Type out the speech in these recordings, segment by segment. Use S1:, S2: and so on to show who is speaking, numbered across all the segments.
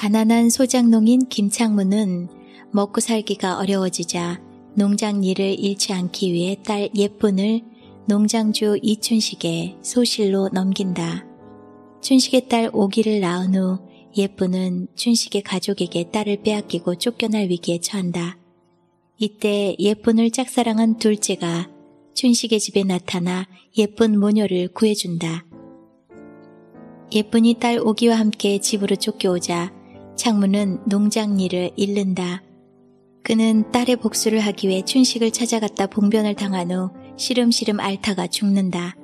S1: 가난한 소작농인 김창문은 먹고 살기가 어려워지자 농장 일을 잃지 않기 위해 딸 예쁜을 농장주 이춘식의 소실로 넘긴다. 춘식의 딸 오기를 낳은 후 예쁜은 춘식의 가족에게 딸을 빼앗기고 쫓겨날 위기에 처한다. 이때 예쁜을 짝사랑한 둘째가 춘식의 집에 나타나 예쁜 모녀를 구해준다. 예쁜이 딸 오기와 함께 집으로 쫓겨오자 창문은 농장 일을 잃는다. 그는 딸의 복수를 하기 위해 춘식을 찾아갔다 봉변을 당한 후 시름시름 앓다가 죽는다.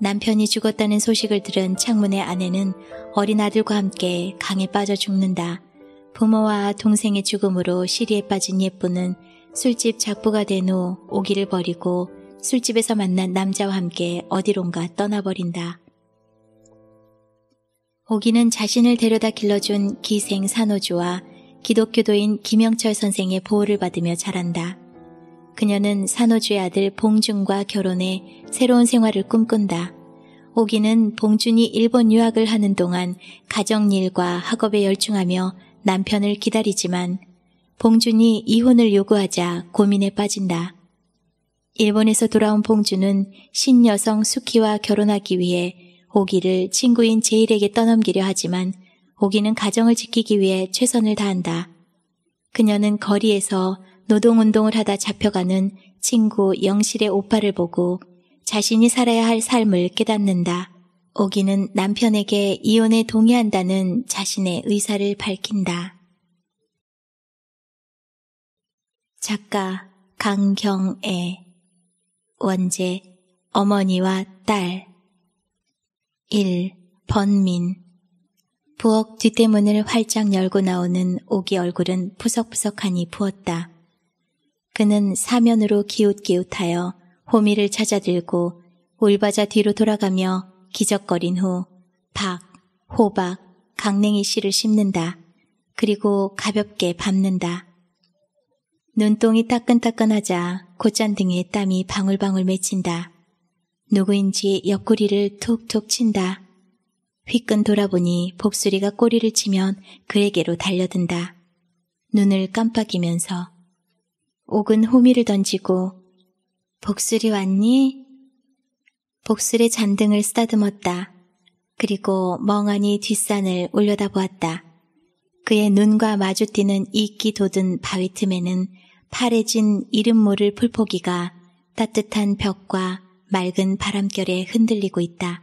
S1: 남편이 죽었다는 소식을 들은 창문의 아내는 어린 아들과 함께 강에 빠져 죽는다. 부모와 동생의 죽음으로 시리에 빠진 예쁜은 술집 작부가 된 후 오기를 버리고 술집에서 만난 남자와 함께 어디론가 떠나버린다. 오기는 자신을 데려다 길러준 기생 산호주와 기독교도인 김영철 선생의 보호를 받으며 자란다. 그녀는 산호주의 아들 봉준과 결혼해 새로운 생활을 꿈꾼다. 오기는 봉준이 일본 유학을 하는 동안 가정일과 학업에 열중하며 남편을 기다리지만 봉준이 이혼을 요구하자 고민에 빠진다. 일본에서 돌아온 봉준은 신여성 수키와 결혼하기 위해 오기를 친구인 제일에게 떠넘기려 하지만 오기는 가정을 지키기 위해 최선을 다한다. 그녀는 거리에서 노동운동을 하다 잡혀가는 친구 영실의 오빠를 보고 자신이 살아야 할 삶을 깨닫는다. 오기는 남편에게 이혼에 동의한다는 자신의 의사를 밝힌다. 작가 강경애 원제 어머니와 딸 1. 번민 부엌 뒷대문을 활짝 열고 나오는 오기 얼굴은 푸석푸석하니 부었다. 그는 사면으로 기웃기웃하여 호미를 찾아들고 올바자 뒤로 돌아가며 기적거린 후 박, 호박, 강냉이 씨를 씹는다. 그리고 가볍게 밟는다. 눈동이 따끈따끈하자 콧잔등에 땀이 방울방울 맺힌다. 누구인지 옆구리를 툭툭 친다. 휘끈 돌아보니 복수리가 꼬리를 치면 그에게로 달려든다. 눈을 깜빡이면서 옥은 호미를 던지고 복수리 왔니? 복수리 잔등을 쓰다듬었다. 그리고 멍하니 뒷산을 올려다보았다. 그의 눈과 마주뛰는 이끼 돋은 바위 틈에는 파래진 이름 모를 풀포기가 따뜻한 벽과 맑은 바람결에 흔들리고 있다.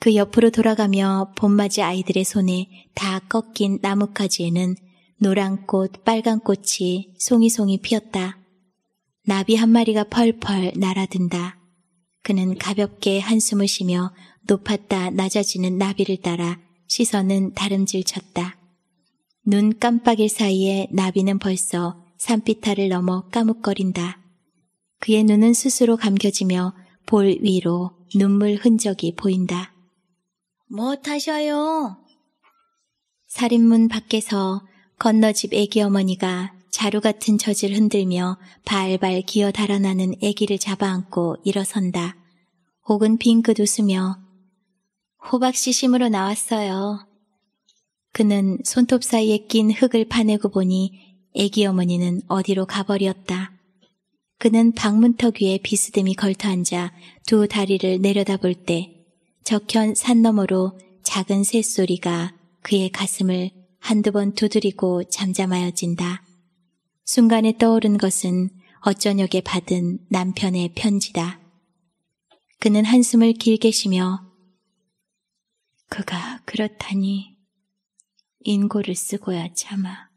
S1: 그 옆으로 돌아가며 봄맞이 아이들의 손에 다 꺾인 나뭇가지에는 노란 꽃, 빨간 꽃이 송이송이 피었다. 나비 한 마리가 펄펄 날아든다. 그는 가볍게 한숨을 쉬며 높았다 낮아지는 나비를 따라 시선은 다름질 쳤다. 눈 깜빡일 사이에 나비는 벌써 산피타를 넘어 까묵거린다 그의 눈은 스스로 감겨지며 볼 위로 눈물 흔적이 보인다. 못하셔요. 뭐 살인문 밖에서 건너집 애기 어머니가 자루 같은 젖을 흔들며 발발 기어 달아나는 애기를 잡아안고 일어선다. 혹은 빙긋 웃으며 호박씨 심으로 나왔어요. 그는 손톱 사이에 낀 흙을 파내고 보니 애기 어머니는 어디로 가버렸다. 그는 방문턱 위에 비스듬히 걸터앉아 두 다리를 내려다볼 때 적현 산 너머로 작은 새소리가 그의 가슴을 한두 번 두드리고 잠잠하여진다. 순간에 떠오른 것은 어쩌녁에 받은 남편의 편지다. 그는 한숨을 길게 쉬며 그가 그렇다니 인고를 쓰고야 참아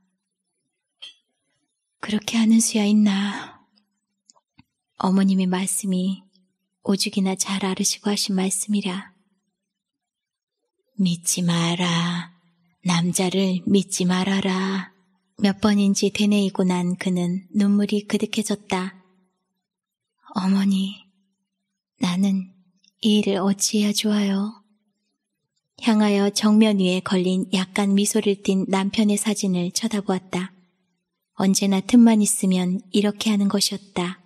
S1: 그렇게 하는 수야 있나 어머님의 말씀이 오죽이나 잘아으시고 하신 말씀이라. 믿지 마라. 남자를 믿지 말아라. 몇 번인지 되뇌이고 난 그는 눈물이 그득해졌다. 어머니, 나는 이 일을 어찌해야 좋아요? 향하여 정면 위에 걸린 약간 미소를 띤 남편의 사진을 쳐다보았다. 언제나 틈만 있으면 이렇게 하는 것이었다.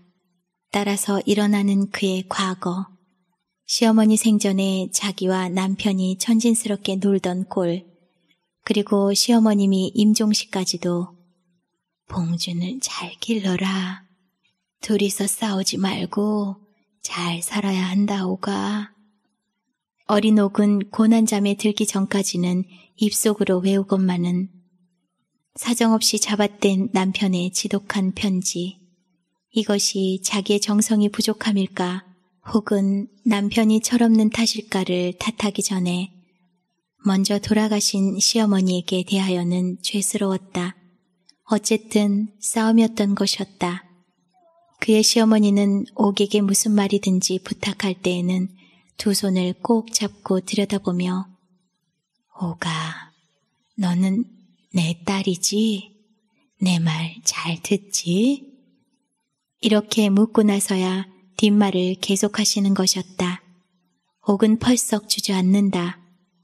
S1: 따라서 일어나는 그의 과거. 시어머니 생전에 자기와 남편이 천진스럽게 놀던 꼴. 그리고 시어머님이 임종식까지도 봉준을 잘 길러라. 둘이서 싸우지 말고 잘 살아야 한다오가. 어린 옥은 고난잠에 들기 전까지는 입속으로 외우건만은 사정없이 잡아뗀 남편의 지독한 편지. 이것이 자기의 정성이 부족함일까 혹은 남편이 철없는 탓일까를 탓하기 전에 먼저 돌아가신 시어머니에게 대하여는 죄스러웠다. 어쨌든 싸움이었던 것이었다. 그의 시어머니는 옥에게 무슨 말이든지 부탁할 때에는 두 손을 꼭 잡고 들여다보며 오가 너는 내 딸이지? 내 말 잘 듣지? 이렇게 묻고 나서야 뒷말을 계속하시는 것이었다. 혹은 펄썩 주저앉는다.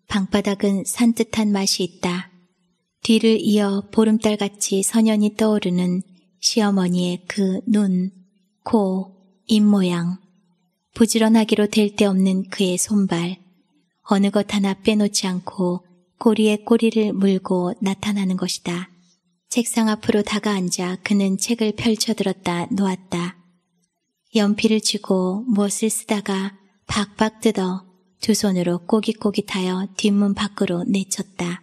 S1: 방바닥은 산뜻한 맛이 있다. 뒤를 이어 보름달같이 선연히 떠오르는 시어머니의 그 눈, 코, 입 모양, 부지런하기로 될 데 없는 그의 손발, 어느 것 하나 빼놓지 않고 꼬리에 꼬리를 물고 나타나는 것이다. 책상 앞으로 다가앉아 그는 책을 펼쳐들었다 놓았다. 연필을 쥐고 무엇을 쓰다가 박박 뜯어 두 손으로 꼬깃꼬깃하여 뒷문 밖으로 내쳤다.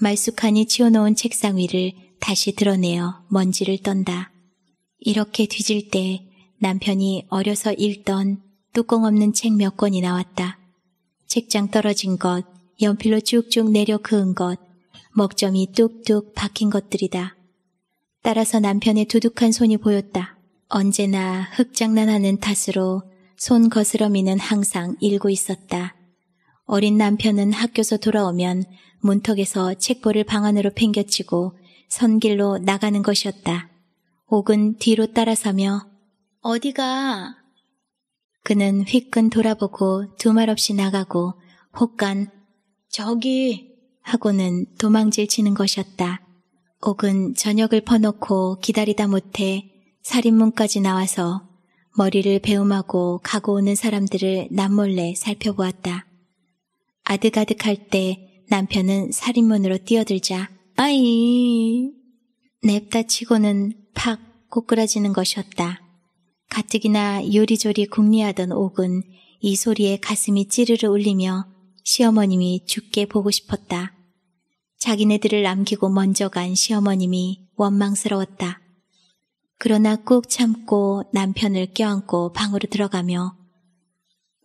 S1: 말쑥하니 치워놓은 책상 위를 다시 드러내어 먼지를 떤다. 이렇게 뒤질 때 남편이 어려서 읽던 뚜껑 없는 책 몇 권이 나왔다. 책장 떨어진 것, 연필로 쭉쭉 내려 그은 것, 먹점이 뚝뚝 박힌 것들이다. 따라서 남편의 두둑한 손이 보였다. 언제나 흙장난하는 탓으로 손 거스러미는 항상 일고 있었다. 어린 남편은 학교서 돌아오면 문턱에서 책볼을 방 안으로 팽겨치고 선길로 나가는 것이었다. 혹은 뒤로 따라서며 어디가? 그는 휘끈 돌아보고 두 말 없이 나가고 혹간 저기 하고는 도망질 치는 것이었다. 혹은 저녁을 퍼놓고 기다리다 못해 살인문까지 나와서 머리를 배움하고 가고 오는 사람들을 남몰래 살펴보았다. 아득아득할 때 남편은 살인문으로 뛰어들자 아이 냅다 치고는 팍 꼬꾸라지는 것이었다. 가뜩이나 요리조리 궁리하던 옥은 이 소리에 가슴이 찌르르 울리며 시어머님이 죽게 보고 싶었다. 자기네들을 남기고 먼저 간 시어머님이 원망스러웠다. 그러나 꾹 참고 남편을 껴안고 방으로 들어가며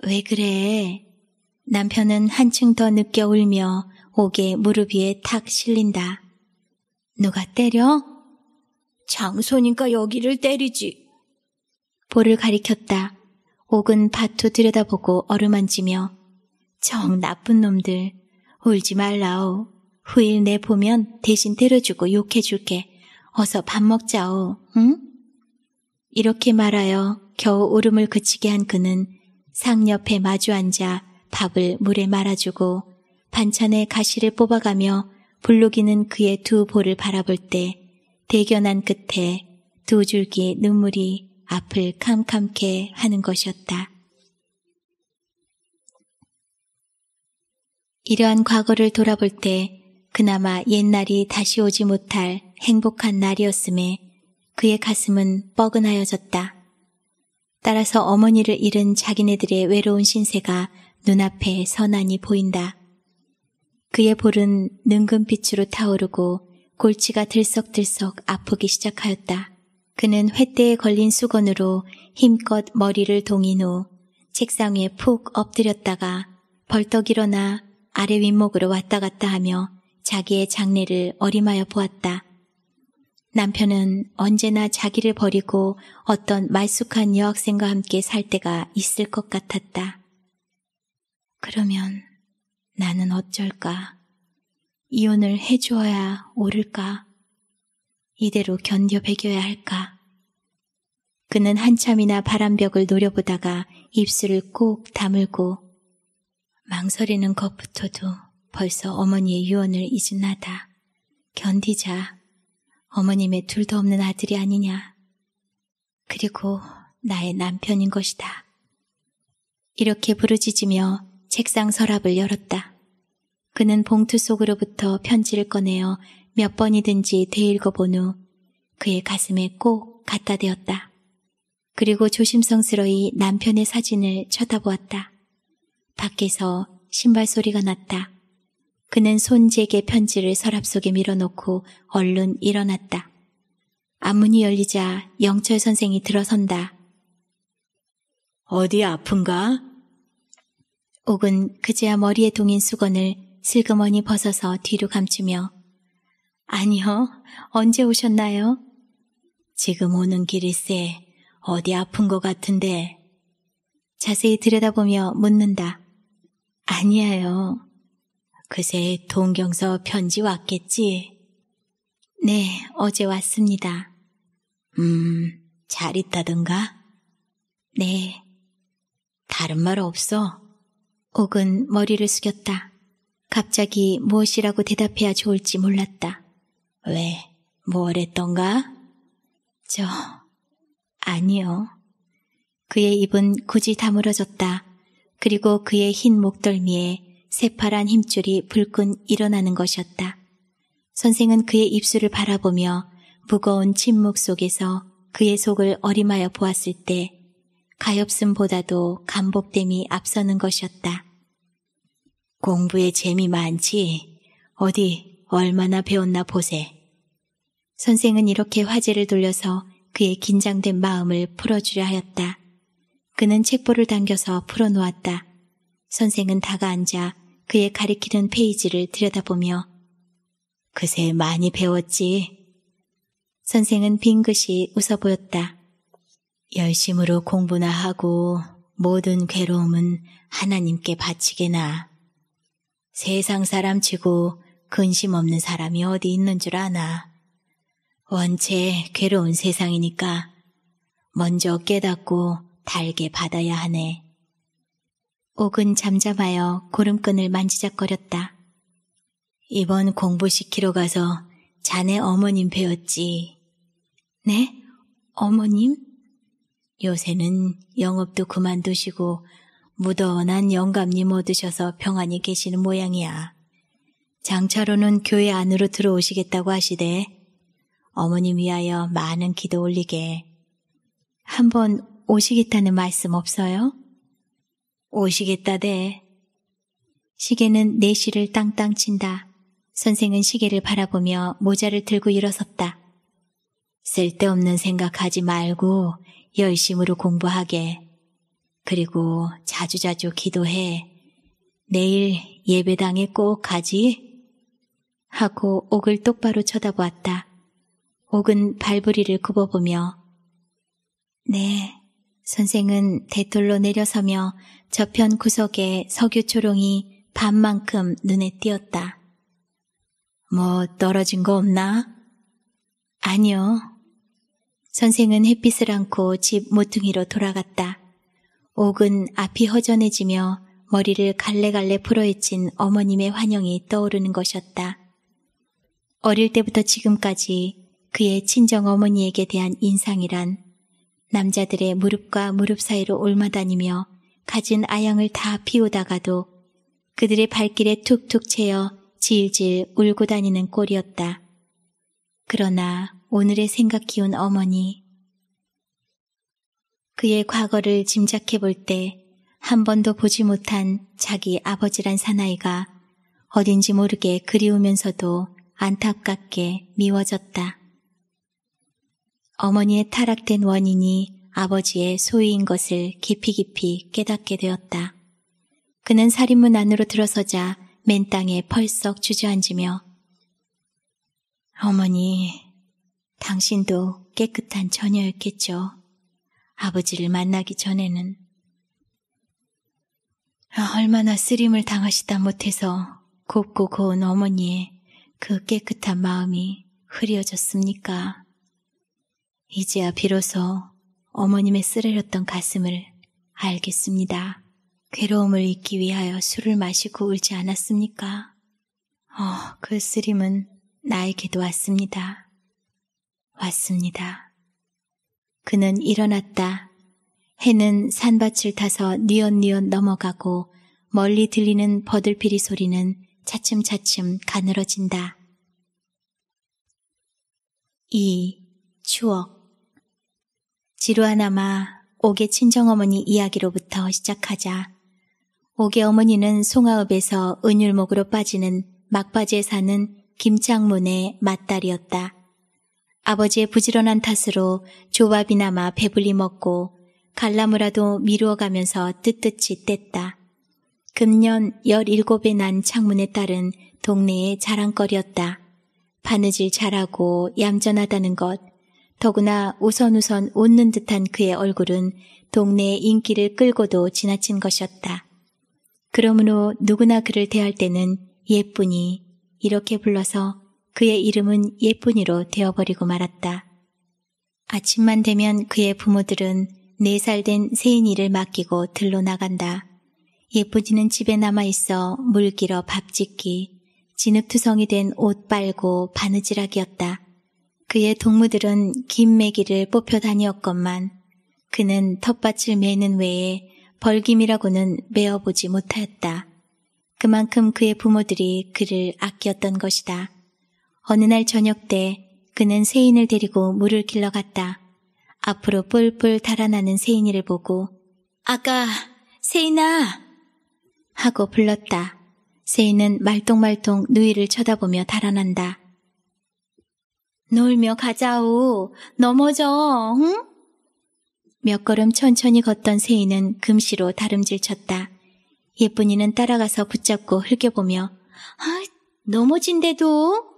S1: 왜 그래? 남편은 한층 더 늦게 울며 옥의 무릎 위에 탁 실린다. 누가 때려? 장손인가 여기를 때리지. 볼을 가리켰다. 옥은 밭도 들여다보고 어루만지며 정 나쁜 놈들 울지 말라오. 후일 내 보면 대신 때려주고 욕해줄게. 어서 밥 먹자오, 응? 이렇게 말하여 겨우 울음을 그치게 한 그는 상 옆에 마주 앉아 밥을 물에 말아주고 반찬에 가시를 뽑아가며 불룩이는 그의 두 볼을 바라볼 때 대견한 끝에 두 줄기 눈물이 앞을 캄캄케 하는 것이었다. 이러한 과거를 돌아볼 때 그나마 옛날이 다시 오지 못할 행복한 날이었음에 그의 가슴은 뻐근하여졌다. 따라서 어머니를 잃은 자기네들의 외로운 신세가 눈앞에 선안이 보인다. 그의 볼은 능금빛으로 타오르고 골치가 들썩들썩 아프기 시작하였다. 그는 횃대에 걸린 수건으로 힘껏 머리를 동인 후 책상 위에 푹 엎드렸다가 벌떡 일어나 아래 윗목으로 왔다 갔다 하며 자기의 장래를 어림하여 보았다. 남편은 언제나 자기를 버리고 어떤 말쑥한 여학생과 함께 살 때가 있을 것 같았다. 그러면 나는 어쩔까? 이혼을 해주어야 오를까 이대로 견뎌 배겨야 할까? 그는 한참이나 바람벽을 노려보다가 입술을 꼭 다물고 망설이는 것부터도 벌써 어머니의 유언을 잊은 나다. 견디자. 어머님의 둘도 없는 아들이 아니냐. 그리고 나의 남편인 것이다. 이렇게 부르짖으며 책상 서랍을 열었다. 그는 봉투 속으로부터 편지를 꺼내어 몇 번이든지 되읽어본 후 그의 가슴에 꼭 갖다 대었다. 그리고 조심성스러이 남편의 사진을 쳐다보았다. 밖에서 신발 소리가 났다. 그는 손재계 편지를 서랍 속에 밀어놓고 얼른 일어났다. 앞문이 열리자 영철 선생이 들어선다. 어디 아픈가? 옥은 그제야 머리에 동인 수건을 슬그머니 벗어서 뒤로 감추며 아니요, 언제 오셨나요? 지금 오는 길일세, 어디 아픈 것 같은데. 자세히 들여다보며 묻는다. 아니에요. 그새 동경서 편지 왔겠지? 네, 어제 왔습니다. 음, 잘 있다던가? 네. 다른 말 없어? 옥은 머리를 숙였다. 갑자기 무엇이라고 대답해야 좋을지 몰랐다. 왜, 뭘 했던가? 저, 아니요. 그의 입은 굳이 다물어졌다. 그리고 그의 흰 목덜미에 새파란 힘줄이 불끈 일어나는 것이었다. 선생은 그의 입술을 바라보며 무거운 침묵 속에서 그의 속을 어림하여 보았을 때 가엾음보다도 간복됨이 앞서는 것이었다. 공부에 재미 많지? 어디 얼마나 배웠나 보세. 선생은 이렇게 화제를 돌려서 그의 긴장된 마음을 풀어주려 하였다. 그는 책보를 당겨서 풀어놓았다. 선생은 다가앉아 그의 가리키는 페이지를 들여다보며 그새 많이 배웠지. 선생은 빙긋이 웃어 보였다. 열심으로 공부나 하고 모든 괴로움은 하나님께 바치게나. 세상 사람치고 근심 없는 사람이 어디 있는 줄 아나. 원체 괴로운 세상이니까 먼저 깨닫고 달게 받아야 하네. 옥은 잠잠하여 고름끈을 만지작거렸다. 이번 공부시키러 가서 자네 어머님 배웠지. 네? 어머님? 요새는 영업도 그만두시고 무더원한 영감님 얻으셔서 평안히 계시는 모양이야. 장차로는 교회 안으로 들어오시겠다고 하시되 어머님 위하여 많은 기도 올리게. 한번 오시겠다는 말씀 없어요? 오시겠다대. 네. 시계는 4시를 땅땅 친다. 선생은 시계를 바라보며 모자를 들고 일어섰다. 쓸데없는 생각하지 말고 열심으로 공부하게. 그리고 자주자주 기도해. 내일 예배당에 꼭 가지? 하고 옥을 똑바로 쳐다보았다. 옥은 발부리를 굽어보며 네, 선생은 대톨로 내려서며 저편 구석에 석유 초롱이 반만큼 눈에 띄었다. 뭐 떨어진 거 없나? 아니요. 선생은 햇빛을 안고 집 모퉁이로 돌아갔다. 옥은 앞이 허전해지며 머리를 갈래갈래 풀어헤친 어머님의 환영이 떠오르는 것이었다. 어릴 때부터 지금까지 그의 친정 어머니에게 대한 인상이란 남자들의 무릎과 무릎 사이로 올마다니며 가진 아양을 다 비우다가도 그들의 발길에 툭툭 채어 질질 울고 다니는 꼴이었다. 그러나 오늘의 생각 기운 어머니. 그의 과거를 짐작해 볼 때 한 번도 보지 못한 자기 아버지란 사나이가 어딘지 모르게 그리우면서도 안타깝게 미워졌다. 어머니의 타락된 원인이 아버지의 소유인 것을 깊이 깊이 깨닫게 되었다. 그는 살인문 안으로 들어서자 맨 땅에 펄썩 주저앉으며 어머니, 당신도 깨끗한 처녀였겠죠. 아버지를 만나기 전에는. 얼마나 쓰림을 당하시다 못해서 곱고 고운 어머니의 그 깨끗한 마음이 흐려졌습니까? 이제야 비로소 어머님의 쓰레렸던 가슴을 알겠습니다. 괴로움을 잊기 위하여 술을 마시고 울지 않았습니까? 어, 그 쓰림은 나에게도 왔습니다. 왔습니다. 그는 일어났다. 해는 산밭을 타서 니엿니엿 넘어가고 멀리 들리는 버들피리 소리는 차츰차츰 가늘어진다. 이 추억 지루하나마 옥의 친정어머니 이야기로부터 시작하자. 옥의 어머니는 송아읍에서 은율목으로 빠지는 막바지에 사는 김창문의 맏딸이었다. 아버지의 부지런한 탓으로 조밥이나마 배불리 먹고 갈라무라도 미루어가면서 뜻뜻이 뗐다. 금년 17에 난 창문의 딸은 동네의 자랑거리였다. 바느질 잘하고 얌전하다는 것, 더구나 우선우선 웃는 듯한 그의 얼굴은 동네의 인기를 끌고도 지나친 것이었다. 그러므로 누구나 그를 대할 때는 예쁜이 이렇게 불러서 그의 이름은 예쁜이로 되어버리고 말았다. 아침만 되면 그의 부모들은 네 살 된 세인이를 맡기고 들로 나간다. 예쁜이는 집에 남아있어 물 길어 밥 짓기, 진흙투성이 된 옷 빨고 바느질하기였다. 그의 동무들은 긴 매기를 뽑혀 다니었건만 그는 텃밭을 매는 외에 벌김이라고는 매어보지 못하였다. 그만큼 그의 부모들이 그를 아꼈던 것이다. 어느 날 저녁 때 그는 세인을 데리고 물을 길러 갔다. 앞으로 뿔뿔 달아나는 세인이를 보고 아가 세인아 하고 불렀다. 세인은 말똥말똥 누이를 쳐다보며 달아난다. 놀며 가자오. 넘어져, 응? 몇 걸음 천천히 걷던 세이는 금시로 다름질 쳤다. 예쁜이는 따라가서 붙잡고 흘겨보며 아, 넘어진대도.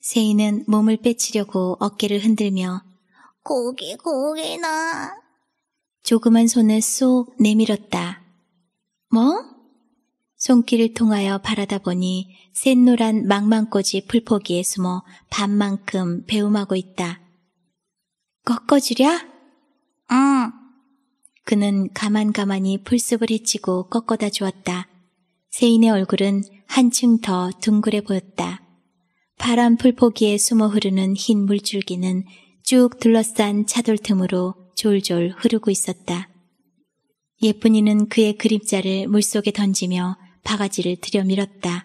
S1: 세이는 몸을 빼치려고 어깨를 흔들며 고기 고기나 조그만 손을 쏙 내밀었다. 뭐? 손길을 통하여 바라다 보니 샛노란 망망꽃이 풀포기에 숨어 반만큼 배움하고 있다. 꺾어주랴? 응. 그는 가만가만히 풀숲을 헤치고 꺾어다 주었다. 세인의 얼굴은 한층 더둥글해 보였다. 파란 풀포기에 숨어 흐르는 흰 물줄기는 쭉 둘러싼 차돌 틈으로 졸졸 흐르고 있었다. 예쁜이는 그의 그림자를 물속에 던지며 바가지를 들여밀었다.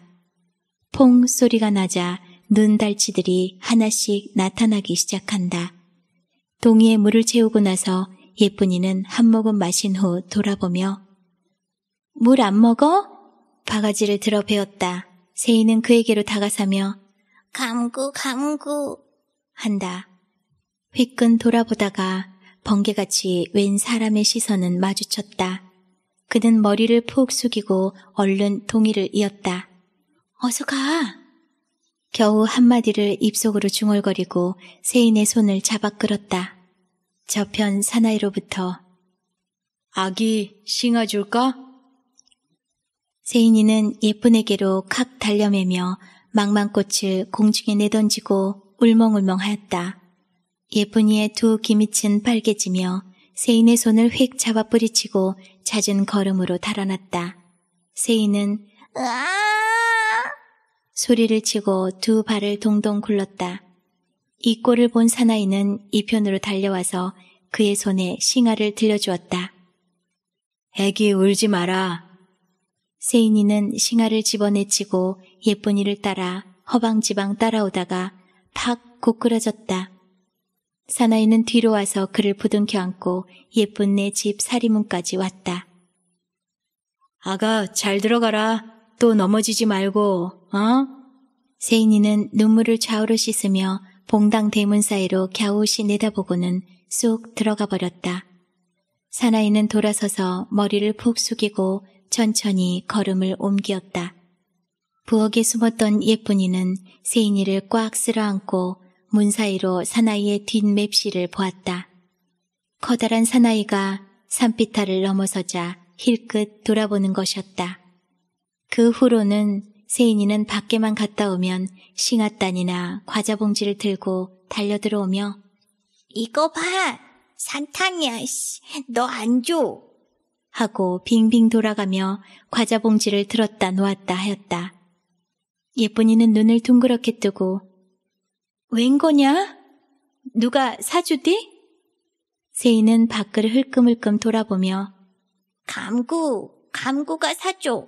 S1: 퐁 소리가 나자 눈달치들이 하나씩 나타나기 시작한다. 동이에 물을 채우고 나서 예쁜이는 한 모금 마신 후 돌아보며 물 안 먹어? 바가지를 들어 베었다. 세이는 그에게로 다가서며 감구 감구 한다. 휘끈 돌아보다가 번개같이 웬 사람의 시선은 마주쳤다. 그는 머리를 푹 숙이고 얼른 동의를 이었다. 어서 가! 겨우 한마디를 입속으로 중얼거리고 세인의 손을 잡아 끌었다. 저편 사나이로부터 아기 싱어 줄까? 세인이는 예쁜 애게로 칵 달려매며 망망꽃을 공중에 내던지고 울멍울멍하였다. 예쁜이의 두 기미친 빨개지며 세인의 손을 휙 잡아 뿌리치고 잦은 걸음으로 달아났다. 세이는 으아 소리를 치고 두 발을 동동 굴렀다. 이 꼴을 본 사나이는 이편으로 달려와서 그의 손에 싱아를 들려주었다. 애기 울지 마라. 세인이는 싱아를 집어내치고 예쁜이를 따라 허방지방 따라오다가 팍 고꾸라졌다. 사나이는 뒤로 와서 그를 부둥켜 안고 예쁜 내 집 사리문까지 왔다. 아가, 잘 들어가라. 또 넘어지지 말고, 어? 세인이는 눈물을 좌우로 씻으며 봉당 대문 사이로 갸우시 내다보고는 쑥 들어가 버렸다. 사나이는 돌아서서 머리를 푹 숙이고 천천히 걸음을 옮기었다. 부엌에 숨었던 예쁜이는 세인이를 꽉 쓸어안고 문 사이로 사나이의 뒷맵시를 보았다. 커다란 사나이가 산피타를 넘어서자 힐끗 돌아보는 것이었다. 그 후로는 세인이는 밖에만 갔다 오면 싱앗단이나 과자 봉지를 들고 달려들어오며 이거 봐! 산탕이야 씨. 너 안 줘! 하고 빙빙 돌아가며 과자 봉지를 들었다 놓았다 하였다. 예쁜이는 눈을 둥그렇게 뜨고 웬 거냐? 누가 사주디? 세이는 밖을 흘끔흘끔 돌아보며 감구, 감구가 사줘.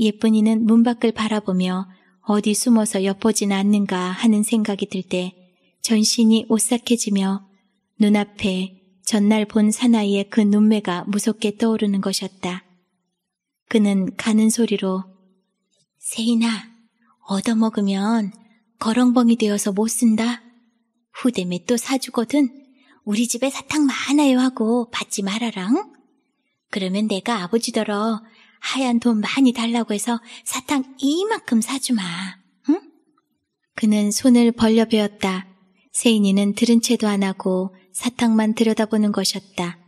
S1: 예쁜이는 문 밖을 바라보며 어디 숨어서 엿보진 않는가 하는 생각이 들 때 전신이 오싹해지며 눈앞에 전날 본 사나이의 그 눈매가 무섭게 떠오르는 것이었다. 그는 가는 소리로 세이나 얻어먹으면 거렁벙이 되어서 못 쓴다. 후대매 또 사주거든. 우리 집에 사탕 많아요 하고 받지 말아랑. 그러면 내가 아버지더러 하얀 돈 많이 달라고 해서 사탕 이만큼 사주마. 응? 그는 손을 벌려 베었다. 세인이는 들은 채도 안 하고 사탕만 들여다보는 것이었다.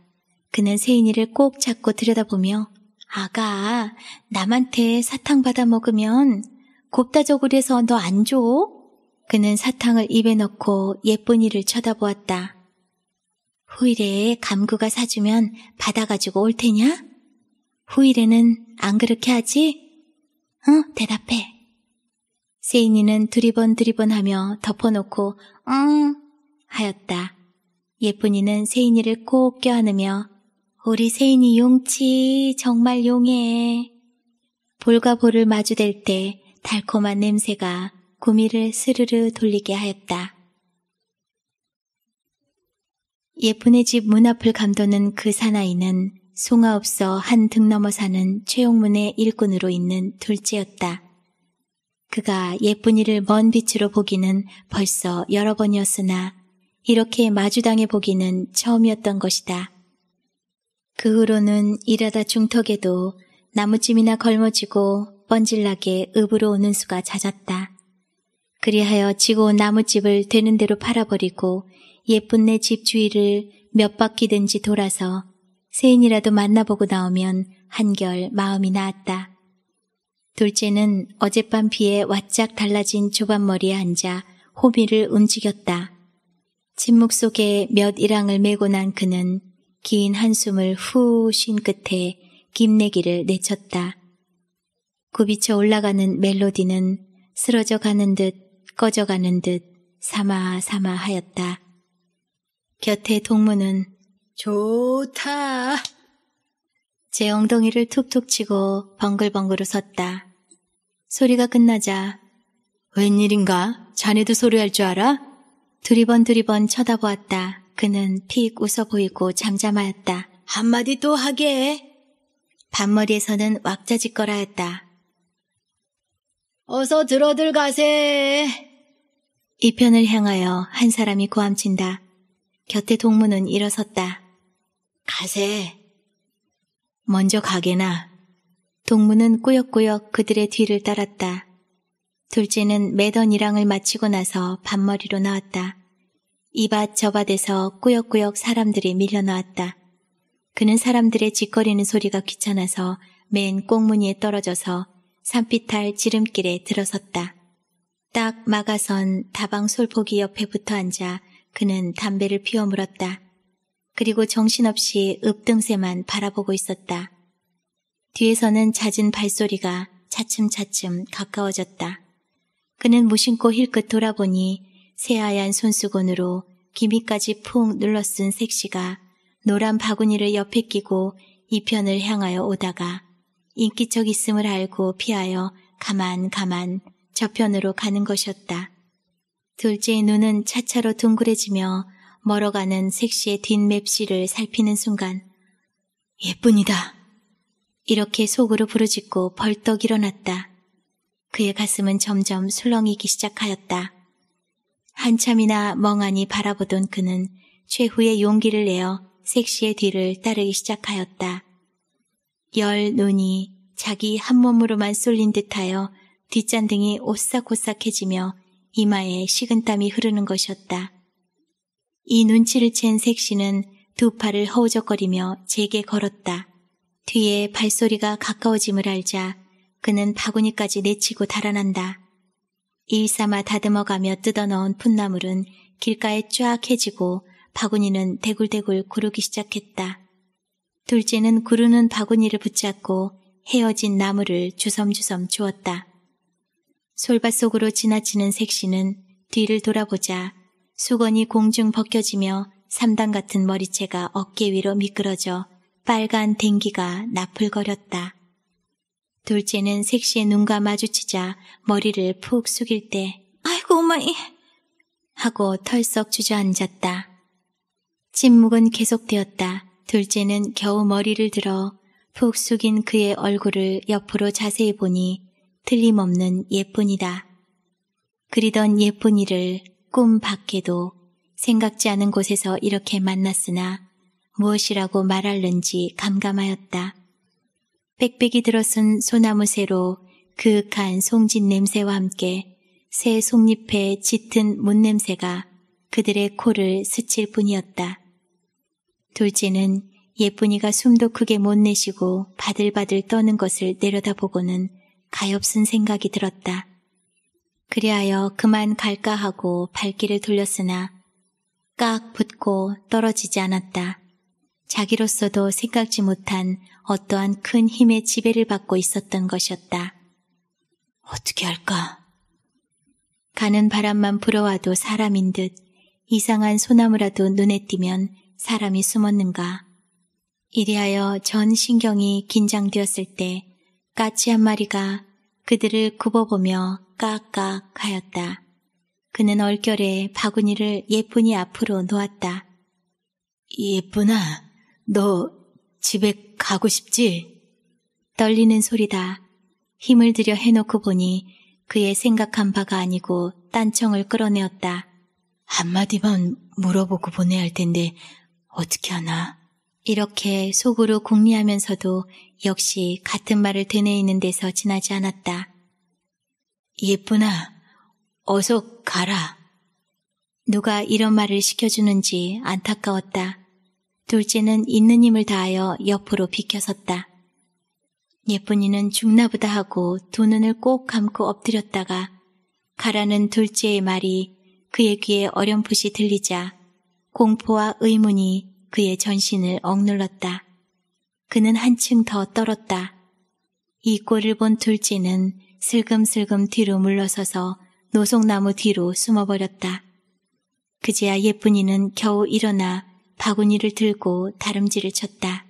S1: 그는 세인이를 꼭 잡고 들여다보며 아가, 남한테 사탕 받아 먹으면 곱다저구리에서 너 안 줘? 그는 사탕을 입에 넣고 예쁜이를 쳐다보았다. 후일에 감구가 사주면 받아가지고 올 테냐? 후일에는 안 그렇게 하지? 응, 어, 대답해. 세인이는 두리번 두리번 하며 덮어놓고 응 하였다. 예쁜이는 세인이를 꼭 껴안으며 우리 세인이 용치 정말 용해. 볼과 볼을 마주댈 때 달콤한 냄새가 고미를 스르르 돌리게 하였다. 예쁜의 집 문 앞을 감도는 그 사나이는 송아없어 한 등 넘어 사는 최용문의 일꾼으로 있는 둘째였다. 그가 예쁜이를 먼 빛으로 보기는 벌써 여러 번이었으나 이렇게 마주당해 보기는 처음이었던 것이다. 그 후로는 일하다 중턱에도 나무찜이나 걸머지고 뻔질나게 읍으로 오는 수가 잦았다. 그리하여 지고 나무집을 되는 대로 팔아버리고 예쁜 내 집 주위를 몇 바퀴든지 돌아서 세인이라도 만나보고 나오면 한결 마음이 나았다. 둘째는 어젯밤 비에 와짝 달라진 조반머리에 앉아 호비를 움직였다. 침묵 속에 몇 이랑을 메고 난 그는 긴 한숨을 후 쉰 끝에 김내기를 내쳤다. 굽이쳐 올라가는 멜로디는 쓰러져 가는 듯 꺼져가는 듯 사마사마 하였다. 곁에 동무는 좋다. 제 엉덩이를 툭툭 치고 벙글벙글 웃었다. 소리가 끝나자 웬일인가? 자네도 소리할 줄 알아? 두리번두리번 쳐다보았다. 그는 픽 웃어 보이고 잠잠하였다. 한마디 또 하게. 밥머리에서는 왁자지껄하였다. 어서 들어들 가세. 이 편을 향하여 한 사람이 고함친다. 곁에 동무는 일어섰다. 가세. 먼저 가게나. 동무는 꾸역꾸역 그들의 뒤를 따랐다. 둘째는 매던 일랑을 마치고 나서 밤머리로 나왔다. 이밭 저밭에서 꾸역꾸역 사람들이 밀려 나왔다. 그는 사람들의 짓거리는 소리가 귀찮아서 맨 꽁무니에 떨어져서 산비탈 지름길에 들어섰다. 딱 막아선 다방 솔포기 옆에 붙어 앉아 그는 담배를 피워 물었다. 그리고 정신없이 읍등새만 바라보고 있었다. 뒤에서는 잦은 발소리가 차츰차츰 가까워졌다. 그는 무심코 힐끗 돌아보니 새하얀 손수건으로 기미까지 푹 눌러쓴 색시가 노란 바구니를 옆에 끼고 이편을 향하여 오다가 인기척 있음을 알고 피하여 가만 가만 저편으로 가는 것이었다. 둘째의 눈은 차차로 둥그레지며 멀어가는 색시의 뒷맵시를 살피는 순간 예쁜이다. 이렇게 속으로 부르짖고 벌떡 일어났다. 그의 가슴은 점점 술렁이기 시작하였다. 한참이나 멍하니 바라보던 그는 최후의 용기를 내어 색시의 뒤를 따르기 시작하였다. 열 눈이 자기 한 몸으로만 쏠린 듯하여 뒷잔등이 오싹오싹해지며 이마에 식은땀이 흐르는 것이었다. 이 눈치를 챈 색시는 두 팔을 허우적거리며 제게 걸었다. 뒤에 발소리가 가까워짐을 알자 그는 바구니까지 내치고 달아난다. 일삼아 다듬어가며 뜯어넣은 풋나물은 길가에 쫙 해지고 바구니는 대굴대굴 구르기 시작했다. 둘째는 구르는 바구니를 붙잡고 헤어진 나무를 주섬주섬 주었다. 솔밭 속으로 지나치는 색시는 뒤를 돌아보자 수건이 공중 벗겨지며 삼단 같은 머리채가 어깨 위로 미끄러져 빨간 댕기가 나풀거렸다. 둘째는 색시의 눈과 마주치자 머리를 푹 숙일 때 아이고 마이 하고 털썩 주저앉았다. 침묵은 계속되었다. 둘째는 겨우 머리를 들어 푹 숙인 그의 얼굴을 옆으로 자세히 보니 틀림없는 예쁜이다. 그리던 예쁜이를 꿈 밖에도 생각지 않은 곳에서 이렇게 만났으나 무엇이라고 말할는지 감감하였다. 빽빽이 들어선 소나무 새로 그윽한 송진 냄새와 함께 새송잎의 짙은 못냄새가 그들의 코를 스칠 뿐이었다. 둘째는 예쁜이가 숨도 크게 못 내쉬고 바들바들 떠는 것을 내려다보고는 가엾은 생각이 들었다. 그리하여 그만 갈까 하고 발길을 돌렸으나 깍 붙고 떨어지지 않았다. 자기로서도 생각지 못한 어떠한 큰 힘의 지배를 받고 있었던 것이었다. 어떻게 할까? 가는 바람만 불어와도 사람인 듯 이상한 소나무라도 눈에 띄면 사람이 숨었는가. 이리하여 전 신경이 긴장되었을 때 까치 한 마리가 그들을 굽어보며 까까 하였다. 그는 얼결에 바구니를 예쁜이 앞으로 놓았다. 예쁜아, 너 집에 가고 싶지? 떨리는 소리다. 힘을 들여 해놓고 보니 그의 생각한 바가 아니고 딴청을 끌어내었다. 한마디만 물어보고 보내야 할 텐데 어떻게 하나? 이렇게 속으로 궁리하면서도 역시 같은 말을 되뇌이는 데서 지나지 않았다. 예쁘나, 어서 가라. 누가 이런 말을 시켜주는지 안타까웠다. 둘째는 있는 힘을 다하여 옆으로 비켜섰다. 예쁜이는 죽나보다 하고 두 눈을 꼭 감고 엎드렸다가 가라는 둘째의 말이 그의 귀에 어렴풋이 들리자 공포와 의문이 그의 전신을 억눌렀다. 그는 한층 더 떨었다. 이 꼴을 본 둘째는 슬금슬금 뒤로 물러서서 노송나무 뒤로 숨어버렸다. 그제야 예쁜이는 겨우 일어나 바구니를 들고 다름질을 쳤다.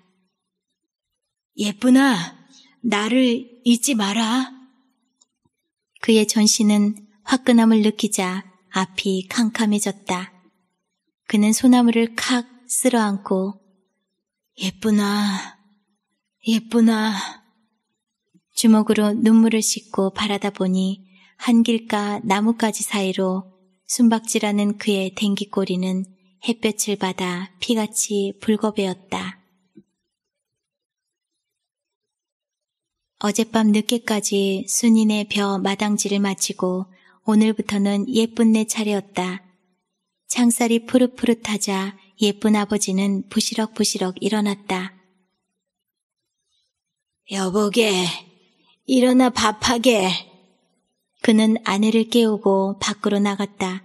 S1: 예쁜아, 나를 잊지 마라. 그의 전신은 화끈함을 느끼자 앞이 캄캄해졌다. 그는 소나무를 칵 쓸어안고 예쁘나, 예쁘나 주먹으로 눈물을 씻고 바라다 보니 한길가 나뭇가지 사이로 숨박질하는 그의 댕기꼬리는 햇볕을 받아 피같이 붉어배었다. 어젯밤 늦게까지 순인의 벼 마당질을 마치고 오늘부터는 예쁜 내 차례였다. 창살이 푸릇푸릇하자 예쁜 아버지는 부시럭부시럭 일어났다. 여보게, 일어나 밥하게. 그는 아내를 깨우고 밖으로 나갔다.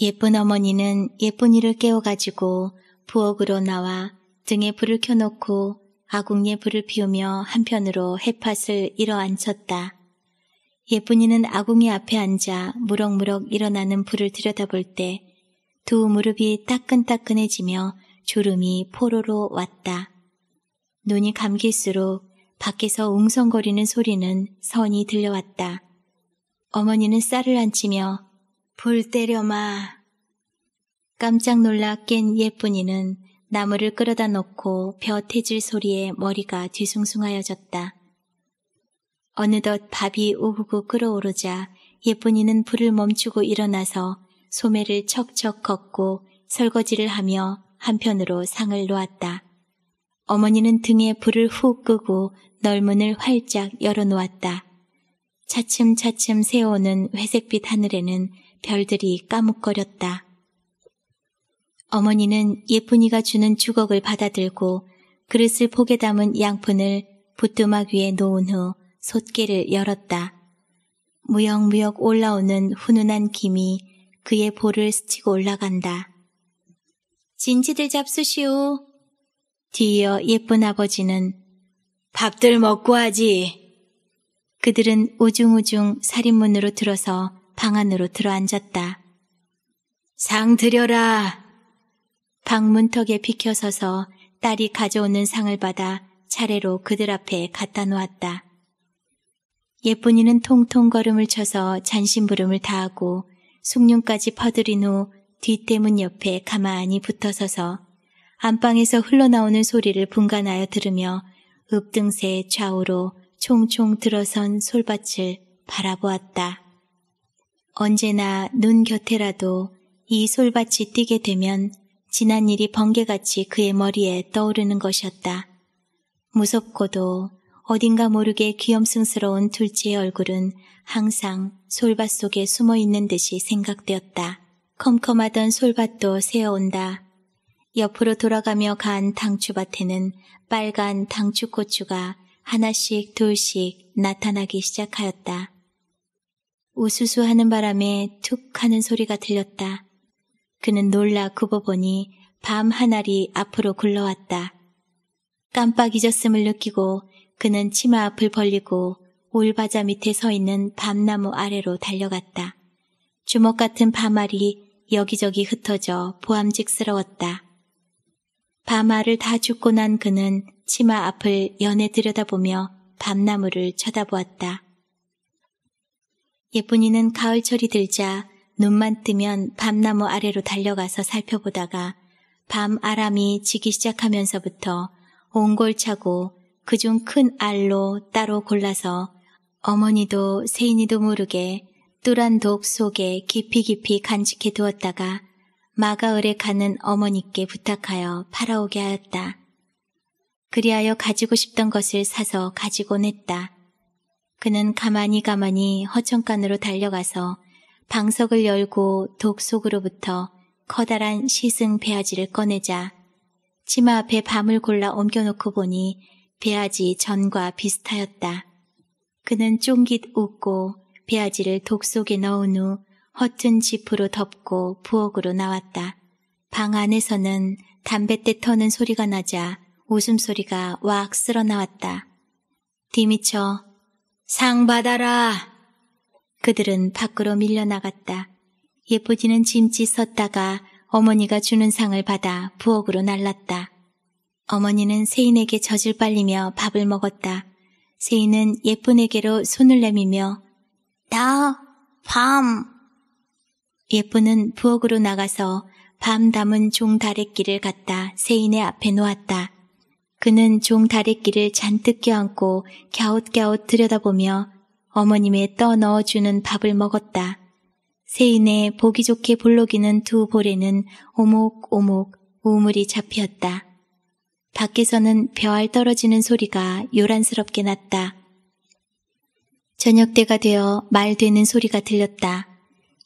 S1: 예쁜 어머니는 예쁜이를 깨워가지고 부엌으로 나와 등에 불을 켜놓고 아궁에 이 불을 피우며 한편으로 햇팥을 일어 앉혔다. 예쁜이는 아궁이 앞에 앉아 무럭무럭 일어나는 불을 들여다볼 때두 무릎이 따끈따끈해지며 졸음이 포로로 왔다. 눈이 감길수록 밖에서 웅성거리는 소리는 선이 들려왔다. 어머니는 쌀을 안치며 불 때려마. 깜짝 놀라 깬 예쁜이는 나무를 끌어다 놓고 벼태질 소리에 머리가 뒤숭숭하여졌다. 어느덧 밥이 우후구 끓어오르자 예쁜이는 불을 멈추고 일어나서 소매를 척척 걷고 설거지를 하며 한편으로 상을 놓았다. 어머니는 등에 불을 훅 끄고 널문을 활짝 열어놓았다. 차츰차츰 새어오는 회색빛 하늘에는 별들이 까묵거렸다 어머니는 예쁜이가 주는 주걱을 받아들고 그릇을 포개 담은 양푼을 부뚜막 위에 놓은 후 솥개를 열었다. 무역무역 올라오는 훈훈한 김이 그의 볼을 스치고 올라간다. 진지들 잡수시오. 뒤이어 예쁜 아버지는 밥들 먹고 하지. 그들은 우중우중 살인문으로 들어서 방 안으로 들어앉았다. 상 드려라. 방문턱에 비켜서서 딸이 가져오는 상을 받아 차례로 그들 앞에 갖다 놓았다. 예쁜이는 통통 걸음을 쳐서 잔심부름을 다하고 숭늉까지 퍼들인 후 뒷대문 옆에 가만히 붙어서서 안방에서 흘러나오는 소리를 분간하여 들으며 읍등새 좌우로 총총 들어선 솔밭을 바라보았다. 언제나 눈 곁에라도 이 솔밭이 뛰게 되면 지난 일이 번개같이 그의 머리에 떠오르는 것이었다. 무섭고도 어딘가 모르게 귀염승스러운 둘째의 얼굴은 항상 솔밭 속에 숨어 있는 듯이 생각되었다. 컴컴하던 솔밭도 새어온다. 옆으로 돌아가며 간 당추밭에는 빨간 당추고추가 하나씩 둘씩 나타나기 시작하였다. 우수수 하는 바람에 툭 하는 소리가 들렸다. 그는 놀라 굽어보니 밤 하늘이 앞으로 굴러왔다. 깜빡 잊었음을 느끼고 그는 치마 앞을 벌리고 올바자 밑에 서 있는 밤나무 아래로 달려갔다. 주먹 같은 밤알이 여기저기 흩어져 보암직스러웠다. 밤알을 다 죽고 난 그는 치마 앞을 연해 들여다보며 밤나무를 쳐다보았다. 예쁜이는 가을철이 들자 눈만 뜨면 밤나무 아래로 달려가서 살펴보다가 밤 아람이 지기 시작하면서부터 옹골차고 그중 큰 알로 따로 골라서 어머니도 세인이도 모르게 뚜란 독 속에 깊이 깊이 간직해 두었다가 마가을에 가는 어머니께 부탁하여 팔아오게 하였다. 그리하여 가지고 싶던 것을 사서 가지곤 했다. 그는 가만히 가만히 허천간으로 달려가서 방석을 열고 독 속으로부터 커다란 시승 배아지를 꺼내자 치마 앞에 밤을 골라 옮겨놓고 보니 배아지 전과 비슷하였다. 그는 쫑깃 웃고 배아지를 독 속에 넣은 후 허튼 지으로 덮고 부엌으로 나왔다. 방 안에서는 담뱃대 터는 소리가 나자 웃음소리가 왁 쓸어나왔다. 디미쳐 상 받아라! 그들은 밖으로 밀려나갔다. 예쁘지는 짐짓 섰다가 어머니가 주는 상을 받아 부엌으로 날랐다. 어머니는 세인에게 젖을 빨리며 밥을 먹었다. 세인은 예쁜 에게로 손을 내밀며 나, 밤. 예쁜은 부엌으로 나가서 밤 담은 종 다래끼를 갖다 세인의 앞에 놓았다. 그는 종 다래끼를 잔뜩 껴안고 갸웃갸웃 들여다보며 어머님의 떠 넣어주는 밥을 먹었다. 세인의 보기 좋게 볼록이는 두 볼에는 오목오목 우물이 잡혔다. 밖에서는 벼알 떨어지는 소리가 요란스럽게 났다. 저녁 때가 되어 말 되는 소리가 들렸다.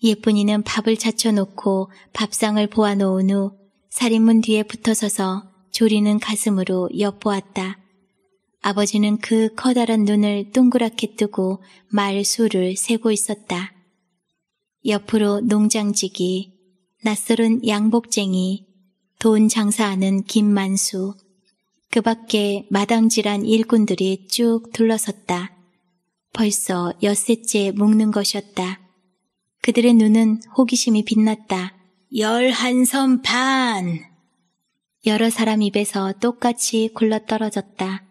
S1: 예쁜이는 밥을 차쳐놓고 밥상을 보아놓은 후 살인문 뒤에 붙어서서 조리는 가슴으로 엿보았다. 아버지는 그 커다란 눈을 동그랗게 뜨고 말 수를 세고 있었다. 옆으로 농장지기, 낯설은 양복쟁이, 돈 장사하는 김만수, 그 밖에 마당질한 일꾼들이 쭉 둘러섰다. 벌써 엿새째 묶는 것이었다. 그들의 눈은 호기심이 빛났다. 열한 섬 반! 여러 사람 입에서 똑같이 굴러떨어졌다.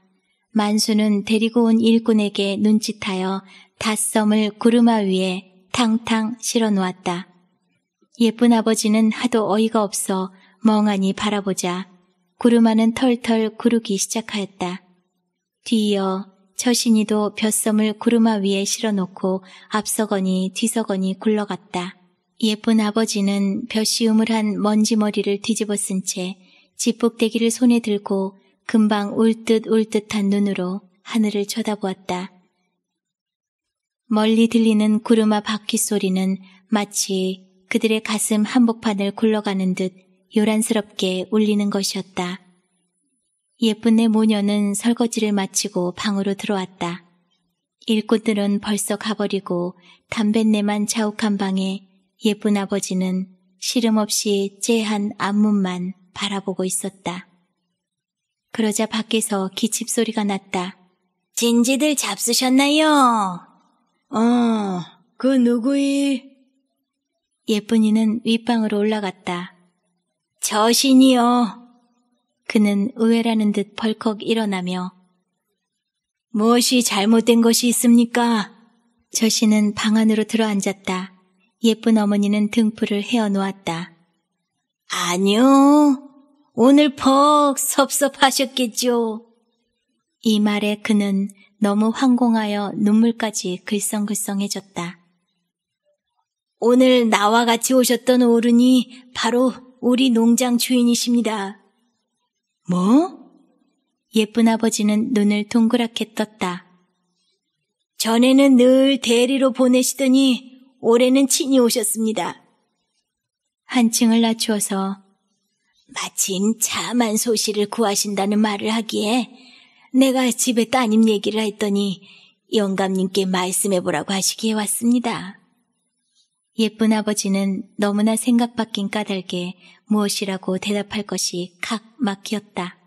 S1: 만수는 데리고 온 일꾼에게 눈짓하여 닷섬을 구르마 위에 탕탕 실어 놓았다. 예쁜 아버지는 하도 어이가 없어 멍하니 바라보자 구루마는 털털 구르기 시작하였다. 뒤이어 처신이도 벼섬을 구루마 위에 실어놓고 앞서거니 뒤서거니 굴러갔다. 예쁜 아버지는 벼시음을한 먼지머리를 뒤집어 쓴채 지폭대기를 손에 들고 금방 울듯 울듯한 눈으로 하늘을 쳐다보았다. 멀리 들리는 구르마 바퀴 소리는 마치 그들의 가슴 한복판을 굴러가는 듯 요란스럽게 울리는 것이었다. 예쁜 내 모녀는 설거지를 마치고 방으로 들어왔다. 일꾼들은 벌써 가버리고 담뱃내만 자욱한 방에 예쁜 아버지는 시름 없이 째한 앞문만 바라보고 있었다. 그러자 밖에서 기침 소리가 났다. 진지들 잡수셨나요? 어, 그 누구이? 예쁜이는 윗방으로 올라갔다. 저신이요. 그는 의외라는 듯 벌컥 일어나며 무엇이 잘못된 것이 있습니까? 저신은방 안으로 들어앉았다. 예쁜 어머니는 등불을 헤어놓았다. 아니요. 오늘 퍽 섭섭하셨겠죠. 이 말에 그는 너무 황공하여 눈물까지 글썽글썽해졌다. 오늘 나와 같이 오셨던 어른이 바로 우리 농장 주인이십니다. 뭐? 예쁜 아버지는 눈을 동그랗게 떴다. 전에는 늘 대리로 보내시더니 올해는 친히 오셨습니다. 한층을 낮추어서 마침 참한 소식을 구하신다는 말을 하기에 내가 집에 따님 얘기를 했더니 영감님께 말씀해보라고 하시기에 왔습니다. 예쁜 아버지는 너무나 생각 바뀐 까닭에 무엇이라고 대답할 것이 각 막혔다.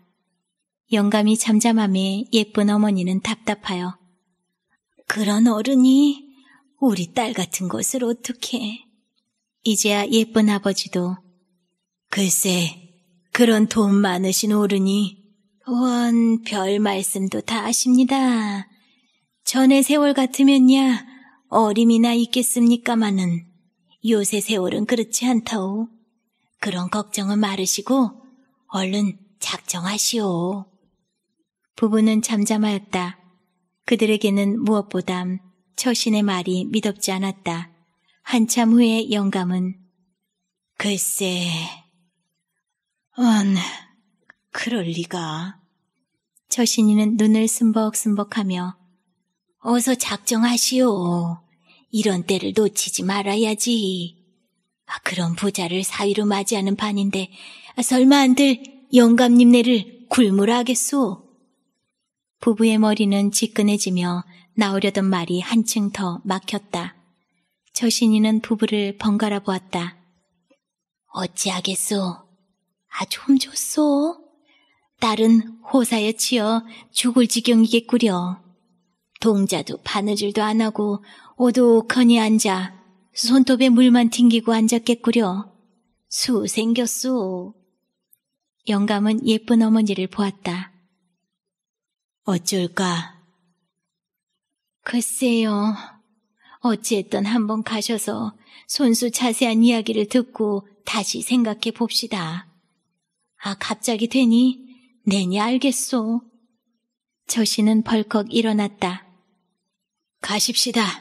S1: 영감이 잠잠함에 예쁜 어머니는 답답하여 그런 어른이 우리 딸 같은 것을 어떻게 이제야 예쁜 아버지도 글쎄 그런 돈 많으신 어른이 원 별 말씀도 다 아십니다. 전에 세월 같으면야 어림이나 있겠습니까마는 요새 세월은 그렇지 않다오. 그런 걱정은 마르시고 얼른 작정하시오. 부부는 잠잠하였다. 그들에게는 무엇보다 처신의 말이 믿었지 않았다. 한참 후에 영감은 글쎄, 언, 그럴 리가. 처신이는 눈을 숨벅숨벅하며 어서 작정하시오. 이런 때를 놓치지 말아야지. 아, 그런 부자를 사위로 맞이하는 반인데 아, 설마 안들 영감님네를 굴무라 하겠소? 부부의 머리는 지끈해지며 나오려던 말이 한층 더 막혔다. 저신이는 부부를 번갈아 보았다. 어찌하겠소? 아, 주좀 줬소? 딸은 호사에 치여 죽을 지경이겠구려. 동자도 바느질도 안 하고 오독하니 앉아 손톱에 물만 튕기고 앉았겠구려. 수 생겼소. 영감은 예쁜 어머니를 보았다. 어쩔까? 글쎄요. 어찌했든 한번 가셔서 손수 자세한 이야기를 듣고 다시 생각해 봅시다. 아, 갑자기 되니 내니 알겠소. 저 씨는 벌컥 일어났다. 가십시다.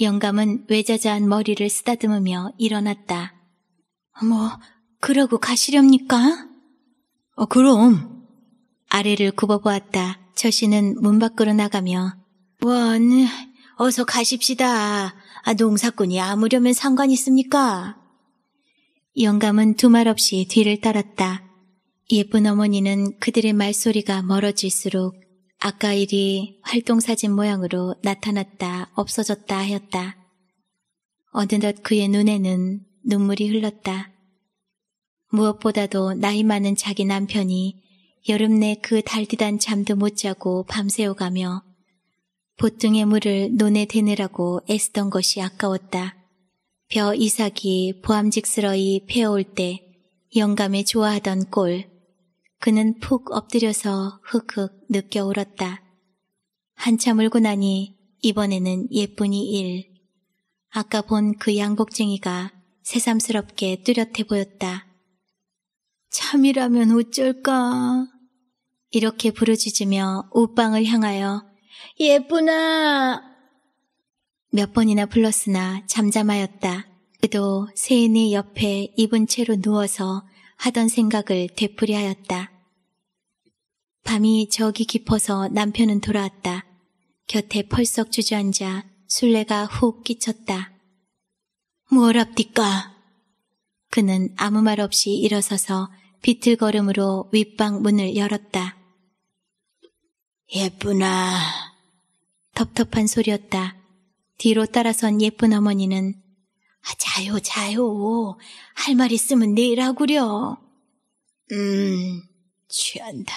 S1: 영감은 외자자한 머리를 쓰다듬으며 일어났다. 뭐, 그러고 가시렵니까? 어, 그럼. 아래를 굽어보았다. 처신은문 밖으로 나가며 원, 뭐, 네, 어서 가십시다. 아, 농사꾼이 아무려면 상관 있습니까? 영감은 두 말 없이 뒤를 따랐다. 예쁜 어머니는 그들의 말소리가 멀어질수록 아까 일이 활동사진 모양으로 나타났다 없어졌다 하였다. 어느덧 그의 눈에는 눈물이 흘렀다. 무엇보다도 나이 많은 자기 남편이 여름 내 그 달디단 잠도 못 자고 밤새워가며 보통의 물을 논에 대느라고 애쓰던 것이 아까웠다. 벼 이삭이 보암직스러이 패어올 때 영감에 좋아하던 꼴, 그는 푹 엎드려서 흑흑 느껴 울었다. 한참 울고 나니 이번에는 예쁜이 일. 아까 본 그 양복쟁이가 새삼스럽게 뚜렷해 보였다. 참이라면 어쩔까? 이렇게 부르짖으며 우방을 향하여 예쁘나! 몇 번이나 불렀으나 잠잠하였다. 그도 세인이 옆에 입은 채로 누워서 하던 생각을 되풀이하였다. 밤이 저기 깊어서 남편은 돌아왔다. 곁에 펄썩 주저앉아 술래가 훅 끼쳤다. 뭐합디까 그는 아무 말 없이 일어서서 비틀걸음으로 윗방 문을 열었다. 예쁘나. 텁텁한 소리였다. 뒤로 따라선 예쁜 어머니는 아, 자요, 자요. 할 말 있으면 내일 하구려. 음, 취한다.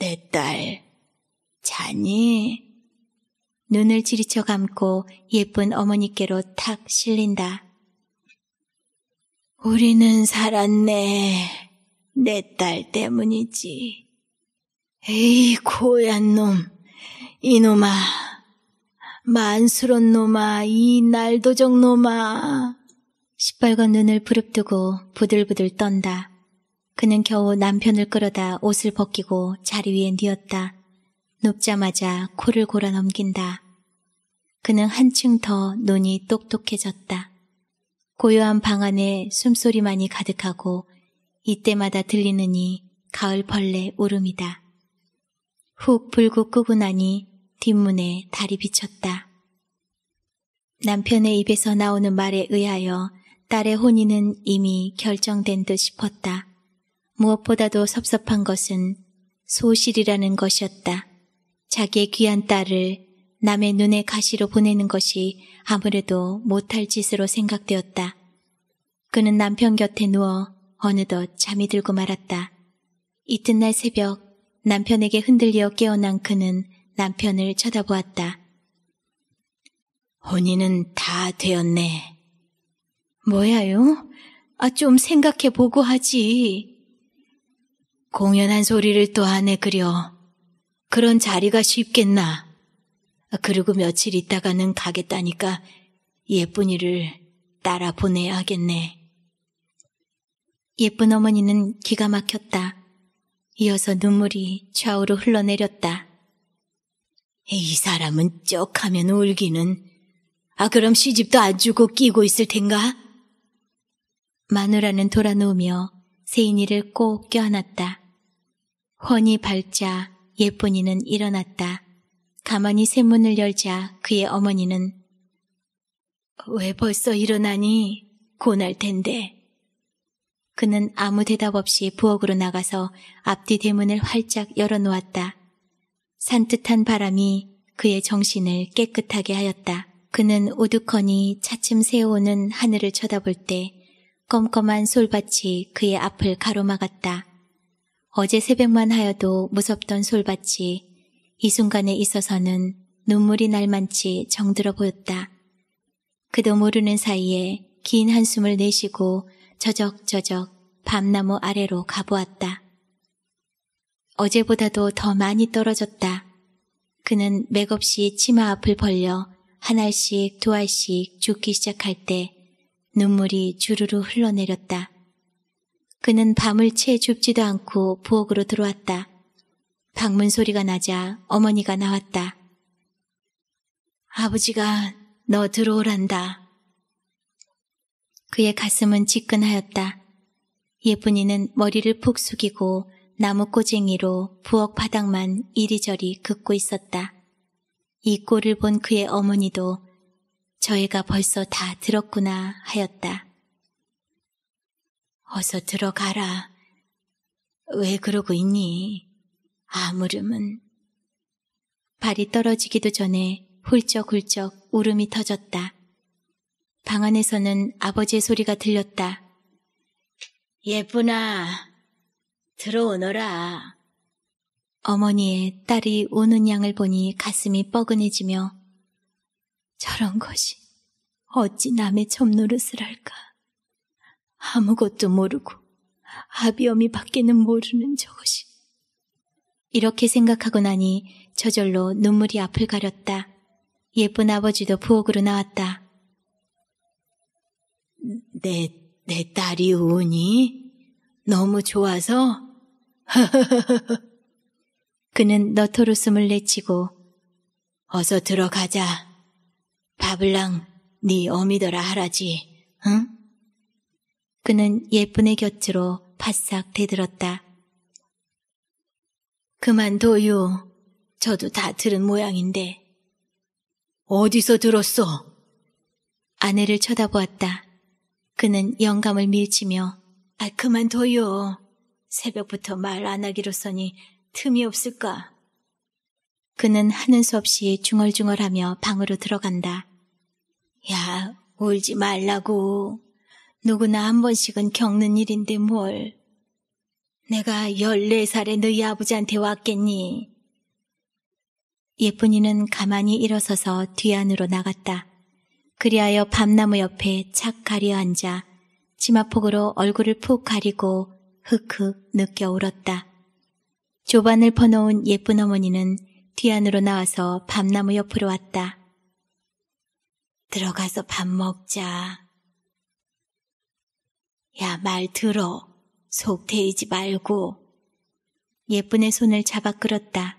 S1: 내 딸, 자니? 눈을 지리쳐 감고 예쁜 어머니께로 탁 실린다. 우리는 살았네. 내 딸 때문이지. 에이, 고얀 놈. 이놈아. 만수런 놈아, 이 날도적 놈아. 시뻘건 눈을 부릅뜨고 부들부들 떤다. 그는 겨우 남편을 끌어다 옷을 벗기고 자리 위에 뉘었다. 눕자마자 코를 골아 넘긴다. 그는 한층 더 눈이 똑똑해졌다. 고요한 방 안에 숨소리만이 가득하고 이때마다 들리느니 가을 벌레 울음이다. 훅 불고 끄고 나니 뒷문에 달이 비쳤다. 남편의 입에서 나오는 말에 의하여 딸의 혼인은 이미 결정된 듯 싶었다. 무엇보다도 섭섭한 것은 소실이라는 것이었다. 자기의 귀한 딸을 남의 눈에 가시로 보내는 것이 아무래도 못할 짓으로 생각되었다. 그는 남편 곁에 누워 어느덧 잠이 들고 말았다. 이튿날 새벽 남편에게 흔들려 깨어난 그는 남편을 쳐다보았다. 혼인은 다 되었네. 뭐야요? 아, 좀 생각해 보고 하지. 공연한 소리를 또안네 그려. 그런 자리가 쉽겠나. 아, 그리고 며칠 있다가는 가겠다니까 예쁜이를 따라 보내야 하겠네. 예쁜 어머니는 기가 막혔다. 이어서 눈물이 좌우로 흘러내렸다. 이 사람은 쩍 하면 울기는. 아, 그럼 시집도 안 주고 끼고 있을 텐가? 마누라는 돌아누우며 세인이를 꼭 껴안았다. 훤히 밝자 예쁜이는 일어났다. 가만히 샘문을 열자 그의 어머니는 왜 벌써 일어나니? 고날 텐데. 그는 아무 대답 없이 부엌으로 나가서 앞뒤 대문을 활짝 열어놓았다. 산뜻한 바람이 그의 정신을 깨끗하게 하였다. 그는 오두커니 차츰 새어오는 하늘을 쳐다볼 때 껌껌한 솔밭이 그의 앞을 가로막았다. 어제 새벽만 하여도 무섭던 솔밭이 이 순간에 있어서는 눈물이 날만치 정들어 보였다. 그도 모르는 사이에 긴 한숨을 내쉬고 저적저적 밤나무 아래로 가보았다. 어제보다도 더 많이 떨어졌다. 그는 맥없이 치마 앞을 벌려 한 알씩 두 알씩 죽기 시작할 때 눈물이 주르르 흘러내렸다. 그는 밤을 채 줍지도 않고 부엌으로 들어왔다. 방문 소리가 나자 어머니가 나왔다. 아버지가 너 들어오란다. 그의 가슴은 지끈하였다. 예쁜이는 머리를 푹 숙이고 나무꼬쟁이로 부엌 바닥만 이리저리 긋고 있었다. 이 꼴을 본 그의 어머니도 저희가 벌써 다 들었구나 하였다. 어서 들어가라. 왜 그러고 있니? 아무름은. 발이 떨어지기도 전에 훌쩍훌쩍 울음이 터졌다. 방 안에서는 아버지의 소리가 들렸다. 예쁘나 들어오너라. 어머니의 딸이 우는 양을 보니 가슴이 뻐근해지며 저런 것이 어찌 남의 점노릇을 할까. 아무것도 모르고 아비엄이 밖에는 모르는 저것이. 이렇게 생각하고 나니 저절로 눈물이 앞을 가렸다. 예쁜 아버지도 부엌으로 나왔다. 내, 내 딸이 우니? 너무 좋아서 그는 너털웃음을 내치고 어서 들어가자. 바블랑 네 어미더라 하라지. 응? 그는 예쁜의 곁으로 바싹 대들었다. 그만둬요. 저도 다 들은 모양인데. 어디서 들었어? 아내를 쳐다보았다. 그는 영감을 밀치며 아 그만둬요. 새벽부터 말 안 하기로 서니 틈이 없을까? 그는 하는 수 없이 중얼중얼하며 방으로 들어간다. 야, 울지 말라고. 누구나 한 번씩은 겪는 일인데 뭘. 내가 14살에 너희 아버지한테 왔겠니? 예쁜이는 가만히 일어서서 뒤안으로 나갔다. 그리하여 밤나무 옆에 착 가려 앉아 치마폭으로 얼굴을 푹 가리고 흑흑 느껴 울었다. 조반을 퍼놓은 예쁜 어머니는 뒤안으로 나와서 밤나무 옆으로 왔다. 들어가서 밥 먹자. 야, 말 들어. 속 데이지 말고. 예쁜의 손을 잡아 끌었다.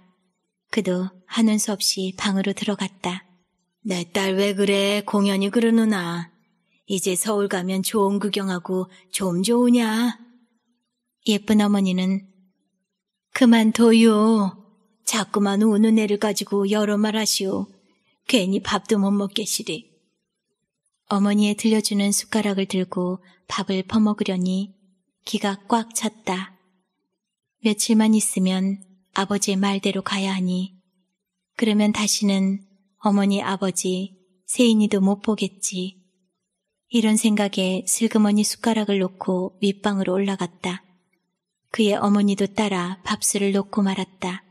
S1: 그도 하는 수 없이 방으로 들어갔다. 내 딸 왜 그래? 공연이 그러누나. 이제 서울 가면 좋은 구경하고 좀 좋으냐? 예쁜 어머니는 그만둬요. 자꾸만 우는 애를 가지고 여러 말 하시오. 괜히 밥도 못 먹겠시리. 어머니의 들려주는 숟가락을 들고 밥을 퍼먹으려니 기가 꽉 찼다. 며칠만 있으면 아버지의 말대로 가야 하니 그러면 다시는 어머니 아버지 세인이도 못 보겠지. 이런 생각에 슬그머니 숟가락을 놓고 윗방으로 올라갔다. 그의 어머니도 따라 밥술을 놓고 말았다.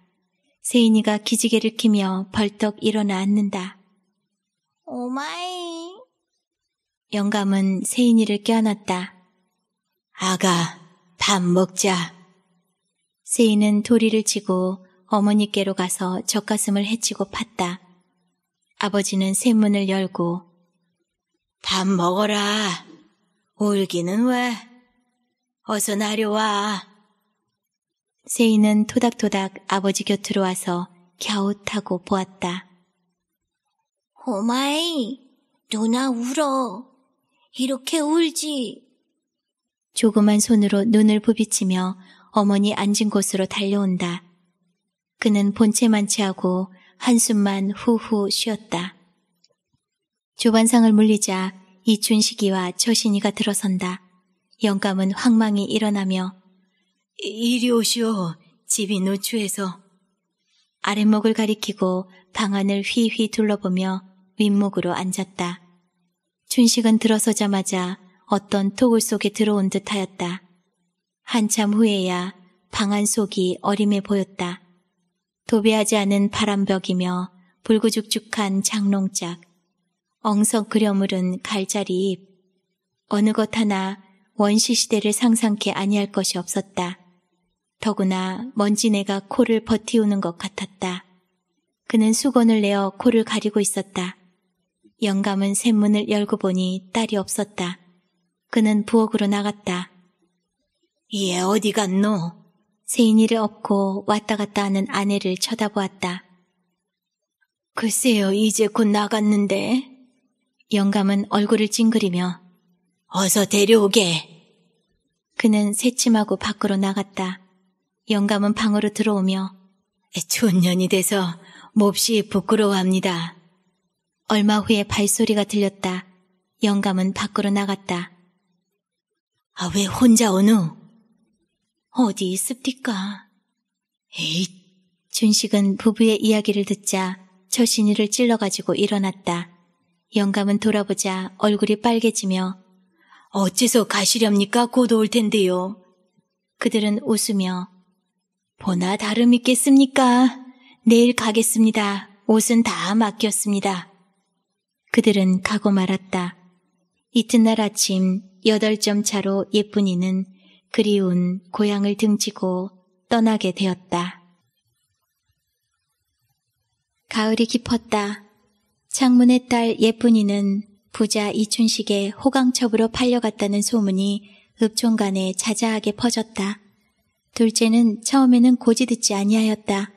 S1: 세인이가 기지개를 키며 벌떡 일어나 앉는다. 오마이. 영감은 세인이를 껴안았다. 아가, 밥 먹자. 세인은 도리를 치고 어머니께로 가서 젖가슴을 해치고 팠다. 아버지는 샘문을 열고 밥 먹어라. 울기는 왜? 어서 나려와. 세이는 토닥토닥 아버지 곁으로 와서 갸웃하고 보았다. 오마이, 누나 울어. 이렇게 울지. 조그만 손으로 눈을 부비치며 어머니 앉은 곳으로 달려온다. 그는 본체만치하고 한숨만 후후 쉬었다. 조반상을 물리자 이춘식이와 저신이가 들어선다. 영감은 황망히 일어나며 이리 오시오. 집이 노추해서. 아랫목을 가리키고 방안을 휘휘 둘러보며 윗목으로 앉았다. 춘식은 들어서자마자 어떤 토굴 속에 들어온 듯 하였다. 한참 후에야 방안 속이 어림해 보였다. 도배하지 않은 바람벽이며 불구죽죽한 장롱짝, 엉성그려물은 갈자리 잎, 어느 것 하나 원시시대를 상상케 아니할 것이 없었다. 더구나 먼지내가 코를 버티우는 것 같았다. 그는 수건을 내어 코를 가리고 있었다. 영감은 샘문을 열고 보니 딸이 없었다. 그는 부엌으로 나갔다. 얘 어디 갔노? 세인이를 업고 왔다 갔다 하는 아내를 쳐다보았다. 글쎄요, 이제 곧 나갔는데. 영감은 얼굴을 찡그리며 어서 데려오게. 그는 새침하고 밖으로 나갔다. 영감은 방으로 들어오며 촌년이 돼서 몹시 부끄러워합니다. 얼마 후에 발소리가 들렸다. 영감은 밖으로 나갔다. 아, 왜 혼자 오누? 어디 있습니까? 에잇! 준식은 부부의 이야기를 듣자 처신이를 찔러가지고 일어났다. 영감은 돌아보자 얼굴이 빨개지며 어째서 가시렵니까? 곧 올 텐데요. 그들은 웃으며 보나 다름있겠습니까? 내일 가겠습니다. 옷은 다 맡겼습니다. 그들은 가고 말았다. 이튿날 아침 여덟 점 차로 예쁜이는 그리운 고향을 등지고 떠나게 되었다. 가을이 깊었다. 창문의 딸 예쁜이는 부자 이춘식의 호강첩으로 팔려갔다는 소문이 읍촌간에 자자하게 퍼졌다. 둘째는 처음에는 고지 듣지 아니하였다.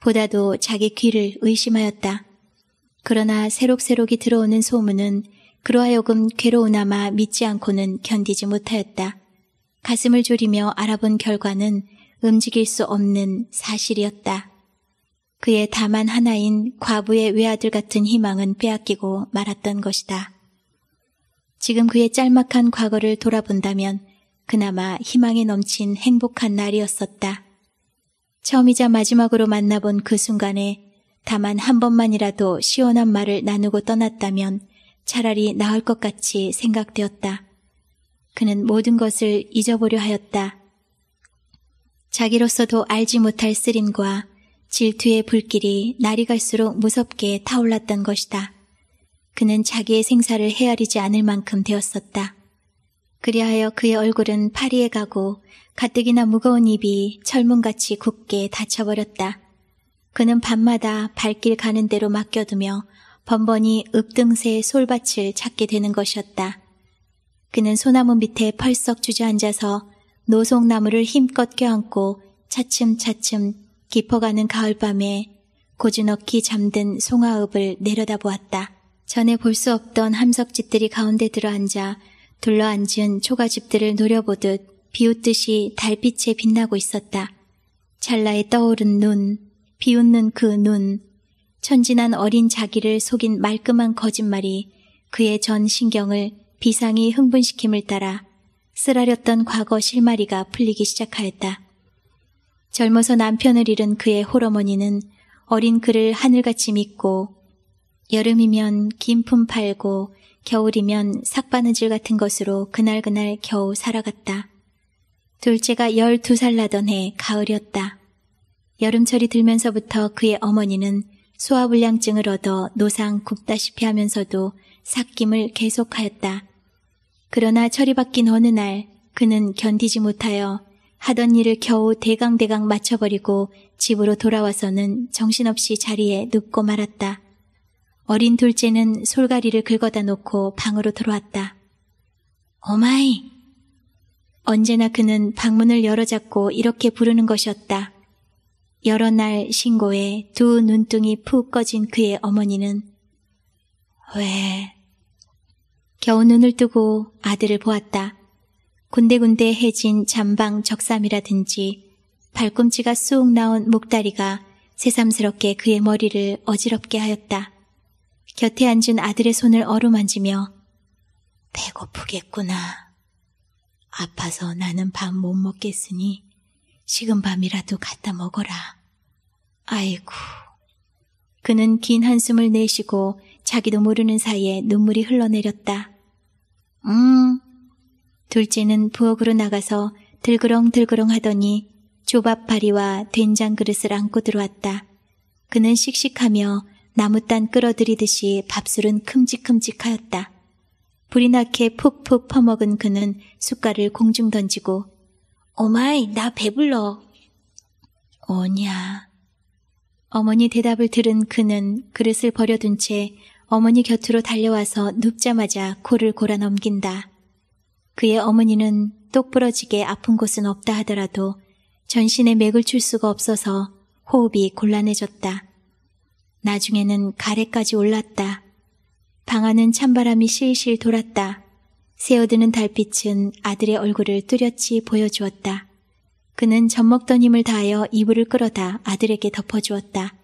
S1: 보다도 자기 귀를 의심하였다. 그러나 새록새록이 들어오는 소문은 그러하여금 괴로우나마 믿지 않고는 견디지 못하였다. 가슴을 졸이며 알아본 결과는 움직일 수 없는 사실이었다. 그의 다만 하나인 과부의 외아들 같은 희망은 빼앗기고 말았던 것이다. 지금 그의 짤막한 과거를 돌아본다면 그나마 희망에 넘친 행복한 날이었었다. 처음이자 마지막으로 만나본 그 순간에 다만 한 번만이라도 시원한 말을 나누고 떠났다면 차라리 나을 것 같이 생각되었다. 그는 모든 것을 잊어보려 하였다. 자기로서도 알지 못할 쓰림과 질투의 불길이 날이 갈수록 무섭게 타올랐던 것이다. 그는 자기의 생사를 헤아리지 않을 만큼 되었었다. 그리하여 그의 얼굴은 파리에 가고 가뜩이나 무거운 입이 철문같이 굳게 닫혀버렸다. 그는 밤마다 발길 가는 대로 맡겨두며 번번이 읍등새의 솔밭을 찾게 되는 것이었다. 그는 소나무 밑에 펄썩 주저앉아서 노송나무를 힘껏 껴안고 차츰차츰 깊어가는 가을밤에 고즈넉히 잠든 송화읍을 내려다보았다. 전에 볼 수 없던 함석집들이 가운데 들어앉아 둘러앉은 초가집들을 노려보듯 비웃듯이 달빛에 빛나고 있었다. 찰나에 떠오른 눈, 비웃는 그 눈, 천진한 어린 자기를 속인 말끔한 거짓말이 그의 전 신경을 비상히 흥분시킴을 따라 쓰라렸던 과거 실마리가 풀리기 시작하였다. 젊어서 남편을 잃은 그의 홀어머니는 어린 그를 하늘같이 믿고 여름이면 긴품 팔고 겨울이면 삭바느질 같은 것으로 그날그날 겨우 살아갔다. 둘째가 열두 살 나던 해 가을이었다. 여름철이 들면서부터 그의 어머니는 소화불량증을 얻어 노상 굽다시피 하면서도 삭김을 계속하였다. 그러나 철이 바뀐 어느 날 그는 견디지 못하여 하던 일을 겨우 대강대강 마쳐버리고 집으로 돌아와서는 정신없이 자리에 눕고 말았다. 어린 둘째는 솔가리를 긁어다 놓고 방으로 들어왔다. 오마이 언제나 그는 방문을 열어잡고 이렇게 부르는 것이었다. 여러 날 신고에 두눈뚱이푹 꺼진 그의 어머니는 왜? 겨우 눈을 뜨고 아들을 보았다. 군데군데 해진 잠방 적삼이라든지 발꿈치가 쑥 나온 목다리가 새삼스럽게 그의 머리를 어지럽게 하였다. 곁에 앉은 아들의 손을 어루만지며 배고프겠구나. 아파서 나는 밥 못 먹겠으니 지금 밤이라도 갖다 먹어라. 아이고. 그는 긴 한숨을 내쉬고 자기도 모르는 사이에 눈물이 흘러내렸다. 음. 둘째는 부엌으로 나가서 들그렁들그렁 하더니 조밥파리와 된장 그릇을 안고 들어왔다. 그는 씩씩하며 나무단 끌어들이듯이 밥술은 큼직큼직하였다. 불이 나게 푹푹 퍼먹은 그는 숟갈을 공중 던지고 어마이 나 배불러. 오냐. 어머니 대답을 들은 그는 그릇을 버려둔 채 어머니 곁으로 달려와서 눕자마자 코를 골아 넘긴다. 그의 어머니는 똑부러지게 아픈 곳은 없다 하더라도 전신에 맥을 출 수가 없어서 호흡이 곤란해졌다. 나중에는 가래까지 올랐다. 방 안은 찬바람이 실실 돌았다. 새어드는 달빛은 아들의 얼굴을 뚜렷이 보여주었다. 그는 젖먹던 힘을 다하여 이불을 끌어다 아들에게 덮어주었다.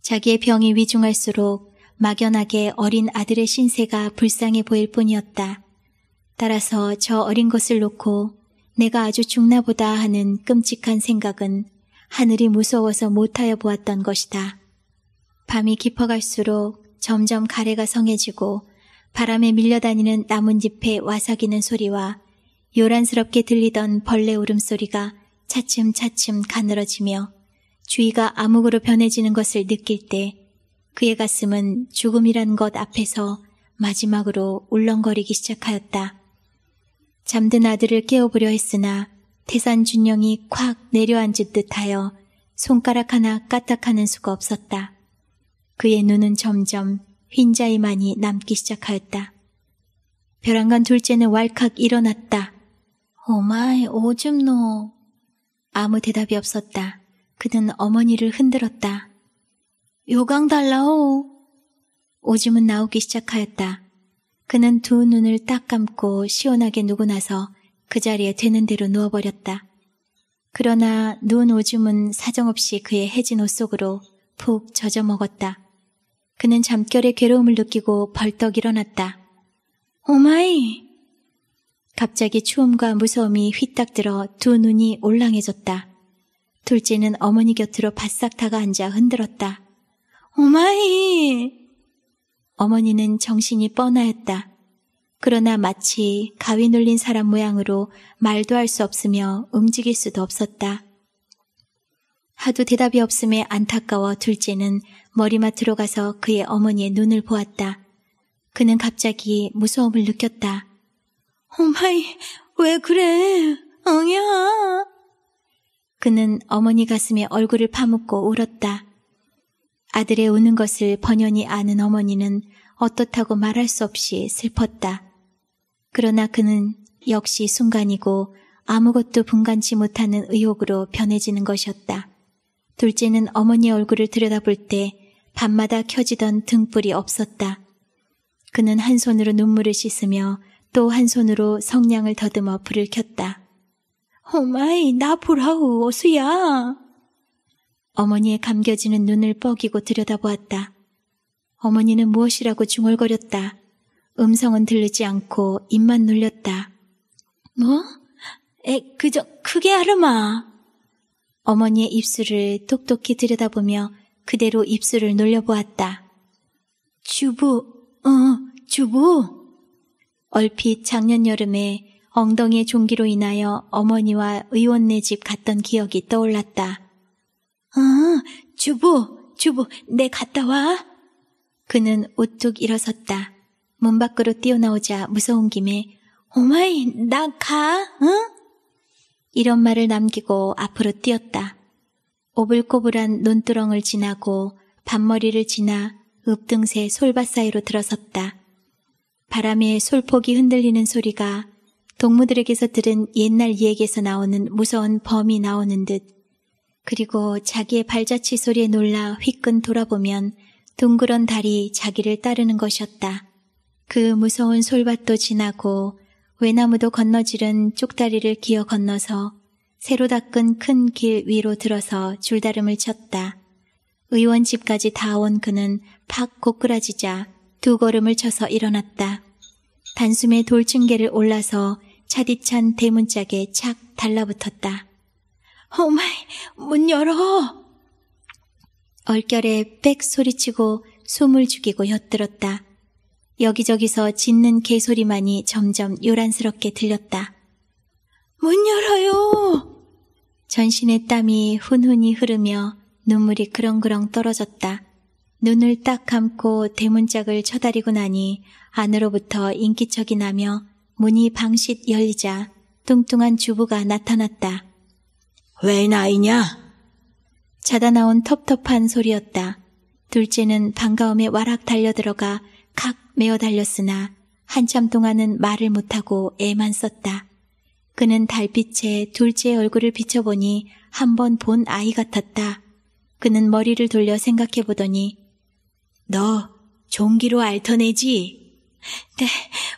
S1: 자기의 병이 위중할수록 막연하게 어린 아들의 신세가 불쌍해 보일 뿐이었다. 따라서 저 어린 것을 놓고 내가 아주 죽나보다 하는 끔찍한 생각은 하늘이 무서워서 못하여 보았던 것이다. 밤이 깊어갈수록 점점 가래가 성해지고 바람에 밀려다니는 나뭇잎에 와사기는 소리와 요란스럽게 들리던 벌레 울음소리가 차츰차츰 가늘어지며 주위가 암흑으로 변해지는 것을 느낄 때 그의 가슴은 죽음이란 것 앞에서 마지막으로 울렁거리기 시작하였다. 잠든 아들을 깨워보려 했으나 태산 준영이 콱내려앉을 듯하여 손가락 하나 까딱하는 수가 없었다. 그의 눈은 점점 흰자이만이 남기 시작하였다. 벼랑간 둘째는 왈칵 일어났다. 오마이 오줌노. 아무 대답이 없었다. 그는 어머니를 흔들었다. 요강 달라오. 오줌은 나오기 시작하였다. 그는 두 눈을 딱 감고 시원하게 누고 나서 그 자리에 되는 대로 누워버렸다. 그러나 눈 오줌은 사정없이 그의 해진 옷 속으로 푹 젖어 먹었다. 그는 잠결에 괴로움을 느끼고 벌떡 일어났다. 오마이! 갑자기 추움과 무서움이 휘딱 들어 두 눈이 올랑해졌다. 둘째는 어머니 곁으로 바싹 다가앉아 흔들었다. 오마이! 어머니는 정신이 뻔하였다. 그러나 마치 가위 눌린 사람 모양으로 말도 할 수 없으며 움직일 수도 없었다. 하도 대답이 없음에 안타까워 둘째는 머리맡으로 가서 그의 어머니의 눈을 보았다. 그는 갑자기 무서움을 느꼈다. 엄마이, 왜 그래? 엉야! 그는 어머니 가슴에 얼굴을 파묻고 울었다. 아들의 우는 것을 번연히 아는 어머니는 어떻다고 말할 수 없이 슬펐다. 그러나 그는 역시 순간이고 아무것도 분간치 못하는 의혹으로 변해지는 것이었다. 둘째는 어머니 얼굴을 들여다볼 때 밤마다 켜지던 등불이 없었다. 그는 한 손으로 눈물을 씻으며 또 한 손으로 성냥을 더듬어 불을 켰다. 오마이, 나 보라우, 어수야! 어머니의 감겨지는 눈을 뻐기고 들여다보았다. 어머니는 무엇이라고 중얼거렸다. 음성은 들리지 않고 입만 눌렸다. 뭐? 에, 그저 크게 하르마. 어머니의 입술을 똑똑히 들여다보며 그대로 입술을 놀려보았다. 주부, 어, 주부. 얼핏 작년 여름에 엉덩이의 종기로 인하여 어머니와 의원네 집 갔던 기억이 떠올랐다. 어, 주부, 주부, 내 갔다 와. 그는 우뚝 일어섰다. 문 밖으로 뛰어나오자 무서운 김에 오마이 나 가, 응? 이런 말을 남기고 앞으로 뛰었다. 오불꼬불한 논두렁을 지나고 밤머리를 지나 읍등새 솔밭 사이로 들어섰다. 바람에 솔폭이 흔들리는 소리가 동무들에게서 들은 옛날 이야기에서 나오는 무서운 범이 나오는 듯 그리고 자기의 발자취 소리에 놀라 휘끈 돌아보면 둥그런 달이 자기를 따르는 것이었다. 그 무서운 솔밭도 지나고 외나무도 건너지른 쪽다리를 기어 건너서 새로 닦은 큰 길 위로 들어서 줄다름을 쳤다. 의원 집까지 다 온 그는 팍 고꾸라지자 두 걸음을 쳐서 일어났다. 단숨에 돌층계를 올라서 차디찬 대문짝에 착 달라붙었다. 오마이, 문 열어! 얼결에 빽 소리치고 숨을 죽이고 엿들었다. 여기저기서 짖는 개소리만이 점점 요란스럽게 들렸다. 문 열어요! 전신의 땀이 훈훈히 흐르며 눈물이 그렁그렁 떨어졌다. 눈을 딱 감고 대문짝을 쳐다리고 나니 안으로부터 인기척이 나며 문이 방식 열리자 뚱뚱한 주부가 나타났다. 왜 나이냐? 자다 나온 텁텁한 소리였다. 둘째는 반가움에 와락 달려들어가 칵 메어 달렸으나 한참 동안은 말을 못하고 애만 썼다. 그는 달빛에 둘째 의 얼굴을 비춰보니 한 번 본 아이 같았다. 그는 머리를 돌려 생각해 보더니 너 종기로 알터내지? 네,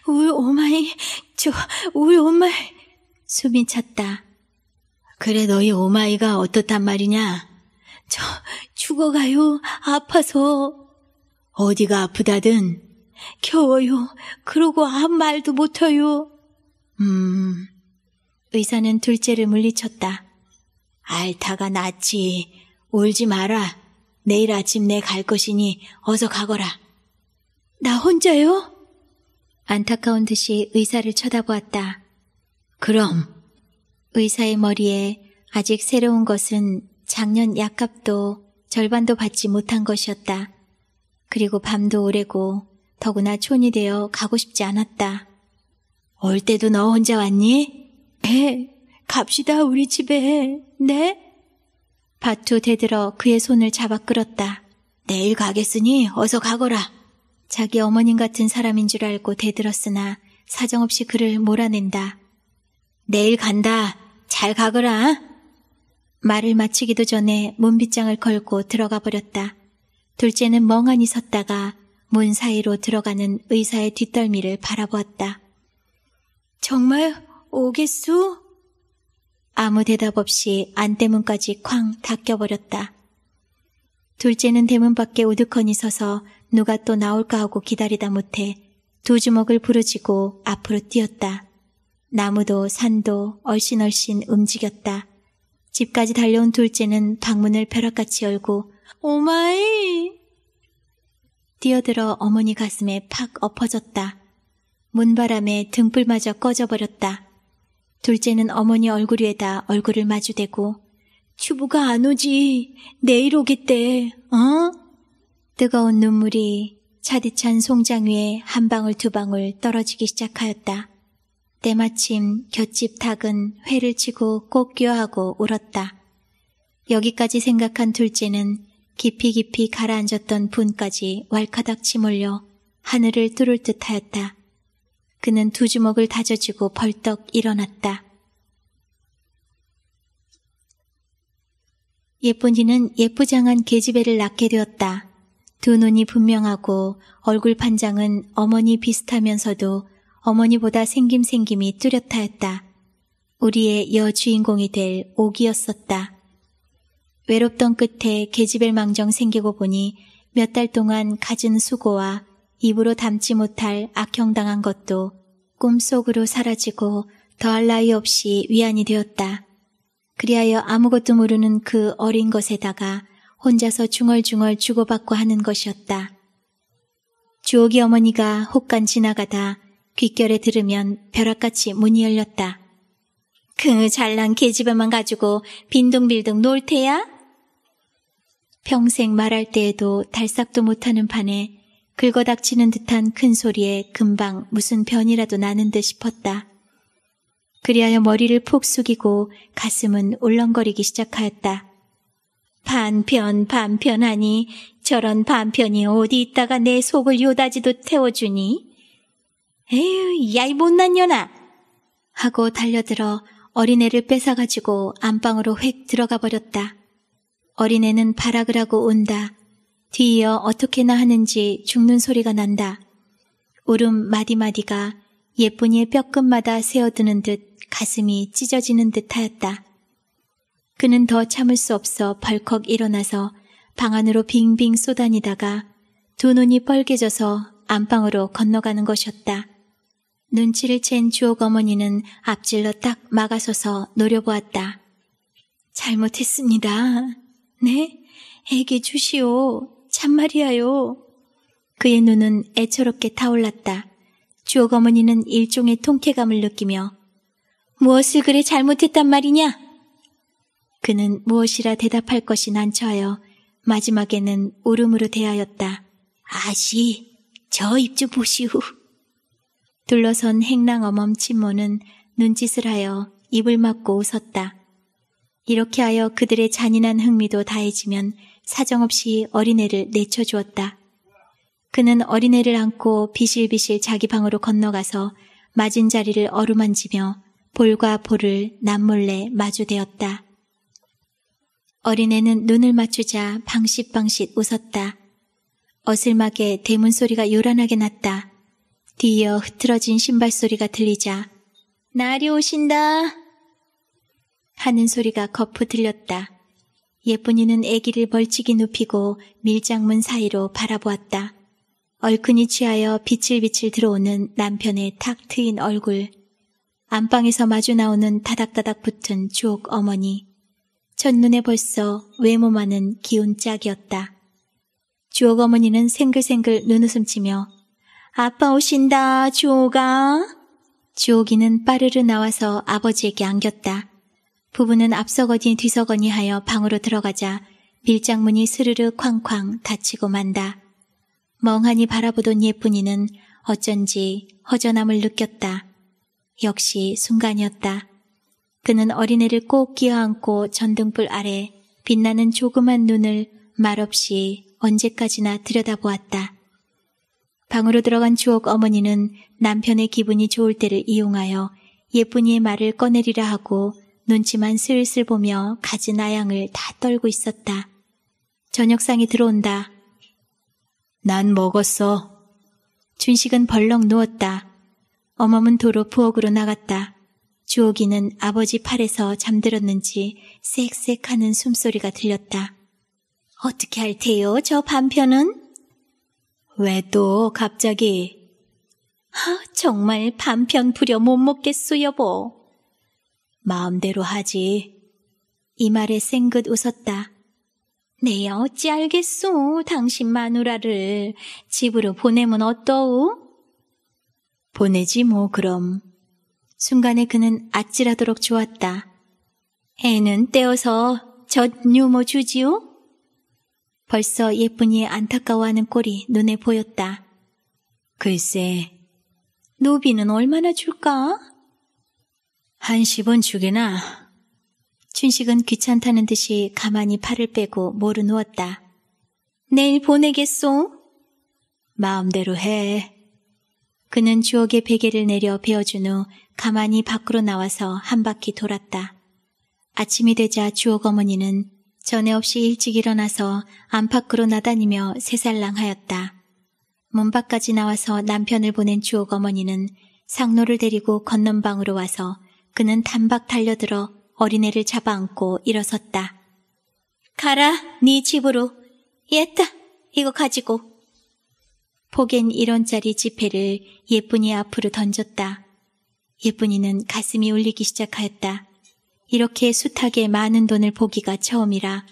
S1: 우리 오마이, 저 우리 오마이 숨이 찼다. 그래 너희 오마이가 어떻단 말이냐? 저 죽어가요 아파서 어디가 아프다든 겨워요. 그러고 아무 말도 못해요. 음, 의사는 둘째를 물리쳤다. 알타가 낫지. 울지 마라. 내일 아침 내 갈 것이니 어서 가거라. 나 혼자요? 안타까운 듯이 의사를 쳐다보았다. 그럼. 의사의 머리에 아직 새로운 것은 작년 약값도 절반도 받지 못한 것이었다. 그리고 밤도 오래고 더구나 촌이 되어 가고 싶지 않았다. 올 때도 너 혼자 왔니? 네, 갑시다 우리 집에. 네? 바투 대들어 그의 손을 잡아 끌었다. 내일 가겠으니 어서 가거라. 자기 어머님 같은 사람인 줄 알고 대들었으나 사정없이 그를 몰아낸다. 내일 간다. 잘 가거라. 말을 마치기도 전에 문빗장을 걸고 들어가 버렸다. 둘째는 멍하니 섰다가 문 사이로 들어가는 의사의 뒷덜미를 바라보았다. 정말 오겠수? 아무 대답 없이 안대문까지 쾅닦여버렸다 둘째는 대문 밖에 우두커니 서서 누가 또 나올까 하고 기다리다 못해 두 주먹을 부르지고 앞으로 뛰었다. 나무도 산도 얼씬얼씬 움직였다. 집까지 달려온 둘째는 방문을 벼락같이 열고 오마이 뛰어들어 어머니 가슴에 팍 엎어졌다. 문바람에 등불마저 꺼져버렸다. 둘째는 어머니 얼굴 위에다 얼굴을 마주대고 튜브가안 오지. 내일 오겠대. 어? 뜨거운 눈물이 차디찬 송장 위에 한 방울 두 방울 떨어지기 시작하였다. 때마침 곁집 닭은 회를 치고 꼭껴하고 울었다. 여기까지 생각한 둘째는 깊이 깊이 가라앉았던 분까지 왈카닥 치몰려 하늘을 뚫을 듯하였다. 그는 두 주먹을 다져쥐고 벌떡 일어났다. 예쁜이는 예쁘장한 계집애를 낳게 되었다. 두 눈이 분명하고 얼굴 판장은 어머니 비슷하면서도 어머니보다 생김생김이 뚜렷하였다. 우리의 여주인공이 될 옥이었었다. 외롭던 끝에 계집을 망정 생기고 보니 몇 달 동안 가진 수고와 입으로 담지 못할 악형당한 것도 꿈속으로 사라지고 더할 나위 없이 위안이 되었다. 그리하여 아무것도 모르는 그 어린 것에다가 혼자서 중얼중얼 주고받고 하는 것이었다. 주옥이 어머니가 혹간 지나가다 귓결에 들으면 벼락같이 문이 열렸다. 그 잘난 계집애만 가지고 빈둥빌둥 놀 테야? 평생 말할 때에도 달싹도 못하는 판에 긁어닥치는 듯한 큰 소리에 금방 무슨 변이라도 나는 듯 싶었다. 그리하여 머리를 푹 숙이고 가슴은 울렁거리기 시작하였다. 반편 반편하니 저런 반편이 어디 있다가 내 속을 요다지도 태워주니? 에휴 야이 못난 년아! 하고 달려들어 어린애를 뺏어가지고 안방으로 휙 들어가 버렸다. 어린애는 발악을 하고 온다. 뒤이어 어떻게나 하는지 죽는 소리가 난다. 울음 마디마디가 예쁜이의 뼈끝마다 새어드는 듯 가슴이 찢어지는 듯하였다. 그는 더 참을 수 없어 벌컥 일어나서 방 안으로 빙빙 쏘다니다가 두 눈이 뻘개져서 안방으로 건너가는 것이었다. 눈치를 챈 주옥 어머니는 앞질러 딱 막아서서 노려보았다. 잘못했습니다. 네? 애기 주시오. 참말이야요. 그의 눈은 애처롭게 타올랐다. 주옥 어머니는 일종의 통쾌감을 느끼며 무엇을 그래 잘못했단 말이냐? 그는 무엇이라 대답할 것이 난처하여 마지막에는 울음으로 대하였다. 아시, 저입주 보시오. 둘러선 행랑 어멈 친모는 눈짓을 하여 입을 막고 웃었다. 이렇게 하여 그들의 잔인한 흥미도 다해지면 사정없이 어린애를 내쳐주었다. 그는 어린애를 안고 비실비실 자기 방으로 건너가서 맞은 자리를 어루만지며 볼과 볼을 남몰래 마주대었다. 어린애는 눈을 맞추자 방식방식 웃었다. 어슬막에 대문 소리가 요란하게 났다. 뒤이어 흐트러진 신발 소리가 들리자 날이 오신다 하는 소리가 거푸 들렸다. 예쁜이는 아기를 벌칙이 눕히고 밀장문 사이로 바라보았다. 얼큰이 취하여 비칠비칠 들어오는 남편의 탁 트인 얼굴. 안방에서 마주 나오는 다닥다닥 붙은 주옥 어머니. 첫눈에 벌써 외모만은 기운 짝이었다. 주옥 어머니는 생글생글 눈웃음 치며 아빠 오신다 주옥아. 주옥이는 빠르르 나와서 아버지에게 안겼다. 부부는 앞서거니 뒤서거니 하여 방으로 들어가자 밀장문이 스르르 쾅쾅 닫히고 만다. 멍하니 바라보던 예쁜이는 어쩐지 허전함을 느꼈다. 역시 순간이었다. 그는 어린애를 꼭 끼어안고 전등불 아래 빛나는 조그만 눈을 말없이 언제까지나 들여다보았다. 방으로 들어간 주옥 어머니는 남편의 기분이 좋을 때를 이용하여 예쁜이의 말을 꺼내리라 하고 눈치만 슬슬 보며 가진아양을다 떨고 있었다. 저녁상이 들어온다. 난 먹었어. 준식은 벌렁 누웠다. 어멈은 도로 부엌으로 나갔다. 주옥이는 아버지 팔에서 잠들었는지 쌕쌕 하는 숨소리가 들렸다. 어떻게 할 테요, 저 반편은? 왜 또 갑자기? 아, 정말 반편 부려 못 먹겠소, 여보. 마음대로 하지. 이 말에 생긋 웃었다. 네, 어찌 알겠소, 당신 마누라를. 집으로 보내면 어떠우? 보내지 뭐, 그럼. 순간에 그는 아찔하도록 좋았다. 애는 떼어서 젖유모 주지요? 벌써 예쁜이의 안타까워하는 꼴이 눈에 보였다. 글쎄, 노비는 얼마나 줄까? 한 10원 주게나 춘식은 귀찮다는 듯이 가만히 팔을 빼고 모를 누웠다. 내일 보내겠소? 마음대로 해. 그는 주옥의 베개를 내려 베어준 후 가만히 밖으로 나와서 한 바퀴 돌았다. 아침이 되자 주옥 어머니는 전에 없이 일찍 일어나서 안팎으로 나다니며 새살랑하였다. 문 밖까지 나와서 남편을 보낸 주옥 어머니는 상노를 데리고 건넌방으로 와서 그는 단박 달려들어 어린애를 잡아안고 일어섰다. 가라, 네 집으로. 예다 이거 가지고. 포겐 1원짜리 지폐를 예쁜이 앞으로 던졌다. 예쁜이는 가슴이 울리기 시작하였다. 이렇게 숱하게 많은 돈을 보기가 처음이라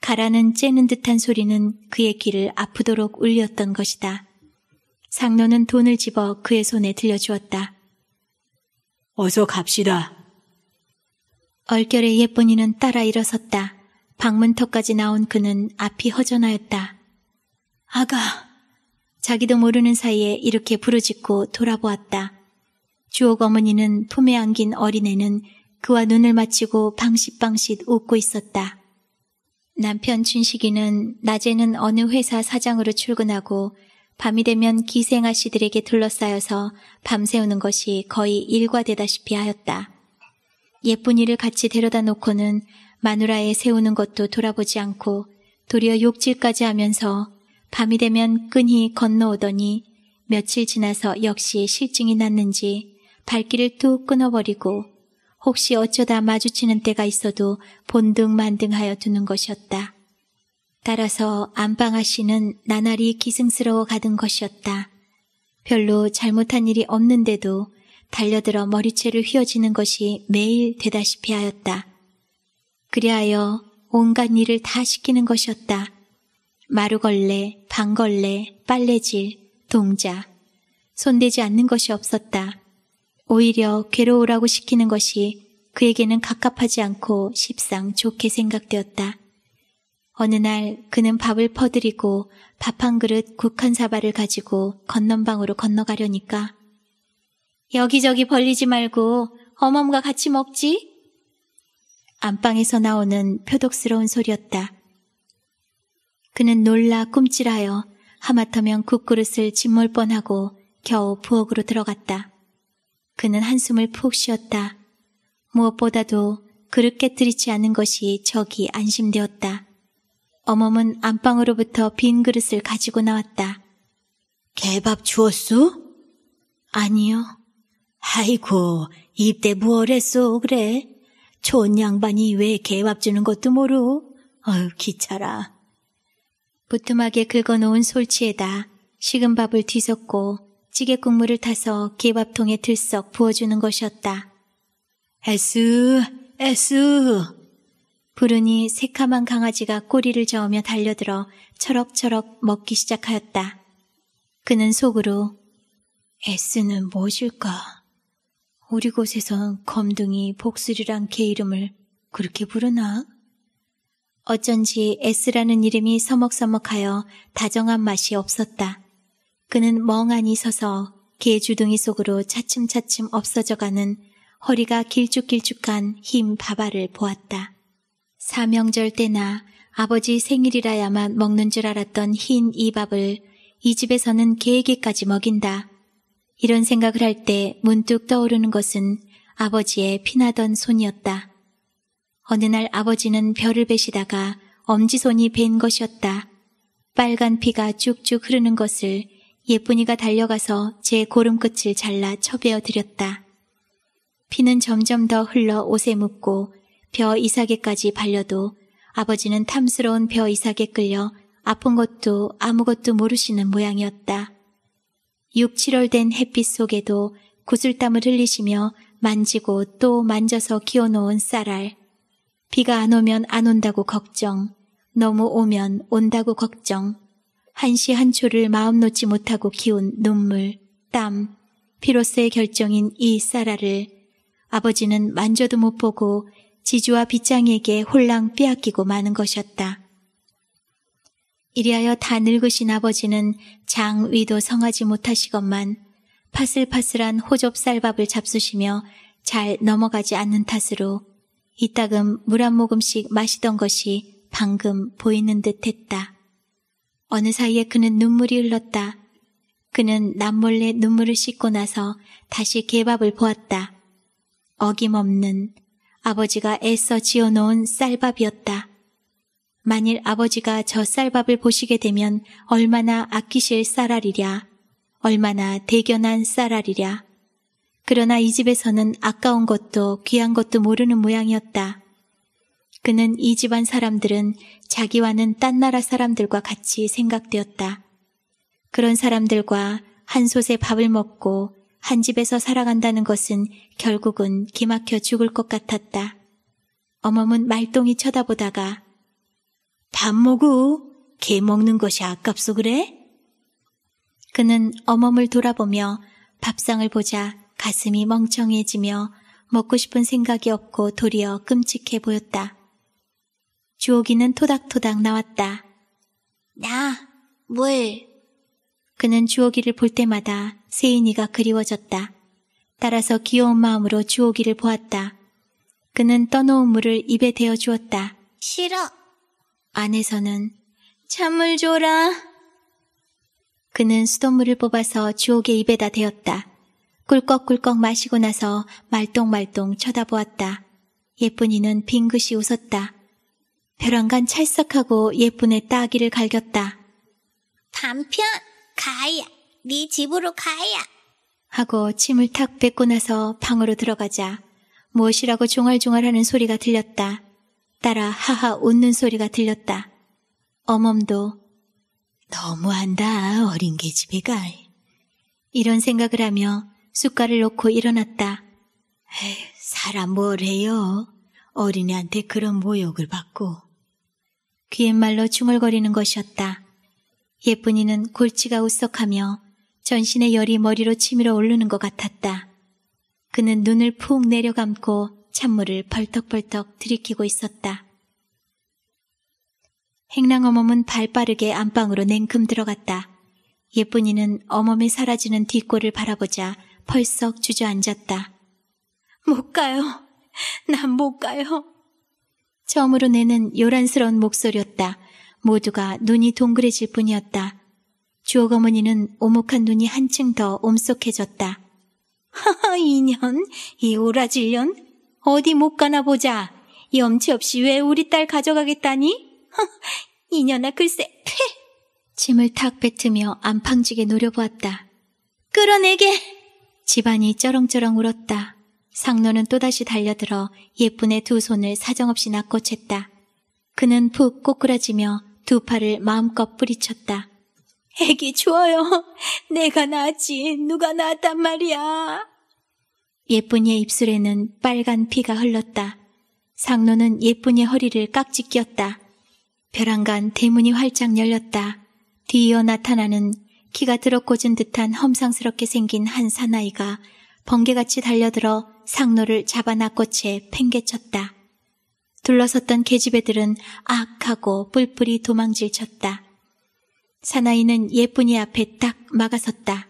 S1: 가라는 째는 듯한 소리는 그의 귀를 아프도록 울렸던 것이다. 상노는 돈을 집어 그의 손에 들려주었다. 어서 갑시다. 얼결에 예쁜이는 따라 일어섰다. 방문턱까지 나온 그는 앞이 허전하였다. 아가! 자기도 모르는 사이에 이렇게 부르짖고 돌아보았다. 주옥 어머니는 품에 안긴 어린애는 그와 눈을 맞추고 방식방식 웃고 있었다. 남편 춘식이는 낮에는 어느 회사 사장으로 출근하고 밤이 되면 기생아씨들에게 둘러싸여서 밤새우는 것이 거의 일과되다시피 하였다. 예쁜이를 같이 데려다 놓고는 마누라에 세우는 것도 돌아보지 않고 도리어 욕질까지 하면서 밤이 되면 끈히 건너오더니 며칠 지나서 역시 실증이 났는지 발길을 뚝 끊어버리고 혹시 어쩌다 마주치는 때가 있어도 본등 만등하여 두는 것이었다. 따라서 안방아씨는 나날이 기승스러워 가던 것이었다. 별로 잘못한 일이 없는데도 달려들어 머리채를 휘어지는 것이 매일 되다시피 하였다. 그리하여 온갖 일을 다 시키는 것이었다. 마루걸레, 방걸레, 빨래질, 동자. 손대지 않는 것이 없었다. 오히려 괴로우라고 시키는 것이 그에게는 갑갑하지 않고 십상 좋게 생각되었다. 어느 날 그는 밥을 퍼드리고 밥 한 그릇 국한 사발을 가지고 건넌방으로 건너가려니까 여기저기 벌리지 말고 어멈과 같이 먹지? 안방에서 나오는 표독스러운 소리였다. 그는 놀라 꿈찔하여 하마터면 국그릇을 짓물 뻔하고 겨우 부엌으로 들어갔다. 그는 한숨을 푹 쉬었다. 무엇보다도 그릇 깨뜨리지 않은 것이 적이 안심되었다. 어멈은 안방으로부터 빈 그릇을 가지고 나왔다. 개밥 주었소 아니요. 아이고, 입대 무얼 했소, 그래? 좋은 양반이 왜 개밥 주는 것도 모르? 어휴, 귀찮아. 부뚜하게 긁어놓은 솔치에다 식은 밥을 뒤섞고 찌개 국물을 타서 개밥통에 들썩 부어주는 것이었다. 에스, 에스! 부르니 새카만 강아지가 꼬리를 저으며 달려들어 철럭철럭 먹기 시작하였다. 그는 속으로 S는 무엇일까? 뭐 우리 곳에선 검둥이 복술이란 개 이름을 그렇게 부르나? 어쩐지 S라는 이름이 서먹서먹하여 다정한 맛이 없었다. 그는 멍하니 서서 개 주둥이 속으로 차츰차츰 없어져가는 허리가 길쭉길쭉한 흰 바바를 보았다. 사명절 때나 아버지 생일이라야만 먹는 줄 알았던 흰 이 밥을 이 집에서는 개에게까지 먹인다. 이런 생각을 할 때 문득 떠오르는 것은 아버지의 피나던 손이었다. 어느 날 아버지는 별을 베시다가 엄지손이 벤 것이었다. 빨간 피가 쭉쭉 흐르는 것을 예쁜이가 달려가서 제 고름 끝을 잘라 처베어 드렸다. 피는 점점 더 흘러 옷에 묻고 벼 이삭에까지 발려도 아버지는 탐스러운 벼 이삭에 끌려 아픈 것도 아무것도 모르시는 모양이었다. 6, 7월 된 햇빛 속에도 구슬땀을 흘리시며 만지고 또 만져서 키워놓은 쌀알. 비가 안 오면 안 온다고 걱정. 너무 오면 온다고 걱정. 한시 한초를 마음 놓지 못하고 키운 눈물, 땀, 피로스의 결정인 이 쌀알을 아버지는 만져도 못 보고 지주와 빗장에게 홀랑 빼앗기고 마는 것이었다. 이리하여 다 늙으신 아버지는 장위도 성하지 못하시건만 파슬파슬한 호접쌀밥을 잡수시며 잘 넘어가지 않는 탓으로 이따금 물 한 모금씩 마시던 것이 방금 보이는 듯 했다. 어느 사이에 그는 눈물이 흘렀다. 그는 남몰래 눈물을 씻고 나서 다시 개밥을 보았다. 어김없는 아버지가 애써 지어 놓은 쌀밥이었다. 만일 아버지가 저 쌀밥을 보시게 되면 얼마나 아끼실 쌀알이랴. 얼마나 대견한 쌀알이랴. 그러나 이 집에서는 아까운 것도 귀한 것도 모르는 모양이었다. 그는 이 집안 사람들은 자기와는 딴 나라 사람들과 같이 생각되었다. 그런 사람들과 한 솥에 밥을 먹고 한 집에서 살아간다는 것은 결국은 기막혀 죽을 것 같았다. 어멈은 말똥이 쳐다보다가 밥 먹어. 개 먹는 것이 아깝소 그래? 그는 어멈을 돌아보며 밥상을 보자 가슴이 멍청해지며 먹고 싶은 생각이 없고 도리어 끔찍해 보였다. 주옥이는 토닥토닥 나왔다. 나, 뭘? 그는 주옥이를 볼 때마다 세인이가 그리워졌다. 따라서 귀여운 마음으로 주오기를 보았다. 그는 떠놓은 물을 입에 대어 주었다. 싫어. 안에서는 찬물 줘라. 그는 수돗물을 뽑아서 주옥의 입에다 대었다. 꿀꺽꿀꺽 마시고 나서 말똥말똥 쳐다보았다. 예쁜이는 빙긋이 웃었다. 벼랑간 찰싹하고 예쁜의 따귀를 갈겼다. 반편 가야. 네 집으로 가야. 하고 침을 탁 뱉고 나서 방으로 들어가자 무엇이라고 종알종알하는 소리가 들렸다. 따라 하하 웃는 소리가 들렸다. 어멈도 너무한다 어린 계집애 갈 이런 생각을 하며 숟가락을 놓고 일어났다. 에휴, 사람 뭘 해요. 어린애한테 그런 모욕을 받고. 귀엔 말로 중얼거리는 것이었다. 예쁜이는 골치가 우석하며 전신의 열이 머리로 치밀어 오르는 것 같았다. 그는 눈을 푹 내려감고 찬물을 벌떡벌떡 들이키고 있었다. 행랑 어멈은 발 빠르게 안방으로 냉큼 들어갔다. 예쁜이는 어멈이 사라지는 뒷골을 바라보자 펄썩 주저앉았다. 못 가요. 난 못 가요. 처음으로 내는 요란스러운 목소리였다. 모두가 눈이 동그래질 뿐이었다. 주옥 어머니는 오목한 눈이 한층 더 옴속해졌다. 하하, 이년, 이 오라질년, 어디 못 가나 보자. 염치 없이 왜 우리 딸 가져가겠다니? 허, 이년아 글쎄, 패! 짐을 탁 뱉으며 안팡지게 노려보았다. 끌어내게! 집안이 쩌렁쩌렁 울었다. 상노는 또다시 달려들어 예쁜의 두 손을 사정없이 낚고챘다. 그는 푹 꼬꾸라지며 두 팔을 마음껏 뿌리쳤다. 애기 주어요. 내가 낳았지 누가 낳았단 말이야. 예쁜이의 입술에는 빨간 피가 흘렀다. 상노는 예쁜이의 허리를 깍지 꼈다. 벼랑간 대문이 활짝 열렸다. 뒤이어 나타나는 키가 들어꽂은 듯한 험상스럽게 생긴 한 사나이가 번개같이 달려들어 상노를 잡아놨고 채 팽개쳤다. 둘러섰던 계집애들은 악하고 뿔뿔이 도망질쳤다. 사나이는 예쁜이 앞에 딱 막아섰다.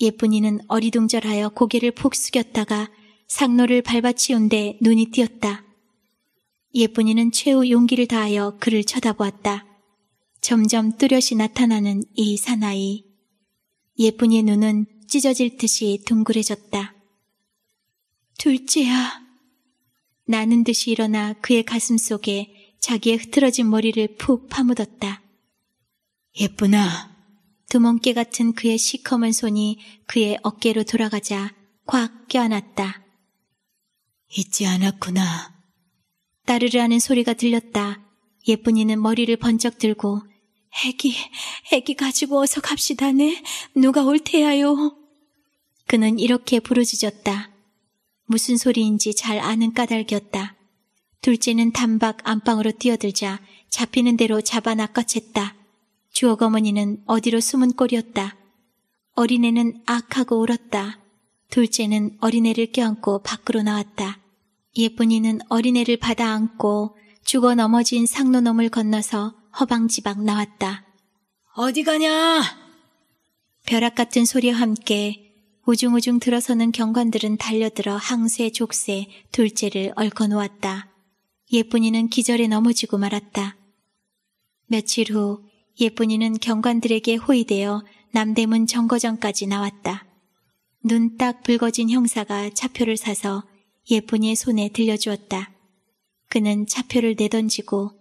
S1: 예쁜이는 어리둥절하여 고개를 푹 숙였다가 상로를 밟아치운데 눈이 띄었다. 예쁜이는 최후 용기를 다하여 그를 쳐다보았다. 점점 뚜렷이 나타나는 이 사나이. 예쁜이의 눈은 찢어질 듯이 둥그레졌다. 둘째야. 나는 듯이 일어나 그의 가슴 속에 자기의 흐트러진 머리를 푹 파묻었다. 예쁘나? 두멍깨 같은 그의 시커먼 손이 그의 어깨로 돌아가자 꽉 껴안았다. 잊지 않았구나. 따르르 하는 소리가 들렸다. 예쁜이는 머리를 번쩍 들고 애기, 애기 가지고 어서 갑시다네. 누가 올 테야요. 그는 이렇게 부르짖었다. 무슨 소리인지 잘 아는 까닭이었다. 둘째는 단박 안방으로 뛰어들자 잡히는 대로 잡아 낚아챘다. 주옥 어머니는 어디로 숨은 꼴이었다. 어린애는 악하고 울었다. 둘째는 어린애를 껴안고 밖으로 나왔다. 예쁜이는 어린애를 받아 안고 죽어 넘어진 상로놈을 건너서 허방지방 나왔다. 어디 가냐? 벼락 같은 소리와 함께 우중우중 들어서는 경관들은 달려들어 항세 족세 둘째를 얽어 놓았다. 예쁜이는 기절에 넘어지고 말았다. 며칠 후 예쁜이는 경관들에게 호의되어 남대문 정거장까지 나왔다. 눈 딱 붉어진 형사가 차표를 사서 예쁜이의 손에 들려주었다. 그는 차표를 내던지고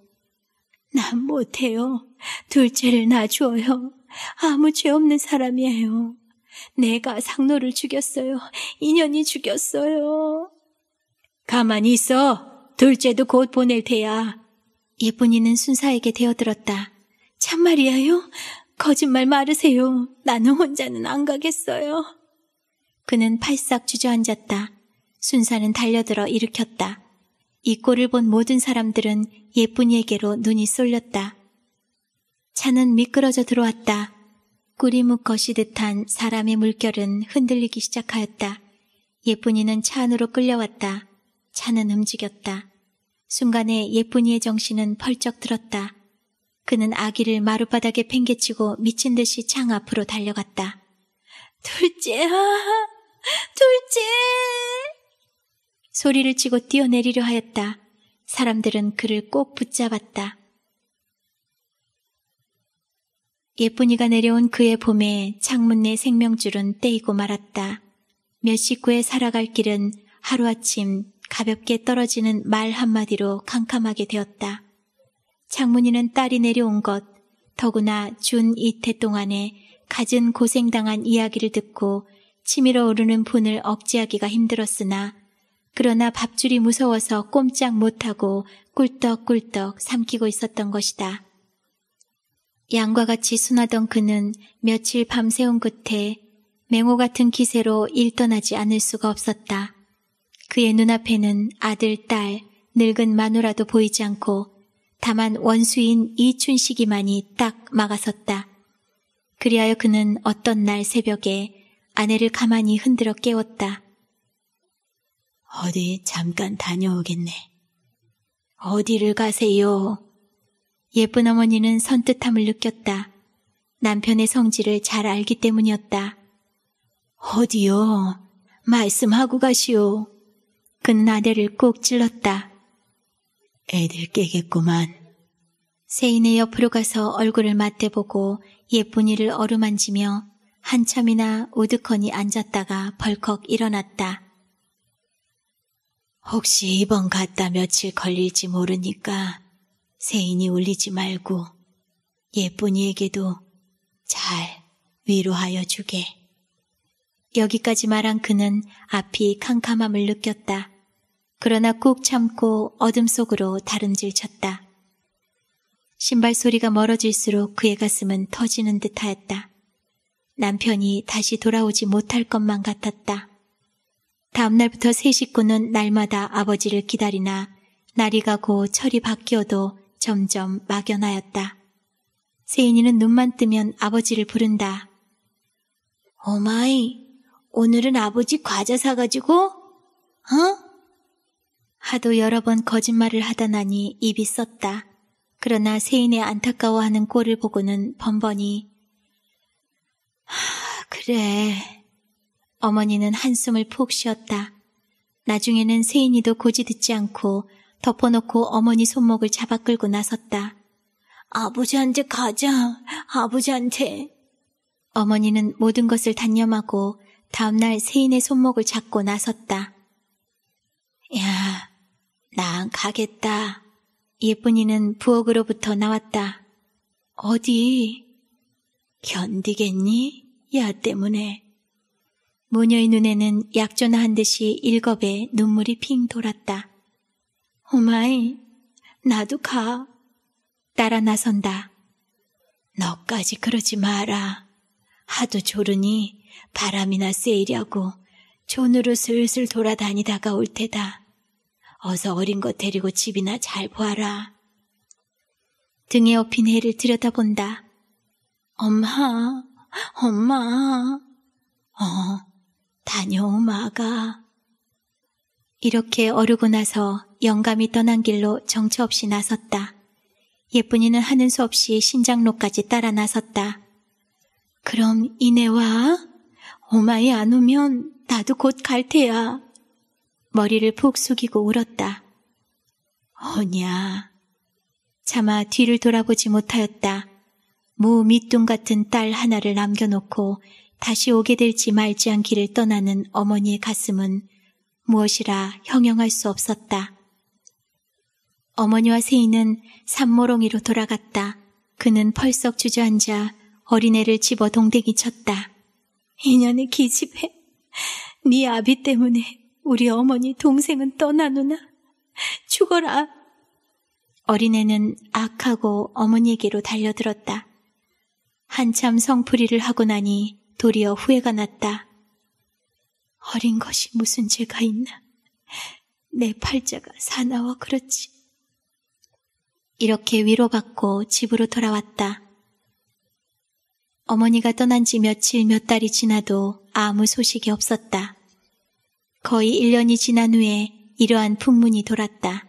S1: 난 못해요. 둘째를 놔주어요. 아무 죄 없는 사람이에요. 내가 상노를 죽였어요. 인연이 죽였어요. 가만히 있어. 둘째도 곧 보낼 테야. 예쁜이는 순사에게 대어들었다. 참말이야요 거짓말 말으세요. 나는 혼자는 안 가겠어요. 그는 팔싹 주저앉았다. 순사는 달려들어 일으켰다. 이 꼴을 본 모든 사람들은 예쁜이에게로 눈이 쏠렸다. 차는 미끄러져 들어왔다. 꾸리묵 거시듯한 사람의 물결은 흔들리기 시작하였다. 예쁜이는 차 안으로 끌려왔다. 차는 움직였다. 순간에 예쁜이의 정신은 펄쩍 들었다. 그는 아기를 마룻바닥에 팽개치고 미친 듯이 창 앞으로 달려갔다. 둘째야, 둘째! 소리를 치고 뛰어내리려 하였다. 사람들은 그를 꼭 붙잡았다. 예쁜이가 내려온 그의 봄에 창문 내 생명줄은 떼이고 말았다. 몇 식구의 살아갈 길은 하루아침 가볍게 떨어지는 말 한마디로 캄캄하게 되었다. 장문이는 딸이 내려온 것, 더구나 준 이태 동안에 갖은 고생당한 이야기를 듣고 치밀어 오르는 분을 억제하기가 힘들었으나 그러나 밥줄이 무서워서 꼼짝 못하고 꿀떡꿀떡 삼키고 있었던 것이다. 양과 같이 순하던 그는 며칠 밤새운 끝에 맹호 같은 기세로 일떠나지 않을 수가 없었다. 그의 눈앞에는 아들, 딸, 늙은 마누라도 보이지 않고 다만 원수인 이춘식이만이 딱 막아섰다. 그리하여 그는 어떤 날 새벽에 아내를 가만히 흔들어 깨웠다. 어디 잠깐 다녀오겠네. 어디를 가세요? 예쁜 어머니는 선뜻함을 느꼈다. 남편의 성질을 잘 알기 때문이었다. 어디요? 말씀하고 가시오. 그는 아내를 꼭 찔렀다. 애들 깨겠구만. 세인의 옆으로 가서 얼굴을 맞대보고 예쁜이를 어루만지며 한참이나 우드커니 앉았다가 벌컥 일어났다. 혹시 이번 갔다 며칠 걸릴지 모르니까 세인이 울리지 말고 예쁜이에게도 잘 위로하여 주게. 여기까지 말한 그는 앞이 캄캄함을 느꼈다. 그러나 꾹 참고 어둠 속으로 다름질 쳤다. 신발 소리가 멀어질수록 그의 가슴은 터지는 듯 하였다. 남편이 다시 돌아오지 못할 것만 같았다. 다음날부터 세 식구는 날마다 아버지를 기다리나 날이 가고 철이 바뀌어도 점점 막연하였다. 세인이는 눈만 뜨면 아버지를 부른다. 오마이 오늘은 아버지 과자 사가지고? 어? 하도 여러 번 거짓말을 하다 나니 입이 썼다. 그러나 세인의 안타까워하는 꼴을 보고는 번번이 하, 그래. 어머니는 한숨을 푹 쉬었다. 나중에는 세인이도 고지 듣지 않고 덮어놓고 어머니 손목을 잡아 끌고 나섰다. 아버지한테 가자. 아버지한테. 어머니는 모든 것을 단념하고 다음날 세인의 손목을 잡고 나섰다. 야, 난 가겠다. 예쁜이는 부엌으로부터 나왔다. 어디? 견디겠니? 야 때문에. 모녀의 눈에는 약조나 한 듯이 일겁에 눈물이 핑 돌았다. 오마이, 나도 가. 따라 나선다. 너까지 그러지 마라. 하도 졸으니 바람이나 쐬이려고 존으로 슬슬 돌아다니다가 올 테다. 어서 어린 것 데리고 집이나 잘 보아라. 등에 업힌 해를 들여다본다. 엄마, 엄마, 어, 다녀오마가. 이렇게 어르고 나서 영감이 떠난 길로 정처 없이 나섰다. 예쁜이는 하는 수 없이 신장로까지 따라 나섰다. 그럼 이내 와? 오마이 안 오면 나도 곧 갈 테야. 머리를 푹 숙이고 울었다. 허냐. 차마 뒤를 돌아보지 못하였다. 무 밑둥 같은 딸 하나를 남겨놓고 다시 오게 될지 말지 않기를 떠나는 어머니의 가슴은 무엇이라 형용할 수 없었다. 어머니와 세인은 산모롱이로 돌아갔다. 그는 펄썩 주저앉아 어린애를 집어 동댕이 쳤다. 이년의 기집애, 네 아비 때문에 우리 어머니 동생은 떠나누나? 죽어라. 어린애는 악하고 어머니에게로 달려들었다. 한참 성풀이를 하고 나니 도리어 후회가 났다. 어린 것이 무슨 죄가 있나? 내 팔자가 사나워 그렇지. 이렇게 위로받고 집으로 돌아왔다. 어머니가 떠난 지 며칠 몇 달이 지나도 아무 소식이 없었다. 거의 1년이 지난 후에 이러한 풍문이 돌았다.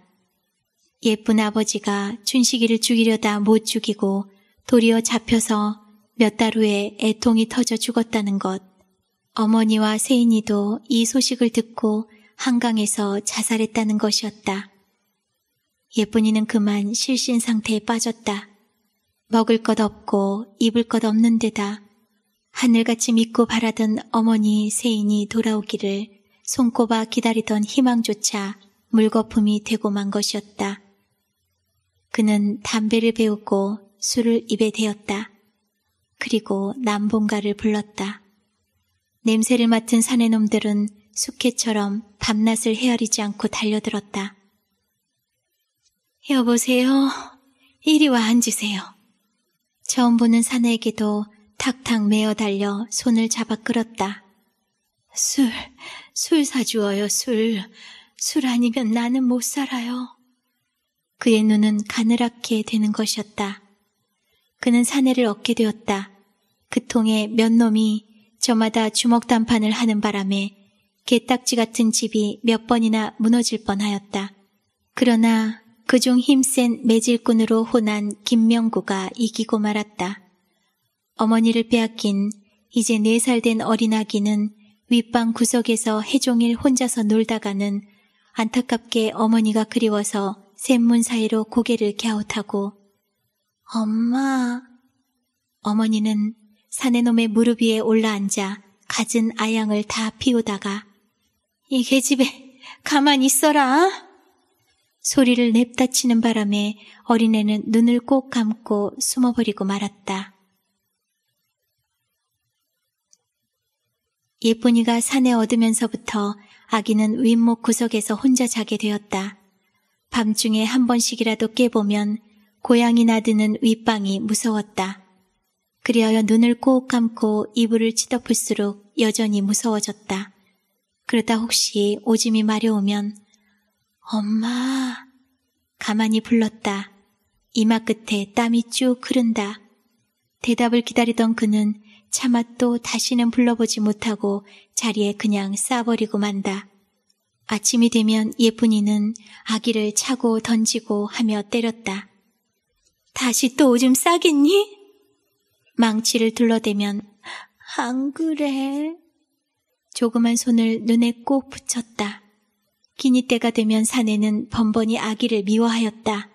S1: 예쁜 아버지가 춘식이를 죽이려다 못 죽이고 도리어 잡혀서 몇 달 후에 애통이 터져 죽었다는 것. 어머니와 세인이도 이 소식을 듣고 한강에서 자살했다는 것이었다. 예쁜이는 그만 실신 상태에 빠졌다. 먹을 것 없고 입을 것 없는 데다 하늘같이 믿고 바라던 어머니 세인이 돌아오기를 손꼽아 기다리던 희망조차 물거품이 되고 만 것이었다. 그는 담배를 배우고 술을 입에 대었다. 그리고 남봉가를 불렀다. 냄새를 맡은 사내놈들은 숙회처럼 밤낮을 헤아리지 않고 달려들었다. 여보세요. 이리 와 앉으세요. 처음 보는 사내에게도 탁탁 메어 달려 손을 잡아 끌었다. 술, 술 사주어요, 술. 술 아니면 나는 못 살아요. 그의 눈은 가늘하게 되는 것이었다. 그는 사내를 얻게 되었다. 그 통에 몇 놈이 저마다 주먹 단판을 하는 바람에 개딱지 같은 집이 몇 번이나 무너질 뻔하였다. 그러나 그 중 힘센 매질꾼으로 혼한 김명구가 이기고 말았다. 어머니를 빼앗긴 이제 네 살 된 어린아기는 윗방 구석에서 해종일 혼자서 놀다가는 안타깝게 어머니가 그리워서 샘문 사이로 고개를 갸웃하고 엄마 어머니는 사내놈의 무릎 위에 올라앉아 갖은 아양을 다 피우다가 이 계집애 가만히 있어라 소리를 냅다 치는 바람에 어린애는 눈을 꼭 감고 숨어버리고 말았다. 예쁜이가 산에 얻으면서부터 아기는 윗목 구석에서 혼자 자게 되었다. 밤중에 한 번씩이라도 깨보면 고양이 나드는 윗방이 무서웠다. 그리하여 눈을 꼭 감고 이불을 치덮을수록 여전히 무서워졌다. 그러다 혹시 오짐이 마려우면 엄마 가만히 불렀다. 이마 끝에 땀이 쭉 흐른다. 대답을 기다리던 그는 차마 또 다시는 불러보지 못하고 자리에 그냥 싸버리고 만다. 아침이 되면 예쁜이는 아기를 차고 던지고 하며 때렸다. 다시 또 오줌 싸겠니? 망치를 둘러대면 안 그래. 조그만 손을 눈에 꼭 붙였다. 기니 때가 되면 사내는 번번이 아기를 미워하였다.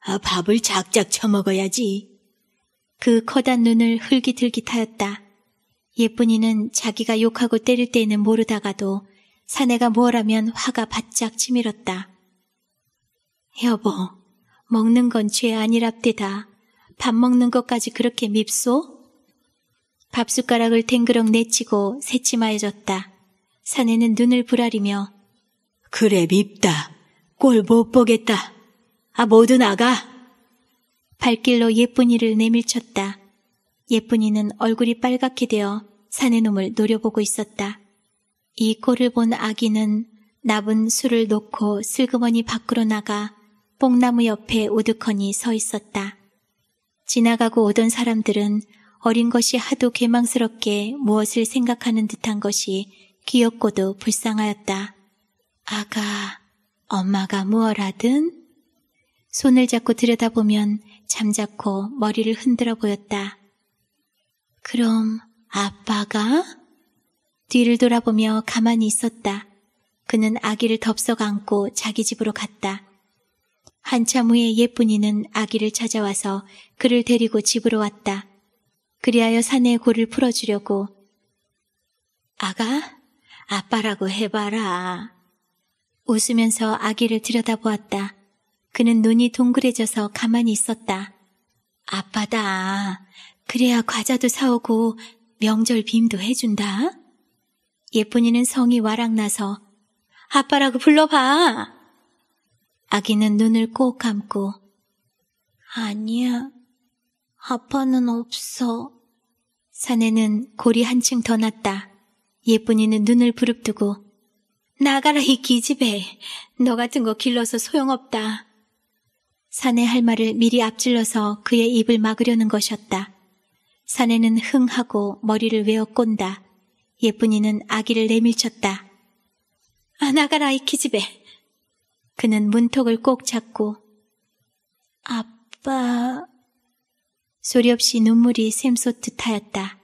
S1: 아, 밥을 작작 처먹어야지. 그 커다란 눈을 흘깃흘깃하였다. 예쁜이는 자기가 욕하고 때릴 때에는 모르다가도 사내가 뭐라면 화가 바짝 치밀었다. 여보, 먹는 건 죄 아니랍디다. 밥 먹는 것까지 그렇게 밉소? 밥숟가락을 탱그럭 내치고 새침하여졌다. 사내는 눈을 부라리며 그래 밉다. 꼴 못 보겠다. 아 모두 나가. 발길로 예쁜이를 내밀쳤다. 예쁜이는 얼굴이 빨갛게 되어 사내놈을 노려보고 있었다. 이 꼴을 본 아기는 남은 술을 놓고 슬그머니 밖으로 나가 뽕나무 옆에 오두커니 서 있었다. 지나가고 오던 사람들은 어린 것이 하도 개망스럽게 무엇을 생각하는 듯한 것이 귀엽고도 불쌍하였다. 아가, 엄마가 무엇하든? 손을 잡고 들여다보면 잠자코 머리를 흔들어 보였다. 그럼 아빠가? 뒤를 돌아보며 가만히 있었다. 그는 아기를 덥석 안고 자기 집으로 갔다. 한참 후에 예쁜이는 아기를 찾아와서 그를 데리고 집으로 왔다. 그리하여 사내의 고를 풀어주려고 아가, 아빠라고 해봐라. 웃으면서 아기를 들여다보았다. 그는 눈이 동그래져서 가만히 있었다. 아빠다. 그래야 과자도 사오고 명절 빔도 해준다. 예쁜이는 성이 와락나서 아빠라고 불러봐. 아기는 눈을 꼭 감고 아니야. 아빠는 없어. 사내는 골이 한층 더 났다. 예쁜이는 눈을 부릅뜨고 나가라 이 기집애. 너 같은 거 길러서 소용없다. 사내 할 말을 미리 앞질러서 그의 입을 막으려는 것이었다. 사내는 흥하고 머리를 외어 꼰다. 예쁜이는 아기를 내밀쳤다. 아, 나가라, 이 키집애. 그는 문턱을 꼭 잡고, 아빠. 소리 없이 눈물이 샘솟듯 하였다.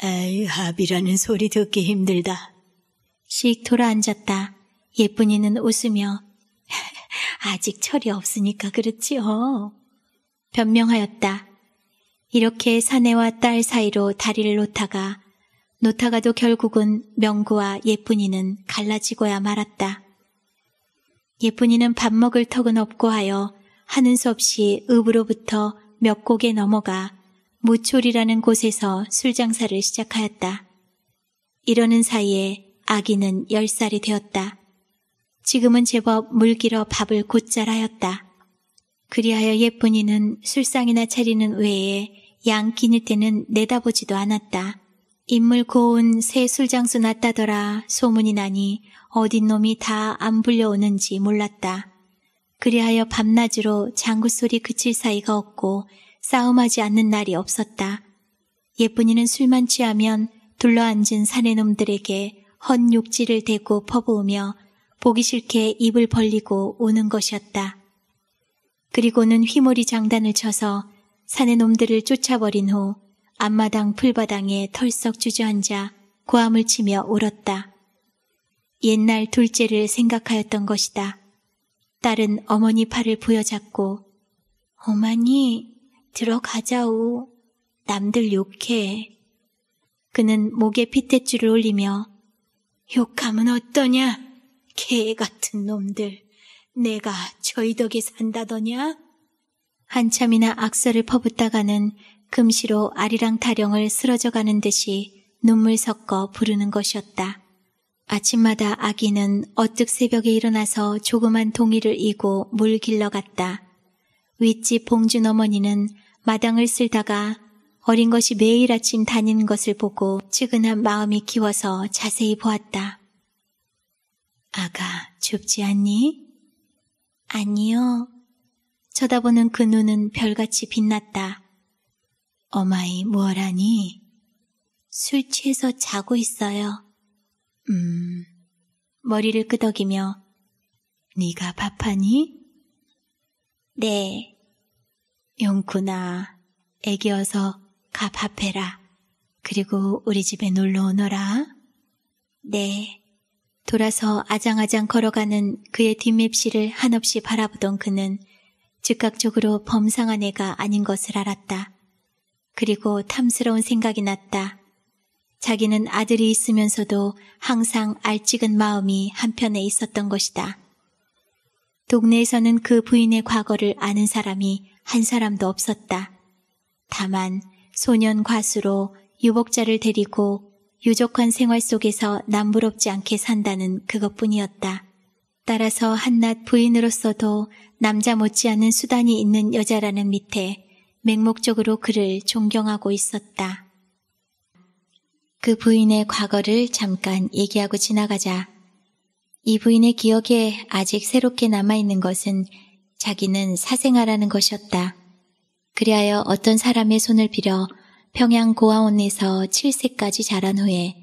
S1: 아이, 합이라는 소리 듣기 힘들다. 씩 돌아앉았다. 예쁜이는 웃으며 아직 철이 없으니까 그렇지요. 변명하였다. 이렇게 사내와 딸 사이로 다리를 놓다가 놓다가도 결국은 명구와 예쁜이는 갈라지고야 말았다. 예쁜이는 밥 먹을 턱은 없고 하여 하는 수 없이 읍으로부터 몇 곡에 넘어가 무촐이라는 곳에서 술 장사를 시작하였다. 이러는 사이에 아기는 열살이 되었다. 지금은 제법 물기러 밥을 곧잘하였다. 그리하여 예쁜이는 술상이나 차리는 외에 양 기닐 때는 내다보지도 않았다. 인물 고운 새 술장수 났다더라 소문이 나니 어딘 놈이 다 안 불려오는지 몰랐다. 그리하여 밤낮으로 장구 소리 그칠 사이가 없고 싸움하지 않는 날이 없었다. 예쁜이는 술만 취하면 둘러앉은 사내놈들에게 헛 욕지를 대고 퍼부으며 보기 싫게 입을 벌리고 오는 것이었다. 그리고는 휘몰이 장단을 쳐서 산의 놈들을 쫓아버린 후 앞마당 풀바당에 털썩 주저앉아 고함을 치며 울었다. 옛날 둘째를 생각하였던 것이다. 딸은 어머니 팔을 부여잡고 어머니 들어가자오. 남들 욕해. 그는 목에 핏대줄을 올리며 욕하면 어떠냐? 개 같은 놈들, 내가 저희 덕에 산다더냐? 한참이나 악설을 퍼붓다가는 금시로 아리랑 타령을 쓰러져 가는 듯이 눈물 섞어 부르는 것이었다. 아침마다 아기는 어뜩 새벽에 일어나서 조그만 동이를 이고 물 길러 갔다. 윗집 봉준 어머니는 마당을 쓸다가 어린 것이 매일 아침 다니는 것을 보고 측은한 마음이 키워서 자세히 보았다. 아가, 춥지 않니? 아니요. 쳐다보는 그 눈은 별같이 빛났다. 어마이 무얼 하니? 술 취해서 자고 있어요. 음, 머리를 끄덕이며 네가 밥하니? 네. 용구나, 애기어서 가 밥해라. 그리고 우리 집에 놀러 오너라. 네. 돌아서 아장아장 걸어가는 그의 뒷맵시를 한없이 바라보던 그는 즉각적으로 범상한 애가 아닌 것을 알았다. 그리고 탐스러운 생각이 났다. 자기는 아들이 있으면서도 항상 알찍은 마음이 한편에 있었던 것이다. 동네에서는 그 부인의 과거를 아는 사람이 한 사람도 없었다. 다만 소년 과수로 유복자를 데리고 유족한 생활 속에서 남부럽지 않게 산다는 그것뿐이었다. 따라서 한낱 부인으로서도 남자 못지않은 수단이 있는 여자라는 밑에 맹목적으로 그를 존경하고 있었다. 그 부인의 과거를 잠깐 얘기하고 지나가자. 이 부인의 기억에 아직 새롭게 남아있는 것은 자기는 사생아라는 것이었다. 그리하여 어떤 사람의 손을 빌어 평양 고아원에서 7세까지 자란 후에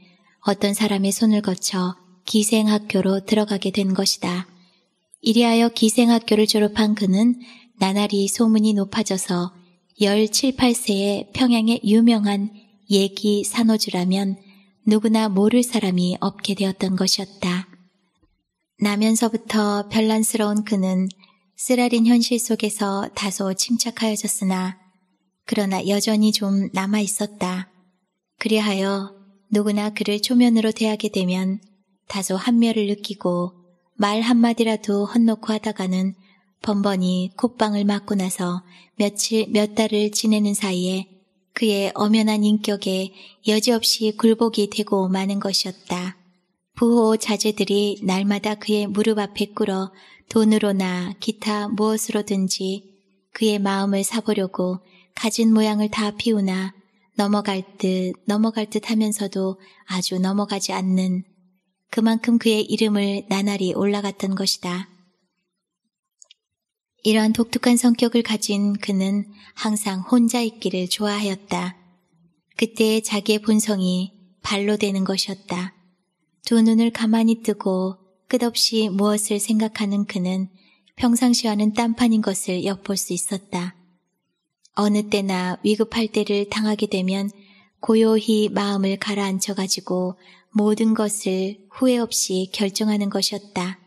S1: 어떤 사람의 손을 거쳐 기생학교로 들어가게 된 것이다. 이리하여 기생학교를 졸업한 그는 나날이 소문이 높아져서 17, 8세에 평양의 유명한 예기 산호주라면 누구나 모를 사람이 없게 되었던 것이었다. 나면서부터 별난스러운 그는 쓰라린 현실 속에서 다소 침착하여졌으나 그러나 여전히 좀 남아 있었다. 그리하여 누구나 그를 초면으로 대하게 되면 다소 한멸을 느끼고 말 한마디라도 헛놓고 하다가는 번번이 콧방을 맞고 나서 며칠 몇 달을 지내는 사이에 그의 엄연한 인격에 여지없이 굴복이 되고 마는 것이었다. 부호 자제들이 날마다 그의 무릎 앞에 꿇어 돈으로나 기타 무엇으로든지 그의 마음을 사보려고 가진 모양을 다 피우나 넘어갈 듯 넘어갈 듯 하면서도 아주 넘어가지 않는 그만큼 그의 이름을 나날이 올라갔던 것이다. 이러한 독특한 성격을 가진 그는 항상 혼자 있기를 좋아하였다. 그때의 자기의 본성이 발로 되는 것이었다. 두 눈을 가만히 뜨고 끝없이 무엇을 생각하는 그는 평상시와는 딴판인 것을 엿볼 수 있었다. 어느 때나 위급할 때를 당하게 되면 고요히 마음을 가라앉혀가지고 모든 것을 후회 없이 결정하는 것이었다.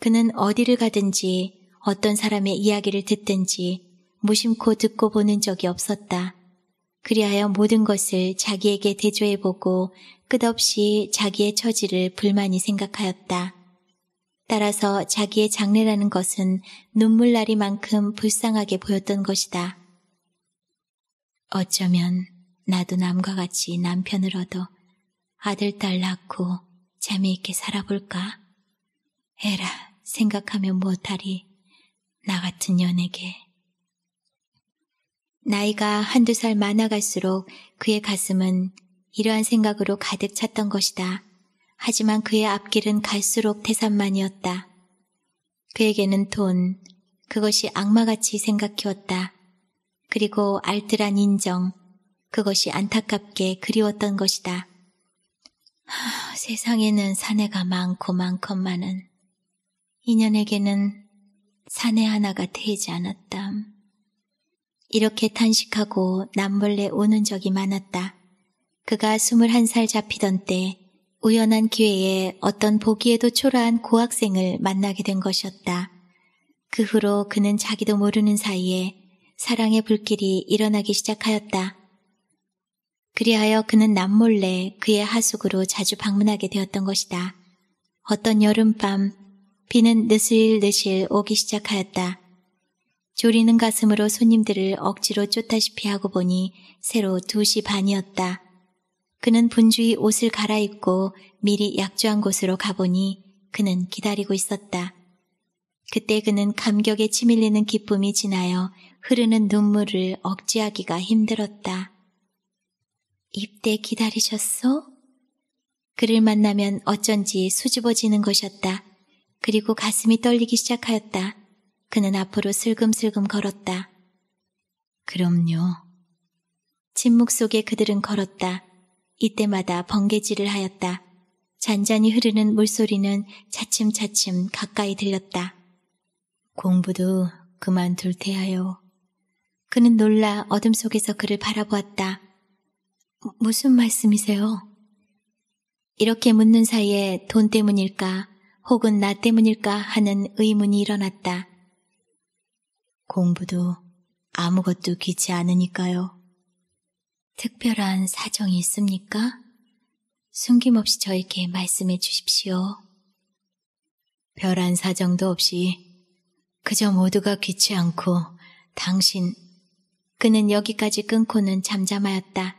S1: 그는 어디를 가든지 어떤 사람의 이야기를 듣든지 무심코 듣고 보는 적이 없었다. 그리하여 모든 것을 자기에게 대조해보고 끝없이 자기의 처지를 불만이 생각하였다. 따라서 자기의 장례라는 것은 눈물날이만큼 불쌍하게 보였던 것이다. 어쩌면 나도 남과 같이 남편을 얻어 아들, 딸 낳고 재미있게 살아볼까? 에라, 생각하면 못하리. 나 같은 연에게. 나이가 한두 살 많아갈수록 그의 가슴은 이러한 생각으로 가득 찼던 것이다. 하지만 그의 앞길은 갈수록 태산만이었다. 그에게는 돈, 그것이 악마같이 생각해왔다. 그리고 알뜰한 인정, 그것이 안타깝게 그리웠던 것이다. 하, 세상에는 사내가 많고 많건만은 인연에게는 사내 하나가 되지 않았담. 이렇게 탄식하고 남몰래 오는 적이 많았다. 그가 21살 잡히던 때 우연한 기회에 어떤 보기에도 초라한 고학생을 만나게 된 것이었다. 그 후로 그는 자기도 모르는 사이에 사랑의 불길이 일어나기 시작하였다. 그리하여 그는 남몰래 그의 하숙으로 자주 방문하게 되었던 것이다. 어떤 여름밤 비는 느슬느슬 오기 시작하였다. 졸이는 가슴으로 손님들을 억지로 쫓다시피 하고 보니 새로 2시 반이었다. 그는 분주히 옷을 갈아입고 미리 약조한 곳으로 가보니 그는 기다리고 있었다. 그때 그는 감격에 치밀리는 기쁨이 지나여 흐르는 눈물을 억제하기가 힘들었다. 입대 기다리셨소? 그를 만나면 어쩐지 수줍어지는 것이었다. 그리고 가슴이 떨리기 시작하였다. 그는 앞으로 슬금슬금 걸었다. 그럼요. 침묵 속에 그들은 걸었다. 이때마다 번개질을 하였다. 잔잔히 흐르는 물소리는 차츰차츰 가까이 들렸다. 공부도 그만둘 테하여. 그는 놀라 어둠 속에서 그를 바라보았다. 무슨 말씀이세요? 이렇게 묻는 사이에 돈 때문일까 혹은 나 때문일까 하는 의문이 일어났다. 공부도 아무것도 귀치 않으니까요. 특별한 사정이 있습니까? 숨김없이 저에게 말씀해 주십시오. 별한 사정도 없이 그저 모두가 귀치 않고 당신 그는 여기까지 끊고는 잠잠하였다.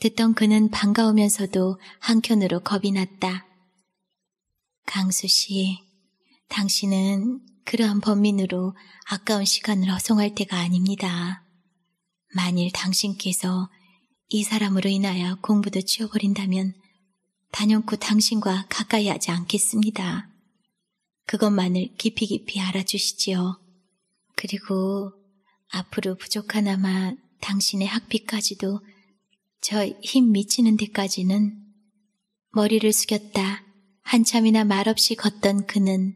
S1: 듣던 그는 반가우면서도 한켠으로 겁이 났다. 강수 씨, 당신은 그러한 범민으로 아까운 시간을 허송할 때가 아닙니다. 만일 당신께서 이 사람으로 인하여 공부도 치워버린다면 단연코 당신과 가까이 하지 않겠습니다. 그것만을 깊이 깊이 알아주시지요. 그리고 앞으로 부족하나마 당신의 학비까지도 저 힘 미치는 데까지는 머리를 숙였다 한참이나 말없이 걷던 그는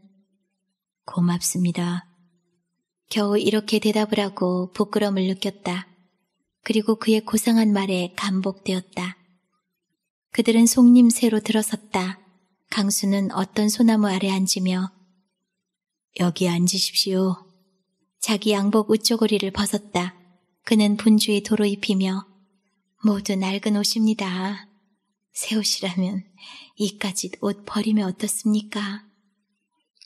S1: 고맙습니다. 겨우 이렇게 대답을 하고 부끄럼을 느꼈다. 그리고 그의 고상한 말에 감복되었다. 그들은 송림새로 들어섰다. 강수는 어떤 소나무 아래 앉으며 여기 앉으십시오. 자기 양복 우쪽거리를 벗었다. 그는 분주히 도로 입히며 모두 낡은 옷입니다. 새 옷이라면 이까짓 옷 버리면 어떻습니까?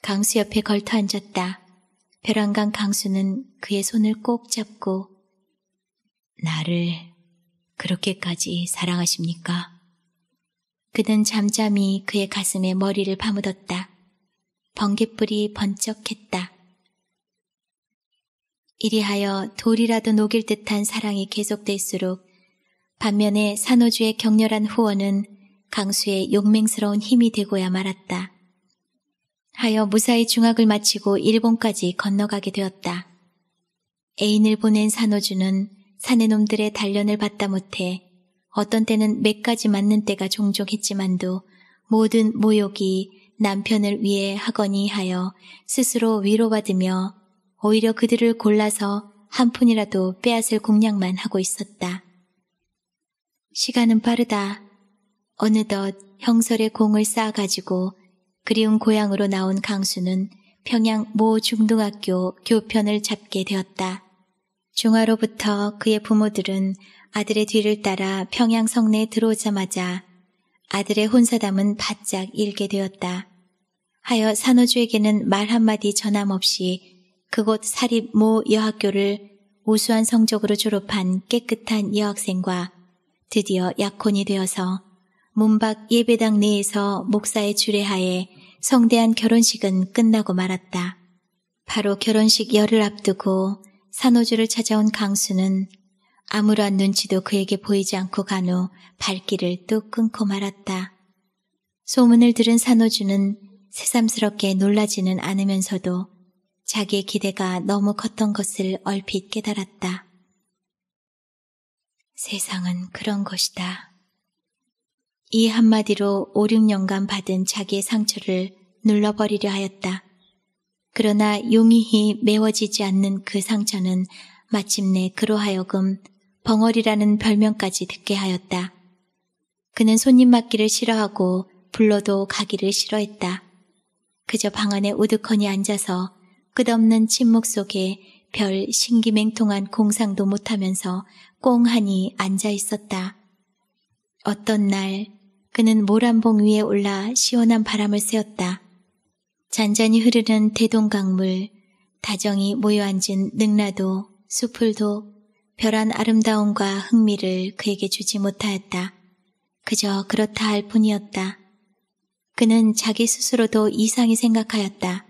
S1: 강수 옆에 걸터 앉았다. 벼랑간 강수는 그의 손을 꼭 잡고 나를 그렇게까지 사랑하십니까? 그는 잠잠히 그의 가슴에 머리를 파묻었다. 번갯불이 번쩍했다. 이리하여 돌이라도 녹일 듯한 사랑이 계속될수록 반면에 산호주의 격렬한 후원은 강수의 용맹스러운 힘이 되고야 말았다. 하여 무사히 중학을 마치고 일본까지 건너가게 되었다. 애인을 보낸 산호주는 사내놈들의 단련을 받다 못해 어떤 때는 몇까지 맞는 때가 종종 했지만도 모든 모욕이 남편을 위해 하거니 하여 스스로 위로받으며 오히려 그들을 골라서 한 푼이라도 빼앗을 공략만 하고 있었다. 시간은 빠르다. 어느덧 형설의 공을 쌓아가지고 그리운 고향으로 나온 강수는 평양 모 중등학교 교편을 잡게 되었다. 중화로부터 그의 부모들은 아들의 뒤를 따라 평양 성내에 들어오자마자 아들의 혼사담은 바짝 읽게 되었다. 하여 산호주에게는 말 한마디 전함없이 그곳 사립 모 여학교를 우수한 성적으로 졸업한 깨끗한 여학생과 드디어 약혼이 되어서 문박 예배당 내에서 목사의 주례하에 성대한 결혼식은 끝나고 말았다. 바로 결혼식 열흘 앞두고 산호주를 찾아온 강수는 아무런 눈치도 그에게 보이지 않고 간 후 발길을 뚝 끊고 말았다. 소문을 들은 산호주는 새삼스럽게 놀라지는 않으면서도 자기의 기대가 너무 컸던 것을 얼핏 깨달았다. 세상은 그런 것이다. 이 한마디로 5, 6년간 받은 자기의 상처를 눌러버리려 하였다. 그러나 용이히 메워지지 않는 그 상처는 마침내 그로하여금 벙어리라는 별명까지 듣게 하였다. 그는 손님 맞기를 싫어하고 불러도 가기를 싫어했다. 그저 방 안에 우두커니 앉아서 끝없는 침묵 속에 별 신기맹통한 공상도 못하면서 꽁하니 앉아 있었다. 어떤 날 그는 모란봉 위에 올라 시원한 바람을 쐬었다. 잔잔히 흐르는 대동강물, 다정히 모여 앉은 능라도, 수풀도 별한 아름다움과 흥미를 그에게 주지 못하였다. 그저 그렇다 할 뿐이었다. 그는 자기 스스로도 이상히 생각하였다.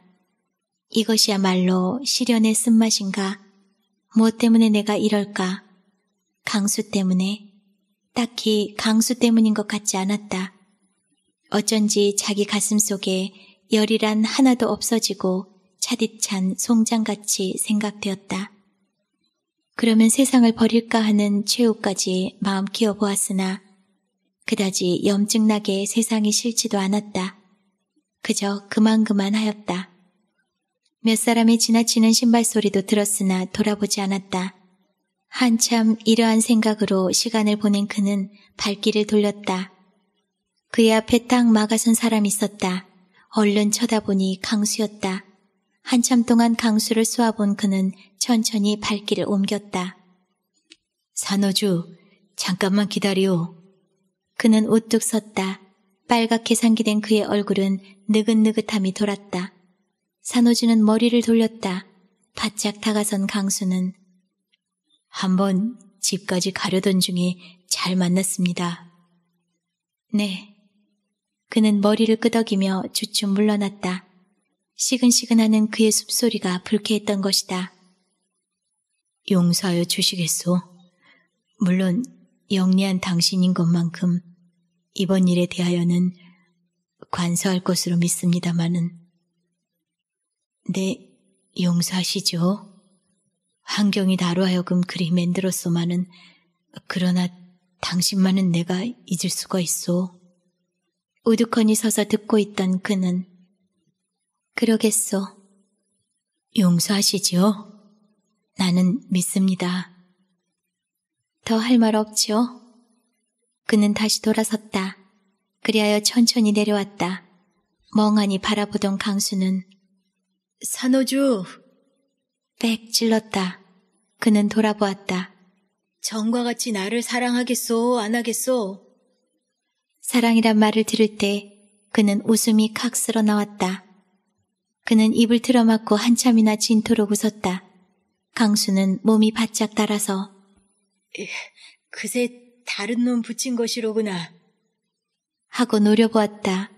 S1: 이것이야말로 시련의 쓴맛인가? 무엇 뭐 때문에 내가 이럴까? 강수 때문에? 딱히 강수 때문인 것 같지 않았다. 어쩐지 자기 가슴 속에 열이란 하나도 없어지고 차디찬 송장같이 생각되었다. 그러면 세상을 버릴까 하는 최후까지 마음 키워보았으나 그다지 염증나게 세상이 싫지도 않았다. 그저 그만 그만 하였다. 몇 사람이 지나치는 신발 소리도 들었으나 돌아보지 않았다. 한참 이러한 생각으로 시간을 보낸 그는 발길을 돌렸다. 그의 앞에 딱 막아선 사람이 있었다. 얼른 쳐다보니 강수였다. 한참 동안 강수를 쏘아본 그는 천천히 발길을 옮겼다. 산호주, 잠깐만 기다려 그는 우뚝 섰다. 빨갛게 상기된 그의 얼굴은 느긋느긋함이 돌았다. 산호주는 머리를 돌렸다. 바짝 다가선 강수는 한 번 집까지 가려던 중에 잘 만났습니다. 네, 그는 머리를 끄덕이며 주춤 물러났다. 시근시근하는 그의 숲소리가 불쾌했던 것이다. 용서하여 주시겠소. 물론 영리한 당신인 것만큼 이번 일에 대하여는 관서할 것으로 믿습니다마는 네, 용서하시죠. 환경이 다로 하여금 그리 만들었소마는 그러나 당신만은 내가 잊을 수가 있소. 우두커니 서서 듣고 있던 그는 그러겠소. 용서하시지요? 나는 믿습니다. 더 할 말 없지요? 그는 다시 돌아섰다. 그리하여 천천히 내려왔다. 멍하니 바라보던 강수는 산호주! 빽질렀다 그는 돌아보았다. 정과 같이 나를 사랑하겠소, 안 하겠소? 사랑이란 말을 들을 때 그는 웃음이 칵 쓸어 나왔다. 그는 입을 틀어막고 한참이나 진토록 웃었다. 강수는 몸이 바짝 달아서 그새 다른 놈 붙인 것이로구나 하고 노려보았다.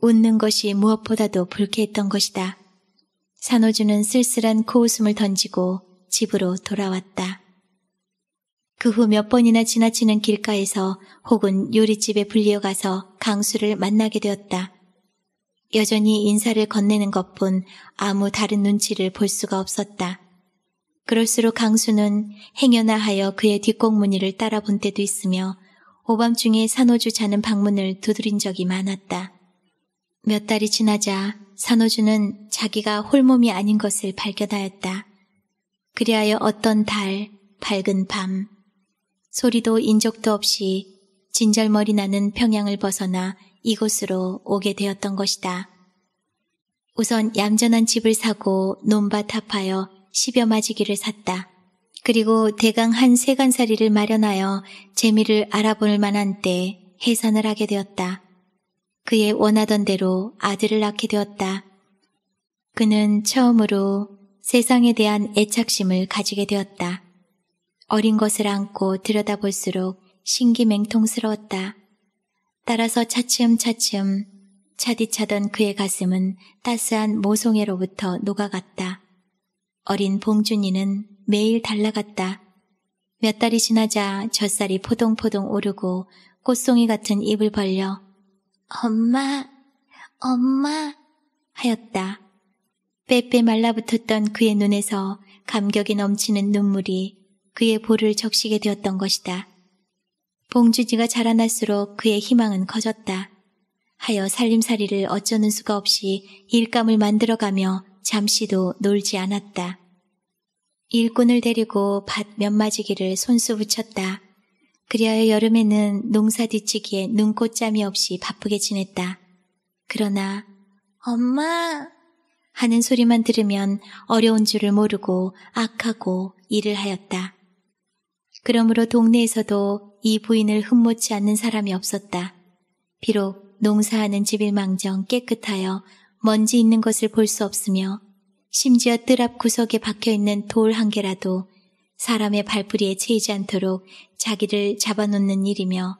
S1: 웃는 것이 무엇보다도 불쾌했던 것이다. 산호주는 쓸쓸한 코웃음을 던지고 집으로 돌아왔다. 그후몇 번이나 지나치는 길가에서 혹은 요리집에 불리어가서 강수를 만나게 되었다. 여전히 인사를 건네는 것뿐 아무 다른 눈치를 볼 수가 없었다. 그럴수록 강수는 행여나 하여 그의 뒷공무니를 따라본 때도 있으며 오밤중에 산호주 자는 방문을 두드린 적이 많았다. 몇 달이 지나자 산호주는 자기가 홀몸이 아닌 것을 발견하였다. 그리하여 어떤 달, 밝은 밤, 소리도 인적도 없이 진절머리 나는 평양을 벗어나 이곳으로 오게 되었던 것이다. 우선 얌전한 집을 사고 논밭 합하여 십여 마지기를 샀다. 그리고 대강 한 세간살이를 마련하여 재미를 알아볼 만한 때 해산을 하게 되었다. 그의 원하던 대로 아들을 낳게 되었다. 그는 처음으로 세상에 대한 애착심을 가지게 되었다. 어린 것을 안고 들여다볼수록 신기맹통스러웠다. 따라서 차츰차츰 차디차던 그의 가슴은 따스한 모송애로부터 녹아갔다. 어린 봉준이는 매일 달라갔다. 몇 달이 지나자 젖살이 포동포동 오르고 꽃송이 같은 입을 벌려 엄마, 엄마 하였다. 빼빼 말라붙었던 그의 눈에서 감격이 넘치는 눈물이 그의 볼을 적시게 되었던 것이다. 봉준이가 자라날수록 그의 희망은 커졌다. 하여 살림살이를 어쩌는 수가 없이 일감을 만들어가며 잠시도 놀지 않았다. 일꾼을 데리고 밭 몇마지기를 손수 붙였다. 그리하여 여름에는 농사 뒤치기에 눈꽃잠이 없이 바쁘게 지냈다. 그러나 엄마 하는 소리만 들으면 어려운 줄을 모르고 악하고 일을 하였다. 그러므로 동네에서도 이 부인을 흠모치 않는 사람이 없었다. 비록 농사하는 집일망정 깨끗하여 먼지 있는 것을 볼 수 없으며 심지어 뜰 앞 구석에 박혀있는 돌 한 개라도 사람의 발뿌리에 채이지 않도록 자기를 잡아놓는 일이며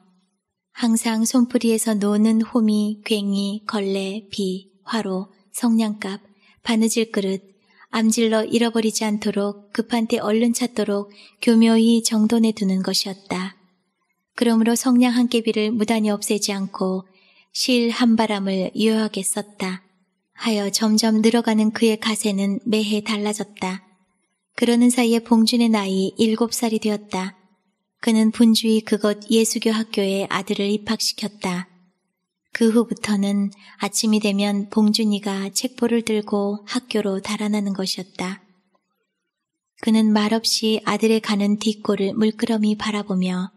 S1: 항상 손뿌리에서 노는 호미, 괭이, 걸레, 비, 화로, 성냥갑, 바느질 그릇, 암질러 잃어버리지 않도록 급한 테 얼른 찾도록 교묘히 정돈해 두는 것이었다. 그러므로 성냥 한 개비를 무단히 없애지 않고 실 한바람을 유효하게 썼다. 하여 점점 늘어가는 그의 가세는 매해 달라졌다. 그러는 사이에 봉준의 나이 일곱 살이 되었다. 그는 분주히 그것 예수교 학교에 아들을 입학시켰다. 그 후부터는 아침이 되면 봉준이가 책보를 들고 학교로 달아나는 것이었다. 그는 말없이 아들의 가는 뒷골을 물끄러미 바라보며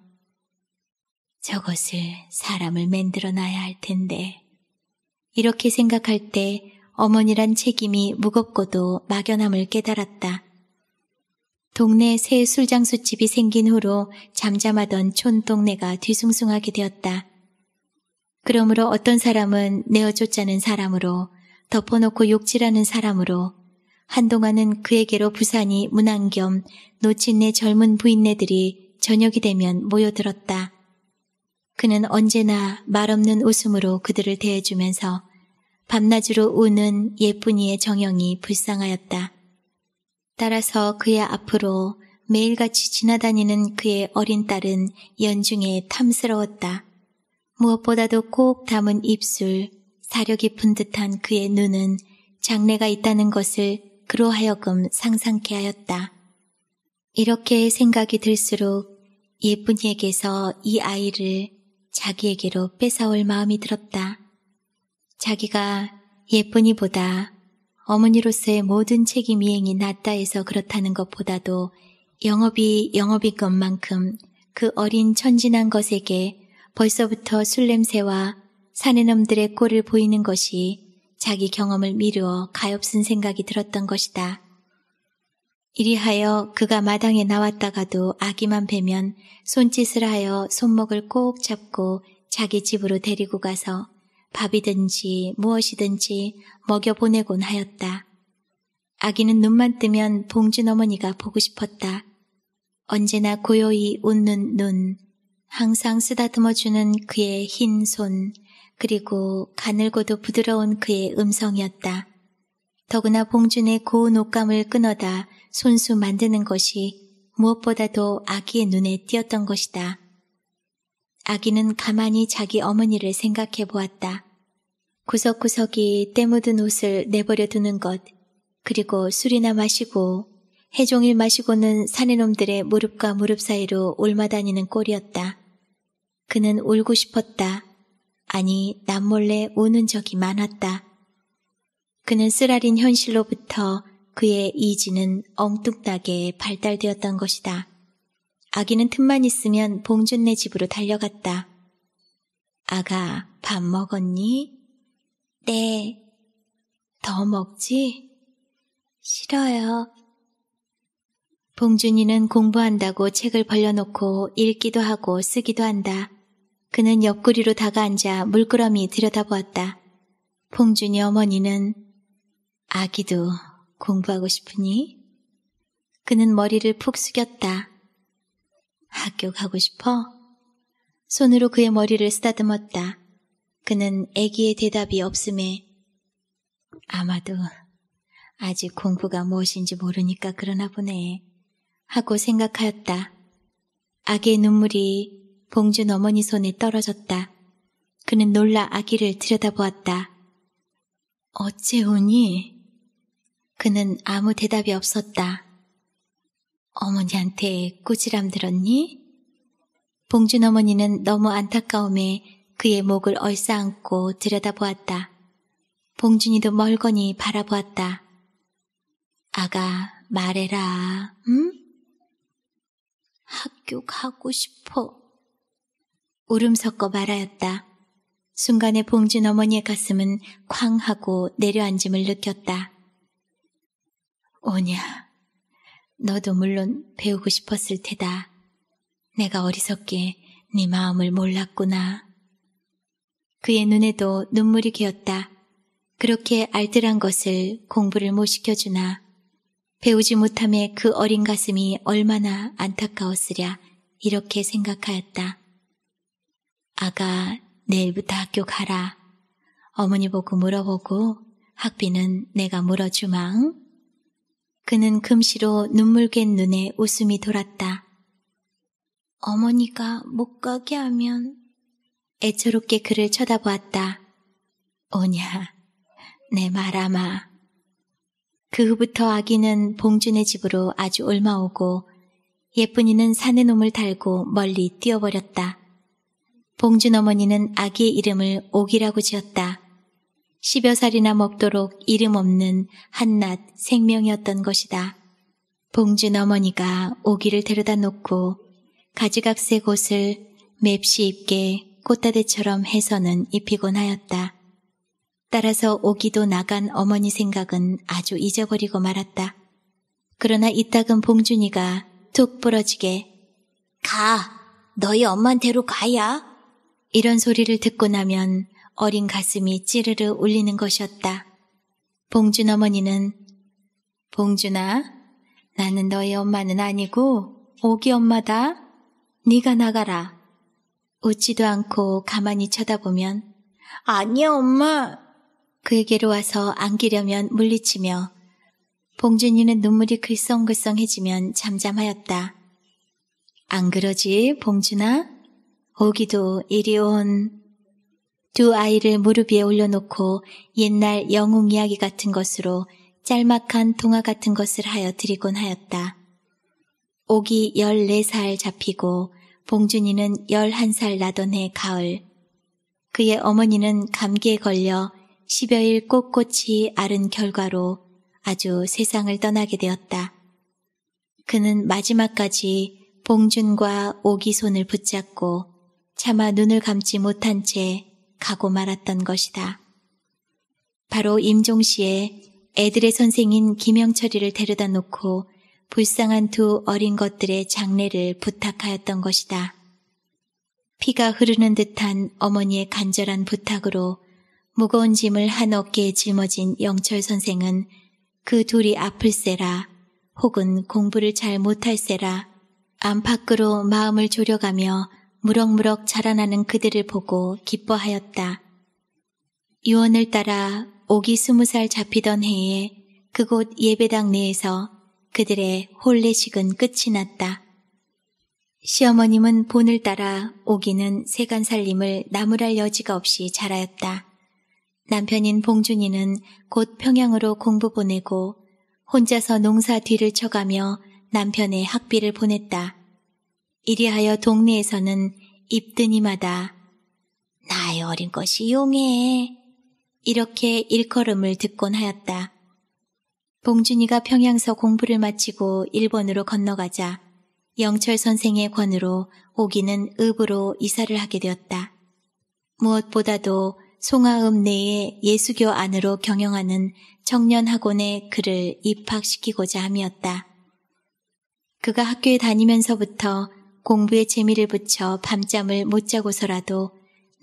S1: 저것을 사람을 만들어 놔야 할 텐데. 이렇게 생각할 때 어머니란 책임이 무겁고도 막연함을 깨달았다. 동네 새 술장수집이 생긴 후로 잠잠하던 촌동네가 뒤숭숭하게 되었다. 그러므로 어떤 사람은 내어 쫓자는 사람으로 덮어놓고 욕질하는 사람으로 한동안은 그에게로 부산이 문안 겸놓친내 젊은 부인네들이 저녁이 되면 모여들었다. 그는 언제나 말없는 웃음으로 그들을 대해주면서 밤낮으로 우는 예쁜이의 정형이 불쌍하였다. 따라서 그의 앞으로 매일같이 지나다니는 그의 어린 딸은 연중에 탐스러웠다. 무엇보다도 꼭 담은 입술, 사려 깊은 듯한 그의 눈은 장래가 있다는 것을 그로 하여금 상상케 하였다. 이렇게 생각이 들수록 예쁜이에게서 이 아이를 자기에게로 뺏어올 마음이 들었다. 자기가 예쁜이보다 어머니로서의 모든 책임 이행이 낫다 해서 그렇다는 것보다도 영업이 영업인 것만큼 그 어린 천진한 것에게 벌써부터 술 냄새와 사내놈들의 꼴을 보이는 것이 자기 경험을 미루어 가엾은 생각이 들었던 것이다. 이리하여 그가 마당에 나왔다가도 아기만 뵈면 손짓을 하여 손목을 꼭 잡고 자기 집으로 데리고 가서 밥이든지 무엇이든지 먹여 보내곤 하였다. 아기는 눈만 뜨면 봉준 어머니가 보고 싶었다. 언제나 고요히 웃는 눈, 항상 쓰다듬어 주는 그의 흰 손, 그리고 가늘고도 부드러운 그의 음성이었다. 더구나 봉준의 고운 옷감을 끊어다 손수 만드는 것이 무엇보다도 아기의 눈에 띄었던 것이다. 아기는 가만히 자기 어머니를 생각해 보았다. 구석구석이 때묻은 옷을 내버려 두는 것, 그리고 술이나 마시고 해종일 마시고는 사내놈들의 무릎과 무릎 사이로 올마다니는 꼴이었다. 그는 울고 싶었다. 아니, 남몰래 우는 적이 많았다. 그는 쓰라린 현실로부터 그의 이지는 엉뚱하게 발달되었던 것이다. 아기는 틈만 있으면 봉준네 집으로 달려갔다. 아가, 밥 먹었니? 네. 더 먹지? 싫어요. 봉준이는 공부한다고 책을 벌려놓고 읽기도 하고 쓰기도 한다. 그는 옆구리로 다가앉아 물끄러미 들여다보았다. 봉준이 어머니는 아기도 공부하고 싶으니? 그는 머리를 푹 숙였다. 학교 가고 싶어? 손으로 그의 머리를 쓰다듬었다. 그는 애기의 대답이 없음에 아마도 아직 공부가 무엇인지 모르니까 그러나 보네. 하고 생각하였다. 아기의 눈물이 봉준 어머니 손에 떨어졌다. 그는 놀라 아기를 들여다보았다. 어째 오니? 그는 아무 대답이 없었다. 어머니한테 꾸지람 들었니? 봉준 어머니는 너무 안타까움에 그의 목을 얼싸안고 들여다보았다. 봉준이도 멀거니 바라보았다. 아가, 말해라, 응? 학교 가고 싶어. 울음 섞어 말하였다. 순간에 봉준 어머니의 가슴은 쾅 하고 내려앉음을 느꼈다. 오냐, 너도 물론 배우고 싶었을 테다. 내가 어리석게 네 마음을 몰랐구나. 그의 눈에도 눈물이 기었다. 그렇게 알뜰한 것을 공부를 못 시켜주나 배우지 못함에 그 어린 가슴이 얼마나 안타까웠으랴 이렇게 생각하였다. 아가 내일부터 학교 가라. 어머니 보고 물어보고 학비는 내가 물어주망. 그는 금시로 눈물갠 눈에 웃음이 돌았다. 어머니가 못 가게 하면 애처롭게 그를 쳐다보았다. 오냐, 내 말아마. 그 후부터 아기는 봉준의 집으로 아주 올마오고 예쁜이는 사내 놈을 달고 멀리 뛰어버렸다. 봉준 어머니는 아기의 이름을 옥이라고 지었다. 십여 살이나 먹도록 이름 없는 한낱 생명이었던 것이다. 봉준 어머니가 오기를 데려다 놓고 가지각색 옷을 맵시 입게 꽃다대처럼 해서는 입히곤 하였다. 따라서 오기도 나간 어머니 생각은 아주 잊어버리고 말았다. 그러나 이따금 봉준이가 툭 부러지게 가! 너희 엄마한테로 가야! 이런 소리를 듣고 나면 어린 가슴이 찌르르 울리는 것이었다. 봉준 어머니는 봉준아, 나는 너희 엄마는 아니고 오기 엄마다. 네가 나가라. 웃지도 않고 가만히 쳐다보면 아니야 엄마 그에게로 와서 안기려면 물리치며 봉준이는 눈물이 글썽글썽해지면 잠잠하였다. 안 그러지, 봉준아? 오기도 이리 온. 두 아이를 무릎 위에 올려놓고 옛날 영웅 이야기 같은 것으로 짤막한 동화 같은 것을 하여 드리곤 하였다. 오기 14살 잡히고 봉준이는 11살 나던 해 가을. 그의 어머니는 감기에 걸려 10여일 꼿꼿이 아른 결과로 아주 세상을 떠나게 되었다. 그는 마지막까지 봉준과 오기 손을 붙잡고 차마 눈을 감지 못한 채 가고 말았던 것이다. 바로 임종 시에 애들의 선생인 김영철이를 데려다 놓고 불쌍한 두 어린 것들의 장례를 부탁하였던 것이다. 피가 흐르는 듯한 어머니의 간절한 부탁으로 무거운 짐을 한 어깨에 짊어진 영철 선생은 그 둘이 아플세라 혹은 공부를 잘 못할세라 안팎으로 마음을 졸여가며 무럭무럭 자라나는 그들을 보고 기뻐하였다. 유언을 따라 오기 스무 살 잡히던 해에 그곳 예배당 내에서 그들의 홀례식은 끝이 났다. 시어머님은 본을 따라 오기는 세간살림을 나무랄 여지가 없이 자라였다. 남편인 봉준이는 곧 평양으로 공부 보내고 혼자서 농사 뒤를 쳐가며 남편의 학비를 보냈다. 이리하여 동네에서는 입드니마다 나의 어린 것이 용해 이렇게 일컬음을 듣곤 하였다. 봉준이가 평양서 공부를 마치고 일본으로 건너가자 영철 선생의 권으로 오기는 읍으로 이사를 하게 되었다. 무엇보다도 송화읍 내에 예수교 안으로 경영하는 청년학원에 그를 입학시키고자 함이었다. 그가 학교에 다니면서부터 공부에 재미를 붙여 밤잠을 못 자고서라도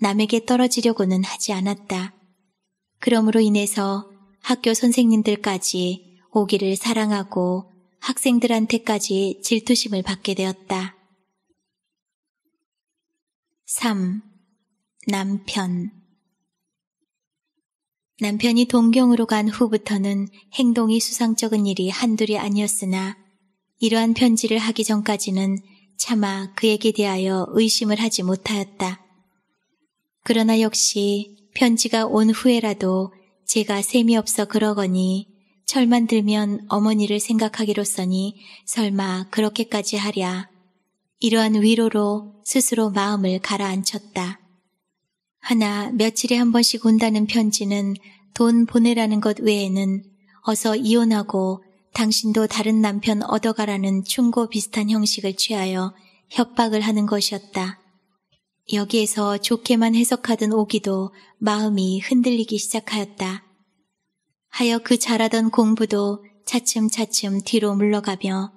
S1: 남에게 떨어지려고는 하지 않았다. 그러므로 인해서 학교 선생님들까지 오기를 사랑하고 학생들한테까지 질투심을 받게 되었다. 3. 남편 남편이 동경으로 간 후부터는 행동이 수상쩍은 일이 한둘이 아니었으나 이러한 편지를 하기 전까지는 차마 그에게 대하여 의심을 하지 못하였다. 그러나 역시 편지가 온 후에라도 제가 셈이 없어 그러거니 철만 들면 어머니를 생각하기로서니 설마 그렇게까지 하랴. 이러한 위로로 스스로 마음을 가라앉혔다. 하나 며칠에 한 번씩 온다는 편지는 돈 보내라는 것 외에는 어서 이혼하고 당신도 다른 남편 얻어가라는 충고 비슷한 형식을 취하여 협박을 하는 것이었다. 여기에서 좋게만 해석하던 오기도 마음이 흔들리기 시작하였다. 하여 그 잘하던 공부도 차츰차츰 뒤로 물러가며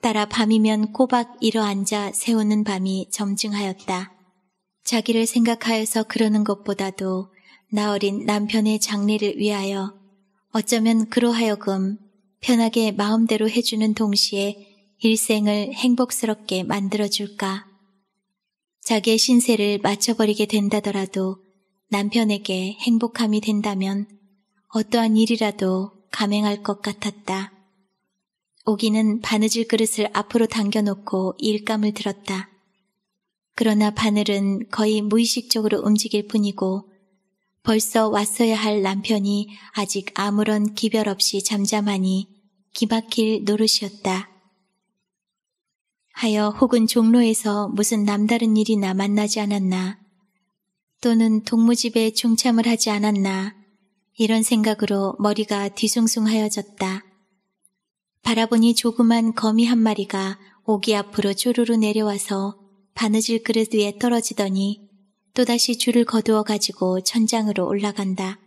S1: 따라 밤이면 꼬박 일어앉아 세우는 밤이 점증하였다. 자기를 생각하여서 그러는 것보다도 나 어린 남편의 장래를 위하여 어쩌면 그로하여금 편하게 마음대로 해주는 동시에 일생을 행복스럽게 만들어줄까. 자기의 신세를 맞춰버리게 된다더라도 남편에게 행복함이 된다면 어떠한 일이라도 감행할 것 같았다. 오기는 바느질 그릇을 앞으로 당겨놓고 일감을 들었다. 그러나 바늘은 거의 무의식적으로 움직일 뿐이고 벌써 왔어야 할 남편이 아직 아무런 기별 없이 잠잠하니 기막힐 노릇이었다. 하여 혹은 종로에서 무슨 남다른 일이나 만나지 않았나 또는 동무집에 중참을 하지 않았나 이런 생각으로 머리가 뒤숭숭하여졌다. 바라보니 조그만 거미 한 마리가 오기 앞으로 쪼르르 내려와서 바느질 그릇 위에 떨어지더니 또다시 줄을 거두어 가지고 천장으로 올라간다.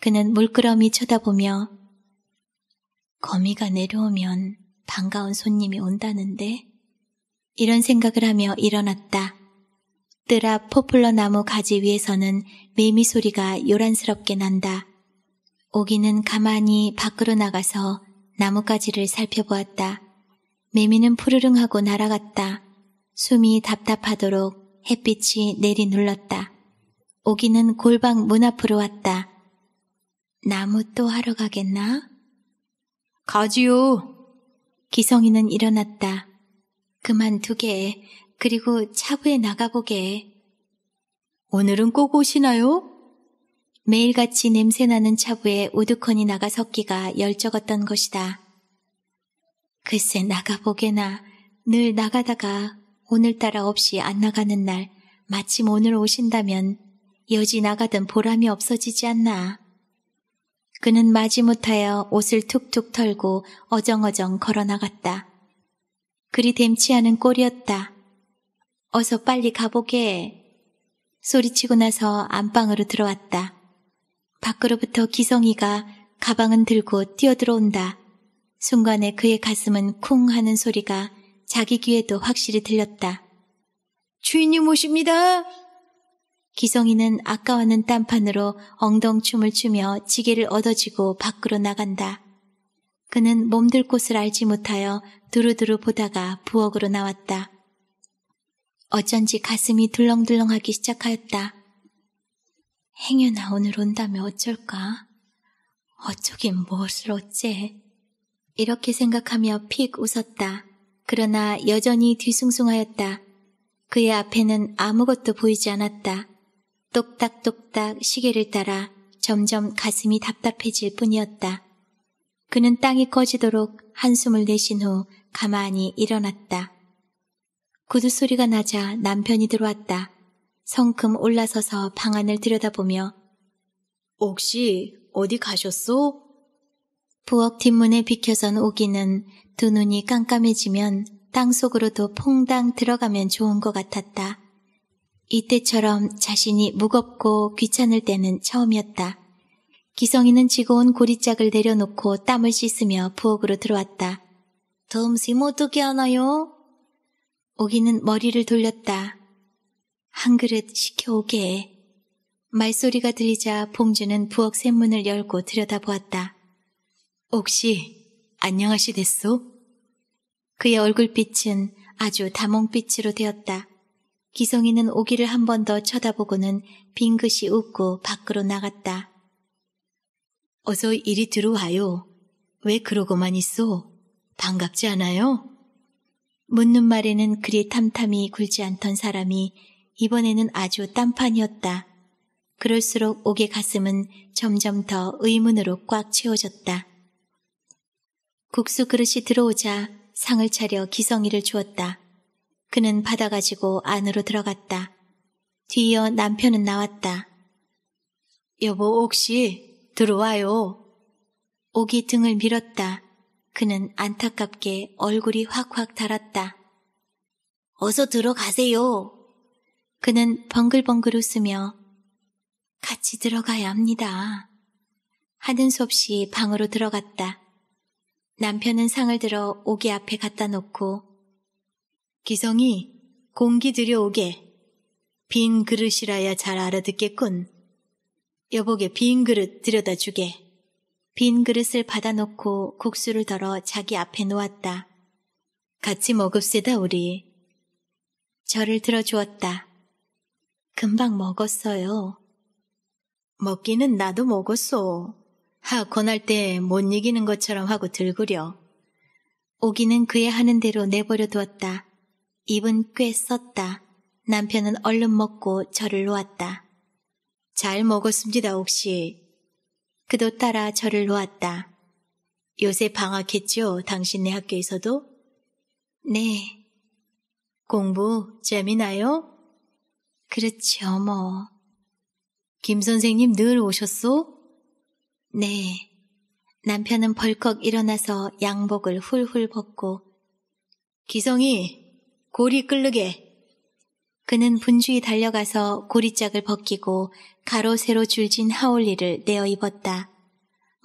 S1: 그는 물끄러미 쳐다보며 거미가 내려오면 반가운 손님이 온다는데 이런 생각을 하며 일어났다. 뜰 앞 포플러 나무 가지 위에서는 매미 소리가 요란스럽게 난다. 오기는 가만히 밖으로 나가서 나뭇가지를 살펴보았다. 매미는 푸르릉 하고 날아갔다. 숨이 답답하도록 햇빛이 내리눌렀다. 오기는 골방 문 앞으로 왔다. 나무 또 하러 가겠나? 가지요. 기성이는 일어났다. 그만두게. 그리고 차부에 나가보게. 오늘은 꼭 오시나요? 매일같이 냄새나는 차부에 우두커니 나가 섰기가 열적었던 것이다. 글쎄 나가보게나 늘 나가다가 오늘따라 없이 안 나가는 날 마침 오늘 오신다면 여지 나가던 보람이 없어지지 않나. 그는 마지못하여 옷을 툭툭 털고 어정어정 걸어나갔다. 그리 됨치 않은 꼴이었다. 어서 빨리 가보게. 소리치고 나서 안방으로 들어왔다. 밖으로부터 기성이가 가방은 들고 뛰어들어온다. 순간에 그의 가슴은 쿵 하는 소리가 자기 귀에도 확실히 들렸다. 주인님 오십니다. 기성이는 아까와는 딴판으로 엉덩춤을 추며 지게를 얻어지고 밖으로 나간다. 그는 몸 들 곳을 알지 못하여 두루두루 보다가 부엌으로 나왔다. 어쩐지 가슴이 둘렁둘렁하기 시작하였다. 행여나 오늘 온다면 어쩔까? 어쩌긴 무엇을 어째? 이렇게 생각하며 픽 웃었다. 그러나 여전히 뒤숭숭하였다. 그의 앞에는 아무것도 보이지 않았다. 똑딱똑딱 시계를 따라 점점 가슴이 답답해질 뿐이었다. 그는 땅이 꺼지도록 한숨을 내쉰 후 가만히 일어났다. 구두 소리가 나자 남편이 들어왔다. 성큼 올라서서 방 안을 들여다보며 혹시 어디 가셨소? 부엌 뒷문에 비켜선 오기는 두 눈이 깜깜해지면 땅속으로도 퐁당 들어가면 좋은 것 같았다. 이때처럼 자신이 무겁고 귀찮을 때는 처음이었다. 기성이는 지고 온 고리짝을 내려놓고 땀을 씻으며 부엌으로 들어왔다. 점심 어떻게 하나요? 오기는 머리를 돌렸다. 한 그릇 시켜오게 해. 말소리가 들리자 봉주는 부엌 샘문을 열고 들여다보았다. 혹시 안녕하시댔소? 그의 얼굴빛은 아주 다몽빛으로 되었다. 기성이는 오기를 한 번 더 쳐다보고는 빙긋이 웃고 밖으로 나갔다. 어서 이리 들어와요. 왜 그러고만 있소? 반갑지 않아요? 묻는 말에는 그리 탐탐이 굴지 않던 사람이 이번에는 아주 딴판이었다. 그럴수록 옥의 가슴은 점점 더 의문으로 꽉 채워졌다. 국수 그릇이 들어오자 상을 차려 기성이를 주었다. 그는 받아가지고 안으로 들어갔다. 뒤이어 남편은 나왔다. 여보 옥시 들어와요. 오기 등을 밀었다. 그는 안타깝게 얼굴이 확확 달았다. 어서 들어가세요. 그는 벙글벙글 웃으며 같이 들어가야 합니다. 하는 수 없이 방으로 들어갔다. 남편은 상을 들어 오기 앞에 갖다 놓고 기성이 공기 들여오게 빈 그릇이라야 잘 알아듣겠군. 여보게 빈 그릇 들여다 주게. 빈 그릇을 받아놓고 국수를 덜어 자기 앞에 놓았다. 같이 먹읍시다 우리. 저를 들어주었다. 금방 먹었어요. 먹기는 나도 먹었소. 하 권할 때 못 이기는 것처럼 하고 들구려. 오기는 그의 하는 대로 내버려 두었다. 입은 꽤 썼다. 남편은 얼른 먹고 저를 놓았다. 잘 먹었습니다, 혹시. 그도 따라 저를 놓았다. 요새 방학했죠, 당신네 학교에서도? 네. 공부 재미나요? 그렇죠, 지 뭐. 김 선생님 늘 오셨소? 네. 남편은 벌컥 일어나서 양복을 훌훌 벗고 기성이 고리 끌르게 그는 분주히 달려가서 고리짝을 벗기고 가로세로 줄진 하울리를 내어 입었다.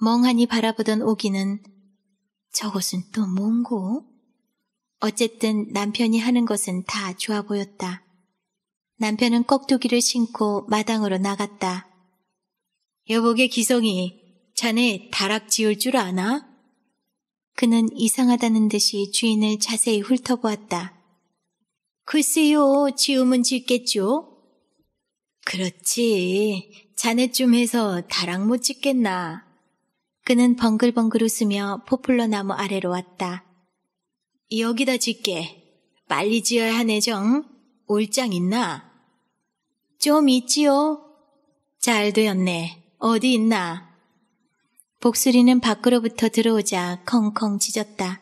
S1: 멍하니 바라보던 오기는 저것은 또 뭔고? 어쨌든 남편이 하는 것은 다 좋아 보였다. 남편은 꺽두기를 신고 마당으로 나갔다. 여보게 기성이 자네 다락 지을 줄 아나? 그는 이상하다는 듯이 주인을 자세히 훑어보았다. 글쎄요, 지음은 짓겠죠? 그렇지. 자네쯤 해서 다락 못 짓겠나. 그는 벙글벙글 웃으며 포플러 나무 아래로 왔다. 여기다 짓게. 빨리 지어야 하네정. 올장 있나? 좀 있지요. 잘 되었네. 어디 있나? 복수리는 밖으로부터 들어오자 컹컹 짖었다.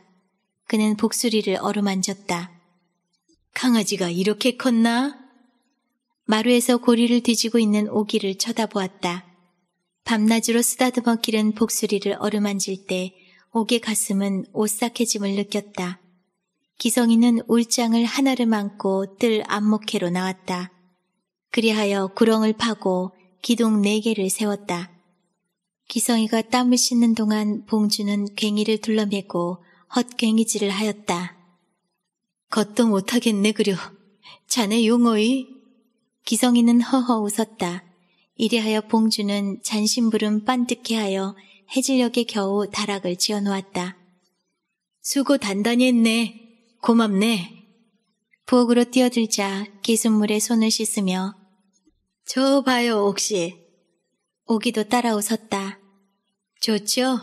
S1: 그는 복수리를 어루만졌다. 강아지가 이렇게 컸나? 마루에서 고리를 뒤지고 있는 오기를 쳐다보았다. 밤낮으로 쓰다듬어 기른 복수리를 어루만질 때 옥의 가슴은 오싹해짐을 느꼈다. 기성이는 울장을 하나를 안고 뜰 안목해로 나왔다. 그리하여 구렁을 파고 기둥 네 개를 세웠다. 기성이가 땀을 씻는 동안 봉주는 괭이를 둘러매고 헛괭이질을 하였다. 걷도 못하겠네 그려. 자네 용어이. 기성이는 허허 웃었다. 이래하여 봉주는 잔심부름 빤득해하여 해질녘에 겨우 다락을 지어놓았다. 수고 단단히 했네. 고맙네. 부엌으로 뛰어들자 기순물에 손을 씻으며 저 봐요 혹시 오기도 따라 웃었다. 좋죠?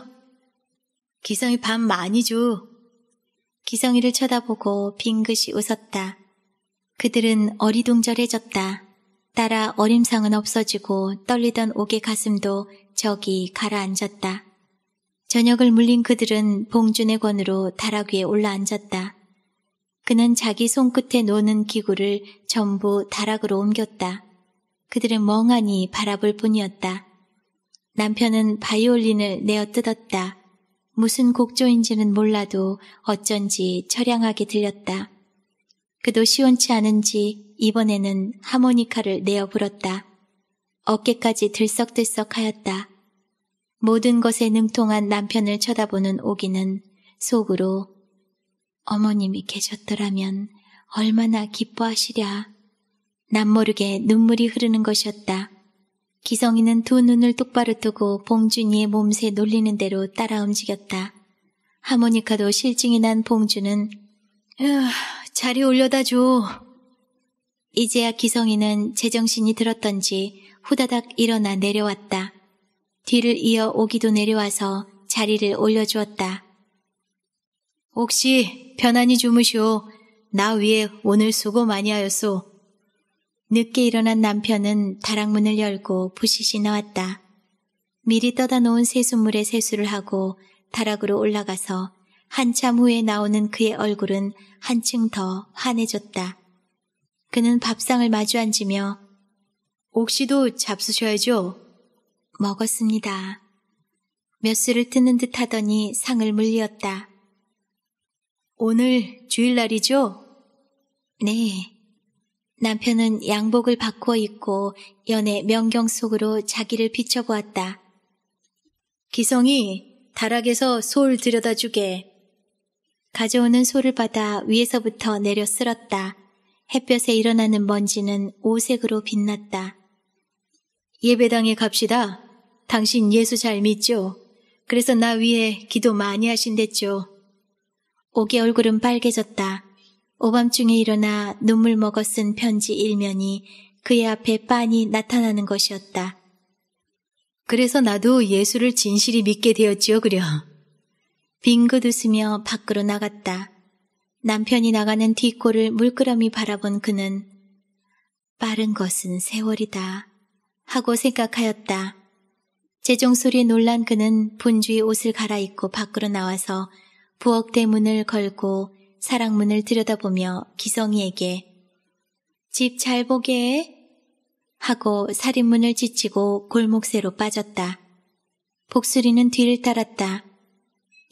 S1: 기성이 밥 많이 줘. 기성이를 쳐다보고 빙긋이 웃었다. 그들은 어리둥절해졌다. 따라 어림상은 없어지고 떨리던 옥의 가슴도 저기 가라앉았다. 저녁을 물린 그들은 봉준의 권으로 다락 위에 올라앉았다. 그는 자기 손끝에 노는 기구를 전부 다락으로 옮겼다. 그들은 멍하니 바라볼 뿐이었다. 남편은 바이올린을 내어 뜯었다. 무슨 곡조인지는 몰라도 어쩐지 처량하게 들렸다. 그도 시원치 않은지 이번에는 하모니카를 내어 불었다. 어깨까지 들썩들썩하였다. 모든 것에 능통한 남편을 쳐다보는 오기는 속으로 어머님이 계셨더라면 얼마나 기뻐하시랴. 남모르게 눈물이 흐르는 것이었다. 기성이는 두 눈을 똑바로 뜨고 봉준이의 몸새 놀리는 대로 따라 움직였다. 하모니카도 실증이 난 봉준은 으, 자리 올려다 줘. 이제야 기성이는 제정신이 들었던지 후다닥 일어나 내려왔다. 뒤를 이어 오기도 내려와서 자리를 올려주었다. 혹시 편안히 주무시오. 나 위에 오늘 수고 많이 하였소. 늦게 일어난 남편은 다락문을 열고 부시시 나왔다. 미리 떠다 놓은 세수물에 세수를 하고 다락으로 올라가서 한참 후에 나오는 그의 얼굴은 한층 더 환해졌다. 그는 밥상을 마주 앉으며 옥시도 잡수셔야죠. 먹었습니다. 몇 수를 트는 듯 하더니 상을 물리었다. 오늘 주일날이죠? 네. 남편은 양복을 바꾸어 입고 연애 명경 속으로 자기를 비춰보았다. 기성이 다락에서 솔 들여다주게. 가져오는 소를 받아 위에서부터 내려 쓸었다. 햇볕에 일어나는 먼지는 오색으로 빛났다. 예배당에 갑시다. 당신 예수 잘 믿죠? 그래서 나 위에 기도 많이 하신댔죠. 옥의 얼굴은 빨개졌다. 오밤중에 일어나 눈물 먹어 쓴 편지 일면이 그의 앞에 빤히 나타나는 것이었다. 그래서 나도 예수를 진실이 믿게 되었지요, 그려. 빙긋 웃으며 밖으로 나갔다. 남편이 나가는 뒷골을 물끄러미 바라본 그는 빠른 것은 세월이다 하고 생각하였다. 재종 소리에 놀란 그는 분주히 옷을 갈아입고 밖으로 나와서 부엌 대문을 걸고 사랑문을 들여다보며 기성이에게 집 잘 보게 하고 살인문을 지치고 골목새로 빠졌다. 복수리는 뒤를 따랐다.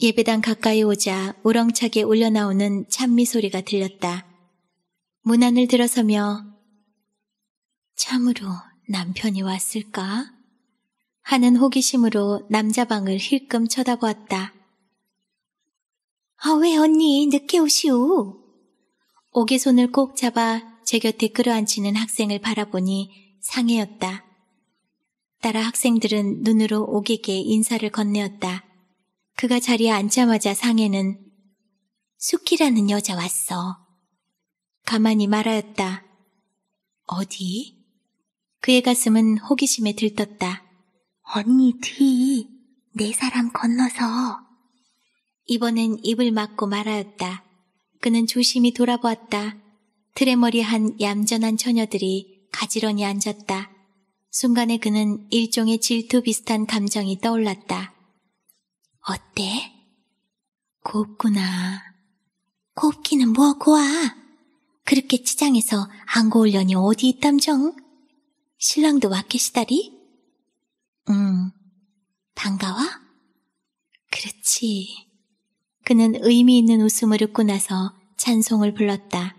S1: 예배당 가까이 오자 우렁차게 울려나오는 찬미 소리가 들렸다. 문 안을 들어서며 참으로 남편이 왔을까? 하는 호기심으로 남자방을 힐끔 쳐다보았다. 아, 왜 언니 늦게 오시오? 옥의 손을 꼭 잡아 제 곁에 끌어안치는 학생을 바라보니 상해였다. 따라 학생들은 눈으로 옥에게 인사를 건네었다. 그가 자리에 앉자마자 상해는 숙희라는 여자 왔어. 가만히 말하였다. 어디? 그의 가슴은 호기심에 들떴다. 언니 뒤, 네 사람 건너서 이번엔 입을 막고 말하였다. 그는 조심히 돌아보았다. 트레머리한 얌전한 처녀들이 가지런히 앉았다. 순간에 그는 일종의 질투 비슷한 감정이 떠올랐다. 어때? 곱구나. 곱기는 뭐 고와. 그렇게 치장해서 안 고울려니 어디 있담정? 신랑도 와 계시다리? 응. 반가워? 그렇지. 그는 의미 있는 웃음을 웃고 나서 찬송을 불렀다.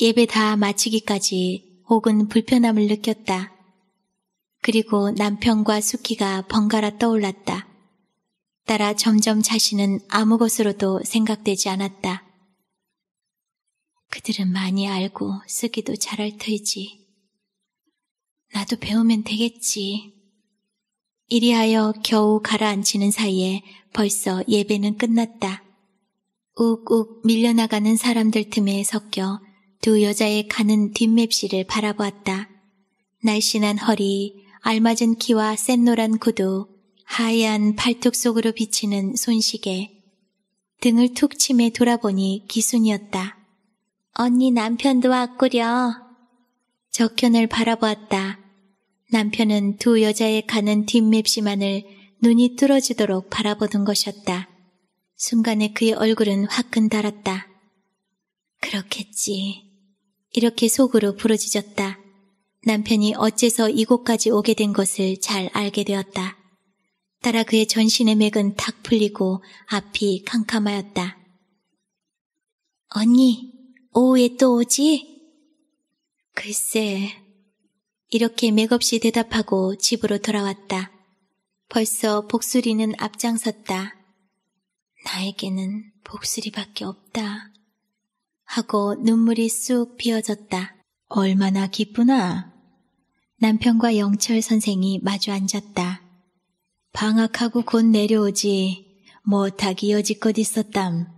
S1: 예배 다 마치기까지 혹은 불편함을 느꼈다. 그리고 남편과 숙희가 번갈아 떠올랐다. 따라 점점 자신은 아무 것으로도 생각되지 않았다. 그들은 많이 알고 쓰기도 잘할 터이지 나도 배우면 되겠지. 이리하여 겨우 가라앉히는 사이에 벌써 예배는 끝났다. 욱욱 밀려나가는 사람들 틈에 섞여 두 여자의 가는 뒷맵시를 바라보았다. 날씬한 허리, 알맞은 키와 센노란 구두, 하얀 팔뚝 속으로 비치는 손시계. 등을 툭 치며 돌아보니 기순이었다. 언니 남편도 왔구려. 적현을 바라보았다. 남편은 두 여자의 가는 뒷맵시만을 눈이 뚫어지도록 바라보는 것이었다. 순간에 그의 얼굴은 화끈 달았다. 그렇겠지. 이렇게 속으로 부르짖었다. 남편이 어째서 이곳까지 오게 된 것을 잘 알게 되었다. 따라 그의 전신의 맥은 탁 풀리고 앞이 캄캄하였다. 언니, 오후에 또 오지? 글쎄. 이렇게 맥없이 대답하고 집으로 돌아왔다. 벌써 복수리는 앞장섰다. 나에게는 복수리밖에 없다. 하고 눈물이 쑥 비어졌다. 얼마나 기쁘나? 남편과 영철 선생이 마주 앉았다. 방학하고 곧 내려오지. 못하기 뭐 여지껏 있었담.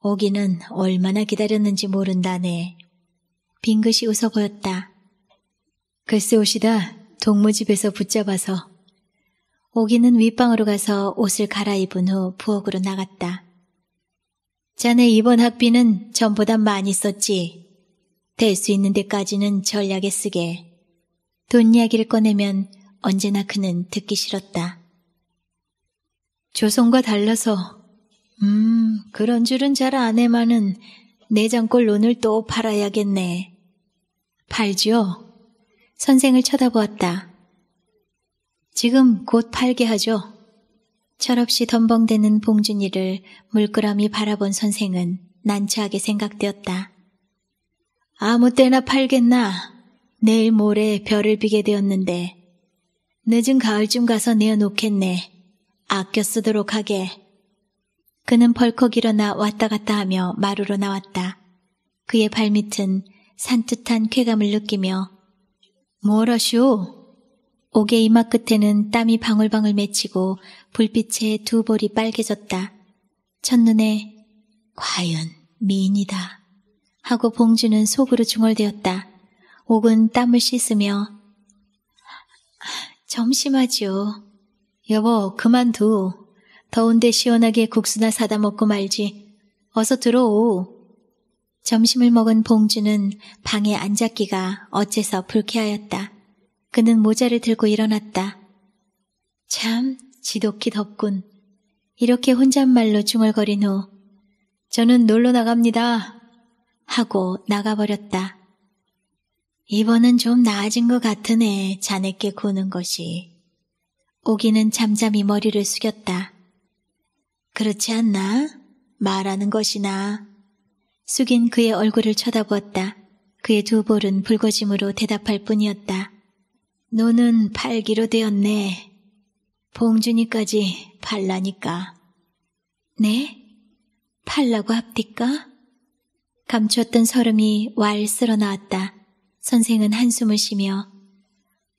S1: 오기는 얼마나 기다렸는지 모른다네. 빙긋이 웃어 보였다. 글쎄 오시다 동무집에서 붙잡아서 오기는 윗방으로 가서 옷을 갈아입은 후 부엌으로 나갔다. 자네 이번 학비는 전보다 많이 썼지. 될 수 있는 데까지는 전략에 쓰게. 돈 이야기를 꺼내면 언제나 그는 듣기 싫었다. 조선과 달라서 음 그런 줄은 잘 아네마는 내장골 논을 또 팔아야겠네. 팔지요? 선생을 쳐다보았다. 지금 곧 팔게 하죠. 철없이 덤벙대는 봉준이를 물끄러미 바라본 선생은 난처하게 생각되었다. 아무 때나 팔겠나. 내일 모레 별을 비게 되었는데 늦은 가을쯤 가서 내어놓겠네. 아껴 쓰도록 하게. 그는 벌컥 일어나 왔다 갔다 하며 마루로 나왔다. 그의 발밑은 산뜻한 쾌감을 느끼며 뭐라쇼? 옥의 이마 끝에는 땀이 방울방울 맺히고 불빛에 두 볼이 빨개졌다. 첫눈에 과연 미인이다 하고 봉주는 속으로 중얼대었다. 옥은 땀을 씻으며 점심하지요. 여보 그만두. 더운데 시원하게 국수나 사다 먹고 말지. 어서 들어오. 점심을 먹은 봉주는 방에 앉았기가 어째서 불쾌하였다. 그는 모자를 들고 일어났다. 참, 지독히 덥군. 이렇게 혼잣말로 중얼거린 후 저는 놀러 나갑니다. 하고 나가버렸다. 이번은 좀 나아진 것 같으네. 자네께 구는 것이. 오기는 잠잠히 머리를 숙였다. 그렇지 않나? 말하는 것이나. 숙인 그의 얼굴을 쳐다보았다. 그의 두 볼은 붉어짐으로 대답할 뿐이었다. 너는 팔기로 되었네. 봉준이까지 팔라니까. 네? 팔라고 합디까? 감추었던 설움이 왈 쓸어 나왔다. 선생은 한숨을 쉬며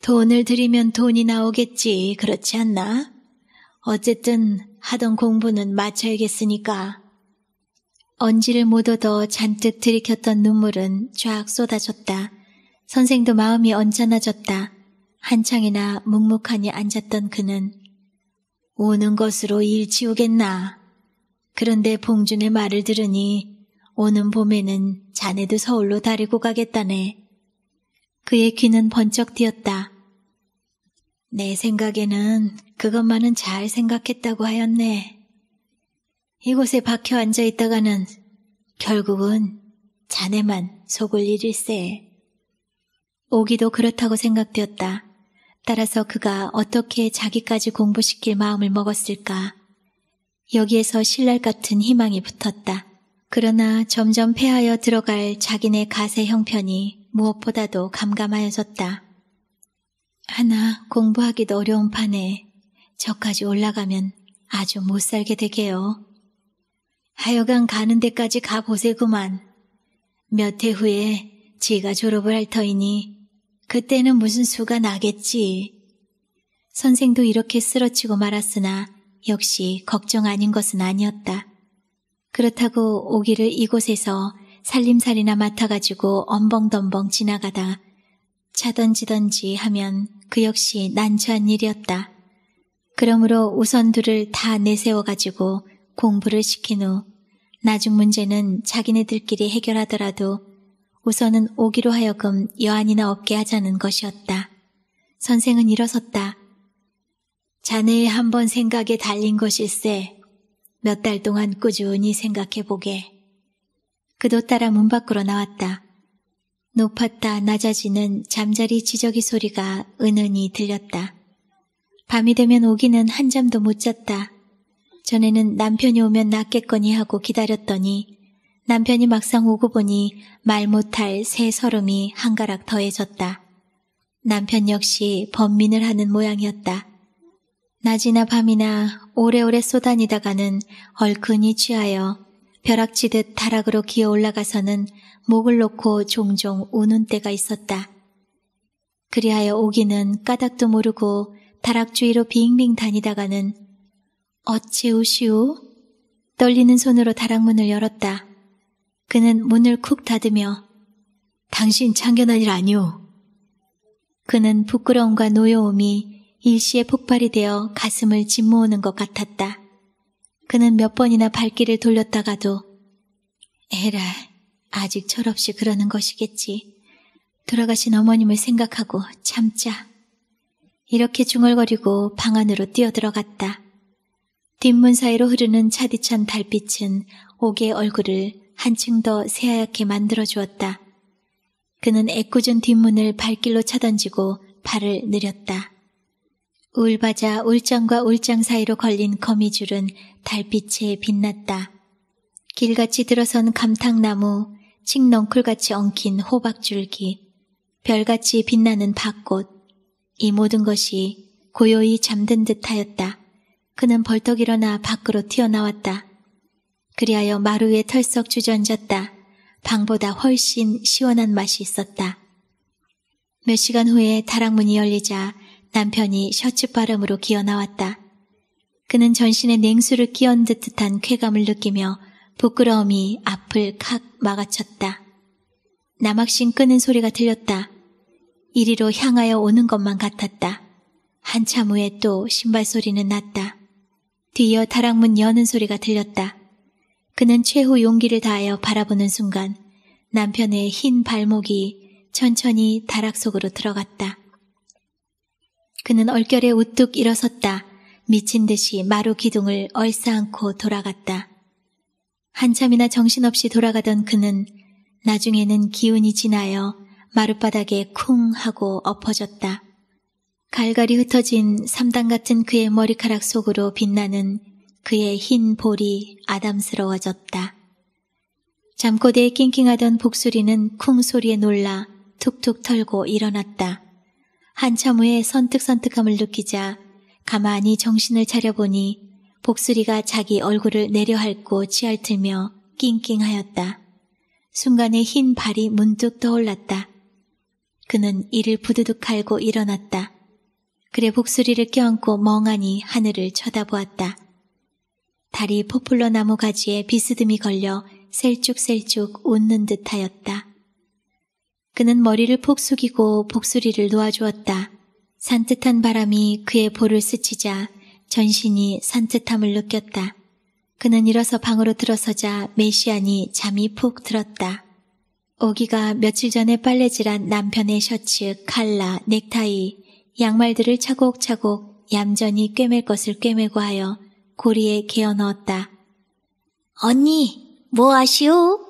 S1: 돈을 들이면 돈이 나오겠지 그렇지 않나? 어쨌든 하던 공부는 마쳐야겠으니까. 언지를 못 얻어 잔뜩 들이켰던 눈물은 쫙 쏟아졌다. 선생도 마음이 언짢아졌다. 한창이나 묵묵하니 앉았던 그는 오는 것으로 일 치우겠나. 그런데 봉준의 말을 들으니 오는 봄에는 자네도 서울로 다리고 가겠다네. 그의 귀는 번쩍 뛰었다. 내 생각에는 그것만은 잘 생각했다고 하였네. 이곳에 박혀 앉아 있다가는 결국은 자네만 속을 일일세. 오기도 그렇다고 생각되었다. 따라서 그가 어떻게 자기까지 공부시킬 마음을 먹었을까. 여기에서 신랄 같은 희망이 붙었다. 그러나 점점 패하여 들어갈 자기네 가세 형편이 무엇보다도 감감하여졌다. 하나 공부하기도 어려운 판에 저까지 올라가면 아주 못 살게 되게요. 하여간 가는 데까지 가보세구만. 몇 해 후에 지가 졸업을 할 터이니 그때는 무슨 수가 나겠지. 선생도 이렇게 쓰러치고 말았으나 역시 걱정 아닌 것은 아니었다. 그렇다고 오기를 이곳에서 살림살이나 맡아가지고 엄벙덤벙 지나가다 차던지던지 하면 그 역시 난처한 일이었다. 그러므로 우선 둘을 다 내세워가지고 공부를 시킨 후 나중 문제는 자기네들끼리 해결하더라도 우선은 오기로 하여금 여한이나 없게 하자는 것이었다. 선생은 일어섰다. 자네의 한 번 생각에 달린 것일세. 몇 달 동안 꾸준히 생각해보게. 그도 따라 문 밖으로 나왔다. 높았다 낮아지는 잠자리 지저귀 소리가 은은히 들렸다. 밤이 되면 오기는 한잠도 못 잤다. 전에는 남편이 오면 낫겠거니 하고 기다렸더니 남편이 막상 오고 보니 말 못할 새 설움이 한가락 더해졌다. 남편 역시 범민을 하는 모양이었다. 낮이나 밤이나 오래오래 쏘다니다가는 얼큰히 취하여 벼락치듯 다락으로 기어 올라가서는 목을 놓고 종종 우는 때가 있었다. 그리하여 오기는 까닥도 모르고 다락주위로 빙빙 다니다가는 어찌우시오? 떨리는 손으로 다락문을 열었다. 그는 문을 쿡 닫으며 당신 참견한 일 아니오. 그는 부끄러움과 노여움이 일시에 폭발이 되어 가슴을 짓모으는 것 같았다. 그는 몇 번이나 발길을 돌렸다가도 에라 아직 철없이 그러는 것이겠지. 돌아가신 어머님을 생각하고 참자. 이렇게 중얼거리고 방 안으로 뛰어들어갔다. 뒷문 사이로 흐르는 차디찬 달빛은 옥의 얼굴을 한층 더 새하얗게 만들어 주었다. 그는 애꿎은 뒷문을 발길로 차던지고 발을 느렸다. 울바자 울장과 울장 사이로 걸린 거미줄은 달빛에 빛났다. 길같이 들어선 감탕나무, 칡넝쿨같이 엉킨 호박줄기, 별같이 빛나는 밭꽃, 이 모든 것이 고요히 잠든 듯하였다. 그는 벌떡 일어나 밖으로 튀어나왔다. 그리하여 마루에 털썩 주저앉았다. 방보다 훨씬 시원한 맛이 있었다. 몇 시간 후에 다락문이 열리자 남편이 셔츠 바람으로 기어 나왔다. 그는 전신에 냉수를 끼얹 듯한 쾌감을 느끼며 부끄러움이 앞을 칵 막아쳤다. 남학신 끄는 소리가 들렸다. 이리로 향하여 오는 것만 같았다. 한참 후에 또 신발 소리는 났다. 뒤이어 다락문 여는 소리가 들렸다. 그는 최후 용기를 다하여 바라보는 순간 남편의 흰 발목이 천천히 다락 속으로 들어갔다. 그는 얼결에 우뚝 일어섰다. 미친 듯이 마루 기둥을 얼싸안고 돌아갔다. 한참이나 정신없이 돌아가던 그는 나중에는 기운이 지나여 마룻바닥에 쿵 하고 엎어졌다. 갈갈이 흩어진 삼단 같은 그의 머리카락 속으로 빛나는 그의 흰 볼이 아담스러워졌다. 잠꼬대에 낑낑하던 복수리는 쿵 소리에 놀라 툭툭 털고 일어났다. 한참 후에 선뜩선뜩함을 느끼자 가만히 정신을 차려보니 복수리가 자기 얼굴을 내려핥고 치알틀며 낑낑하였다. 순간에 흰 발이 문득 떠올랐다. 그는 이를 부두둑 갈고 일어났다. 그래 복수리를 껴안고 멍하니 하늘을 쳐다보았다. 다리 포플러 나무 가지에 비스듬히 걸려 셀쭉셀쭉 웃는 듯 하였다. 그는 머리를 폭 숙이고 복수리를 놓아주었다. 산뜻한 바람이 그의 볼을 스치자 전신이 산뜻함을 느꼈다. 그는 일어서 방으로 들어서자 메시안이 잠이 푹 들었다. 오기가 며칠 전에 빨래질한 남편의 셔츠, 칼라, 넥타이, 양말들을 차곡차곡 얌전히 꿰맬 것을 꿰매고 하여 고리에 개어 넣었다. 언니, 뭐 하시오?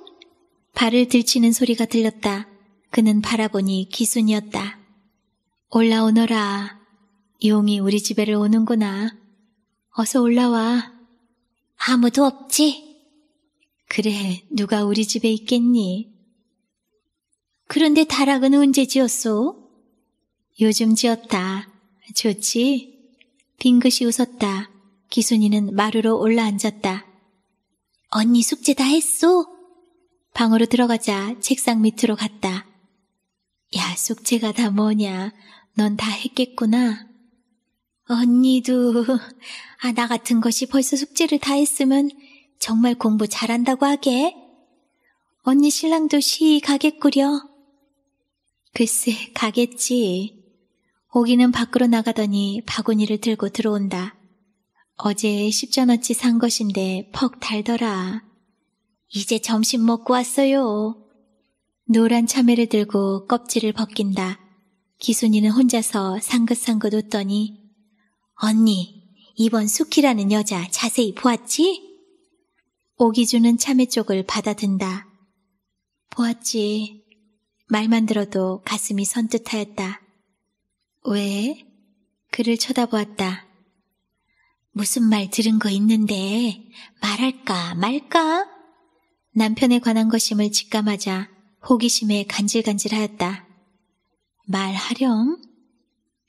S1: 발을 들치는 소리가 들렸다. 그는 바라보니 기순이었다. 올라오너라. 용이 우리 집에를 오는구나. 어서 올라와. 아무도 없지? 그래, 누가 우리 집에 있겠니? 그런데 다락은 언제 지었소? 요즘 지었다. 좋지? 빙긋이 웃었다. 기순이는 마루로 올라앉았다. 언니 숙제 다 했소? 방으로 들어가자 책상 밑으로 갔다. 야, 숙제가 다 뭐냐. 넌 다 했겠구나. 언니도, 아, 나 같은 것이 벌써 숙제를 다 했으면 정말 공부 잘한다고 하게? 언니 신랑도 시이 가겠구려. 글쎄, 가겠지. 오기는 밖으로 나가더니 바구니를 들고 들어온다. 어제 십전어치 산 것인데 퍽 달더라. 이제 점심 먹고 왔어요. 노란 참외를 들고 껍질을 벗긴다. 기순이는 혼자서 상긋상긋 웃더니 언니, 이번 숙희라는 여자 자세히 보았지? 오기준은 참외 쪽을 받아든다. 보았지. 말만 들어도 가슴이 선뜻하였다. 왜? 그를 쳐다보았다. 무슨 말 들은 거 있는데 말할까 말까? 남편에 관한 것임을 직감하자 호기심에 간질간질하였다. 말하렴?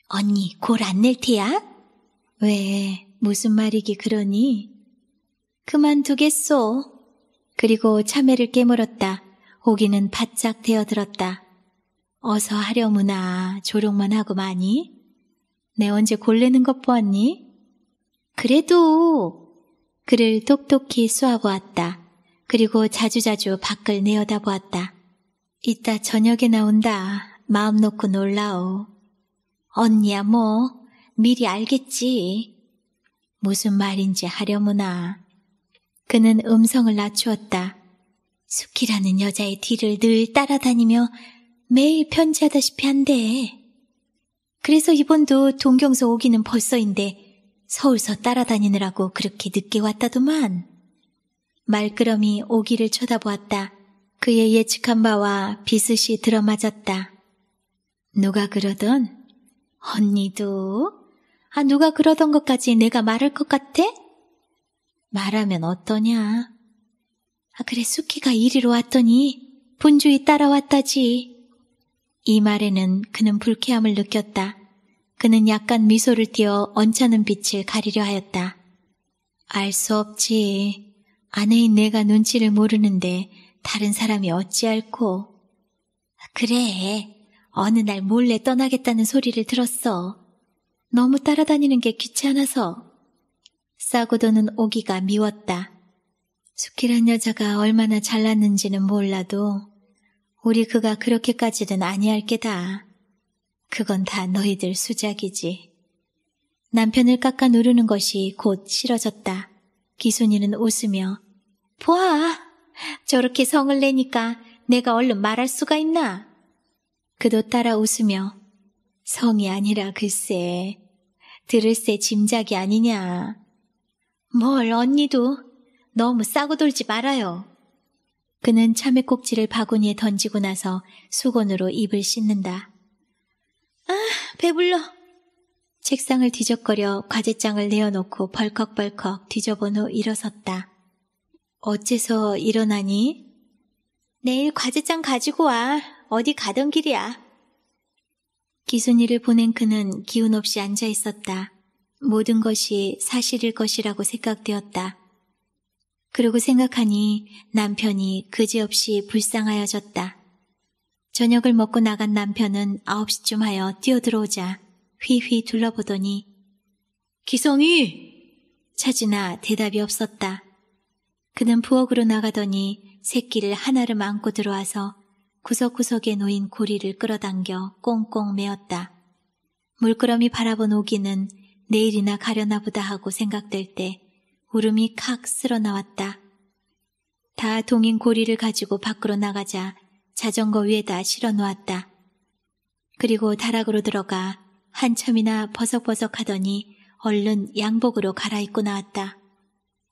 S1: 언니 골 안 낼 테야? 왜 무슨 말이기 그러니? 그만두겠소. 그리고 참외를 깨물었다. 호기는 바짝 대어들었다. 어서 하려무나 조롱만 하고 마니? 내 언제 골래는 것 보았니? 그래도 그를 똑똑히 쏘아보았다. 그리고 자주자주 밖을 내어다보았다. 이따 저녁에 나온다. 마음 놓고 놀라오. 언니야 뭐 미리 알겠지. 무슨 말인지 하려무나. 그는 음성을 낮추었다. 숙희라는 여자의 뒤를 늘 따라다니며 매일 편지하다시피 한대. 그래서 이번도 동경서 오기는 벌써인데 서울서 따라다니느라고 그렇게 늦게 왔다도만 말끄러미 오기를 쳐다보았다. 그의 예측한 바와 비슷이 들어맞았다. 누가 그러던 언니도 아 누가 그러던 것까지 내가 말할 것 같아? 말하면 어떠냐? 아 그래 숙희가 이리로 왔더니 분주히 따라왔다지. 이 말에는 그는 불쾌함을 느꼈다. 그는 약간 미소를 띄어 언짢은 빛을 가리려 하였다. 알 수 없지. 아내인 내가 눈치를 모르는데 다른 사람이 어찌 알고. 그래. 어느 날 몰래 떠나겠다는 소리를 들었어. 너무 따라다니는 게 귀찮아서. 싸고 도는 오기가 미웠다. 숙희란 여자가 얼마나 잘났는지는 몰라도 우리 그가 그렇게까지는 아니할 게다. 그건 다 너희들 수작이지. 남편을 깎아 누르는 것이 곧 싫어졌다. 기순이는 웃으며 보아 저렇게 성을 내니까 내가 얼른 말할 수가 있나? 그도 따라 웃으며 성이 아니라 글쎄 들을새 짐작이 아니냐. 뭘 언니도 너무 싸고 돌지 말아요. 그는 참외 꼭지를 바구니에 던지고 나서 수건으로 입을 씻는다. 아, 배불러. 책상을 뒤적거려 과제장을 내어놓고 벌컥벌컥 뒤져본 후 일어섰다. 어째서 일어나니? 내일 과제장 가지고 와. 어디 가던 길이야. 기순이를 보낸 그는 기운 없이 앉아 있었다. 모든 것이 사실일 것이라고 생각되었다. 그러고 생각하니 남편이 그지없이 불쌍하여졌다. 저녁을 먹고 나간 남편은 9시쯤 하여 뛰어들어오자 휘휘 둘러보더니 기성이! 찾으나 대답이 없었다. 그는 부엌으로 나가더니 새끼를 하나를 안고 들어와서 구석구석에 놓인 고리를 끌어당겨 꽁꽁 메었다. 물끄러미 바라본 오기는 내일이나 가려나 보다 하고 생각될 때 울음이 칵 쓸어 나왔다. 다 동인 고리를 가지고 밖으로 나가자 자전거 위에다 실어 놓았다. 그리고 다락으로 들어가 한참이나 버석버석 하더니 얼른 양복으로 갈아입고 나왔다.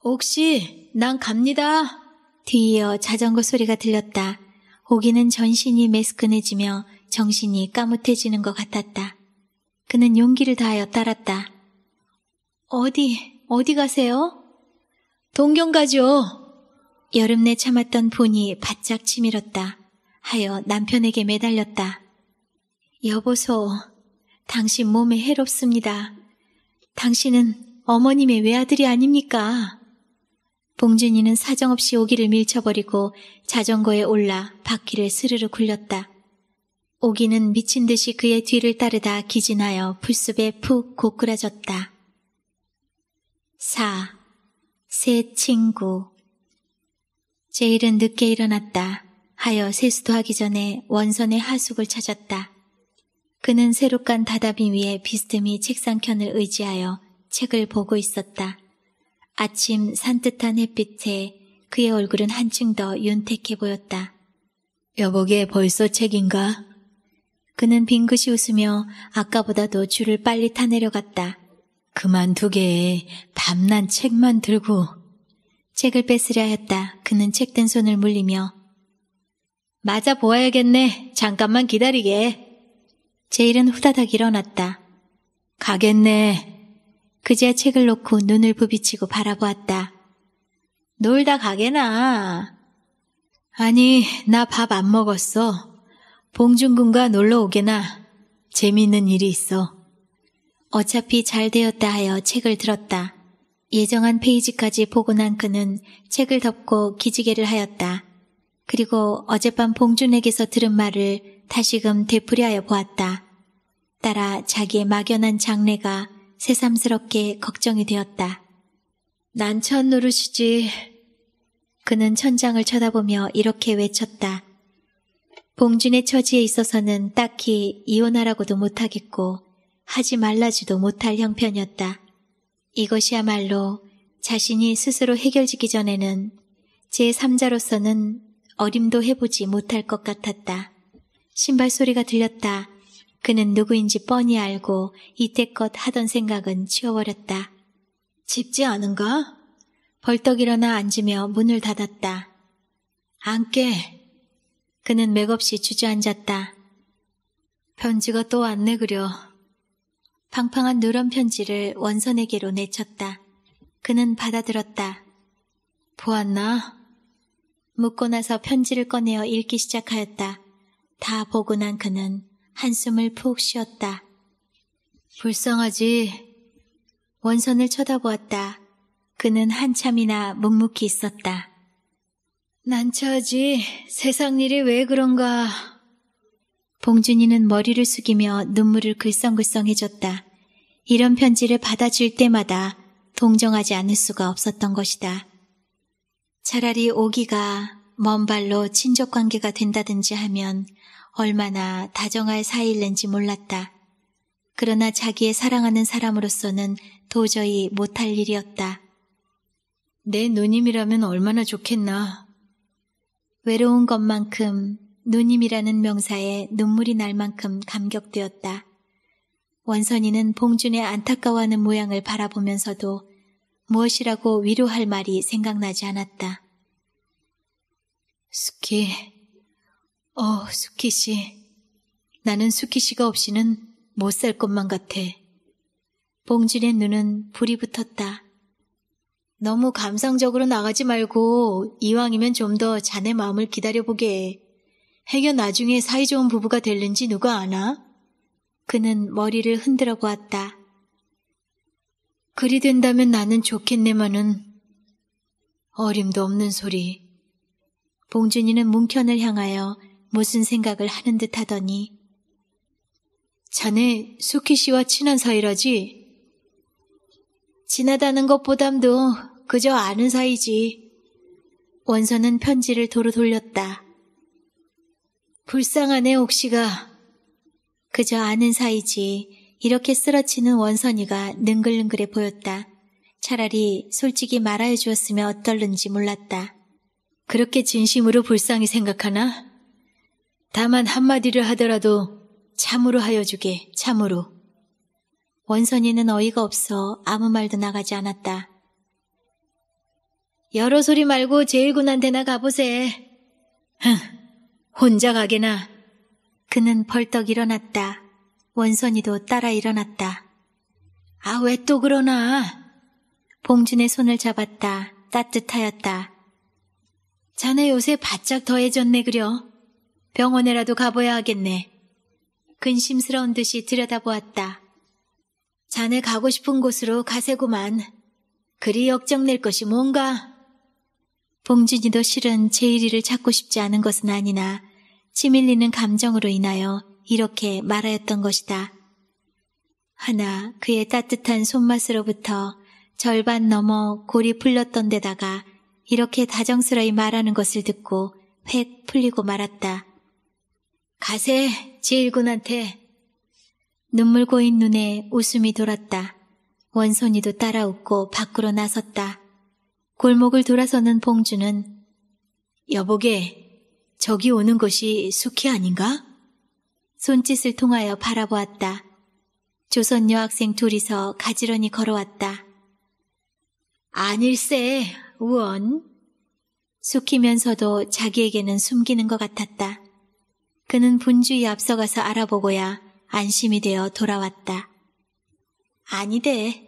S1: 옥씨, 난 갑니다. 뒤이어 자전거 소리가 들렸다. 오기는 전신이 메스끈해지며 정신이 까뭇해지는 것 같았다. 그는 용기를 다하여 따랐다. 어디, 어디 가세요? 동경 가죠. 여름 내 참았던 분이 바짝 치밀었다. 하여 남편에게 매달렸다. 여보소, 당신 몸에 해롭습니다. 당신은 어머님의 외아들이 아닙니까? 봉준이는 사정없이 오기를 밀쳐버리고 자전거에 올라 바퀴를 스르르 굴렸다. 오기는 미친 듯이 그의 뒤를 따르다 기진하여 불숲에 푹 고꾸라졌다. 4. 새 친구 제일은 늦게 일어났다. 하여 세수도 하기 전에 원선의 하숙을 찾았다. 그는 새로 깐 다다비 위에 비스듬히 책상 켠을 의지하여 책을 보고 있었다. 아침 산뜻한 햇빛에 그의 얼굴은 한층 더 윤택해 보였다. 여보게 벌써 책인가? 그는 빙긋이 웃으며 아까보다도 줄을 빨리 타내려갔다. 그만두게 밤난 책만 들고 책을 뺏으려 하였다 그는 책든 손을 물리며 맞아 보아야겠네. 잠깐만 기다리게. 제일은 후다닥 일어났다. 가겠네. 그제야 책을 놓고 눈을 부비치고 바라보았다. 놀다 가게나. 아니, 나 밥 안 먹었어. 봉준군과 놀러 오게나. 재미있는 일이 있어. 어차피 잘 되었다 하여 책을 들었다. 예정한 페이지까지 보고 난 그는 책을 덮고 기지개를 하였다. 그리고 어젯밤 봉준에게서 들은 말을 다시금 되풀이하여 보았다. 따라 자기의 막연한 장래가 새삼스럽게 걱정이 되었다. 난 천 노릇이지. 그는 천장을 쳐다보며 이렇게 외쳤다. 봉준의 처지에 있어서는 딱히 이혼하라고도 못하겠고 하지 말라지도 못할 형편이었다. 이것이야말로 자신이 스스로 해결지기 전에는 제3자로서는 어림도 해보지 못할 것 같았다. 신발 소리가 들렸다. 그는 누구인지 뻔히 알고 이때껏 하던 생각은 치워버렸다. 집지 않은가? 벌떡 일어나 앉으며 문을 닫았다. 안 깨. 그는 맥없이 주저앉았다. 편지가 또 왔네 그려 팡팡한 누런 편지를 원선에게로 내쳤다. 그는 받아들었다. 보았나? 묻고 나서 편지를 꺼내어 읽기 시작하였다. 다 보고 난 그는 한숨을 푹 쉬었다. 불쌍하지. 원선을 쳐다보았다. 그는 한참이나 묵묵히 있었다. 난처하지. 세상 일이 왜 그런가. 봉준이는 머리를 숙이며 눈물을 글썽글썽해졌다 이런 편지를 받아줄 때마다 동정하지 않을 수가 없었던 것이다. 차라리 오기가 먼 발로 친족 관계가 된다든지 하면 얼마나 다정할 사이일는지 몰랐다. 그러나 자기의 사랑하는 사람으로서는 도저히 못할 일이었다. 내 누님이라면 얼마나 좋겠나. 외로운 것만큼 누님이라는 명사에 눈물이 날 만큼 감격되었다. 원선이는 봉준의 안타까워하는 모양을 바라보면서도 무엇이라고 위로할 말이 생각나지 않았다. 스키, 어, 스키 씨. 나는 스키 씨가 없이는 못 살 것만 같아. 봉준의 눈은 불이 붙었다. 너무 감상적으로 나가지 말고 이왕이면 좀 더 자네 마음을 기다려보게. 해겨 나중에 사이좋은 부부가 될는지 누가 아나? 그는 머리를 흔들어 보았다. 그리 된다면 나는 좋겠네만는 어림도 없는 소리. 봉준이는 뭉편을 향하여 무슨 생각을 하는 듯 하더니 자네 수키 씨와 친한 사이라지? 친하다는 것보담도 그저 아는 사이지. 원서는 편지를 도로 돌렸다. 불쌍하네 옥시가. 그저 아는 사이지. 이렇게 쓰러치는 원선이가 능글능글해 보였다. 차라리 솔직히 말하여 주었으면 어떨는지 몰랐다. 그렇게 진심으로 불쌍히 생각하나? 다만 한마디를 하더라도 참으로 하여 주게, 참으로. 원선이는 어이가 없어 아무 말도 나가지 않았다. 여러 소리 말고 제일군한데나 가보세. 흥, 혼자 가게나. 그는 벌떡 일어났다. 원선이도 따라 일어났다. 아, 왜 또 그러나? 봉준의 손을 잡았다. 따뜻하였다. 자네 요새 바짝 더해졌네 그려. 병원에라도 가봐야 하겠네. 근심스러운 듯이 들여다보았다. 자네 가고 싶은 곳으로 가세고만 그리 역정낼 것이 뭔가. 봉준이도 실은 제1위를 찾고 싶지 않은 것은 아니나 치밀리는 감정으로 인하여 이렇게 말하였던 것이다. 하나 그의 따뜻한 손맛으로부터 절반 넘어 골이 풀렸던 데다가 이렇게 다정스러이 말하는 것을 듣고 획 풀리고 말았다. 가세, 제일군한테. 눈물 고인 눈에 웃음이 돌았다. 원손이도 따라 웃고 밖으로 나섰다. 골목을 돌아서는 봉주는 여보게, 저기 오는 것이 숙희 아닌가? 손짓을 통하여 바라보았다. 조선 여학생 둘이서 가지런히 걸어왔다. 아닐세, 우원. 숙히면서도 자기에게는 숨기는 것 같았다. 그는 분주히 앞서가서 알아보고야 안심이 되어 돌아왔다. 아니대.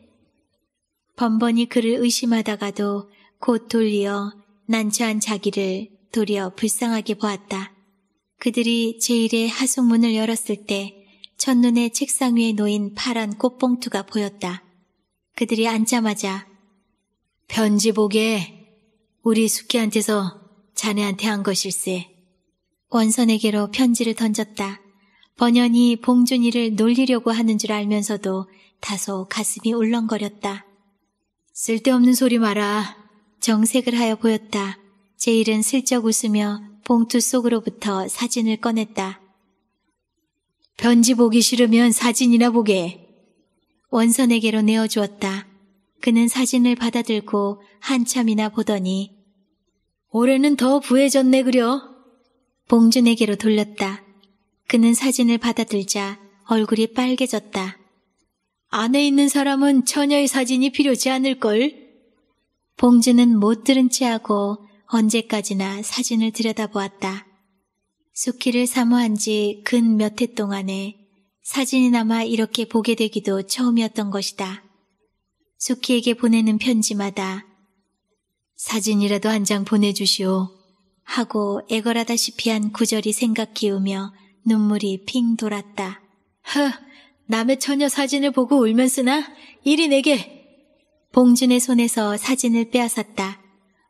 S1: 번번이 그를 의심하다가도 곧 돌리어 난처한 자기를 도리어 불쌍하게 보았다. 그들이 제일의 하숙문을 열었을 때 첫눈에 책상 위에 놓인 파란 꽃봉투가 보였다. 그들이 앉자마자 편지 복에 우리 숙기한테서 자네한테 한 것일세. 원선에게로 편지를 던졌다. 번연이 봉준이를 놀리려고 하는 줄 알면서도 다소 가슴이 울렁거렸다. 쓸데없는 소리 마라. 정색을 하여 보였다. 제일은 슬쩍 웃으며 봉투 속으로부터 사진을 꺼냈다. 편지 보기 싫으면 사진이나 보게. 원선에게로 내어주었다. 그는 사진을 받아들고 한참이나 보더니 올해는 더 부해졌네 그려. 봉준에게로 돌렸다. 그는 사진을 받아들자 얼굴이 빨개졌다. 안에 있는 사람은 처녀의 사진이 필요지 않을걸? 봉준은 못 들은 체하고 언제까지나 사진을 들여다보았다. 숙희를 사모한 지 근 몇 해 동안에 사진이나마 이렇게 보게 되기도 처음이었던 것이다. 숙희에게 보내는 편지마다 사진이라도 한 장 보내주시오 하고 애걸하다시피 한 구절이 생각 기우며 눈물이 핑 돌았다. 허, 남의 처녀 사진을 보고 울면 쓰나? 이리 내게! 봉준의 손에서 사진을 빼앗았다.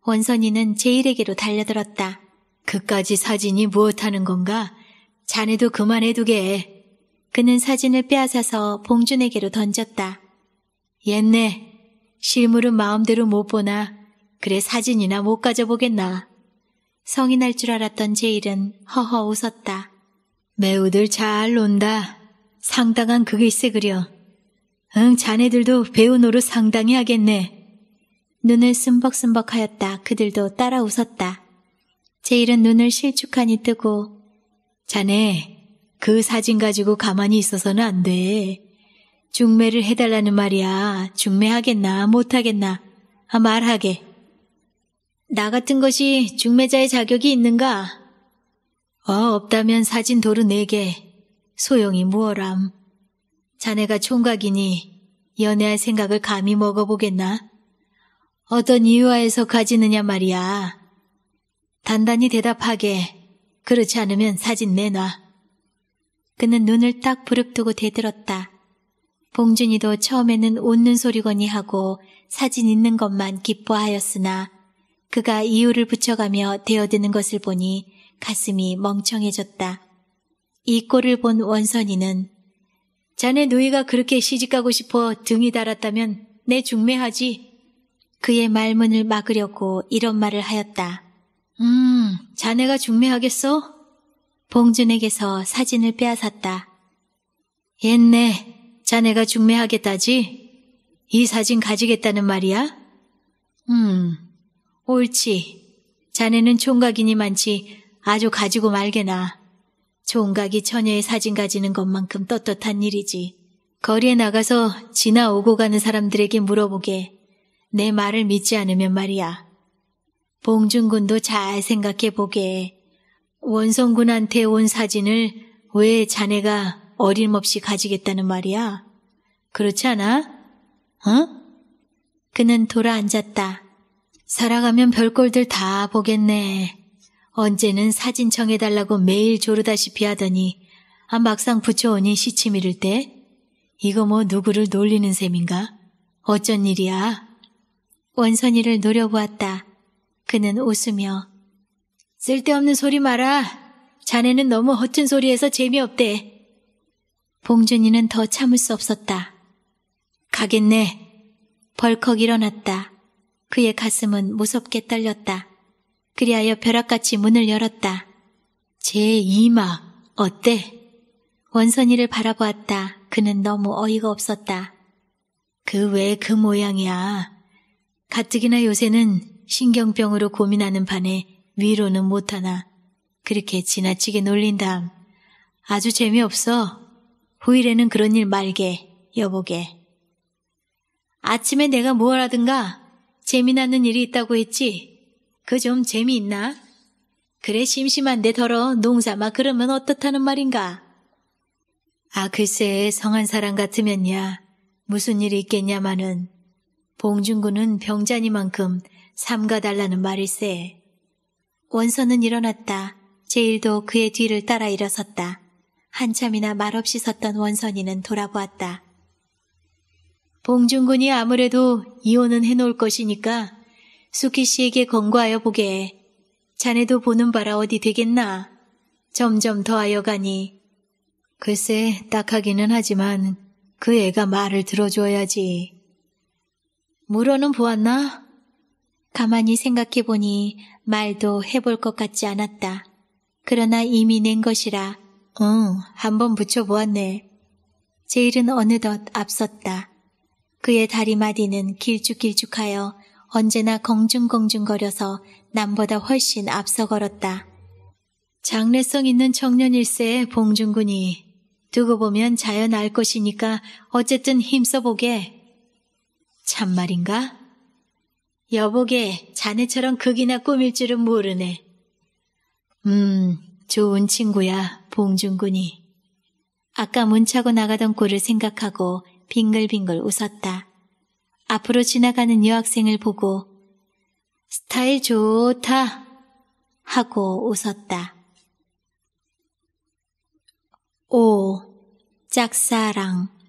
S1: 원선이는 제일에게로 달려들었다. 그까지 사진이 무엇하는 건가? 자네도 그만해두게. 그는 사진을 빼앗아서 봉준에게로 던졌다. 옛네, 실물은 마음대로 못 보나 그래 사진이나 못 가져보겠나. 성이 날줄 알았던 제일은 허허 웃었다. 매우들 잘 논다. 상당한 그글쎄 그려. 응, 자네들도 배우 노릇 상당히 하겠네. 눈을 숨벅숨벅하였다. 그들도 따라 웃었다. 제일은 눈을 실축하니 뜨고 자네 그 사진 가지고 가만히 있어서는 안 돼. 중매를 해달라는 말이야. 중매하겠나 못하겠나 아, 말하게. 나 같은 것이 중매자의 자격이 있는가? 어, 없다면 사진 도루 내게 소용이 무어람. 자네가 총각이니 연애할 생각을 감히 먹어보겠나? 어떤 이유와에서 가지느냐 말이야. 단단히 대답하게. 그렇지 않으면 사진 내놔. 그는 눈을 딱 부릅뜨고 대들었다. 봉준이도 처음에는 웃는 소리거니 하고 사진 있는 것만 기뻐하였으나 그가 이유를 붙여가며 대어드는 것을 보니 가슴이 멍청해졌다. 이 꼴을 본 원선이는 자네 누이가 그렇게 시집가고 싶어 등이 달았다면 내 중매하지 그의 말문을 막으려고 이런 말을 하였다. 음, 자네가 중매하겠소 봉준에게서 사진을 빼앗았다. 옛네, 자네가 중매하겠다지? 이 사진 가지겠다는 말이야? 음, 옳지. 자네는 총각이니 만치 아주 가지고 말게나. 총각이 처녀의 사진 가지는 것만큼 떳떳한 일이지. 거리에 나가서 지나오고 가는 사람들에게 물어보게. 내 말을 믿지 않으면 말이야. 봉준군도 잘 생각해 보게. 원성군한테 온 사진을 왜 자네가 어림없이 가지겠다는 말이야? 그렇지 않아? 어? 그는 돌아앉았다. 살아가면 별꼴들 다 보겠네. 언제는 사진 청해달라고 매일 조르다시피 하더니 아 막상 붙여오니 시치미를때 이거 뭐 누구를 놀리는 셈인가? 어쩐 일이야? 원선이를 노려보았다. 그는 웃으며 쓸데없는 소리 마라. 자네는 너무 허튼 소리에서 재미없대. 봉준이는 더 참을 수 없었다. 가겠네. 벌컥 일어났다. 그의 가슴은 무섭게 떨렸다. 그리하여 벼락같이 문을 열었다. 제 이마 어때? 원선이를 바라보았다. 그는 너무 어이가 없었다. 그 왜그 그 모양이야? 가뜩이나 요새는 신경병으로 고민하는 반에 위로는 못하나 그렇게 지나치게 놀린 다음 아주 재미없어. 후일에는 그런 일 말게, 여보게. 아침에 내가 뭘 뭐 하든가 재미나는 일이 있다고 했지? 그 좀 재미있나? 그래 심심한데 덜어 농사마 그러면 어떻다는 말인가? 아 글쎄 성한 사람 같으면야 무슨 일이 있겠냐마는 봉준구는 병자니만큼 삼가달라는 말일세. 원서는 일어났다. 제일도 그의 뒤를 따라 일어섰다. 한참이나 말없이 섰던 원선이는 돌아보았다. 봉준군이 아무래도 이혼은 해놓을 것이니까 수키 씨에게 권고하여 보게. 자네도 보는 바라 어디 되겠나? 점점 더하여 가니. 글쎄 딱하기는 하지만 그 애가 말을 들어줘야지. 물어는 보았나? 가만히 생각해 보니 말도 해볼 것 같지 않았다. 그러나 이미 낸 것이라, 응, 한번 붙여보았네. 제일은 어느덧 앞섰다. 그의 다리 마디는 길쭉길쭉하여 언제나 공중공중거려서 남보다 훨씬 앞서 걸었다. 장래성 있는 청년일세 봉중군이 두고 보면 자연 알 것이니까 어쨌든 힘써보게. 참말인가? 여보게, 자네처럼 극이나 꾸밀 줄은 모르네. 음, 좋은 친구야, 봉준군이. 아까 문 차고 나가던 꼴을 생각하고 빙글빙글 웃었다. 앞으로 지나가는 여학생을 보고 스타일 좋다 하고 웃었다. 오, 짝사랑.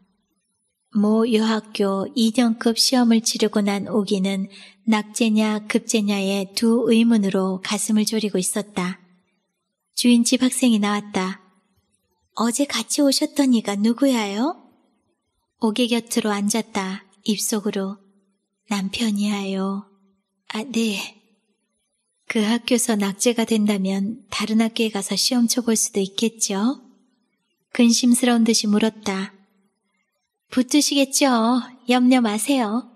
S1: 모 여학교 2년급 시험을 치르고 난 오기는 낙제냐 급제냐의 두 의문으로 가슴을 졸이고 있었다. 주인집 학생이 나왔다. 어제 같이 오셨던 이가 누구야요? 오기 곁으로 앉았다. 입속으로. 남편이야요. 아, 네. 그학교서 낙제가 된다면 다른 학교에 가서 시험 쳐볼 수도 있겠죠? 근심스러운 듯이 물었다. 붙으시겠죠. 염려 마세요.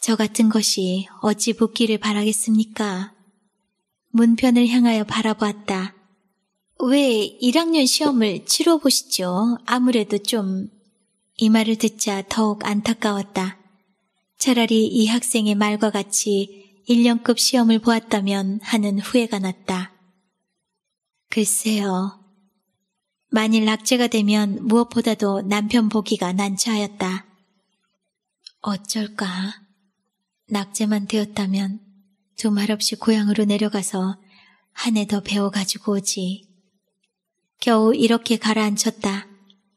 S1: 저 같은 것이 어찌 붙기를 바라겠습니까? 문편을 향하여 바라보았다. 왜 1학년 시험을 치러 보시죠? 아무래도 좀... 이 말을 듣자 더욱 안타까웠다. 차라리 이 학생의 말과 같이 1년급 시험을 보았다면 하는 후회가 났다. 글쎄요. 만일 낙제가 되면 무엇보다도 남편 보기가 난처하였다. 어쩔까? 낙제만 되었다면 두 말없이 고향으로 내려가서 한 해 더 배워가지고 오지. 겨우 이렇게 가라앉혔다.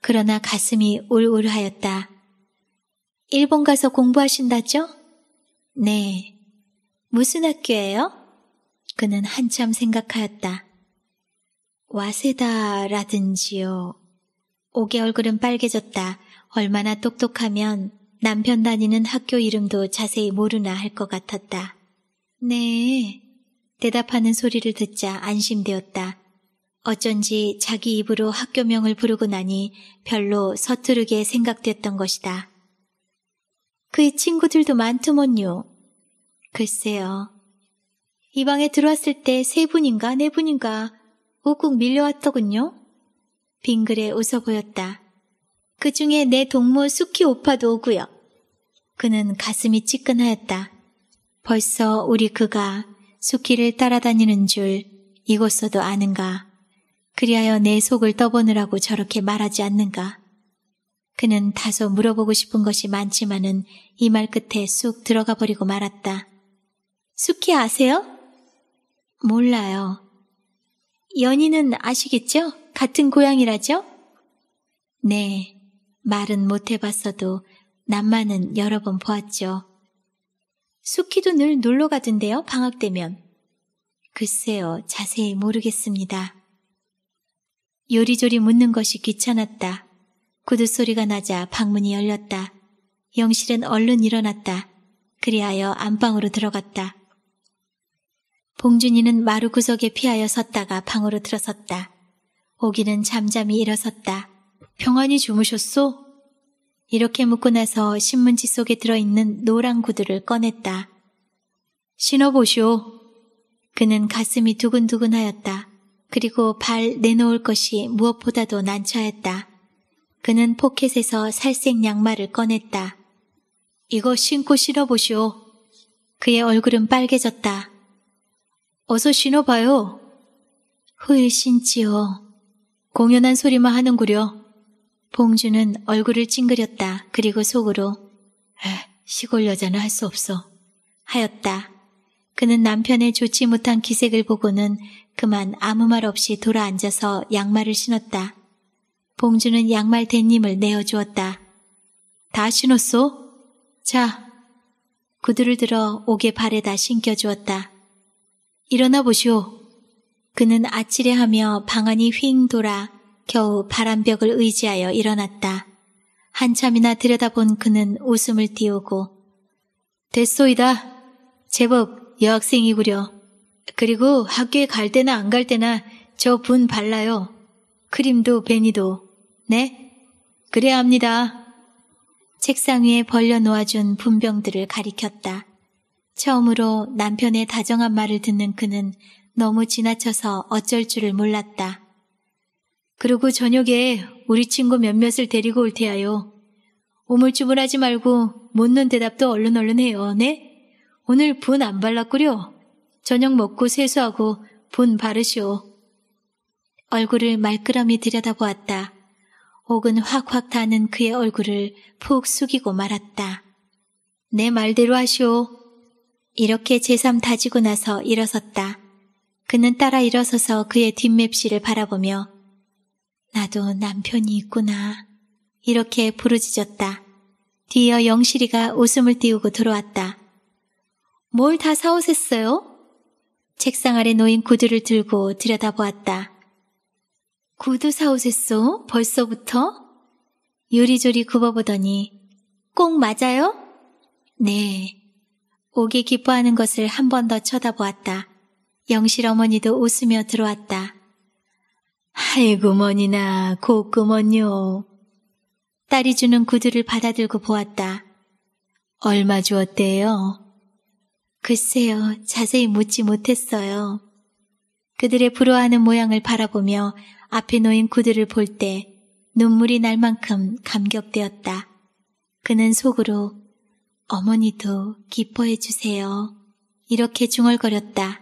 S1: 그러나 가슴이 울울하였다. 일본 가서 공부하신다죠? 네. 무슨 학교예요? 그는 한참 생각하였다. 와세다라든지요. 5개월 그은 빨개졌다. 얼마나 똑똑하면 남편 다니는 학교 이름도 자세히 모르나 할 것 같았다. 네. 대답하는 소리를 듣자 안심되었다. 어쩐지 자기 입으로 학교명을 부르고 나니 별로 서투르게 생각됐던 것이다. 그의 친구들도 많더먼요. 글쎄요. 이 방에 들어왔을 때 세 분인가 네 분인가 우국 밀려왔더군요. 빙그레 웃어 보였다. 그 중에 내 동무 수키 오파도 오고요. 그는 가슴이 찌끈하였다. 벌써 우리 그가 수키를 따라다니는 줄 이곳서도 아는가. 그리하여 내 속을 떠보느라고 저렇게 말하지 않는가. 그는 다소 물어보고 싶은 것이 많지만은 이 말 끝에 쑥 들어가 버리고 말았다. 수키 아세요? 몰라요. 연희는 아시겠죠? 같은 고향이라죠? 네, 말은 못 해봤어도 남만은 여러 번 보았죠. 숙희도 늘 놀러 가던데요, 방학 되면 글쎄요, 자세히 모르겠습니다. 요리조리 묻는 것이 귀찮았다. 구두 소리가 나자 방문이 열렸다. 영실은 얼른 일어났다. 그리하여 안방으로 들어갔다. 봉준이는 마루 구석에 피하여 섰다가 방으로 들어섰다. 오기는 잠잠히 일어섰다. 평안히 주무셨소? 이렇게 묻고 나서 신문지 속에 들어있는 노란 구두를 꺼냈다. 신어보시오. 그는 가슴이 두근두근하였다. 그리고 발 내놓을 것이 무엇보다도 난처했다. 그는 포켓에서 살색 양말을 꺼냈다. 이거 신고 신어보시오. 그의 얼굴은 빨개졌다. 어서 신어봐요. 후일 신지요. 공연한 소리만 하는구려. 봉주는 얼굴을 찡그렸다. 그리고 속으로 에, 시골 여자는 할 수 없어. 하였다. 그는 남편의 좋지 못한 기색을 보고는 그만 아무 말 없이 돌아앉아서 양말을 신었다. 봉주는 양말 대님을 내어주었다. 다 신었소? 자, 구두를 들어 옥의 발에다 신겨주었다. 일어나 보시오. 그는 아찔해하며 방안이 휙 돌아 겨우 바람벽을 의지하여 일어났다. 한참이나 들여다본 그는 웃음을 띄우고 됐소이다. 제법 여학생이구려. 그리고 학교에 갈 때나 안 갈 때나 저 분 발라요. 크림도 베니도. 네? 그래야 합니다. 책상 위에 벌려 놓아준 분병들을 가리켰다. 처음으로 남편의 다정한 말을 듣는 그는 너무 지나쳐서 어쩔 줄을 몰랐다. 그리고 저녁에 우리 친구 몇몇을 데리고 올 테야요. 오물쭈물하지 말고 묻는 대답도 얼른 얼른 해요. 네? 오늘 분 안 발랐구려. 저녁 먹고 세수하고 분 바르시오. 얼굴을 말끄러미 들여다보았다. 혹은 확확 타는 그의 얼굴을 푹 숙이고 말았다. 내 네, 말대로 하시오. 이렇게 제삼 다지고 나서 일어섰다. 그는 따라 일어서서 그의 뒷맵시를 바라보며 나도 남편이 있구나 이렇게 부르짖었다. 뒤이어 영실이가 웃음을 띄우고 들어왔다. 뭘 다 사오셨어요? 책상 아래 놓인 구두를 들고 들여다보았다. 구두 사오셨소? 벌써부터? 요리조리 굽어보더니 꼭 맞아요? 네. 옥이 기뻐하는 것을 한 번 더 쳐다보았다. 영실 어머니도 웃으며 들어왔다. 아이고 머니나 고구먼요. 딸이 주는 구두를 받아들고 보았다. 얼마 주었대요? 글쎄요, 자세히 묻지 못했어요. 그들의 부러워하는 모양을 바라보며 앞에 놓인 구두를 볼 때 눈물이 날 만큼 감격되었다. 그는 속으로 어머니도 기뻐해 주세요. 이렇게 중얼거렸다.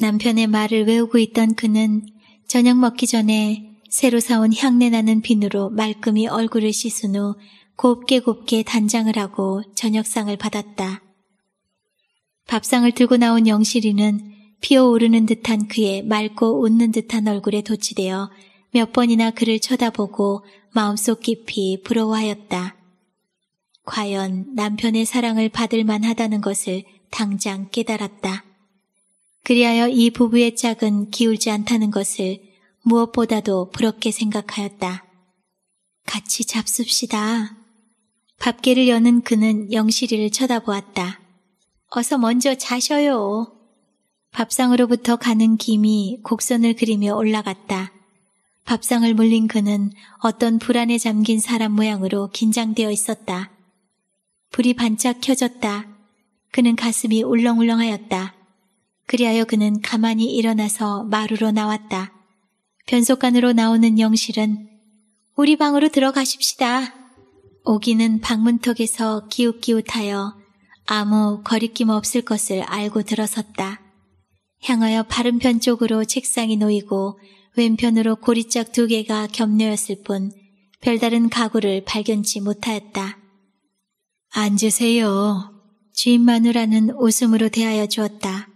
S1: 남편의 말을 외우고 있던 그는 저녁 먹기 전에 새로 사온 향내 나는 비누로 말끔히 얼굴을 씻은 후 곱게 곱게 단장을 하고 저녁상을 받았다. 밥상을 들고 나온 영실이는 피어오르는 듯한 그의 맑고 웃는 듯한 얼굴에 도취되어 몇 번이나 그를 쳐다보고 마음속 깊이 부러워하였다. 과연 남편의 사랑을 받을 만하다는 것을 당장 깨달았다. 그리하여 이 부부의 짝은 기울지 않다는 것을 무엇보다도 부럽게 생각하였다. 같이 잡숩시다밥개를 여는 그는 영실이를 쳐다보았다. 어서 먼저 자셔요. 밥상으로부터 가는 김이 곡선을 그리며 올라갔다. 밥상을 물린 그는 어떤 불안에 잠긴 사람 모양으로 긴장되어 있었다. 불이 반짝 켜졌다. 그는 가슴이 울렁울렁하였다. 그리하여 그는 가만히 일어나서 마루로 나왔다. 변속관으로 나오는 영실은 우리 방으로 들어가십시다. 오기는 방문턱에서 기웃기웃하여 아무 거리낌 없을 것을 알고 들어섰다. 향하여 바른편 쪽으로 책상이 놓이고 왼편으로 고리짝 두 개가 겹려였을 뿐 별다른 가구를 발견치 못하였다. 앉으세요. 주인 마누라는 웃음으로 대하여 주었다.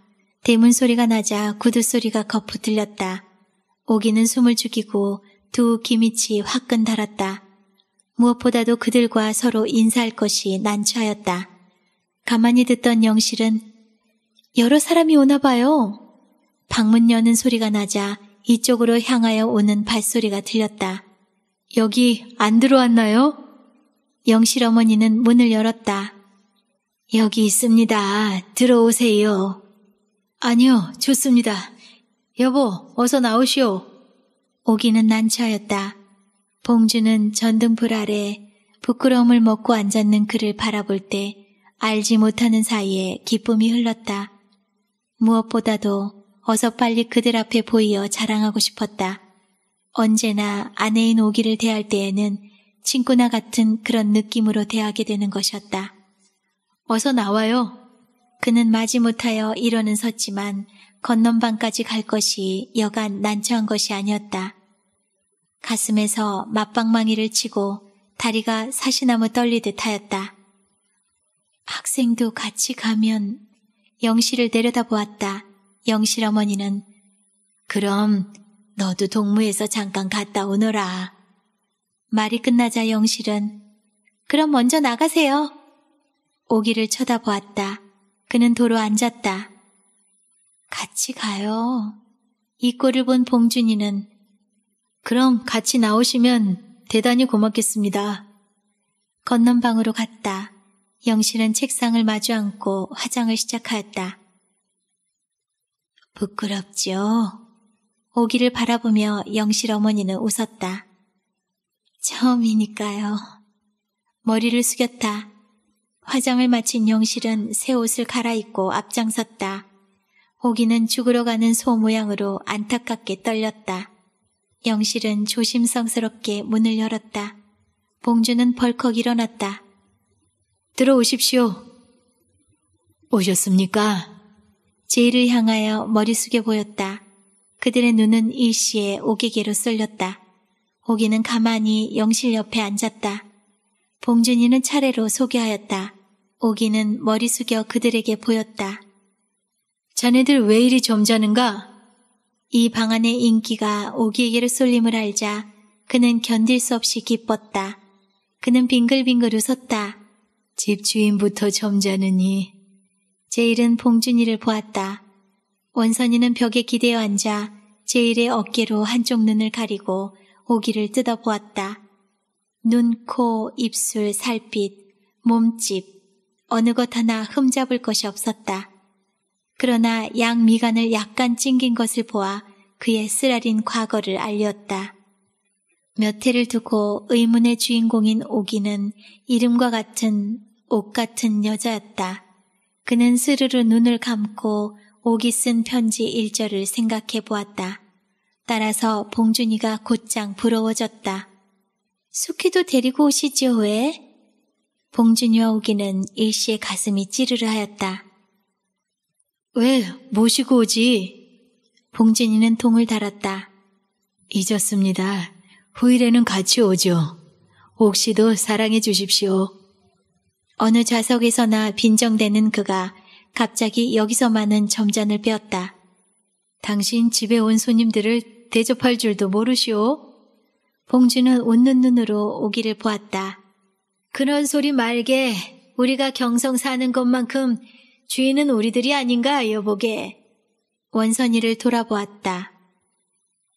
S1: 대문 소리가 나자 구두 소리가 거푸 들렸다. 오기는 숨을 죽이고 두기미치 화끈 달았다. 무엇보다도 그들과 서로 인사할 것이 난처하였다. 가만히 듣던 영실은 여러 사람이 오나 봐요. 방문 여는 소리가 나자 이쪽으로 향하여 오는 발소리가 들렸다. 여기 안 들어왔나요? 영실 어머니는 문을 열었다. 여기 있습니다. 들어오세요. 아니요, 좋습니다. 여보, 어서 나오시오. 오기는 난처하였다. 봉주는 전등불 아래 부끄러움을 먹고 앉았는 그를 바라볼 때 알지 못하는 사이에 기쁨이 흘렀다. 무엇보다도 어서 빨리 그들 앞에 보이어 자랑하고 싶었다. 언제나 아내인 오기를 대할 때에는 친구나 같은 그런 느낌으로 대하게 되는 것이었다. 어서 나와요. 그는 마지못하여 일어는 섰지만 건넌방까지 갈 것이 여간 난처한 것이 아니었다. 가슴에서 맞방망이를 치고 다리가 사시나무 떨리듯 하였다. 학생도 같이 가면 영실을 내려다보았다. 영실 어머니는 그럼 너도 동무에서 잠깐 갔다 오너라. 말이 끝나자 영실은 그럼 먼저 나가세요. 오기를 쳐다보았다. 그는 도로 앉았다. 같이 가요. 이 꼴을 본 봉준이는 그럼 같이 나오시면 대단히 고맙겠습니다. 건넌 방으로 갔다. 영실은 책상을 마주 앉고 화장을 시작하였다. 부끄럽지요? 오기를 바라보며 영실 어머니는 웃었다. 처음이니까요. 머리를 숙였다. 화장을 마친 영실은 새 옷을 갈아입고 앞장섰다. 오기는 죽으러 가는 소 모양으로 안타깝게 떨렸다. 영실은 조심성스럽게 문을 열었다. 봉주는 벌컥 일어났다. 들어오십시오. 오셨습니까? 제이를 향하여 머리 숙여 보였다. 그들의 눈은 일시에 오기계로 쏠렸다. 호기는 가만히 영실 옆에 앉았다. 봉준이는 차례로 소개하였다. 오기는 머리 숙여 그들에게 보였다. 자네들 왜 이리 점잖은가? 이 방안의 인기가 오기에게로 쏠림을 알자 그는 견딜 수 없이 기뻤다. 그는 빙글빙글 웃었다. 집주인부터 점잖으니. 제일은 봉준이를 보았다. 원선이는 벽에 기대어 앉아 제일의 어깨로 한쪽 눈을 가리고 오기를 뜯어보았다. 눈, 코, 입술, 살빛, 몸집, 어느 것 하나 흠잡을 것이 없었다. 그러나 양 미간을 약간 찡긴 것을 보아 그의 쓰라린 과거를 알렸다. 몇 해를 두고 의문의 주인공인 오기는 이름과 같은 옷 같은 여자였다. 그는 스르르 눈을 감고 오기 쓴 편지 일절을 생각해 보았다. 따라서 봉준이가 곧장 부러워졌다. 숙희도 데리고 오시지요 왜? 봉준이와 오기는 일시에 가슴이 찌르르 하였다. 왜 모시고 오지? 봉준이는 통을 달았다. 잊었습니다. 후일에는 같이 오죠. 옥시도 사랑해 주십시오. 어느 좌석에서나 빈정대는 그가 갑자기 여기서만은 점잔을 빼었다. 당신 집에 온 손님들을 대접할 줄도 모르시오. 봉주는 웃는 눈으로 오기를 보았다. 그런 소리 말게 우리가 경성 사는 것만큼 주인은 우리들이 아닌가 여보게. 원선이를 돌아보았다.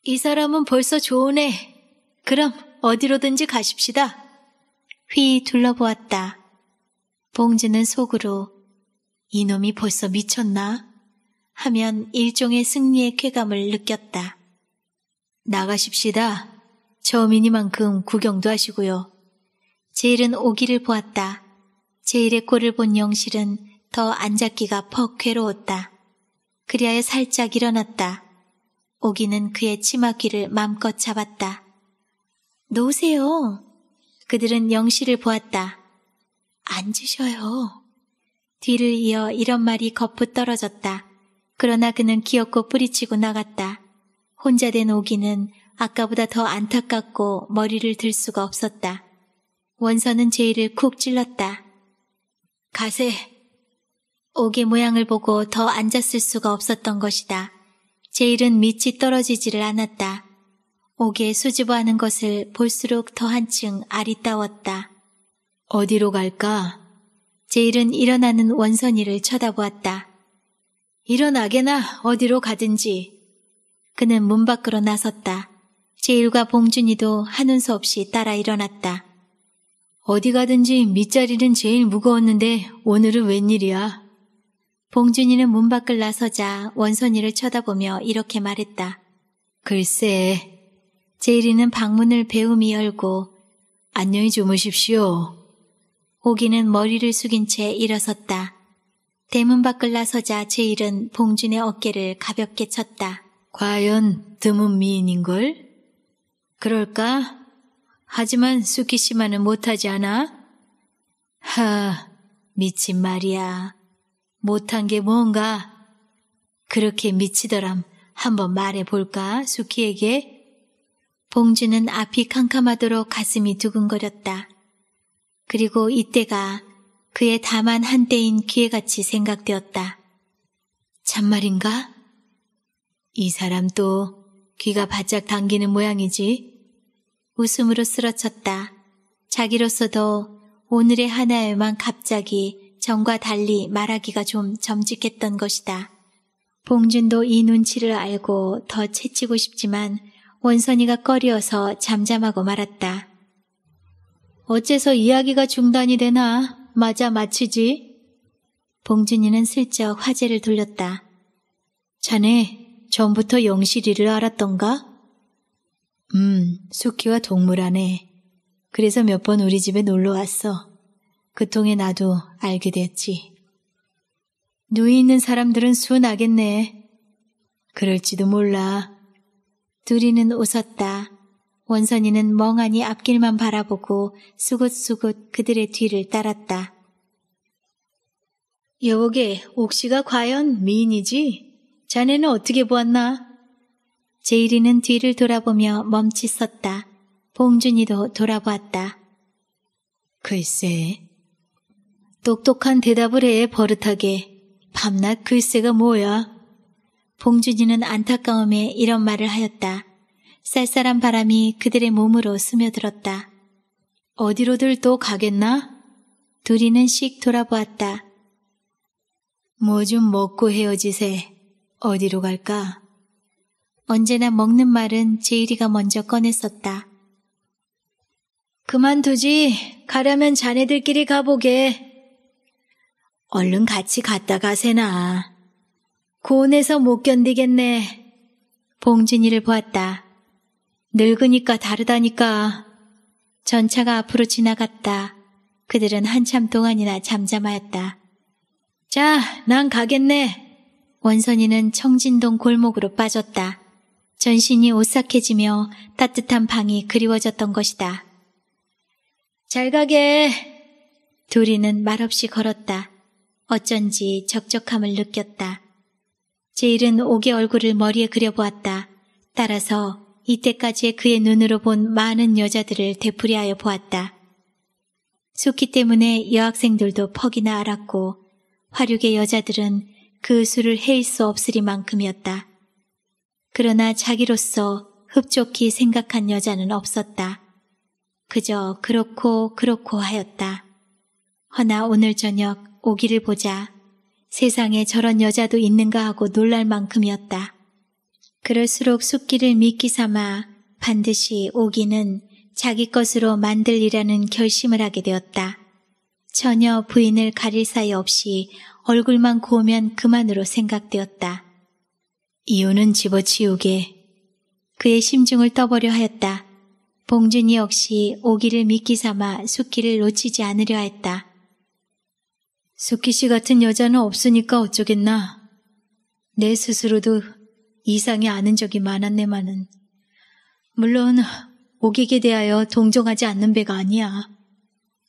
S1: 이 사람은 벌써 좋으네. 그럼 어디로든지 가십시다. 휘 둘러보았다. 봉주는 속으로 이놈이 벌써 미쳤나? 하면 일종의 승리의 쾌감을 느꼈다. 나가십시다. 처음이니만큼 구경도 하시고요. 제일은 오기를 보았다. 제일의 꼴을 본 영실은 더 앉았기가 퍽 괴로웠다. 그리하여 살짝 일어났다. 오기는 그의 치마귀를 맘껏 잡았다. 노세요 그들은 영실을 보았다. 앉으셔요. 뒤를 이어 이런 말이 거푸 떨어졌다. 그러나 그는 기어코 뿌리치고 나갔다. 혼자 된 오기는 아까보다 더 안타깝고 머리를 들 수가 없었다. 원서는 제이를 쿡 찔렀다. 가세! 옥의 모양을 보고 더 앉았을 수가 없었던 것이다. 제일은 밑이 떨어지지를 않았다. 옥에 수줍어하는 것을 볼수록 더 한층 아리따웠다. 어디로 갈까? 제일은 일어나는 원선이를 쳐다보았다. 일어나게나 어디로 가든지 그는 문 밖으로 나섰다. 제일과 봉준이도 하는 수 없이 따라 일어났다. 어디 가든지 밑자리는 제일 무거웠는데 오늘은 웬일이야? 봉준이는 문 밖을 나서자 원선이를 쳐다보며 이렇게 말했다. 글쎄. 제일이는 방문을 배움이 열고 안녕히 주무십시오. 오기는 머리를 숙인 채 일어섰다. 대문 밖을 나서자 제일은 봉준의 어깨를 가볍게 쳤다. 과연 드문 미인인걸? 그럴까? 하지만 수키씨만은 못하지 않아? 하, 미친 말이야. 못한 게 뭔가? 그렇게 미치더람 한번 말해볼까, 수키에게? 봉주는 앞이 캄캄하도록 가슴이 두근거렸다. 그리고 이때가 그의 다만 한때인 기회같이 생각되었다. 참말인가? 이 사람 또 귀가 바짝 당기는 모양이지. 웃음으로 쓰러쳤다. 자기로서도 오늘의 하나에만 갑자기 전과 달리 말하기가 좀 점찍했던 것이다. 봉준도 이 눈치를 알고 더 채치고 싶지만 원선이가 꺼려서 잠잠하고 말았다. 어째서 이야기가 중단이 되나? 맞아 마치지? 봉준이는 슬쩍 화제를 돌렸다. 자네 전부터 영실이를 알았던가? 음, 숙희와 동물하네. 그래서 몇 번 우리 집에 놀러 왔어. 그 통에 나도 알게 됐지. 누이 있는 사람들은 순하겠네. 그럴지도 몰라. 둘이는 웃었다. 원선이는 멍하니 앞길만 바라보고 수긋수긋 그들의 뒤를 따랐다. 여보게, 옥시가 과연 미인이지? 자네는 어떻게 보았나? 제이리는 뒤를 돌아보며 멈칫섰다. 봉준이도 돌아보았다. 글쎄. 똑똑한 대답을 해 버릇하게. 밤낮 글쎄가 뭐야? 봉준이는 안타까움에 이런 말을 하였다. 쌀쌀한 바람이 그들의 몸으로 스며들었다. 어디로들 또 가겠나? 둘이는 씩 돌아보았다. 뭐 좀 먹고 헤어지세. 어디로 갈까? 언제나 먹는 말은 제이리가 먼저 꺼냈었다. 그만두지. 가려면 자네들끼리 가보게. 얼른 같이 갔다 가세나. 고온에서 못 견디겠네. 봉준이를 보았다. 늙으니까 다르다니까. 전차가 앞으로 지나갔다. 그들은 한참 동안이나 잠잠하였다. 자, 난 가겠네. 원선이는 청진동 골목으로 빠졌다. 전신이 오싹해지며 따뜻한 방이 그리워졌던 것이다. 잘 가게! 도리는 말없이 걸었다. 어쩐지 적적함을 느꼈다. 제일은 옥의 얼굴을 머리에 그려보았다. 따라서 이때까지의 그의 눈으로 본 많은 여자들을 되풀이하여 보았다. 속기 때문에 여학생들도 퍽이나 알았고 화륙의 여자들은 그 수를 헤일 수 없으리만큼이었다. 그러나 자기로서 흡족히 생각한 여자는 없었다. 그저 그렇고 그렇고 하였다. 허나 오늘 저녁 오기를 보자 세상에 저런 여자도 있는가 하고 놀랄 만큼이었다. 그럴수록 숙기를 미끼 삼아 반드시 오기는 자기 것으로 만들리라는 결심을 하게 되었다. 전혀 부인을 가릴 사이 없이 얼굴만 고우면 그만으로 생각되었다. 이유는 집어치우게 그의 심중을 떠보려 하였다. 봉준이 역시 오기를 미끼 삼아 숙기를 놓치지 않으려 했다. 숙기 씨 같은 여자는 없으니까 어쩌겠나. 내 스스로도 이상이 아는 적이 많았네만은. 물론 오기에 대하여 동정하지 않는 배가 아니야.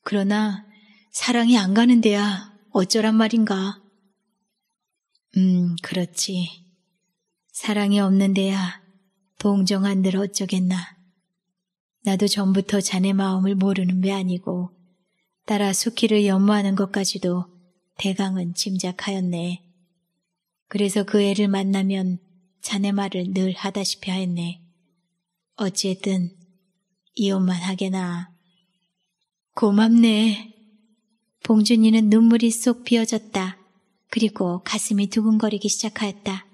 S1: 그러나 사랑이 안 가는 데야 어쩌란 말인가? 음, 그렇지. 사랑이 없는 데야 동정한 늘 어쩌겠나. 나도 전부터 자네 마음을 모르는 배 아니고 따라 숙희를 연모하는 것까지도 대강은 짐작하였네. 그래서 그 애를 만나면 자네 말을 늘 하다시피 하였네. 어찌했든 이혼만 하게나. 고맙네. 봉준이는 눈물이 쏙 비어졌다. 그리고 가슴이 두근거리기 시작하였다.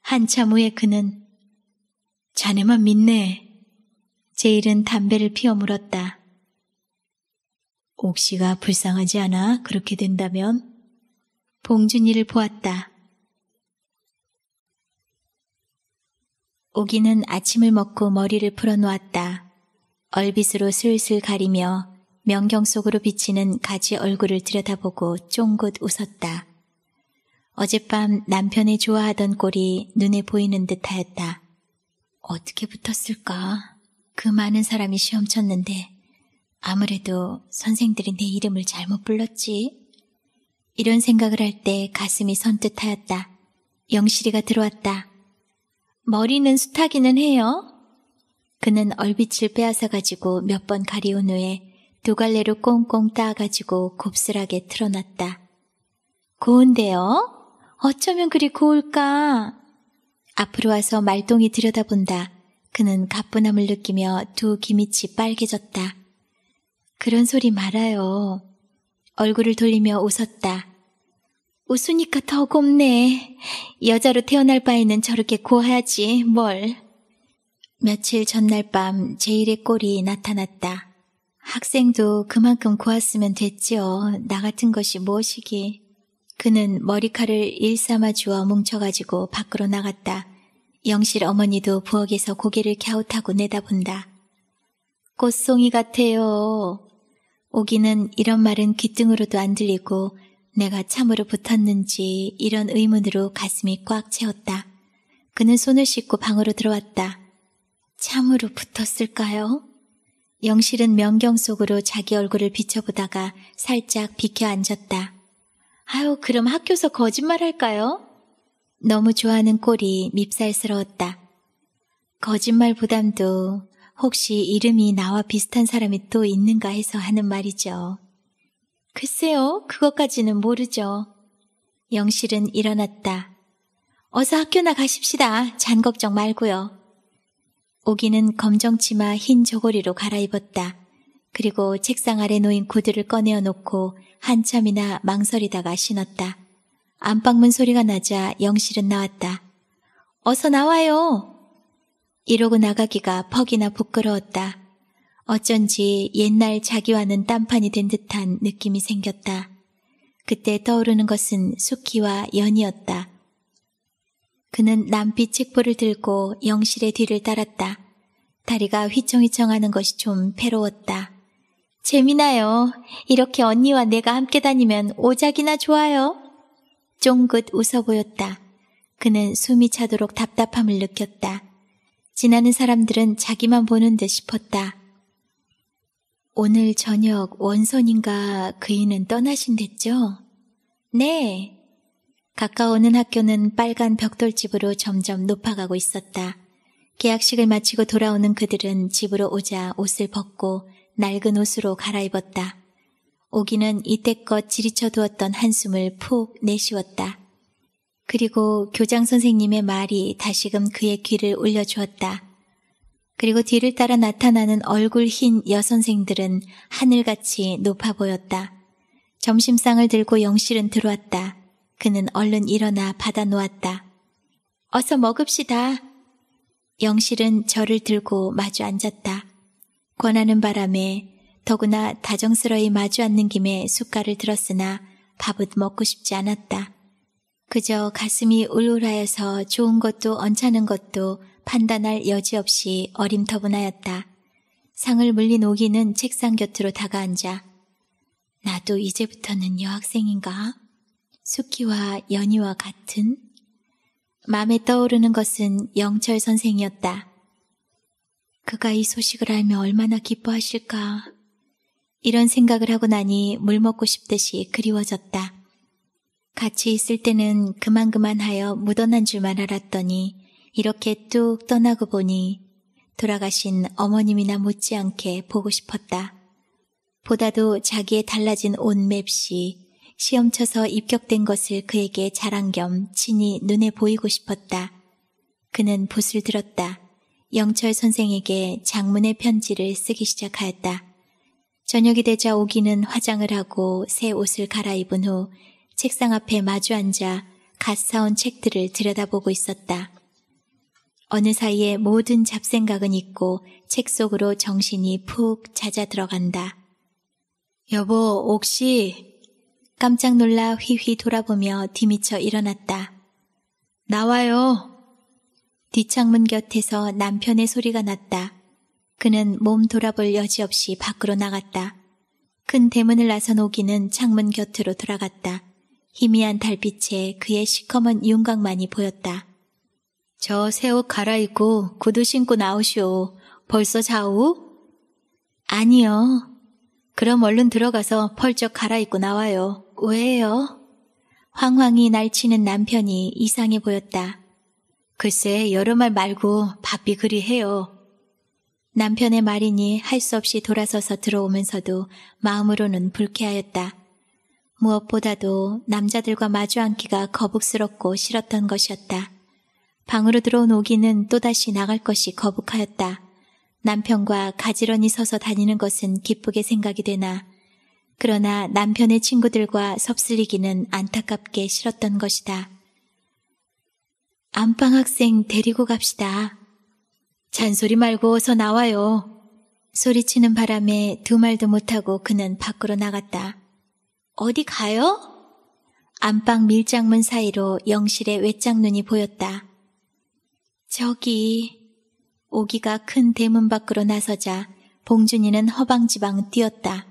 S1: 한참 후에 그는 자네만 믿네. 제일은 담배를 피워 물었다. 옥시가 불쌍하지 않아 그렇게 된다면? 봉준이를 보았다. 오기는 아침을 먹고 머리를 풀어놓았다. 얼빗으로 슬슬 가리며 명경 속으로 비치는 가지 얼굴을 들여다보고 쫑긋 웃었다. 어젯밤 남편의 좋아하던 꼴이 눈에 보이는 듯하였다. 어떻게 붙었을까? 그 많은 사람이 시험쳤는데 아무래도 선생들이 내 이름을 잘못 불렀지. 이런 생각을 할 때 가슴이 선뜻하였다. 영실이가 들어왔다. 머리는 숱하기는 해요. 그는 얼빛을 빼앗아 가지고 몇 번 가리운 후에 두 갈래로 꽁꽁 따가지고 곱슬하게 틀어놨다. 고운데요? 어쩌면 그리 고울까? 앞으로 와서 말똥이 들여다본다. 그는 가뿐함을 느끼며 두 기미치 빨개졌다. 그런 소리 말아요. 얼굴을 돌리며 웃었다. 웃으니까 더 곱네. 여자로 태어날 바에는 저렇게 고하지, 뭘. 며칠 전날 밤 제일의 꼴이 나타났다. 학생도 그만큼 고았으면 됐지요. 나 같은 것이 무엇이기. 그는 머리칼을 일삼아 주어 뭉쳐가지고 밖으로 나갔다. 영실 어머니도 부엌에서 고개를 갸웃하고 내다본다. 꽃송이 같아요. 오기는 이런 말은 귀등으로도 안 들리고 내가 참으로 붙었는지 이런 의문으로 가슴이 꽉 채웠다. 그는 손을 씻고 방으로 들어왔다. 참으로 붙었을까요? 영실은 명경 속으로 자기 얼굴을 비춰보다가 살짝 비켜 앉았다. 아유, 그럼 학교서 거짓말 할까요? 너무 좋아하는 꼴이 밉살스러웠다. 거짓말 부담도 혹시 이름이 나와 비슷한 사람이 또 있는가 해서 하는 말이죠. 글쎄요, 그것까지는 모르죠. 영실은 일어났다. 어서 학교나 가십시다. 잔 걱정 말고요. 오기는 검정 치마 흰 저고리로 갈아입었다. 그리고 책상 아래 놓인 구두를 꺼내어 놓고 한참이나 망설이다가 신었다. 안방문 소리가 나자 영실은 나왔다. 어서 나와요! 이러고 나가기가 퍽이나 부끄러웠다. 어쩐지 옛날 자기와는 딴판이 된 듯한 느낌이 생겼다. 그때 떠오르는 것은 숙희와 연이었다. 그는 남빛 책보를 들고 영실의 뒤를 따랐다. 다리가 휘청휘청하는 것이 좀 괴로웠다. 재미나요. 이렇게 언니와 내가 함께 다니면 오작이나 좋아요. 쫑긋 웃어 보였다. 그는 숨이 차도록 답답함을 느꼈다. 지나는 사람들은 자기만 보는 듯 싶었다. 오늘 저녁 원선인가 그이는 떠나신댔죠? 네, 가까워오는 학교는 빨간 벽돌집으로 점점 높아가고 있었다. 계약식을 마치고 돌아오는 그들은 집으로 오자 옷을 벗고 낡은 옷으로 갈아입었다. 오기는 이때껏 지리쳐 두었던 한숨을 푹 내쉬었다. 그리고 교장 선생님의 말이 다시금 그의 귀를 울려주었다. 그리고 뒤를 따라 나타나는 얼굴 흰 여선생들은 하늘같이 높아 보였다. 점심상을 들고 영실은 들어왔다. 그는 얼른 일어나 받아 놓았다. 어서 먹읍시다. 영실은 저를 들고 마주 앉았다. 권하는 바람에 더구나 다정스러이 마주 앉는 김에 숟가락을 들었으나 밥은 먹고 싶지 않았다. 그저 가슴이 울울하여서 좋은 것도 언짢은 것도 판단할 여지 없이 어림터분하였다. 상을 물린 오기는 책상 곁으로 다가앉아 나도 이제부터는 여학생인가? 숙희와 연희와 같은 맘에 떠오르는 것은 영철 선생이었다. 그가 이 소식을 알면 얼마나 기뻐하실까. 이런 생각을 하고 나니 물 먹고 싶듯이 그리워졌다. 같이 있을 때는 그만그만하여 묻어난 줄만 알았더니 이렇게 뚝 떠나고 보니 돌아가신 어머님이나 못지않게 보고 싶었다. 보다도 자기의 달라진 옷 맵시 시험쳐서 입격된 것을 그에게 자랑 겸 친히 눈에 보이고 싶었다. 그는 붓을 들었다. 영철 선생에게 장문의 편지를 쓰기 시작하였다. 저녁이 되자 오기는 화장을 하고 새 옷을 갈아입은 후 책상 앞에 마주 앉아 갓 사온 책들을 들여다보고 있었다. 어느 사이에 모든 잡생각은 잊고 책 속으로 정신이 푹 잦아 들어간다. 여보, 옥시, 깜짝 놀라 휘휘 돌아보며 뒤미쳐 일어났다. 나와요! 뒷창문 곁에서 남편의 소리가 났다. 그는 몸 돌아볼 여지없이 밖으로 나갔다. 큰 대문을 나선 오기는 창문 곁으로 돌아갔다. 희미한 달빛에 그의 시커먼 윤곽만이 보였다. 저새옷 갈아입고 구두 신고 나오시오. 벌써 자우? 아니요. 그럼 얼른 들어가서 펄쩍 갈아입고 나와요. 왜요? 황황이 날치는 남편이 이상해 보였다. 글쎄 여러 말 말고 바삐 그리 해요. 남편의 말이니 할 수 없이 돌아서서 들어오면서도 마음으로는 불쾌하였다. 무엇보다도 남자들과 마주 앉기가 거북스럽고 싫었던 것이었다. 방으로 들어온 오기는 또다시 나갈 것이 거북하였다. 남편과 가지런히 서서 다니는 것은 기쁘게 생각이 되나 그러나 남편의 친구들과 섭슬리기는 안타깝게 싫었던 것이다. 안방 학생 데리고 갑시다. 잔소리 말고 어서 나와요. 소리치는 바람에 두 말도 못하고 그는 밖으로 나갔다. 어디 가요? 안방 밀장문 사이로 영실의 외장눈이 보였다. 저기 오기가 큰 대문 밖으로 나서자 봉준이는 허방지방 뛰었다.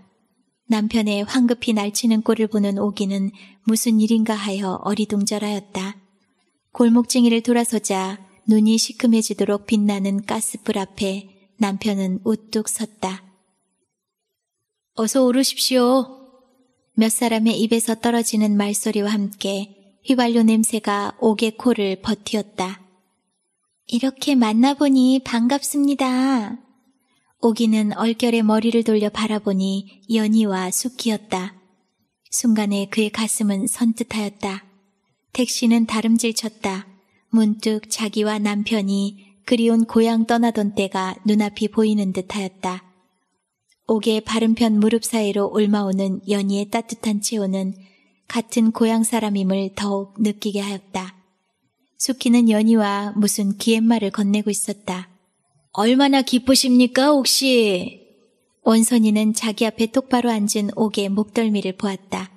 S1: 남편의 황급히 날치는 꼴을 보는 오기는 무슨 일인가 하여 어리둥절하였다. 골목쟁이를 돌아서자 눈이 시큼해지도록 빛나는 가스불 앞에 남편은 우뚝 섰다. 어서 오르십시오. 몇 사람의 입에서 떨어지는 말소리와 함께 휘발유 냄새가 옥의 코를 버티었다. 이렇게 만나보니 반갑습니다. 오기는 얼결에 머리를 돌려 바라보니 연희와 숙희였다 순간에 그의 가슴은 선뜻하였다. 택시는 다름질쳤다. 문득 자기와 남편이 그리운 고향 떠나던 때가 눈앞이 보이는 듯하였다. 옥의 바른편 무릎 사이로 올마오는 연희의 따뜻한 체온은 같은 고향 사람임을 더욱 느끼게 하였다. 숙희는 연희와 무슨 기옛말을 건네고 있었다. 얼마나 기쁘십니까, 혹시? 원선이는 자기 앞에 똑바로 앉은 옥의 목덜미를 보았다.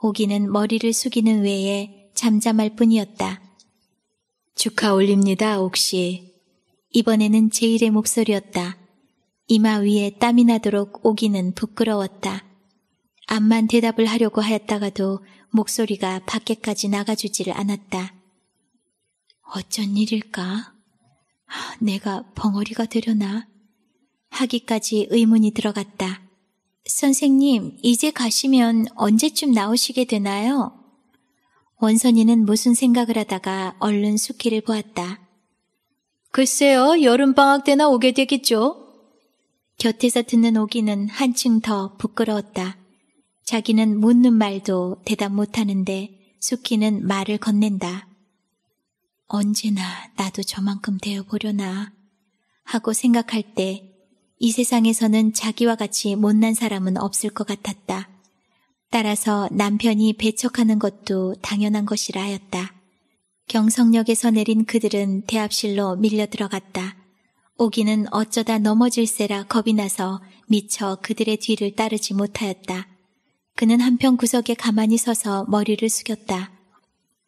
S1: 옥이는 머리를 숙이는 외에 잠잠할 뿐이었다. 축하 올립니다, 옥씨. 이번에는 제일의 목소리였다. 이마 위에 땀이 나도록 옥이는 부끄러웠다. 암만 대답을 하려고 하였다가도 목소리가 밖에까지 나가주지를 않았다. 어쩐 일일까? 내가 벙어리가 되려나? 하기까지 의문이 들어갔다. 선생님, 이제 가시면 언제쯤 나오시게 되나요? 원선이는 무슨 생각을 하다가 얼른 숙희를 보았다. 글쎄요, 여름방학 때나 오게 되겠죠? 곁에서 듣는 오기는 한층 더 부끄러웠다. 자기는 묻는 말도 대답 못하는데 숙희는 말을 건넨다. 언제나 나도 저만큼 되어보려나 하고 생각할 때 이 세상에서는 자기와 같이 못난 사람은 없을 것 같았다. 따라서 남편이 배척하는 것도 당연한 것이라 하였다. 경성역에서 내린 그들은 대합실로 밀려 들어갔다. 오기는 어쩌다 넘어질세라 겁이 나서 미처 그들의 뒤를 따르지 못하였다. 그는 한편 구석에 가만히 서서 머리를 숙였다.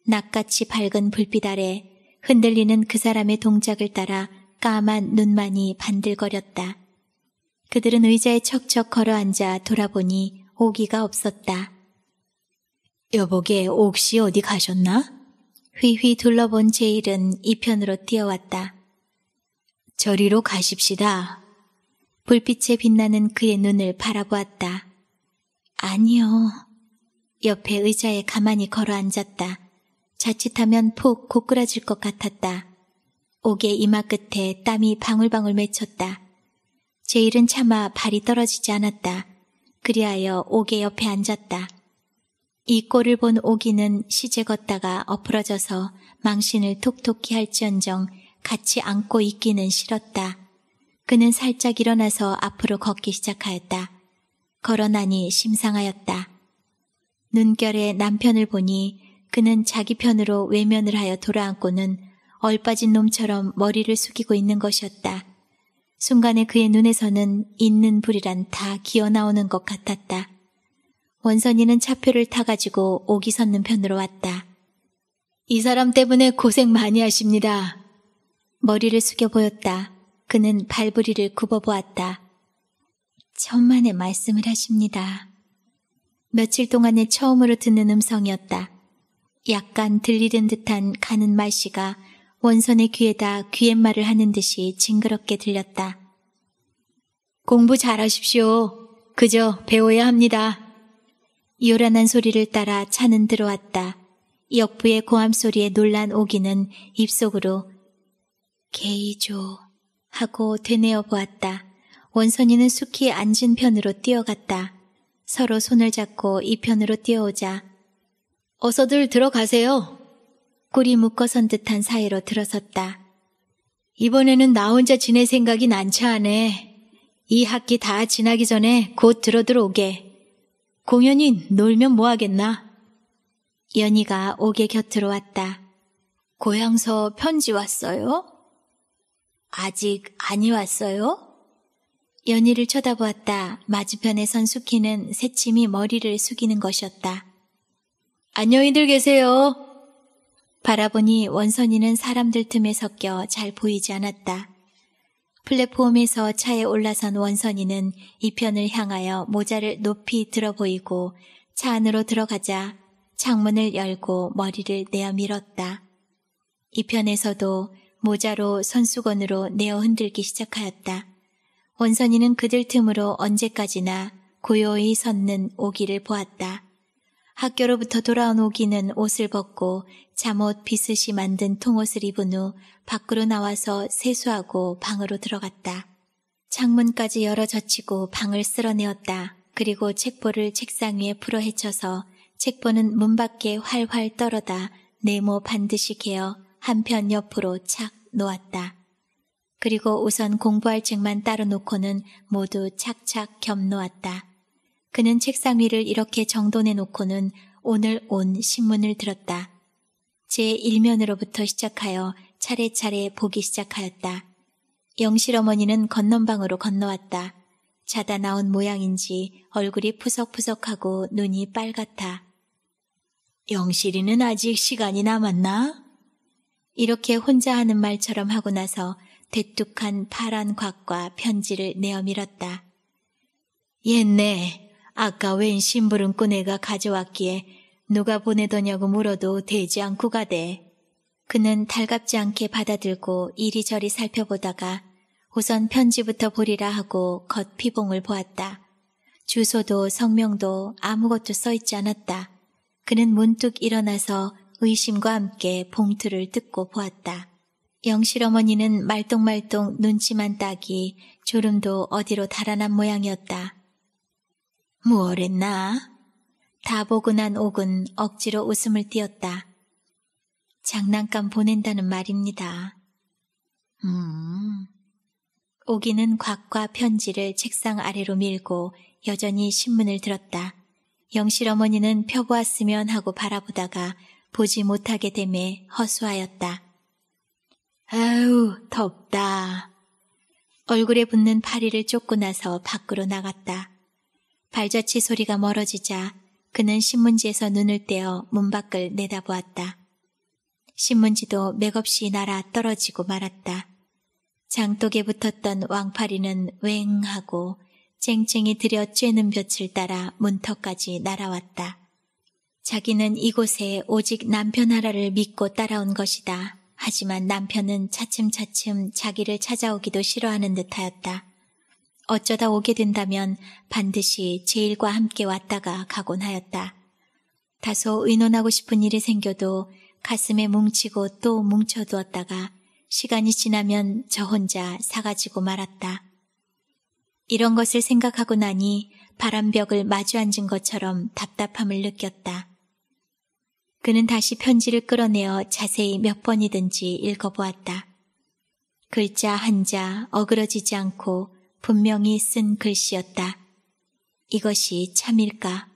S1: 낮같이 밝은 불빛 아래 흔들리는 그 사람의 동작을 따라 까만 눈만이 반들거렸다. 그들은 의자에 척척 걸어앉아 돌아보니 오기가 없었다. 여보게 옥시 어디 가셨나? 휘휘 둘러본 제일은 이편으로 뛰어왔다. 저리로 가십시다. 불빛에 빛나는 그의 눈을 바라보았다. 아니요. 옆에 의자에 가만히 걸어 앉았다. 자칫하면 폭 고꾸라질 것 같았다. 옥의 이마 끝에 땀이 방울방울 맺혔다. 제일은 차마 발이 떨어지지 않았다. 그리하여 옥의 옆에 앉았다. 이 꼴을 본옥이는 시제 걷다가 엎어져서 망신을 톡톡히 할지언정 같이 안고 있기는 싫었다. 그는 살짝 일어나서 앞으로 걷기 시작하였다. 걸어나니 심상하였다. 눈결에 남편을 보니 그는 자기 편으로 외면을 하여 돌아앉고는 얼빠진 놈처럼 머리를 숙이고 있는 것이었다. 순간에 그의 눈에서는 있는 불이란 다 기어나오는 것 같았다. 원선이는 차표를 타가지고 오기 섰는 편으로 왔다. 이 사람 때문에 고생 많이 하십니다. 머리를 숙여 보였다. 그는 발부리를 굽어보았다. 천만의 말씀을 하십니다. 며칠 동안에 처음으로 듣는 음성이었다. 약간 들리는 듯한 가는 말씨가 원선의 귀에다 귀옛말을 하는 듯이 징그럽게 들렸다. 공부 잘하십시오. 그저 배워야 합니다. 요란한 소리를 따라 차는 들어왔다. 역부의 고함 소리에 놀란 오기는 입속으로 개이조 하고 되뇌어 보았다. 원선이는 숙히 앉은 편으로 뛰어갔다. 서로 손을 잡고 이 편으로 뛰어오자 어서들 들어가세요. 꼬리 묶어 선 듯한 사이로 들어섰다. 이번에는 나 혼자 지낼 생각이 난처하네. 이 학기 다 지나기 전에 곧 들어들 오게. 공연인 놀면 뭐하겠나? 연희가 옥의 곁으로 왔다. 고향서 편지 왔어요? 아직 아니 왔어요? 연희를 쳐다보았다. 맞은편에 선 수키는 새침이 머리를 숙이는 것이었다. 안녕히들 계세요. 바라보니 원선이는 사람들 틈에 섞여 잘 보이지 않았다. 플랫폼에서 차에 올라선 원선이는 이편을 향하여 모자를 높이 들어 보이고 차 안으로 들어가자 창문을 열고 머리를 내어 밀었다. 이편에서도 모자로 손수건으로 내어 흔들기 시작하였다. 원선이는 그들 틈으로 언제까지나 고요히 섰는 오기를 보았다. 학교로부터 돌아온 오기는 옷을 벗고 잠옷 비스시 만든 통옷을 입은 후 밖으로 나와서 세수하고 방으로 들어갔다. 창문까지 열어 젖히고 방을 쓸어내었다. 그리고 책보를 책상 위에 풀어 헤쳐서 책보는 문 밖에 활활 떨어다 네모 반드시 개어 한편 옆으로 착 놓았다. 그리고 우선 공부할 책만 따로 놓고는 모두 착착 겸 놓았다. 그는 책상 위를 이렇게 정돈해 놓고는 오늘 온 신문을 들었다. 제 일면으로부터 시작하여 차례차례 보기 시작하였다. 영실 어머니는 건넌방으로 건너왔다. 자다 나온 모양인지 얼굴이 푸석푸석하고 눈이 빨갛다. 영실이는 아직 시간이 남았나? 이렇게 혼자 하는 말처럼 하고 나서 대뚝한 파란 곽과 편지를 내어 밀었다. 옛내, 아까 웬 심부름꾼 애가 가져왔기에 누가 보내더냐고 물어도 되지 않고 가대. 그는 달갑지 않게 받아들고 이리저리 살펴보다가 우선 편지부터 보리라 하고 겉피봉을 보았다. 주소도 성명도 아무것도 써있지 않았다. 그는 문득 일어나서 의심과 함께 봉투를 뜯고 보았다. 영실어머니는 말똥말똥 눈치만 따기 졸음도 어디로 달아난 모양이었다. 뭐랬나? 다 보고 난 옥은 억지로 웃음을 띄었다. 장난감 보낸다는 말입니다.
S2: 음.
S1: 오기는 곽과 편지를 책상 아래로 밀고 여전히 신문을 들었다. 영실 어머니는 펴보았으면 하고 바라보다가 보지 못하게 됨에 허수하였다. 아우, 덥다. 얼굴에 붙는 파리를 쫓고 나서 밖으로 나갔다. 발자취 소리가 멀어지자 그는 신문지에서 눈을 떼어 문 밖을 내다보았다. 신문지도 맥없이 날아 떨어지고 말았다. 장독에 붙었던 왕파리는 웽 하고 쨍쨍이 들여 쬐는 볕을 따라 문턱까지 날아왔다. 자기는 이곳에 오직 남편 하라를 믿고 따라온 것이다. 하지만 남편은 차츰차츰 자기를 찾아오기도 싫어하는 듯하였다. 어쩌다 오게 된다면 반드시 제일과 함께 왔다가 가곤 하였다. 다소 의논하고 싶은 일이 생겨도 가슴에 뭉치고 또 뭉쳐두었다가 시간이 지나면 저 혼자 사가지고 말았다. 이런 것을 생각하고 나니 바람벽을 마주 앉은 것처럼 답답함을 느꼈다. 그는 다시 편지를 끌어내어 자세히 몇 번이든지 읽어보았다. 글자 한자 어그러지지 않고 분명히 쓴 글씨였다. 이것이 참일까?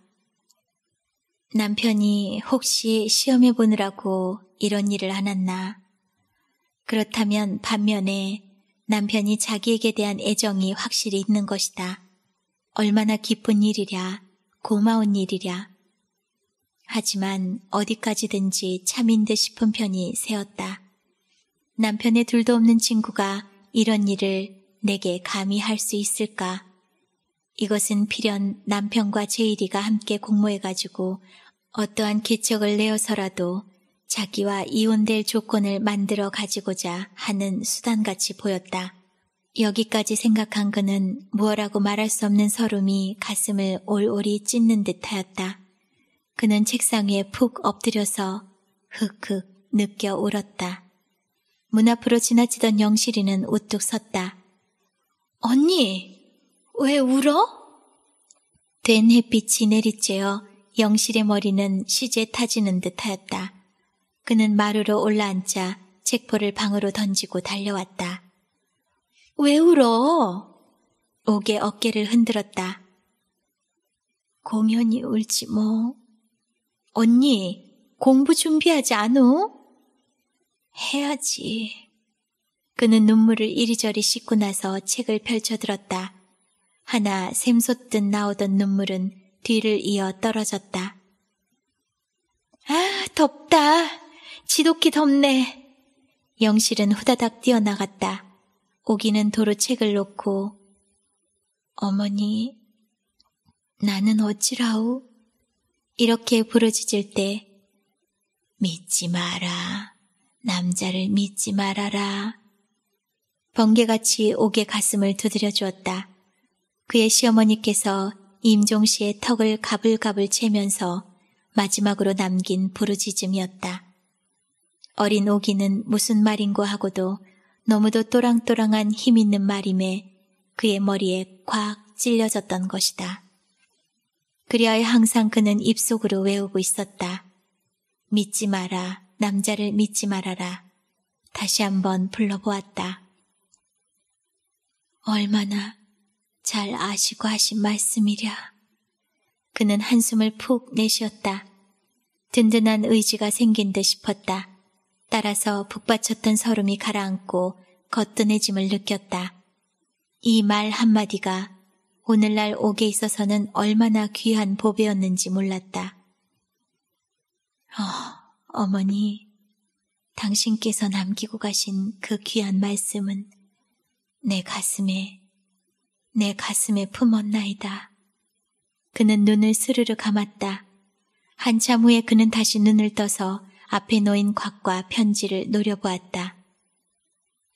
S1: 남편이 혹시 시험해 보느라고 이런 일을 안 했나? 그렇다면 반면에 남편이 자기에게 대한 애정이 확실히 있는 것이다. 얼마나 기쁜 일이랴, 고마운 일이랴. 하지만 어디까지든지 참인 듯 싶은 편이 세었다. 남편의 둘도 없는 친구가 이런 일을 내게 감히 할 수 있을까? 이것은 필연 남편과 제일이가 함께 공모해가지고 어떠한 계척을 내어서라도 자기와 이혼될 조건을 만들어 가지고자 하는 수단같이 보였다. 여기까지 생각한 그는 무엇라고 말할 수 없는 서름이 가슴을 올올이 찢는 듯하였다. 그는 책상 위에 푹 엎드려서 흑흑 느껴 울었다. 문 앞으로 지나치던 영실이는 우뚝 섰다. 언니, 왜 울어? 된 햇빛이 내리쬐어 영실의 머리는 시제 타지는 듯하였다. 그는 마루로 올라앉자 책포를 방으로 던지고 달려왔다. 왜 울어? 옥의 어깨를 흔들었다. 공연이 울지 뭐. 언니, 공부 준비하지 않오 해야지. 그는 눈물을 이리저리 씻고 나서 책을 펼쳐들었다. 하나 샘솟듯 나오던 눈물은 뒤를 이어 떨어졌다. 아, 덥다. 지독히 덥네. 영실은 후다닥 뛰어나갔다. 오기는 도로 책을 놓고 어머니, 나는 어찌라우? 이렇게 부르짖을 때 믿지 마라. 남자를 믿지 말아라. 번개같이 옥의 가슴을 두드려 주었다. 그의 시어머니께서 임종 씨의 턱을 가불가불 채면서 마지막으로 남긴 부르짖음이었다. 어린 오기는 무슨 말인고 하고도 너무도 또랑또랑한 힘있는 말임에 그의 머리에 꽉 찔려졌던 것이다. 그리하여 항상 그는 입속으로 외우고 있었다. 믿지 마라, 남자를 믿지 말아라. 다시 한번 불러보았다. 얼마나 잘 아시고 하신 말씀이랴. 그는 한숨을 푹 내쉬었다. 든든한 의지가 생긴 듯 싶었다. 따라서 북받쳤던 서름이 가라앉고 거뜬해짐을 느꼈다. 이 말 한마디가 오늘날 옥에 있어서는 얼마나 귀한 보배였는지 몰랐다. 어, 어머니, 당신께서 남기고 가신 그 귀한 말씀은 내 가슴에 내 가슴에 품었나이다. 그는 눈을 스르르 감았다. 한참 후에 그는 다시 눈을 떠서 앞에 놓인 곽과 편지를 노려보았다.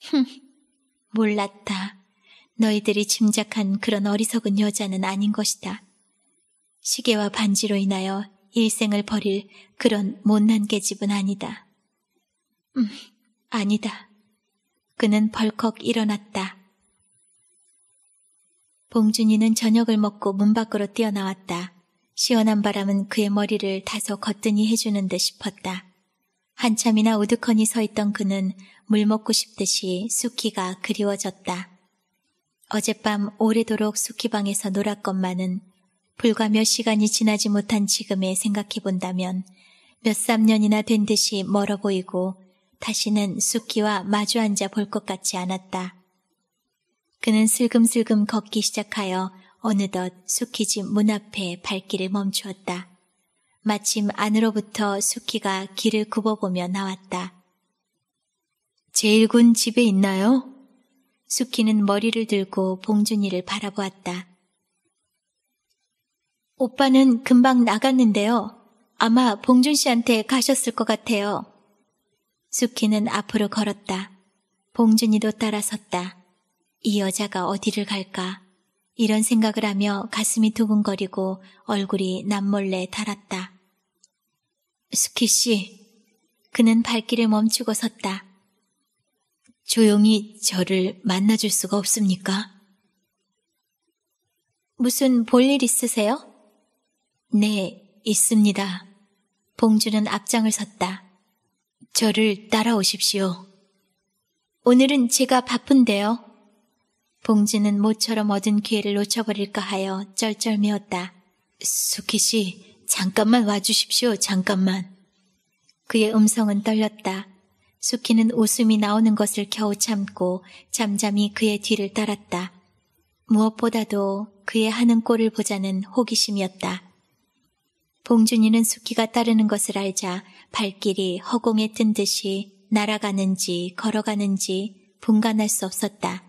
S1: 흠, 몰랐다. 너희들이 짐작한 그런 어리석은 여자는 아닌 것이다. 시계와 반지로 인하여 일생을 버릴 그런 못난 계집은 아니다. 음, 아니다. 그는 벌컥 일어났다. 봉준이는 저녁을 먹고 문 밖으로 뛰어나왔다. 시원한 바람은 그의 머리를 다소 거뜬히 해주는 듯 싶었다. 한참이나 우두커니 서 있던 그는 물 먹고 싶듯이 숙희가 그리워졌다. 어젯밤 오래도록 숙희방에서 놀았건만은 불과 몇 시간이 지나지 못한 지금에 생각해 본다면 몇삼 년이나 된 듯이 멀어 보이고 다시는 수키와 마주 앉아 볼 것 같지 않았다. 그는 슬금슬금 걷기 시작하여 어느덧 수키 집문 앞에 발길을 멈추었다. 마침 안으로부터 수키가 길을 굽어보며 나왔다. 제일군 집에 있나요? 수키는 머리를 들고 봉준이를 바라보았다. 오빠는 금방 나갔는데요. 아마 봉준 씨한테 가셨을 것 같아요. 숙희는 앞으로 걸었다. 봉준이도 따라섰다. 이 여자가 어디를 갈까? 이런 생각을 하며 가슴이 두근거리고 얼굴이 남몰래 달았다. 숙희 씨. 그는 발길을 멈추고 섰다. 조용히 저를 만나줄 수가 없습니까? 무슨 볼일 있으세요? 네, 있습니다. 봉준은 앞장을 섰다. 저를 따라오십시오. 오늘은 제가 바쁜데요. 봉지는 모처럼 얻은 기회를 놓쳐버릴까 하여 쩔쩔매었다. 수키 씨, 잠깐만 와주십시오, 잠깐만. 그의 음성은 떨렸다. 수키는 웃음이 나오는 것을 겨우 참고 잠잠히 그의 뒤를 따랐다. 무엇보다도 그의 하는 꼴을 보자는 호기심이었다. 봉준이는 수키가 따르는 것을 알자 발길이 허공에 뜬 듯이 날아가는지 걸어가는지 분간할 수 없었다.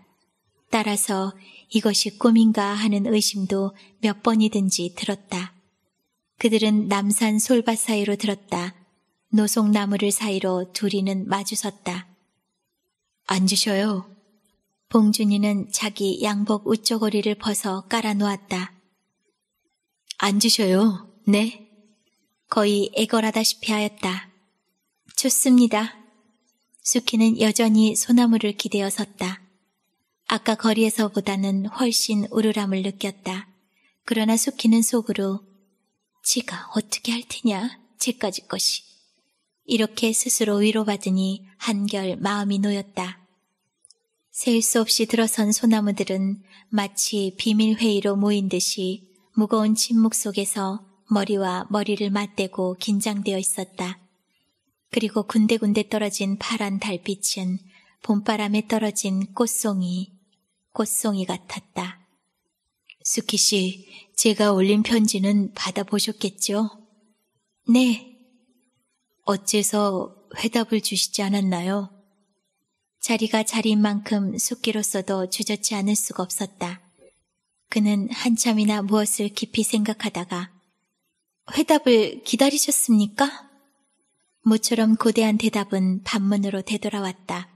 S1: 따라서 이것이 꿈인가 하는 의심도 몇 번이든지 들었다. 그들은 남산 솔밭 사이로 들었다. 노송나무를 사이로 둘이는 마주섰다. 앉으셔요. 봉준이는 자기 양복 우쪽거리를 벗어 깔아놓았다. 앉으셔요. 네. 거의 애걸하다시피 하였다. 좋습니다. 수키는 여전히 소나무를 기대어 섰다. 아까 거리에서보다는 훨씬 우르함을 느꼈다. 그러나 수키는 속으로 지가 어떻게 할 테냐, 제까지 것이. 이렇게 스스로 위로받으니 한결 마음이 놓였다. 셀 수 없이 들어선 소나무들은 마치 비밀회의로 모인 듯이 무거운 침묵 속에서 머리와 머리를 맞대고 긴장되어 있었다. 그리고 군데군데 떨어진 파란 달빛은 봄바람에 떨어진 꽃송이, 꽃송이 같았다. 수키 씨, 제가 올린 편지는 받아보셨겠죠? 네. 어째서 회답을 주시지 않았나요? 자리가 자리인 만큼 숙기로서도 주저치 않을 수가 없었다. 그는 한참이나 무엇을 깊이 생각하다가 회답을 기다리셨습니까? 모처럼 고대한 대답은 반문으로 되돌아왔다.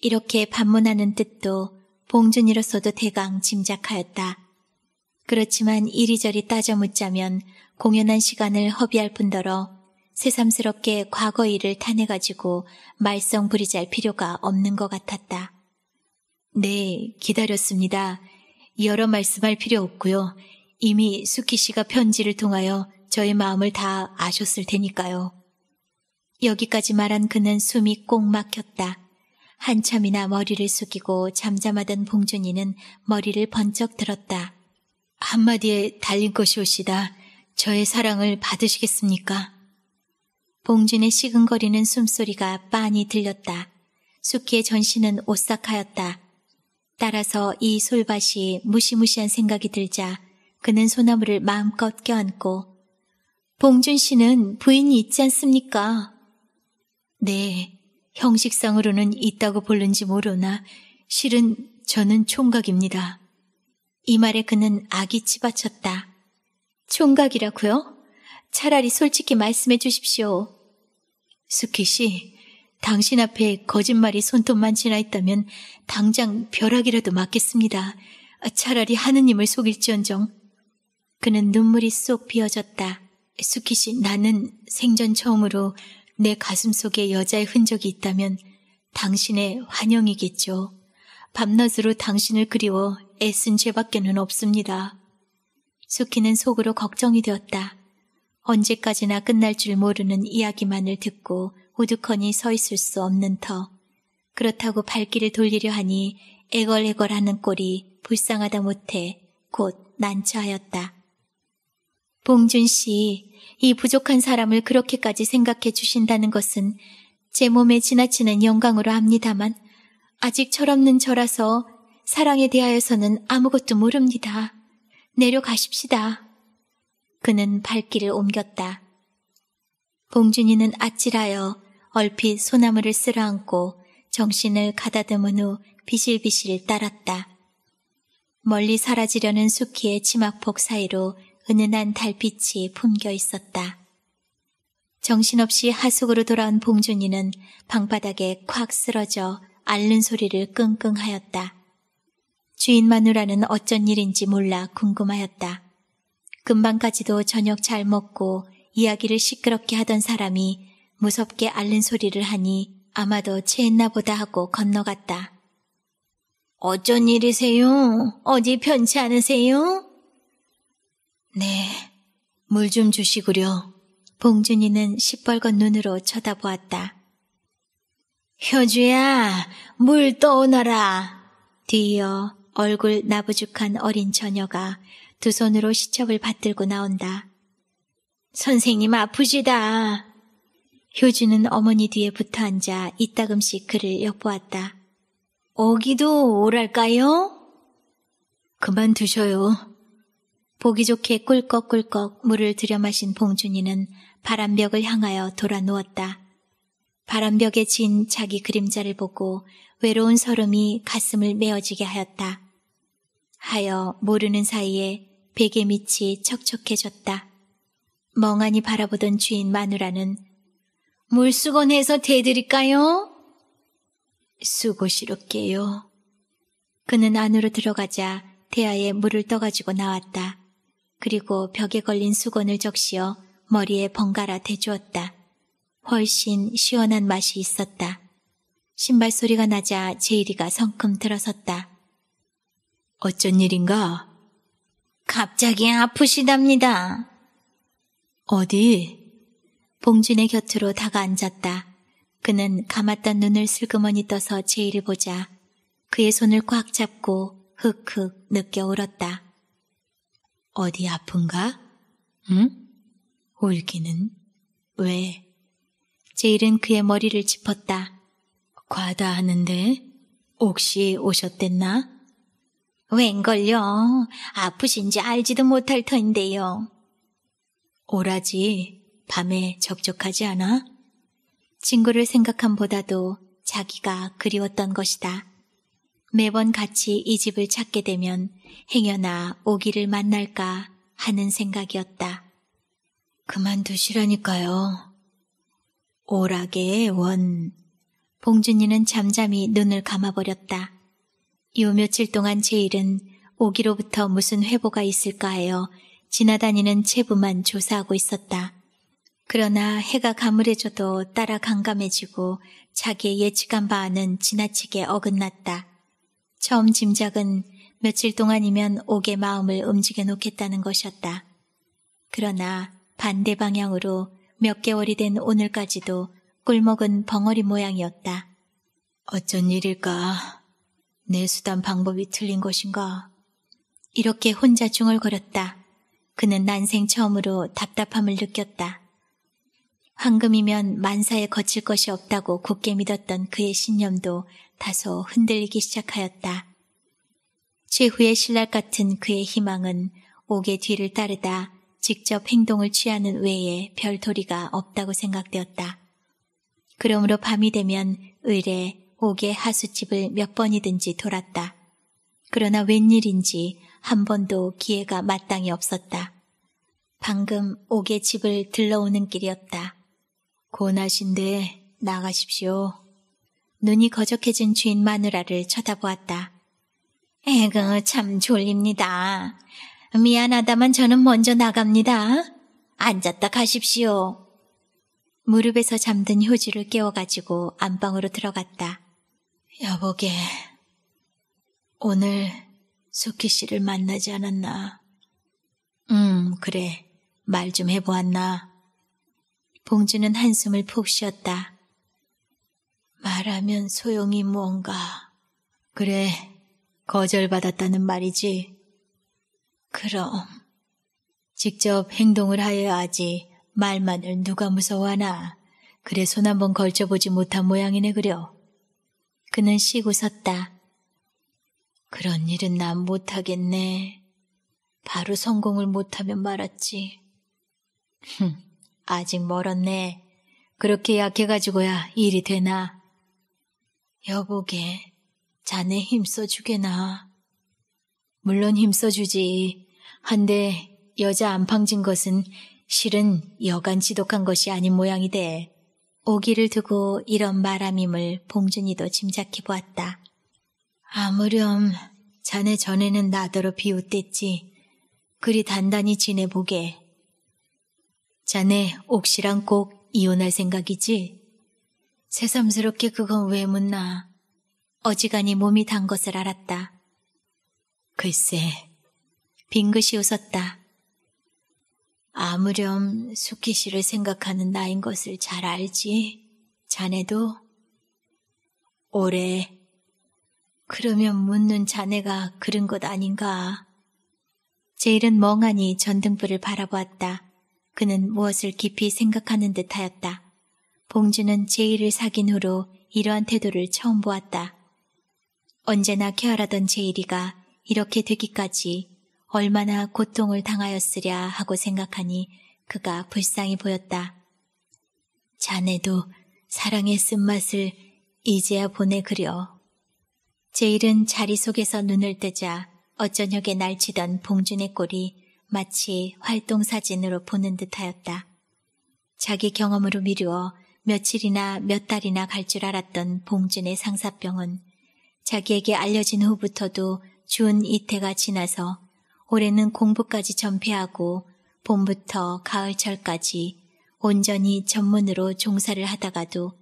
S1: 이렇게 반문하는 뜻도 봉준이로서도 대강 짐작하였다. 그렇지만 이리저리 따져 묻자면 공연한 시간을 허비할 뿐더러 새삼스럽게 과거 일을 탄해가지고 말썽 부리잘 필요가 없는 것 같았다. 네, 기다렸습니다. 여러 말씀할 필요 없고요. 이미 수키 씨가 편지를 통하여 저의 마음을 다 아셨을 테니까요. 여기까지 말한 그는 숨이 꼭 막혔다. 한참이나 머리를 숙이고 잠잠하던 봉준이는 머리를 번쩍 들었다. 한마디에 달린 것이 옵시다. 저의 사랑을 받으시겠습니까? 봉준의 시근거리는 숨소리가 빤히 들렸다. 숙희의 전신은 오싹하였다. 따라서 이 솔밭이 무시무시한 생각이 들자 그는 소나무를 마음껏 껴안고 봉준 씨는 부인이 있지 않습니까? 네, 형식상으로는 있다고 부른지 모르나 실은 저는 총각입니다. 이 말에 그는 악이 치받쳤다. 총각이라고요? 차라리 솔직히 말씀해 주십시오. 스키 씨, 당신 앞에 거짓말이 손톱만 지나 있다면 당장 벼락이라도 맞겠습니다. 차라리 하느님을 속일지언정. 그는 눈물이 쏙 비어졌다. 수키 씨, 나는 생전 처음으로 내 가슴 속에 여자의 흔적이 있다면 당신의 환영이겠죠. 밤낮으로 당신을 그리워 애쓴 죄밖에는 없습니다. 수키는 속으로 걱정이 되었다. 언제까지나 끝날 줄 모르는 이야기만을 듣고 우두커니 서 있을 수 없는 터. 그렇다고 발길을 돌리려 하니 애걸애걸하는 꼴이 불쌍하다 못해 곧 난처하였다. 봉준 씨, 이 부족한 사람을 그렇게까지 생각해 주신다는 것은 제 몸에 지나치는 영광으로 합니다만 아직 철없는 저라서 사랑에 대하여서는 아무것도 모릅니다. 내려가십시다. 그는 발길을 옮겼다. 봉준이는 아찔하여 얼핏 소나무를 쓸어안고 정신을 가다듬은 후 비실비실 따랐다. 멀리 사라지려는 숙키의치막폭 사이로 은은한 달빛이 품겨 있었다. 정신없이 하숙으로 돌아온 봉준이는 방바닥에 콱 쓰러져 앓는 소리를 끙끙하였다. 주인 마누라는 어쩐 일인지 몰라 궁금하였다. 금방까지도 저녁 잘 먹고 이야기를 시끄럽게 하던 사람이 무섭게 앓는 소리를 하니 아마도 체했나 보다 하고 건너갔다. 어쩐 일이세요? 어디 편치 않으세요? 네, 물 좀 주시구려. 봉준이는 시뻘건 눈으로 쳐다보았다. 효주야, 물 떠오너라. 뒤이어 얼굴 나부죽한 어린 처녀가 두 손으로 시첩을 받들고 나온다. 선생님 아프시다. 효주는 어머니 뒤에 붙어 앉아 이따금씩 그를 엿보았다. 오기도 오랄까요? 그만 두셔요. 보기 좋게 꿀꺽꿀꺽 물을 들여마신 봉준이는 바람벽을 향하여 돌아 누웠다. 바람벽에 진 자기 그림자를 보고 외로운 설움이 가슴을 메어지게 하였다. 하여 모르는 사이에 베개 밑이 척척해졌다. 멍하니 바라보던 주인 마누라는 물수건해서 대드릴까요? 수고시럽게요 그는 안으로 들어가자 대야에 물을 떠가지고 나왔다. 그리고 벽에 걸린 수건을 적시어 머리에 번갈아 대주었다. 훨씬 시원한 맛이 있었다. 신발 소리가 나자 제이리가 성큼 들어섰다. 어쩐 일인가? 갑자기 아프시답니다. 어디? 봉준의 곁으로 다가앉았다. 그는 감았던 눈을 슬그머니 떠서 제이를 보자 그의 손을 꽉 잡고 흑흑 느껴 울었다. 어디 아픈가? 응? 울기는? 왜? 제일은 그의 머리를 짚었다. 과다하는데? 혹시 오셨댔나? 웬걸요? 아프신지 알지도 못할 터인데요. 오라지 밤에 적적하지 않아? 친구를 생각함보다도 자기가 그리웠던 것이다. 매번 같이 이 집을 찾게 되면 행여나 오기를 만날까 하는 생각이었다. 그만두시라니까요. 오락의 원. 봉준이는 잠잠히 눈을 감아버렸다. 요 며칠 동안 제 일은 오기로부터 무슨 회보가 있을까 하여 지나다니는 체부만 조사하고 있었다. 그러나 해가 가물해져도 따라 감감해지고 자기의 예측한 바와는 지나치게 어긋났다. 처음 짐작은 며칠 동안이면 옥의 마음을 움직여 놓겠다는 것이었다. 그러나 반대 방향으로 몇 개월이 된 오늘까지도 꿀먹은 벙어리 모양이었다. 어쩐 일일까? 내 수단 방법이 틀린 것인가? 이렇게 혼자 중얼거렸다. 그는 난생 처음으로 답답함을 느꼈다. 황금이면 만사에 거칠 것이 없다고 굳게 믿었던 그의 신념도 다소 흔들리기 시작하였다. 최후의 신랄 같은 그의 희망은 옥의 뒤를 따르다 직접 행동을 취하는 외에 별도리가 없다고 생각되었다. 그러므로 밤이 되면 의뢰 옥의 하수집을 몇 번이든지 돌았다. 그러나 웬일인지 한 번도 기회가 마땅히 없었다. 방금 옥의 집을 들러오는 길이었다. 고나신데 나가십시오. 눈이 거적해진 주인 마누라를 쳐다보았다. 에그 참 졸립니다. 미안하다만 저는 먼저 나갑니다. 앉았다 가십시오. 무릎에서 잠든 효주를 깨워가지고 안방으로 들어갔다. 여보게, 오늘 숙희 씨를 만나지 않았나? 음, 그래. 말 좀 해보았나? 봉주는 한숨을 푹 쉬었다. 말하면 소용이 뭔가. 그래, 거절받았다는 말이지. 그럼. 직접 행동을 하여야지 말만을 누가 무서워하나. 그래 손 한번 걸쳐보지 못한 모양이네 그려. 그는 쉬고 섰다. 그런 일은 난 못하겠네. 바로 성공을 못하면 말았지. 흥. 아직 멀었네. 그렇게 약해가지고야 일이 되나. 여보게, 자네 힘써주게나. 물론 힘써주지. 한데 여자 안팡진 것은 실은 여간 지독한 것이 아닌 모양이 돼. 오기를 두고 이런 말함임을 봉준이도 짐작해 보았다. 아무렴 자네 전에는 나더러 비웃댔지. 그리 단단히 지내보게. 자네 옥시랑 꼭 이혼할 생각이지? 새삼스럽게 그건 왜 묻나. 어지간히 몸이 단 것을 알았다. 글쎄, 빙긋이 웃었다. 아무렴 숙희 씨를 생각하는 나인 것을 잘 알지? 자네도? 오래. 그러면 묻는 자네가 그런 것 아닌가? 제일은 멍하니 전등불을 바라보았다. 그는 무엇을 깊이 생각하는 듯 하였다. 봉주는 제이를 사귄 후로 이러한 태도를 처음 보았다. 언제나 쾌활하던 제이리가 이렇게 되기까지 얼마나 고통을 당하였으랴 하고 생각하니 그가 불쌍히 보였다. 자네도 사랑의 쓴맛을 이제야 보내 그려. 제일은 자리 속에서 눈을 뜨자 어쩌녁에 날치던 봉준의 꼴이 마치 활동 사진으로 보는 듯하였다. 자기 경험으로 미루어 며칠이나 몇 달이나 갈 줄 알았던 봉준의 상사병은 자기에게 알려진 후부터도 준 이태가 지나서 올해는 공부까지 전폐하고 봄부터 가을철까지 온전히 전문으로 종사를 하다가도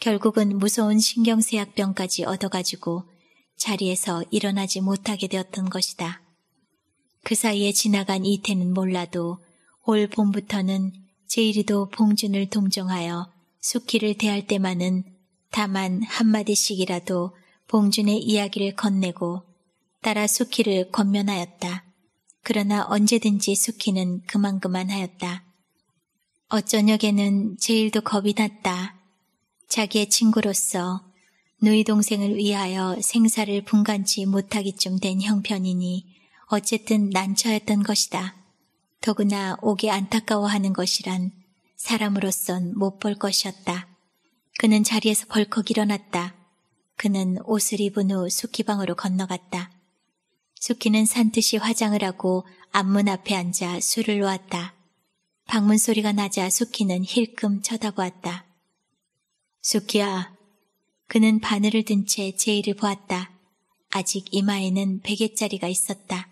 S1: 결국은 무서운 신경쇠약병까지 얻어가지고 자리에서 일어나지 못하게 되었던 것이다. 그 사이에 지나간 이태는 몰라도 올 봄부터는 제이리도 봉준을 동정하여 숙희를 대할 때만은 다만 한마디씩이라도 봉준의 이야기를 건네고 따라 숙희를 권면하였다. 그러나 언제든지 숙희는 그만그만하였다. 어쩌녁에는 제일도 겁이 났다. 자기의 친구로서 누이 동생을 위하여 생사를 분간치 못하기쯤 된 형편이니 어쨌든 난처했던 것이다. 더구나 옥에 안타까워하는 것이란 사람으로선 못 볼 것이었다. 그는 자리에서 벌컥 일어났다. 그는 옷을 입은 후 숙희방으로 건너갔다. 숙희는 산뜻이 화장을 하고 앞문 앞에 앉아 술을 놓았다. 방문 소리가 나자 숙희는 힐끔 쳐다보았다. 숙희야. 그는 바늘을 든 채 제이를 보았다. 아직 이마에는 베개자리가 있었다.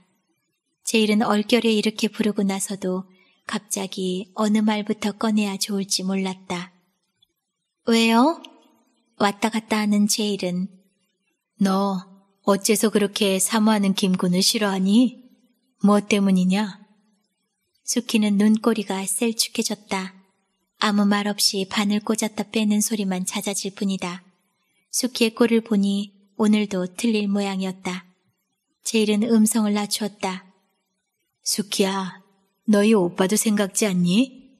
S1: 제일은 얼결에 이렇게 부르고 나서도 갑자기 어느 말부터 꺼내야 좋을지 몰랐다. 왜요? 왔다 갔다 하는 제일은 너 어째서 그렇게 사모하는 김군을 싫어하니? 뭐 때문이냐? 수키는 눈꼬리가 셀쭉해졌다. 아무 말 없이 바늘 꽂았다 빼는 소리만 잦아질 뿐이다. 수키의 꼴을 보니 오늘도 틀릴 모양이었다. 제일은 음성을 낮추었다. 수키야, 너희 오빠도 생각지 않니?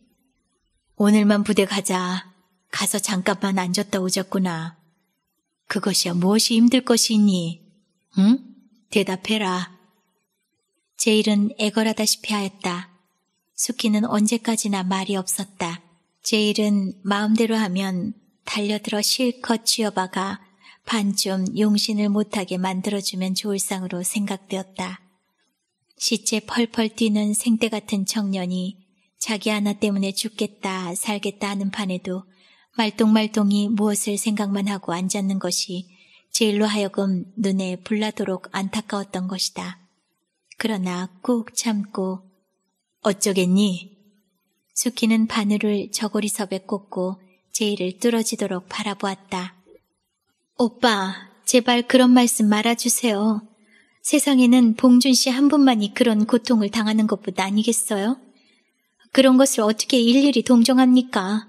S1: 오늘만 부대 가자. 가서 잠깐만 앉았다 오자꾸나. 그것이야 무엇이 힘들 것이니? 응? 대답해라. 제일은 애걸하다시피 하였다. 수키는 언제까지나 말이 없었다. 제일은 마음대로 하면 달려들어 실컷 쥐어박아 반쯤 용신을 못하게 만들어주면 좋을 상으로 생각되었다. 시체 펄펄 뛰는 생떼 같은 청년이 자기 하나 때문에 죽겠다 살겠다 하는 판에도 말똥말똥이 무엇을 생각만 하고 앉았는 것이 제일로 하여금 눈에 불나도록 안타까웠던 것이다. 그러나 꾹 참고 어쩌겠니? 숙희는 바늘을 저고리섭에 꽂고 제일을 뚫어지도록 바라보았다. 오빠, 제발 그런 말씀 말아주세요. 세상에는 봉준 씨 한 분만이 그런 고통을 당하는 것보다 아니겠어요? 그런 것을 어떻게 일일이 동정합니까?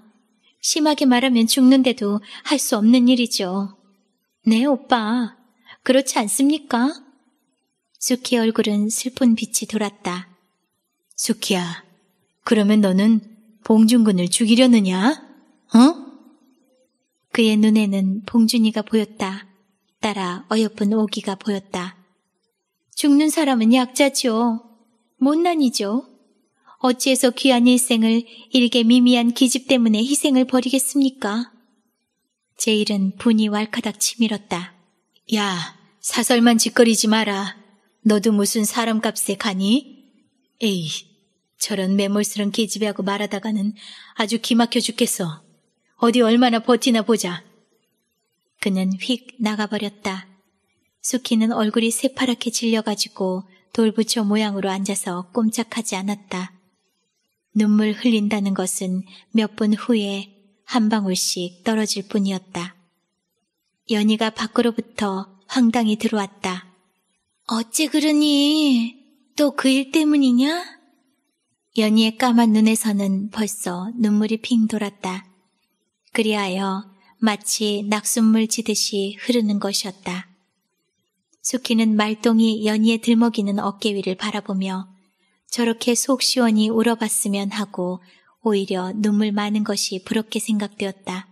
S1: 심하게 말하면 죽는데도 할 수 없는 일이죠. 네, 오빠. 그렇지 않습니까? 수키 얼굴은 슬픈 빛이 돌았다. 수키야, 그러면 너는 봉준군을 죽이려느냐? 어? 그의 눈에는 봉준이가 보였다. 따라 어여쁜 오기가 보였다. 죽는 사람은 약자지요. 못난이죠. 어찌해서 귀한 일생을 일개 미미한 기집 때문에 희생을 버리겠습니까? 제일은 분이 왈카닥 치밀었다. 야, 사설만 짓거리지 마라. 너도 무슨 사람 값에 가니? 에이, 저런 매몰스런 기집애하고 말하다가는 아주 기막혀 죽겠어. 어디 얼마나 버티나 보자. 그는 휙 나가버렸다. 수키는 얼굴이 새파랗게 질려가지고 돌부처 모양으로 앉아서 꼼짝하지 않았다. 눈물 흘린다는 것은 몇 분 후에 한 방울씩 떨어질 뿐이었다. 연희가 밖으로부터 황당히 들어왔다. 어찌 그러니? 또 그 일 때문이냐? 연희의 까만 눈에서는 벌써 눈물이 핑 돌았다. 그리하여 마치 낙순물 지듯이 흐르는 것이었다. 숙희는 말똥이 연희의 들먹이는 어깨 위를 바라보며 저렇게 속 시원히 울어봤으면 하고 오히려 눈물 많은 것이 부럽게 생각되었다.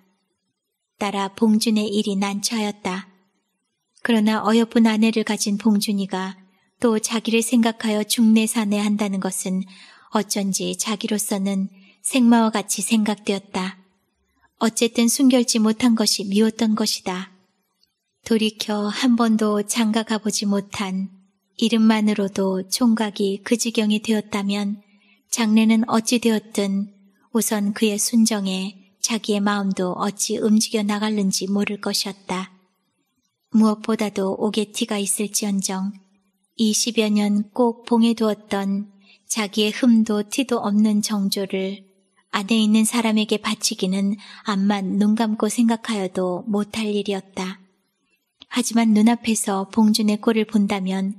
S1: 따라 봉준의 일이 난처하였다. 그러나 어여쁜 아내를 가진 봉준이가 또 자기를 생각하여 중내사내 한다는 것은 어쩐지 자기로서는 생마와 같이 생각되었다. 어쨌든 숨결지 못한 것이 미웠던 것이다. 돌이켜 한 번도 장가 가보지 못한 이름만으로도 총각이 그 지경이 되었다면 장례는 어찌 되었든 우선 그의 순정에 자기의 마음도 어찌 움직여 나갈는지 모를 것이었다. 무엇보다도 옥에 티가 있을지언정 20여 년 꼭 봉해 두었던 자기의 흠도 티도 없는 정조를 안에 있는 사람에게 바치기는 암만 눈 감고 생각하여도 못할 일이었다. 하지만 눈앞에서 봉준의 꼴을 본다면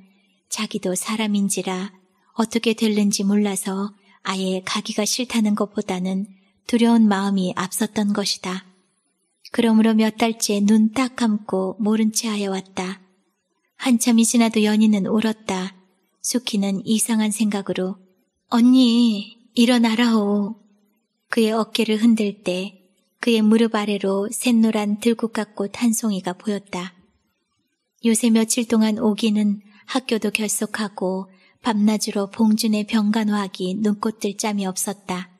S1: 자기도 사람인지라 어떻게 될는지 몰라서 아예 가기가 싫다는 것보다는 두려운 마음이 앞섰던 것이다. 그러므로 몇 달째 눈 딱 감고 모른 채 하여 왔다. 한참이 지나도 연희는 울었다. 수키는 이상한 생각으로 언니 일어나라오. 그의 어깨를 흔들 때 그의 무릎 아래로 샛노란 들국 같고 탄송이가 보였다. 요새 며칠 동안 오기는 학교도 결속하고 밤낮으로 봉준의 병간호하기 눈꽃 들 짬이 없었다.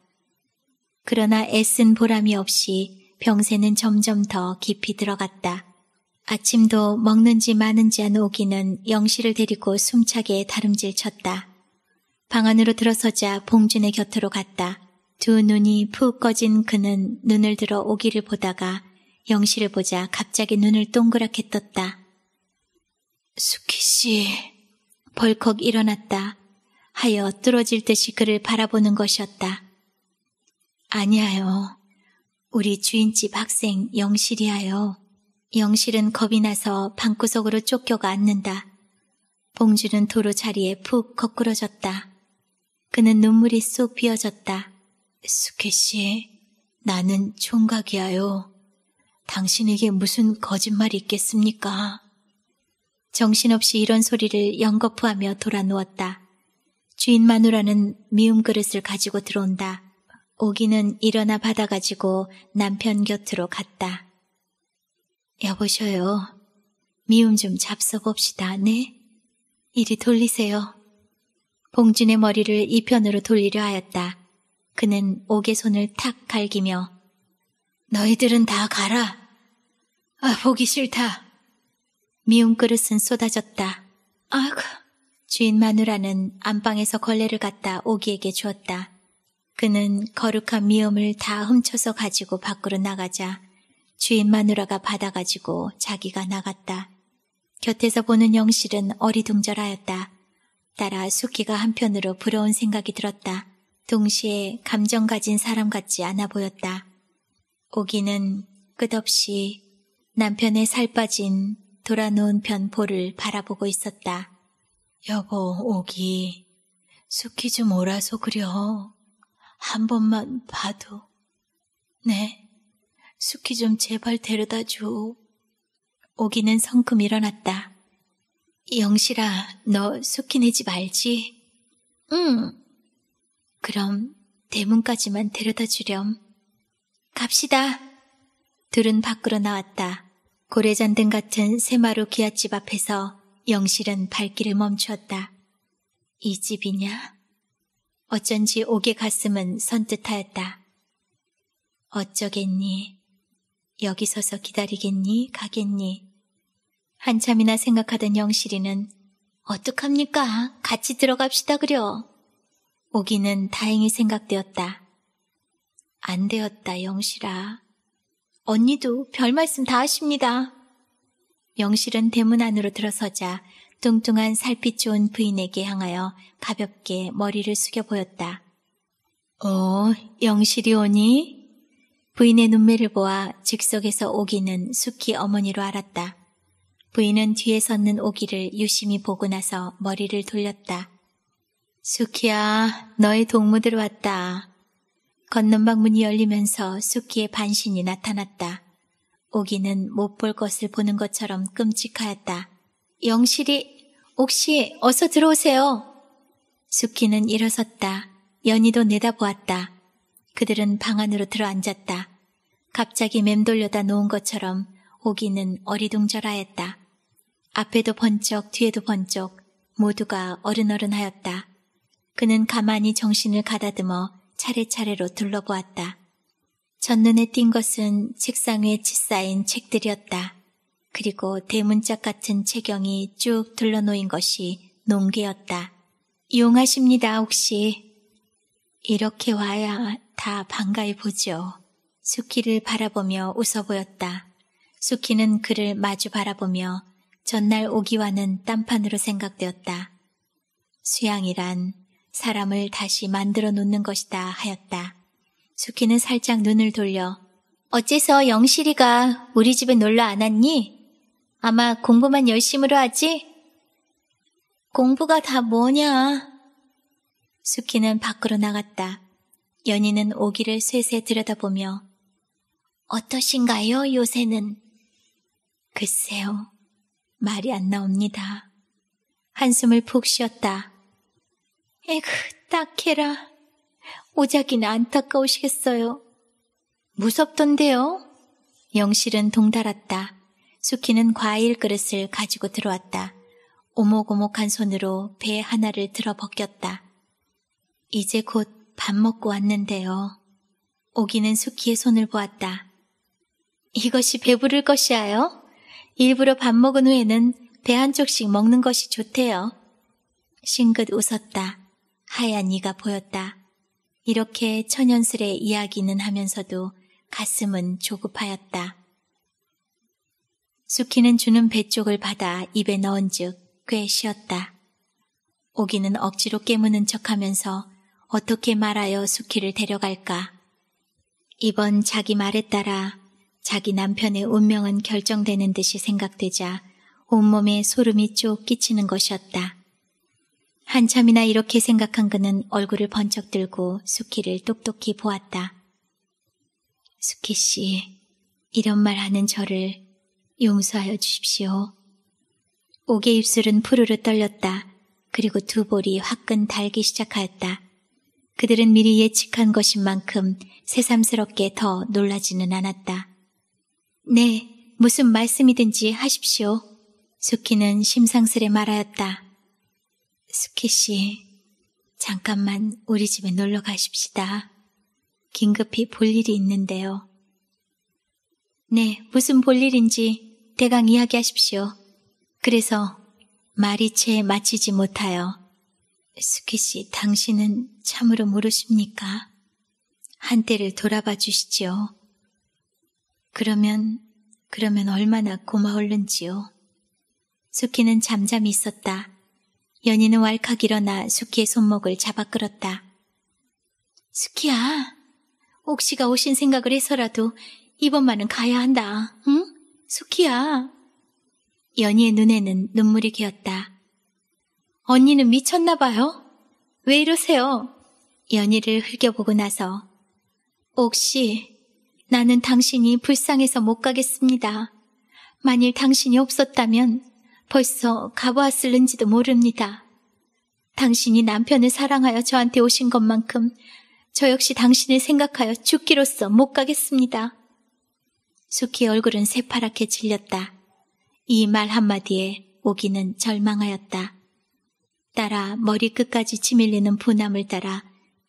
S1: 그러나 애쓴 보람이 없이 병세는 점점 더 깊이 들어갔다. 아침도 먹는지 마는지 한 오기는 영실을 데리고 숨차게 다름질 쳤다. 방 안으로 들어서자 봉준의 곁으로 갔다. 두 눈이 푹 꺼진 그는 눈을 들어 오기를 보다가 영실을 보자 갑자기 눈을 동그랗게 떴다. 수키 씨, 벌컥 일어났다 하여 뚫어질 듯이 그를 바라보는 것이었다. 아니아요. 우리 주인집 학생 영실이아요. 영실은 겁이 나서 방구석으로 쫓겨가 앉는다. 봉주는 도로 자리에 푹 거꾸러졌다. 그는 눈물이 쏙 비어졌다. 수키 씨, 나는 총각이아요. 당신에게 무슨 거짓말이 있겠습니까? 정신없이 이런 소리를 연거푸하며 돌아누웠다. 주인 마누라는 미움 그릇을 가지고 들어온다. 오기는 일어나 받아가지고 남편 곁으로 갔다. 여보셔요. 미움 좀 잡숴봅시다, 네? 이리 돌리세요. 봉준의 머리를 이편으로 돌리려 하였다. 그는 옥의 손을 탁 갈기며 너희들은 다 가라. 아, 보기 싫다. 미운 그릇은 쏟아졌다. 아이고. 주인 마누라는 안방에서 걸레를 갖다 오기에게 주었다. 그는 거룩한 미음을 다 훔쳐서 가지고 밖으로 나가자 주인 마누라가 받아가지고 자기가 나갔다. 곁에서 보는 영실은 어리둥절하였다. 따라 숙기가 한편으로 부러운 생각이 들었다. 동시에 감정 가진 사람 같지 않아 보였다. 오기는 끝없이 남편의 살 빠진 돌아놓은 변포를 바라보고 있었다. 여보, 오기. 숙희 좀 오라서 그려. 한 번만 봐도. 네. 숙희 좀 제발 데려다 줘. 오기는 성큼 일어났다. 영실아, 너숙희 내지 말지 응. 그럼 대문까지만 데려다 주렴. 갑시다. 둘은 밖으로 나왔다. 고래잔등 같은 새마루 기아집 앞에서 영실은 발길을 멈추었다. 이 집이냐? 어쩐지 옥의 가슴은 선뜻하였다. 어쩌겠니? 여기 서서 기다리겠니? 가겠니? 한참이나 생각하던 영실이는 어떡합니까? 같이 들어갑시다 그려. 오기는 다행히 생각되었다. 안 되었다, 영실아. 언니도 별 말씀 다 하십니다. 영실은 대문 안으로 들어서자 뚱뚱한 살빛 좋은 부인에게 향하여 가볍게 머리를 숙여 보였다. 어, 영실이 오니? 부인의 눈매를 보아 즉석에서 오기는 숙희 어머니로 알았다. 부인은 뒤에 섰는 오기를 유심히 보고 나서 머리를 돌렸다. 숙희야, 너의 동무들 왔다. 걷는 방 문이 열리면서 숙희의 반신이 나타났다. 오기는 못 볼 것을 보는 것처럼 끔찍하였다. 영실이 옥시 어서 들어오세요. 숙희는 일어섰다. 연희도 내다보았다. 그들은 방 안으로 들어앉았다. 갑자기 맴돌려다 놓은 것처럼 오기는 어리둥절하였다. 앞에도 번쩍 뒤에도 번쩍 모두가 어른어른하였다. 그는 가만히 정신을 가다듬어 차례차례로 둘러보았다. 첫눈에 띈 것은 책상 위에 치싸인 책들이었다. 그리고 대문짝 같은 체경이쭉 둘러놓인 것이 농개였다. 이 용하십니다, 혹시. 이렇게 와야 다 반가해 보죠. 수키를 바라보며 웃어 보였다. 수키는 그를 마주 바라보며 전날 오기와는 딴판으로 생각되었다. 수양이란 사람을 다시 만들어 놓는 것이다 하였다. 숙희는 살짝 눈을 돌려 어째서 영실이가 우리 집에 놀러 안 왔니? 아마 공부만 열심으로 하지? 공부가 다 뭐냐? 숙희는 밖으로 나갔다. 연희는 오기를 쇠쇠 들여다보며 어떠신가요 요새는? 글쎄요 말이 안 나옵니다. 한숨을 푹 쉬었다. 에그, 딱해라. 오작이는 안타까우시겠어요. 무섭던데요? 영실은 동달았다. 숙희는 과일 그릇을 가지고 들어왔다. 오목오목한 손으로 배 하나를 들어 벗겼다. 이제 곧 밥 먹고 왔는데요. 오기는 숙희의 손을 보았다. 이것이 배부를 것이아요? 일부러 밥 먹은 후에는 배 한쪽씩 먹는 것이 좋대요. 싱긋 웃었다. 하얀 이가 보였다. 이렇게 천연스레 이야기는 하면서도 가슴은 조급하였다. 수키는 주는 배쪽을 받아 입에 넣은 즉 꽤 쉬었다. 오기는 억지로 깨무는 척하면서 어떻게 말하여 수키를 데려갈까. 이번 자기 말에 따라 자기 남편의 운명은 결정되는 듯이 생각되자 온몸에 소름이 쭉 끼치는 것이었다. 한참이나 이렇게 생각한 그는 얼굴을 번쩍 들고 수키를 똑똑히 보았다. 수키 씨, 이런 말 하는 저를 용서하여 주십시오. 옥의 입술은 푸르르 떨렸다. 그리고 두 볼이 화끈 달기 시작하였다. 그들은 미리 예측한 것인 만큼 새삼스럽게 더 놀라지는 않았다. 네, 무슨 말씀이든지 하십시오. 수키는 심상스레 말하였다. 스키 씨, 잠깐만 우리 집에 놀러 가십시다. 긴급히 볼 일이 있는데요. 네, 무슨 볼 일인지 대강 이야기하십시오. 그래서 말이 채 마치지 못하여 스키 씨, 당신은 참으로 모르십니까? 한때를 돌아봐 주시지요. 그러면, 그러면 얼마나 고마울는지요. 스키는 잠잠히 있었다. 연희는 왈칵 일어나 숙희의 손목을 잡아 끌었다. 숙희야, 옥시가 오신 생각을 해서라도 이번만은 가야 한다. 응? 숙희야. 연희의 눈에는 눈물이 기었다. 언니는 미쳤나 봐요. 왜 이러세요? 연희를 흘겨보고 나서 옥시, 나는 당신이 불쌍해서 못 가겠습니다. 만일 당신이 없었다면 벌써 가보았을는지도 모릅니다. 당신이 남편을 사랑하여 저한테 오신 것만큼 저 역시 당신을 생각하여 죽기로서 못 가겠습니다. 숙희의 얼굴은 새파랗게 질렸다. 이 말 한마디에 오기는 절망하였다. 따라 머리 끝까지 치밀리는 분함을 따라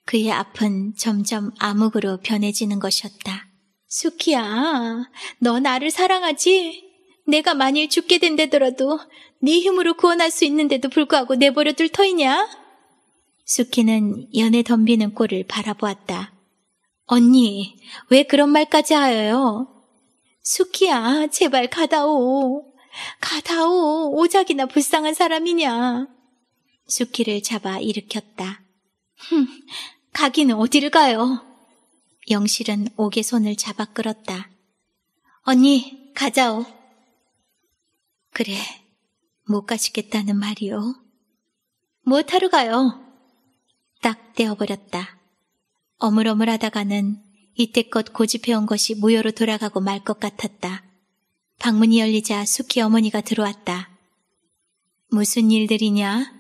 S1: 그의 앞은 점점 암흑으로 변해지는 것이었다. 숙희야, 너 나를 사랑하지? 내가 만일 죽게 된다더라도 네 힘으로 구원할 수 있는데도 불구하고 내버려 둘 터이냐? 수키는 연애 덤비는 꼴을 바라보았다. 언니, 왜 그런 말까지 하여요? 수키야, 제발 가다오. 가다오. 오작이나 불쌍한 사람이냐. 수키를 잡아 일으켰다. 흠, 가기는 어디를 가요? 영실은 옥의 손을 잡아 끌었다. 언니, 가자오. 그래, 못 가시겠다는 말이요. 못하러 가요. 딱 떼어버렸다. 어물어물하다가는 이때껏 고집해온 것이 무효로 돌아가고 말 것 같았다. 방문이 열리자 숙희 어머니가 들어왔다. 무슨 일들이냐?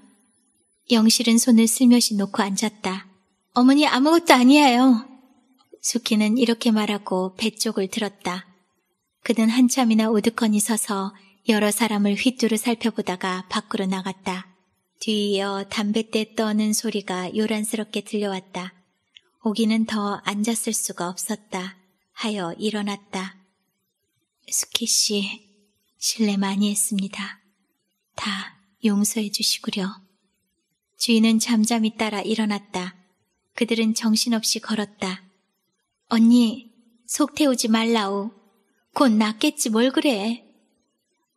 S1: 영실은 손을 슬며시 놓고 앉았다. 어머니 아무것도 아니에요. 숙희는 이렇게 말하고 배 쪽을 들었다. 그는 한참이나 오드컨이 서서 여러 사람을 휘뚜루 살펴보다가 밖으로 나갔다. 뒤이어 담뱃대 떠는 소리가 요란스럽게 들려왔다. 오기는 더 앉았을 수가 없었다. 하여 일어났다. 스키 씨, 실례 많이 했습니다. 다 용서해 주시구려. 주인은 잠잠히 따라 일어났다. 그들은 정신없이 걸었다. 언니, 속 태우지 말라오. 곧 낫겠지 뭘 그래.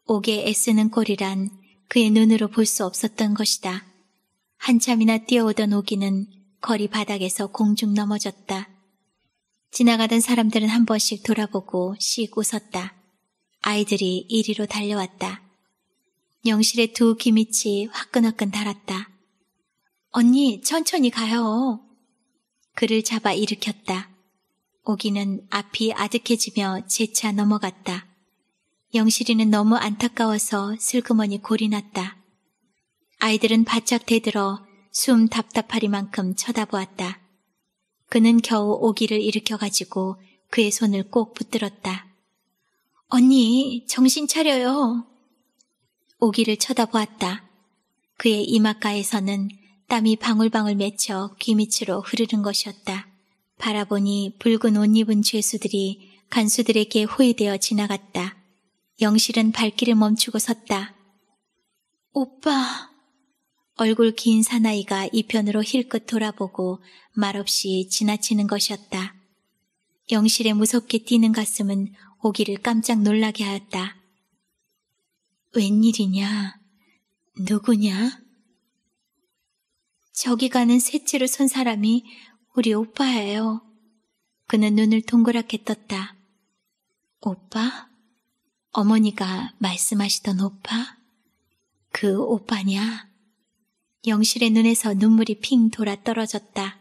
S1: 옥에 애쓰는 꼴이란 그의 눈으로 볼 수 없었던 것이다. 한참이나 뛰어오던 오기는 거리 바닥에서 공중 넘어졌다. 지나가던 사람들은 한 번씩 돌아보고 씩 웃었다. 아이들이 이리로 달려왔다. 영실의 두 기미치 화끈화끈 달았다. 언니, 천천히 가요. 그를 잡아 일으켰다. 오기는 앞이 아득해지며 재차 넘어갔다. 영실이는 너무 안타까워서 슬그머니 골이 났다. 아이들은 바짝 대들어 숨 답답하리만큼 쳐다보았다. 그는 겨우 오기를 일으켜가지고 그의 손을 꼭 붙들었다. 언니, 정신 차려요. 오기를 쳐다보았다. 그의 이마가에서는 땀이 방울방울 맺혀 귀 밑으로 흐르는 것이었다. 바라보니 붉은 옷 입은 죄수들이 간수들에게 호위되어 지나갔다. 영실은 발길을 멈추고 섰다. 오빠. 얼굴 긴 사나이가 이편으로 힐끗 돌아보고 말없이 지나치는 것이었다. 영실의 무섭게 뛰는 가슴은 오기를 깜짝 놀라게 하였다. 웬일이냐? 누구냐? 저기 가는 셋째로 선 사람이 우리 오빠예요. 그는 눈을 동그랗게 떴다. 오빠? 어머니가 말씀하시던 오빠? 그 오빠냐? 영실의 눈에서 눈물이 핑 돌아 떨어졌다.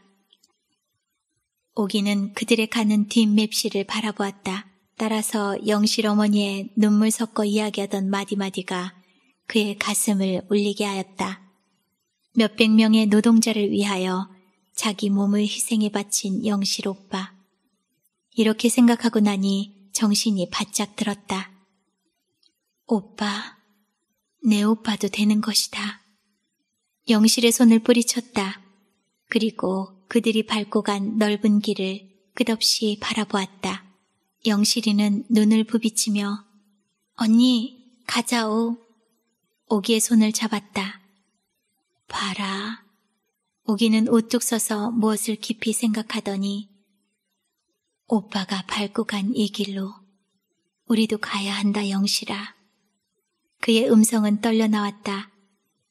S1: 오기는 그들의 가는 뒷맵시를 바라보았다. 따라서 영실 어머니의 눈물 섞어 이야기하던 마디마디가 그의 가슴을 울리게 하였다. 몇백 명의 노동자를 위하여 자기 몸을 희생해 바친 영실 오빠. 이렇게 생각하고 나니 정신이 바짝 들었다. 오빠, 내 오빠도 되는 것이다. 영실의 손을 뿌리쳤다. 그리고 그들이 밟고 간 넓은 길을 끝없이 바라보았다. 영실이는 눈을 부비치며 언니, 가자오. 오기의 손을 잡았다. 봐라. 오기는 우뚝 서서 무엇을 깊이 생각하더니 오빠가 밟고 간 이 길로 우리도 가야 한다 영실아. 그의 음성은 떨려 나왔다.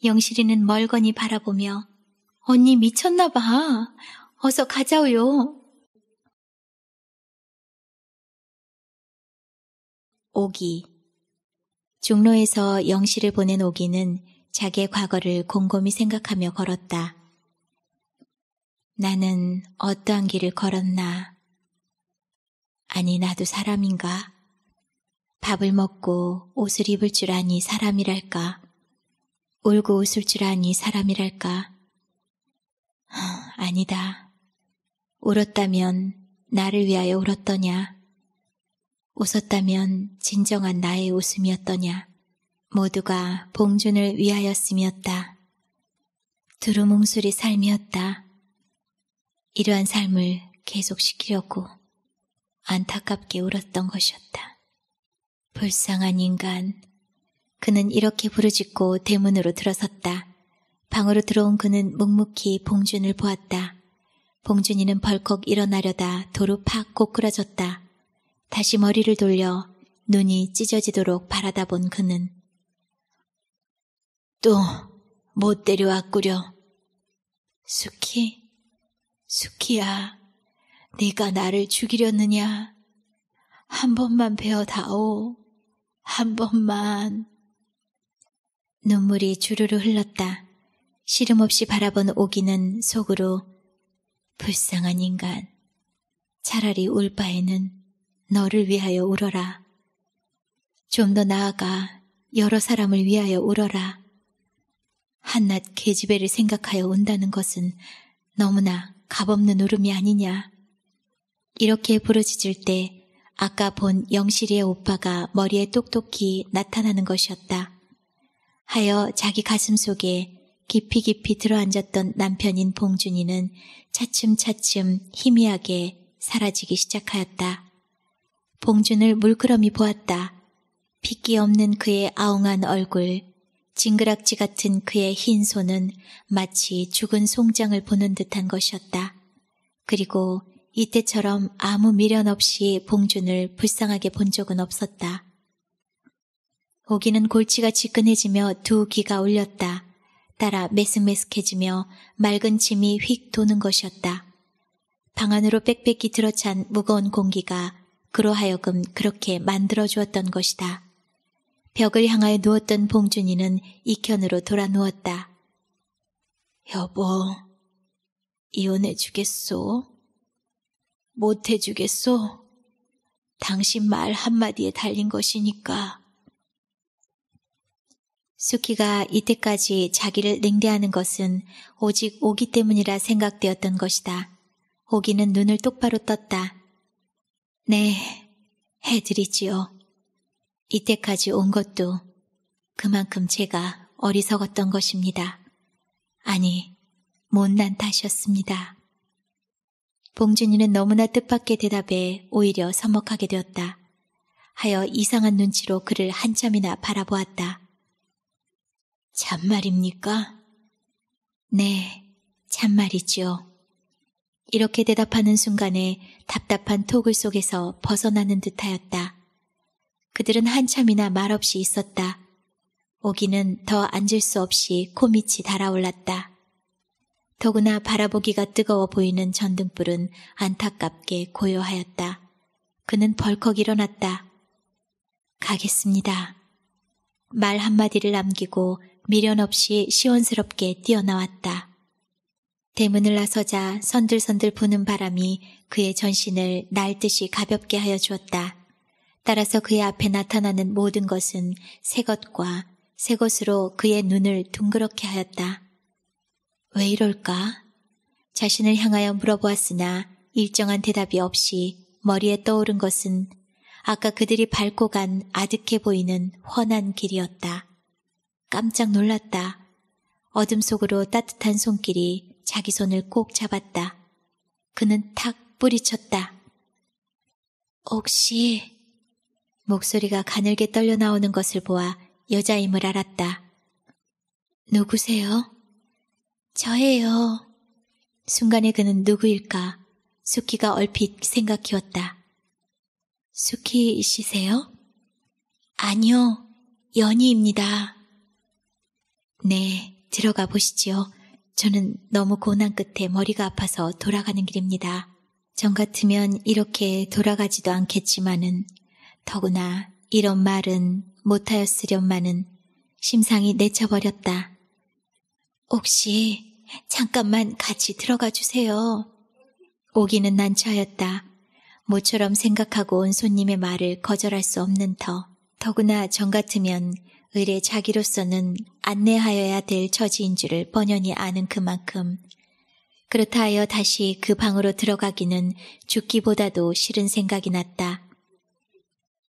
S1: 영실이는 멀거니 바라보며 언니 미쳤나 봐. 어서 가자오요. 오기 종로에서 영실을 보낸 오기는 자기의 과거를 곰곰이 생각하며 걸었다. 나는 어떠한 길을 걸었나? 아니, 나도 사람인가? 밥을 먹고 옷을 입을 줄 아니 사람이랄까. 울고 웃을 줄 아니 사람이랄까. 아니다. 울었다면 나를 위하여 울었더냐. 웃었다면 진정한 나의 웃음이었더냐. 모두가 봉준을 위하였음이었다. 두루뭉술이 삶이었다. 이러한 삶을 계속시키려고 안타깝게 울었던 것이었다. 불쌍한 인간. 그는 이렇게 부르짖고 대문으로 들어섰다. 방으로 들어온 그는 묵묵히 봉준을 보았다. 봉준이는 벌컥 일어나려다 도로 팍 고꾸라졌다. 다시 머리를 돌려 눈이 찢어지도록 바라다 본 그는 또 못 데려왔구려. 숙희, 숙희야, 네가 나를 죽이려느냐? 한 번만 베어다오 한 번만. 눈물이 주르르 흘렀다. 시름없이 바라본 오기는 속으로 불쌍한 인간. 차라리 울 바에는 너를 위하여 울어라. 좀 더 나아가 여러 사람을 위하여 울어라. 한낱 계집애를 생각하여 운다는 것은 너무나 값없는 울음이 아니냐. 이렇게 부르짖을 때 아까 본 영실이의 오빠가 머리에 똑똑히 나타나는 것이었다. 하여 자기 가슴 속에 깊이 깊이 들어앉았던 남편인 봉준이는 차츰차츰 희미하게 사라지기 시작하였다. 봉준을 물끄러미 보았다. 핏기 없는 그의 아웅한 얼굴, 징그락지 같은 그의 흰 손은 마치 죽은 송장을 보는 듯한 것이었다. 그리고 이때처럼 아무 미련 없이 봉준을 불쌍하게 본 적은 없었다. 오기는 골치가 지끈해지며 두 귀가 울렸다. 따라 메슥메슥해지며 맑은 침이 휙 도는 것이었다. 방 안으로 빽빽히 들어찬 무거운 공기가 그로하여금 그렇게 만들어 주었던 것이다. 벽을 향하여 누웠던 봉준이는 이켠으로 돌아 누웠다. 여보, 이혼해 주겠소? 못 해주겠소? 당신 말 한마디에 달린 것이니까. 수키가 이때까지 자기를 냉대하는 것은 오직 오기 때문이라 생각되었던 것이다. 오기는 눈을 똑바로 떴다. 네, 해드리지요. 이때까지 온 것도 그만큼 제가 어리석었던 것입니다. 아니, 못난 탓이었습니다. 봉준이는 너무나 뜻밖의 대답에 오히려 서먹하게 되었다. 하여 이상한 눈치로 그를 한참이나 바라보았다. 참말입니까 네, 참말이지요 이렇게 대답하는 순간에 답답한 토굴 속에서 벗어나는 듯하였다. 그들은 한참이나 말없이 있었다. 오기는 더 앉을 수 없이 코밑이 달아올랐다. 더구나 바라보기가 뜨거워 보이는 전등불은 안타깝게 고요하였다. 그는 벌컥 일어났다. 가겠습니다. 말 한마디를 남기고 미련 없이 시원스럽게 뛰어나왔다. 대문을 나서자 선들선들 부는 바람이 그의 전신을 날듯이 가볍게 하여 주었다. 따라서 그의 앞에 나타나는 모든 것은 새 것과 새 것으로 그의 눈을 둥그렇게 하였다. 왜 이럴까? 자신을 향하여 물어보았으나 일정한 대답이 없이 머리에 떠오른 것은 아까 그들이 밟고 간 아득해 보이는 훤한 길이었다. 깜짝 놀랐다. 어둠 속으로 따뜻한 손길이 자기 손을 꼭 잡았다. 그는 탁 뿌리쳤다. 혹시 목소리가 가늘게 떨려 나오는 것을 보아 여자임을 알았다. 누구세요? 저예요. 순간에 그는 누구일까? 숙희가 얼핏 생각해왔다. 숙희 씨세요? 아니요, 연희입니다. 네, 들어가 보시지요. 저는 너무 고난 끝에 머리가 아파서 돌아가는 길입니다. 전 같으면 이렇게 돌아가지도 않겠지만은 더구나 이런 말은 못하였으련만은 심상이 내쳐버렸다. 혹시 잠깐만 같이 들어가 주세요. 오기는 난처였다 모처럼 생각하고 온 손님의 말을 거절할 수 없는 터. 더구나 정 같으면 의뢰 자기로서는 안내하여야 될 처지인 줄을 번연히 아는 그만큼 그렇다 하여 다시 그 방으로 들어가기는 죽기보다도 싫은 생각이 났다.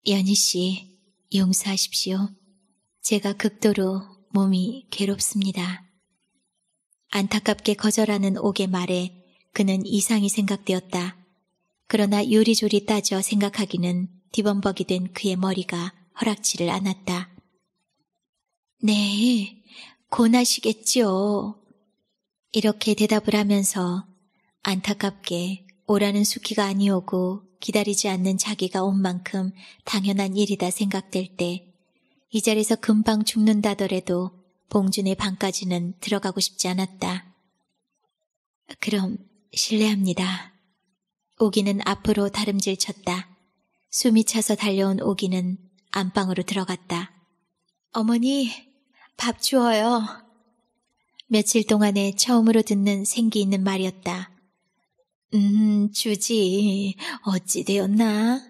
S1: 연희 씨, 용서하십시오. 제가 극도로 몸이 괴롭습니다. 안타깝게 거절하는 옥의 말에 그는 이상이 생각되었다. 그러나 요리조리 따져 생각하기는 디범벅이 된 그의 머리가 허락지를 않았다. 네, 고나시겠지요. 이렇게 대답을 하면서 안타깝게 오라는 숙희가 아니오고 기다리지 않는 자기가 온 만큼 당연한 일이다 생각될 때 이 자리에서 금방 죽는다더라도 봉준의 방까지는 들어가고 싶지 않았다. 그럼 실례합니다. 오기는 앞으로 다름질 쳤다. 숨이 차서 달려온 오기는 안방으로 들어갔다. 어머니, 밥 주어요. 며칠 동안에 처음으로 듣는 생기 있는 말이었다. 음, 주지. 어찌 되었나?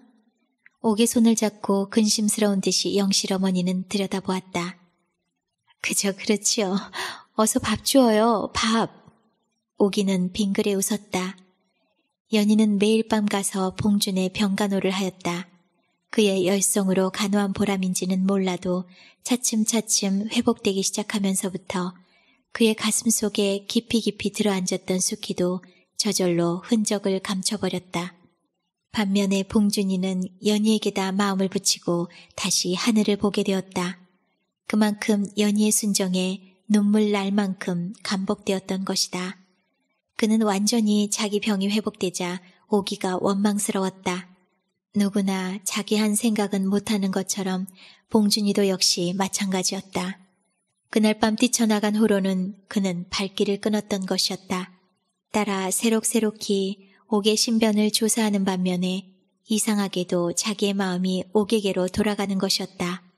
S1: 옥의 손을 잡고 근심스러운 듯이 영실 어머니는 들여다보았다. 그저 그렇지요. 어서 밥 주어요. 밥. 오기는 빙그레 웃었다. 연희는 매일 밤 가서 봉준의 병간호를 하였다. 그의 열성으로 간호한 보람인지는 몰라도 차츰차츰 회복되기 시작하면서부터 그의 가슴 속에 깊이 깊이 들어앉았던 숙희도 저절로 흔적을 감춰버렸다. 반면에 봉준이는 연희에게다 마음을 붙이고 다시 하늘을 보게 되었다. 그만큼 연희의 순정에 눈물 날 만큼 감복되었던 것이다. 그는 완전히 자기 병이 회복되자 오기가 원망스러웠다. 누구나 자기 한 생각은 못하는 것처럼 봉준이도 역시 마찬가지였다. 그날 밤 뛰쳐나간 후로는 그는 발길을 끊었던 것이었다. 따라 새록새록히 옥의 신변을 조사하는 반면에 이상하게도 자기의 마음이 옥에게로 돌아가는 것이었다.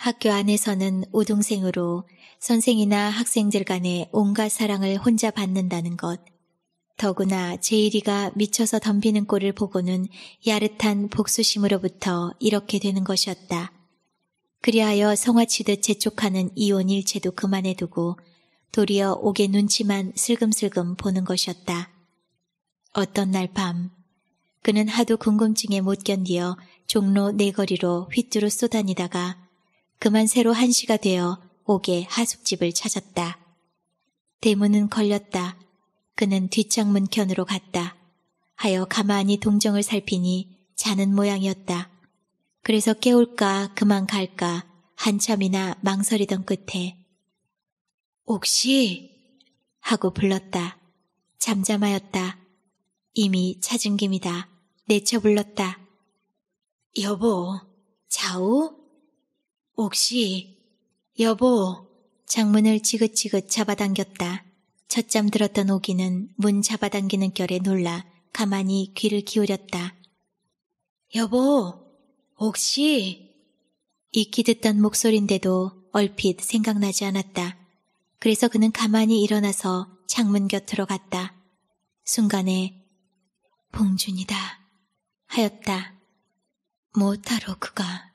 S1: 학교 안에서는 우등생으로 선생이나 학생들 간의 온갖 사랑을 혼자 받는다는 것. 더구나 제이리가 미쳐서 덤비는 꼴을 보고는 야릇한 복수심으로부터 이렇게 되는 것이었다. 그리하여 성화치듯 재촉하는 이혼 일체도 그만해두고 도리어 옥의 눈치만 슬금슬금 보는 것이었다. 어떤 날 밤, 그는 하도 궁금증에 못 견디어 종로 네거리로 휘뚜루 쏘다니다가 그만 새로 한시가 되어 옥의 하숙집을 찾았다. 대문은 걸렸다. 그는 뒷창문 켠으로 갔다. 하여 가만히 동정을 살피니 자는 모양이었다. 그래서 깨울까 그만 갈까 한참이나 망설이던 끝에 옥시 하고 불렀다. 잠잠하였다. 이미 찾은 김이다. 내쳐 불렀다. 여보, 자우? 옥시, 여보. 장문을 지긋지긋 잡아당겼다. 첫잠 들었던 오기는 문 잡아당기는 결에 놀라 가만히 귀를 기울였다. 여보, 옥시. 익히 듣던 목소린데도 얼핏 생각나지 않았다. 그래서 그는 가만히 일어나서 창문 곁으로 갔다. 순간에 봉준이다 하였다. 모타로 뭐 그가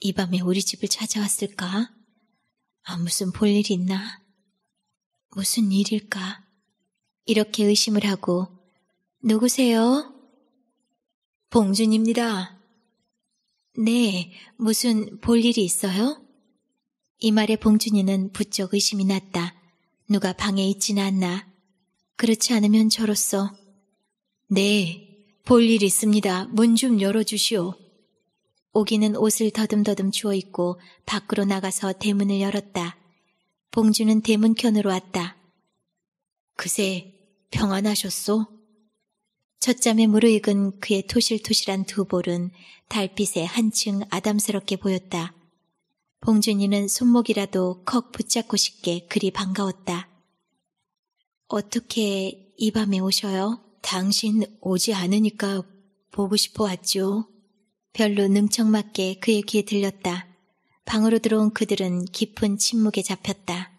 S1: 이 밤에 우리 집을 찾아왔을까? 아, 무슨 볼일 이 있나? 무슨 일일까? 이렇게 의심을 하고, 누구세요? 봉준입니다. 네, 무슨 볼 일이 있어요? 이 말에 봉준이는 부쩍 의심이 났다. 누가 방에 있지는 않나. 그렇지 않으면 저로서. 네, 볼일 있습니다. 문 좀 열어주시오. 오기는 옷을 더듬더듬 주워 입고 밖으로 나가서 대문을 열었다. 봉준은 대문켠으로 왔다. 그새 평안하셨소? 첫잠에 무르익은 그의 토실토실한 두 볼은 달빛에 한층 아담스럽게 보였다. 봉준이는 손목이라도 컥 붙잡고 싶게 그리 반가웠다. 어떻게 이 밤에 오셔요? 당신 오지 않으니까 보고 싶어 왔죠. 별로 능청맞게 그의 귀에 들렸다. 방으로 들어온 그들은 깊은 침묵에 잡혔다.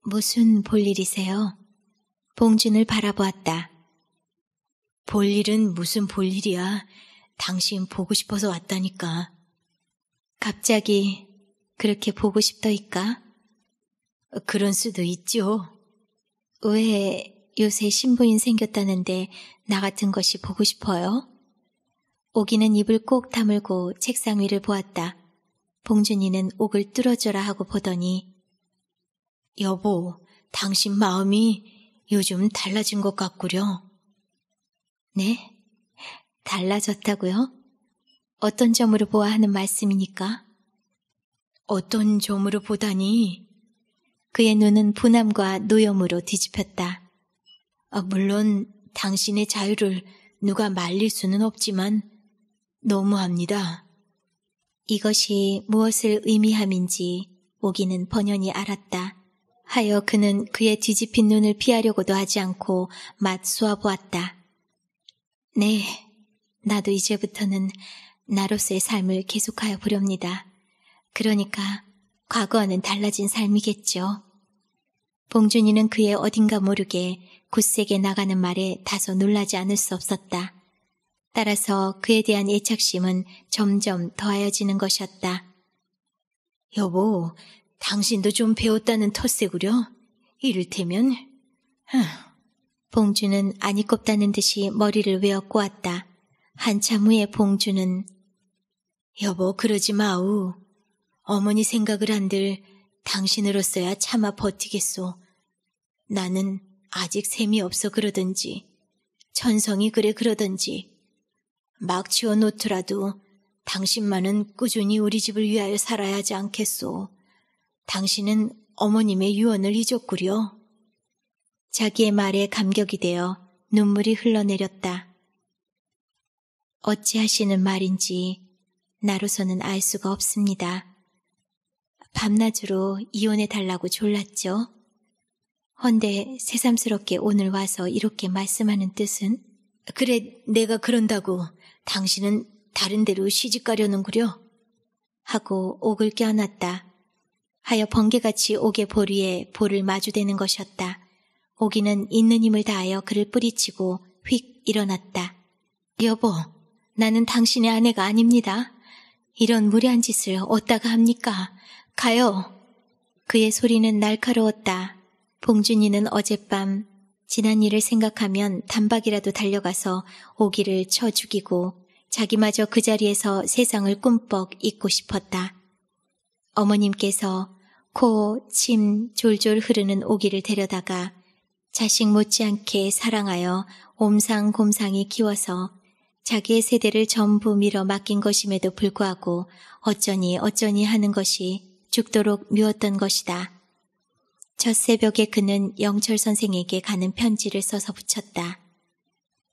S1: 무슨 볼일이세요? 봉준을 바라보았다. 볼일은 무슨 볼일이야. 당신 보고 싶어서 왔다니까. 갑자기 그렇게 보고 싶다니까? 그런 수도 있죠왜 요새 신부인 생겼다는데 나 같은 것이 보고 싶어요? 오기는 입을 꼭 다물고 책상 위를 보았다. 봉준이는 옥을 뚫어줘라 하고 보더니 여보, 당신 마음이 요즘 달라진 것 같구려. 네? 달라졌다고요? 어떤 점으로 보아 하는 말씀이니까? 어떤 점으로 보다니? 그의 눈은 분함과 노염으로 뒤집혔다. 아, 물론 당신의 자유를 누가 말릴 수는 없지만 너무합니다. 이것이 무엇을 의미함인지 오기는 번연히 알았다. 하여 그는 그의 뒤집힌 눈을 피하려고도 하지 않고 맛 쏘아보았다. 네, 나도 이제부터는 나로서의 삶을 계속하여 보렵니다. 그러니까 과거와는 달라진 삶이겠죠. 봉준이는 그의 어딘가 모르게 굳세게 나가는 말에 다소 놀라지 않을 수 없었다. 따라서 그에 대한 애착심은 점점 더하여지는 것이었다. 여보, 당신도 좀 배웠다는 텃세구려? 이를테면, 흥. 봉주는 아니꼽다는 듯이 머리를 외어 꼬았다. 한참 후에 봉주는 여보 그러지 마우. 어머니 생각을 한들 당신으로서야 차마 버티겠소. 나는 아직 셈이 없어 그러든지 천성이 그래 그러든지 막 지어놓더라도 당신만은 꾸준히 우리 집을 위하여 살아야 하지 않겠소. 당신은 어머님의 유언을 잊었구려. 자기의 말에 감격이 되어 눈물이 흘러내렸다. 어찌하시는 말인지 나로서는 알 수가 없습니다. 밤낮으로 이혼해달라고 졸랐죠. 헌데 새삼스럽게 오늘 와서 이렇게 말씀하는 뜻은 그래 내가 그런다고 당신은 다른 데로 시집 가려는구려? 하고 옥을 껴안았다. 하여 번개같이 옥의 보리에 볼을 마주대는 것이었다. 옥이는 있는 힘을 다하여 그를 뿌리치고 휙 일어났다. 여보, 나는 당신의 아내가 아닙니다. 이런 무례한 짓을 어디다가 합니까? 가요. 그의 소리는 날카로웠다. 봉준이는 어젯밤 지난 일을 생각하면 단박이라도 달려가서 오기를 쳐 죽이고 자기마저 그 자리에서 세상을 꿈뻑 잊고 싶었다. 어머님께서 코, 침 졸졸 흐르는 오기를 데려다가 자식 못지않게 사랑하여 옴상곰상이 키워서 자기의 세대를 전부 밀어 맡긴 것임에도 불구하고 어쩌니 어쩌니 하는 것이 죽도록 미웠던 것이다. 첫 새벽에 그는 영철 선생에게 가는 편지를 써서 붙였다.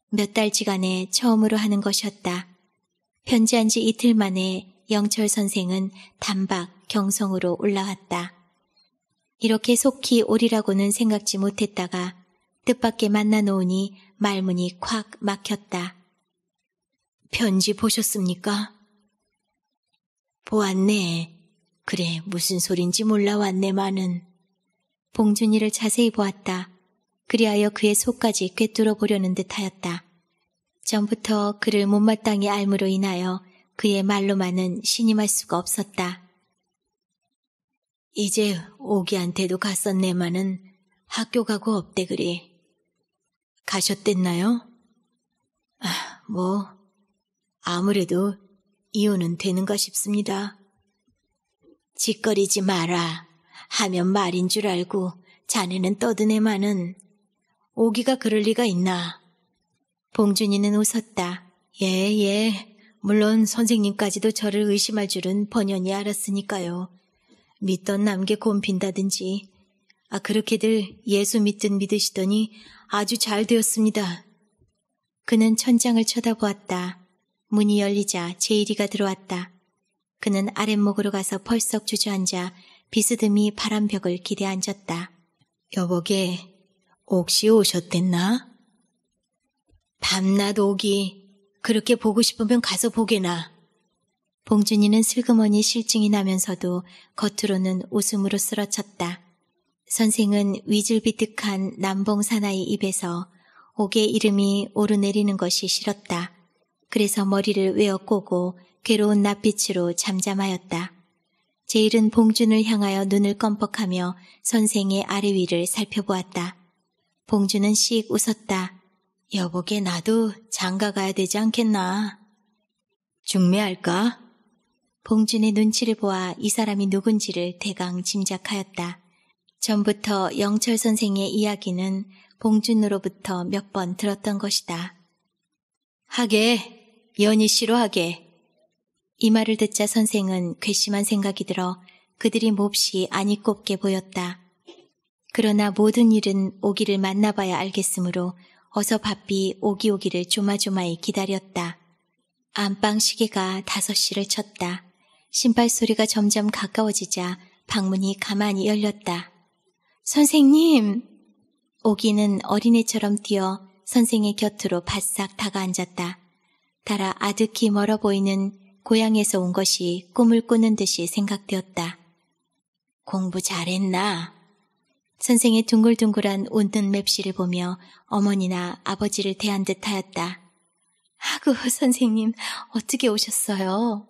S1: 몇 달지간에 처음으로 하는 것이었다. 편지한 지 이틀 만에 영철 선생은 단박 경성으로 올라왔다. 이렇게 속히 오리라고는 생각지 못했다가 뜻밖에 만나 놓으니 말문이 콱 막혔다. 편지 보셨습니까? 보았네. 그래, 무슨 소린지 몰라왔네마는 봉준이를 자세히 보았다. 그리하여 그의 속까지 꿰뚫어 보려는 듯하였다. 전부터 그를 못마땅히 알므로 인하여 그의 말로만은 신임할 수가 없었다. 이제 오기한테도 갔었네마는 학교 가고 없대 그리. 가셨댔나요? 아, 뭐 아무래도 이혼은 되는가 싶습니다. 짓거리지 마라. 하면 말인 줄 알고 자네는 떠드네마는 오기가 그럴 리가 있나. 봉준이는 웃었다. 예, 예. 물론 선생님까지도 저를 의심할 줄은 번연히 알았으니까요. 믿던 남게 곰핀다든지. 아, 그렇게들 예수 믿든 믿으시더니 아주 잘 되었습니다. 그는 천장을 쳐다보았다. 문이 열리자 제이리가 들어왔다. 그는 아랫목으로 가서 펄썩 주저앉아 비스듬히 바람벽을 기대 앉았다. 여보게, 옥시 오셨댔나? 밤낮 오기, 그렇게 보고 싶으면 가서 보게나. 봉준이는 슬그머니 실증이 나면서도 겉으로는 웃음으로 쓰러쳤다. 선생은 위질비뜩한 남봉 사나이 입에서 옥의 이름이 오르내리는 것이 싫었다. 그래서 머리를 외어 꼬고 괴로운 낯빛으로 잠잠하였다. 제일은 봉준을 향하여 눈을 껌뻑하며 선생의 아래 위를 살펴보았다. 봉준은 씩 웃었다. 여보게 나도 장가 가야 되지 않겠나. 중매할까? 봉준의 눈치를 보아 이 사람이 누군지를 대강 짐작하였다. 전부터 영철 선생의 이야기는 봉준으로부터 몇 번 들었던 것이다. 하게, 연이싫어 하게. 이 말을 듣자 선생은 괘씸한 생각이 들어 그들이 몹시 안이 꼽게 보였다. 그러나 모든 일은 오기를 만나봐야 알겠으므로 어서 바삐 오기오기를 조마조마히 기다렸다. 안방 시계가 다섯 시를 쳤다. 신발 소리가 점점 가까워지자 방문이 가만히 열렸다. 선생님! 오기는 어린애처럼 뛰어 선생의 곁으로 바싹 다가앉았다. 따라 아득히 멀어 보이는 고향에서 온 것이 꿈을 꾸는 듯이 생각되었다. 공부 잘했나? 선생의 둥글둥글한 웃눈 맵시를 보며 어머니나 아버지를 대한 듯 하였다. 아구, 선생님, 어떻게 오셨어요?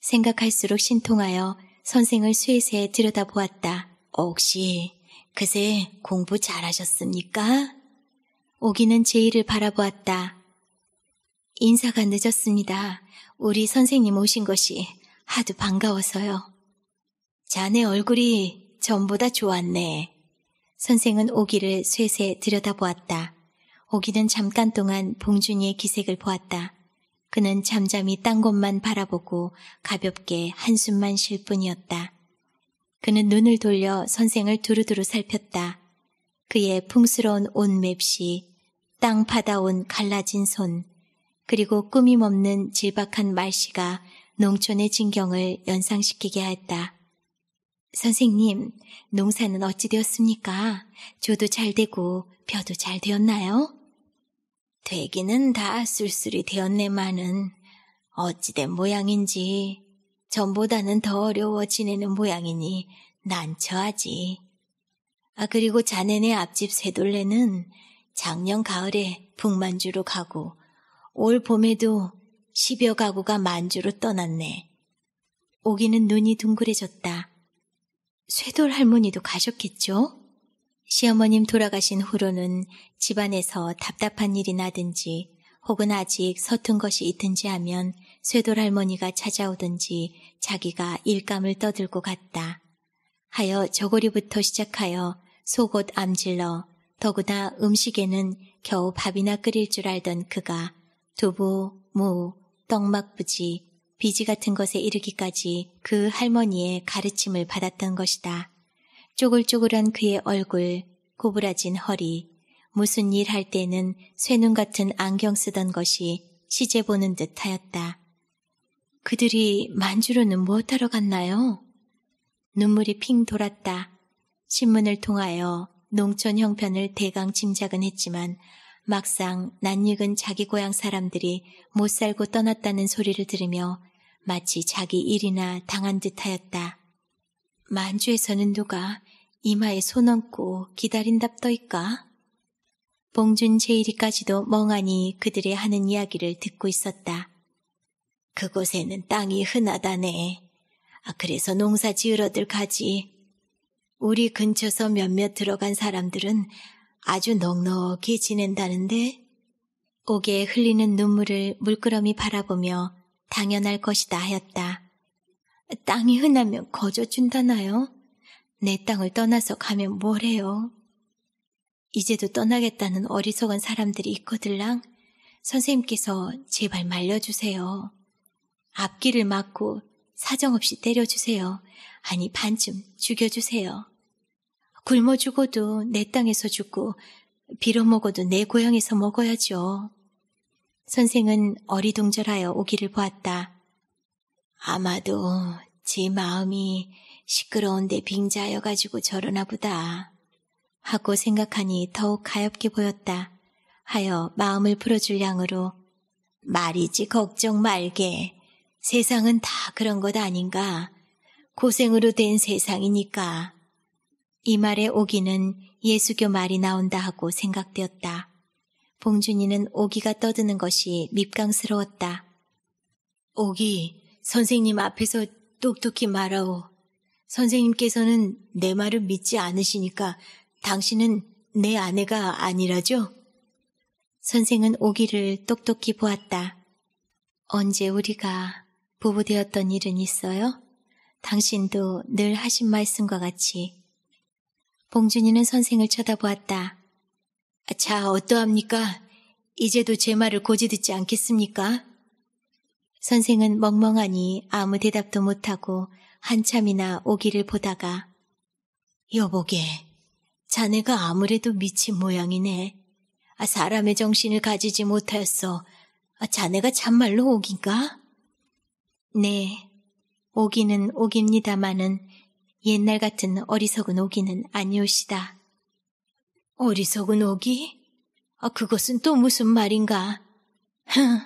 S1: 생각할수록 신통하여 선생을 쇠세 들여다보았다. 혹시 그새 공부 잘하셨습니까? 오기는 제이를 바라보았다. 인사가 늦었습니다. 우리 선생님 오신 것이 하도 반가워서요. 자네 얼굴이 전보다 좋았네. 선생은 오기를 쇠쇠 들여다보았다. 오기는 잠깐 동안 봉준이의 기색을 보았다. 그는 잠잠히 딴 곳만 바라보고 가볍게 한숨만 쉴 뿐이었다. 그는 눈을 돌려 선생을 두루두루 살폈다. 그의 풍스러운 옷 맵시, 땅 파다 온 갈라진 손, 그리고 꾸밈없는 질박한 말씨가 농촌의 진경을 연상시키게 하였다. 선생님, 농사는 어찌 되었습니까? 조도 잘 되고 벼도 잘 되었나요? 되기는 다 쓸쓸히 되었네마는 어찌된 모양인지 전보다는 더 어려워 지내는 모양이니 난처하지. 아 그리고 자네네 앞집 새돌레는 작년 가을에 북만주로 가고 올 봄에도 십여 가구가 만주로 떠났네. 오기는 눈이 둥그레졌다. 쇠돌 할머니도 가셨겠죠? 시어머님 돌아가신 후로는 집안에서 답답한 일이 나든지 혹은 아직 서툰 것이 있든지 하면 쇠돌 할머니가 찾아오든지 자기가 일감을 떠들고 갔다. 하여 저고리부터 시작하여 속옷 암질러 더구나 음식에는 겨우 밥이나 끓일 줄 알던 그가 두부, 무, 떡막부지, 비지 같은 것에 이르기까지 그 할머니의 가르침을 받았던 것이다. 쪼글쪼글한 그의 얼굴, 고부라진 허리, 무슨 일 할 때는 쇠눈 같은 안경 쓰던 것이 시제 보는 듯 하였다. 그들이 만주로는 무엇하러 갔나요? 눈물이 핑 돌았다. 신문을 통하여 농촌 형편을 대강 짐작은 했지만 막상 낯익은 자기 고향 사람들이 못 살고 떠났다는 소리를 들으며 마치 자기 일이나 당한 듯 하였다. 만주에서는 누가 이마에 손 얹고 기다린답더일까 봉준 제일이까지도 멍하니 그들의 하는 이야기를 듣고 있었다. 그곳에는 땅이 흔하다네. 아, 그래서 농사 지으러들 가지. 우리 근처서 몇몇 들어간 사람들은 아주 넉넉히 지낸다는데 옥에 흘리는 눈물을 물끄러미 바라보며 당연할 것이다 하였다. 땅이 흔하면 거저 준다나요? 내 땅을 떠나서 가면 뭘 해요? 이제도 떠나겠다는 어리석은 사람들이 있거들랑 선생님께서 제발 말려주세요. 앞길을 막고 사정없이 때려주세요. 아니 반쯤 죽여주세요. 굶어 죽어도 내 땅에서 죽고 비로 먹어도 내 고향에서 먹어야죠. 선생은 어리둥절하여 오기를 보았다. 아마도 제 마음이 시끄러운데 빙자여 가지고 저러나 보다. 하고 생각하니 더욱 가엽게 보였다. 하여 마음을 풀어줄 양으로 말이지 걱정 말게. 세상은 다 그런 것 아닌가. 고생으로 된 세상이니까. 이 말에 오기는 예수교 말이 나온다 하고 생각되었다. 봉준이는 오기가 떠드는 것이 밉강스러웠다. 오기, 선생님 앞에서 똑똑히 말하오. 선생님께서는 내 말을 믿지 않으시니까 당신은 내 아내가 아니라죠? 선생은 오기를 똑똑히 보았다. 언제 우리가 부부되었던 일은 있어요? 당신도 늘 하신 말씀과 같이 봉준이는 선생을 쳐다보았다. 자, 어떠합니까? 이제도 제 말을 고지 듣지 않겠습니까? 선생은 멍멍하니 아무 대답도 못하고 한참이나 오기를 보다가 여보게, 자네가 아무래도 미친 모양이네. 아, 사람의 정신을 가지지 못하였어. 아, 자네가 참말로 오긴가? 네, 오기는 오깁니다마는 옛날 같은 어리석은 오기는 아니오시다. 어리석은 오기? 아, 그것은 또 무슨 말인가? 흥,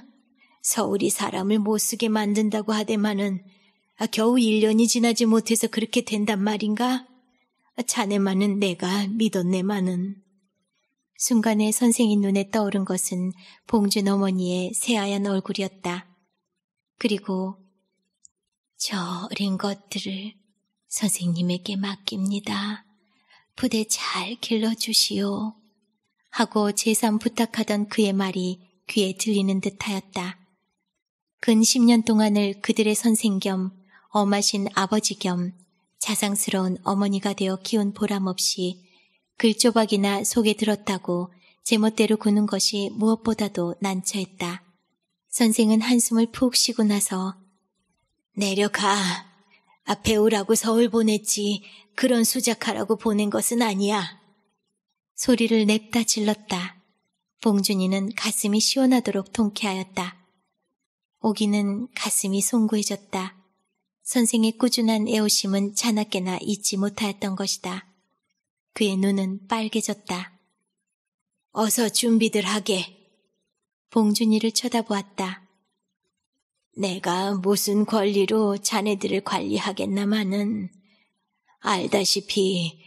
S1: 서울이 사람을 못쓰게 만든다고 하대마는 아, 겨우 1년이 지나지 못해서 그렇게 된단 말인가? 아, 자네만은 내가 믿었네만은. 순간에 선생인 눈에 떠오른 것은 봉준 어머니의 새하얀 얼굴이었다. 그리고 저 어린 것들을 선생님에게 맡깁니다. 부대 잘 길러주시오. 하고 재산 부탁하던 그의 말이 귀에 들리는 듯 하였다. 근 10년 동안을 그들의 선생 겸 엄하신 아버지 겸 자상스러운 어머니가 되어 키운 보람 없이 글조박이나 속에 들었다고 제멋대로 구는 것이 무엇보다도 난처했다. 선생은 한숨을 푹 쉬고 나서 내려가 배우라고 서울 보냈지 그런 수작하라고 보낸 것은 아니야. 소리를 냅다 질렀다. 봉준이는 가슴이 시원하도록 통쾌하였다. 오기는 가슴이 송구해졌다. 선생의 꾸준한 애호심은 자나깨나 잊지 못하였던 것이다. 그의 눈은 빨개졌다. 어서 준비들 하게. 봉준이를 쳐다보았다. 내가 무슨 권리로 자네들을 관리하겠나마는 알다시피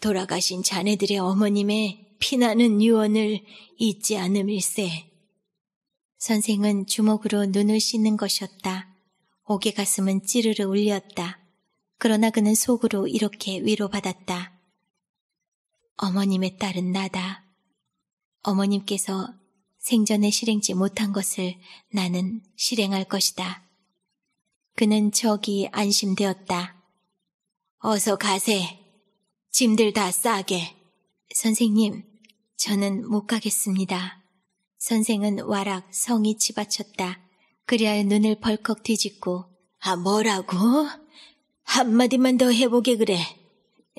S1: 돌아가신 자네들의 어머님의 피나는 유언을 잊지 않음일세. 선생은 주먹으로 눈을 씻는 것이었다. 옥의 가슴은 찌르르 울렸다. 그러나 그는 속으로 이렇게 위로받았다. 어머님의 딸은 나다. 어머님께서 생전에 실행지 못한 것을 나는 실행할 것이다. 그는 저기 안심되었다. 어서 가세. 짐들 다 싸게. 선생님, 저는 못 가겠습니다. 선생은 와락 성이 치받쳤다. 그리하여 눈을 벌컥 뒤집고 아 뭐라고? 한마디만 더 해보게 그래.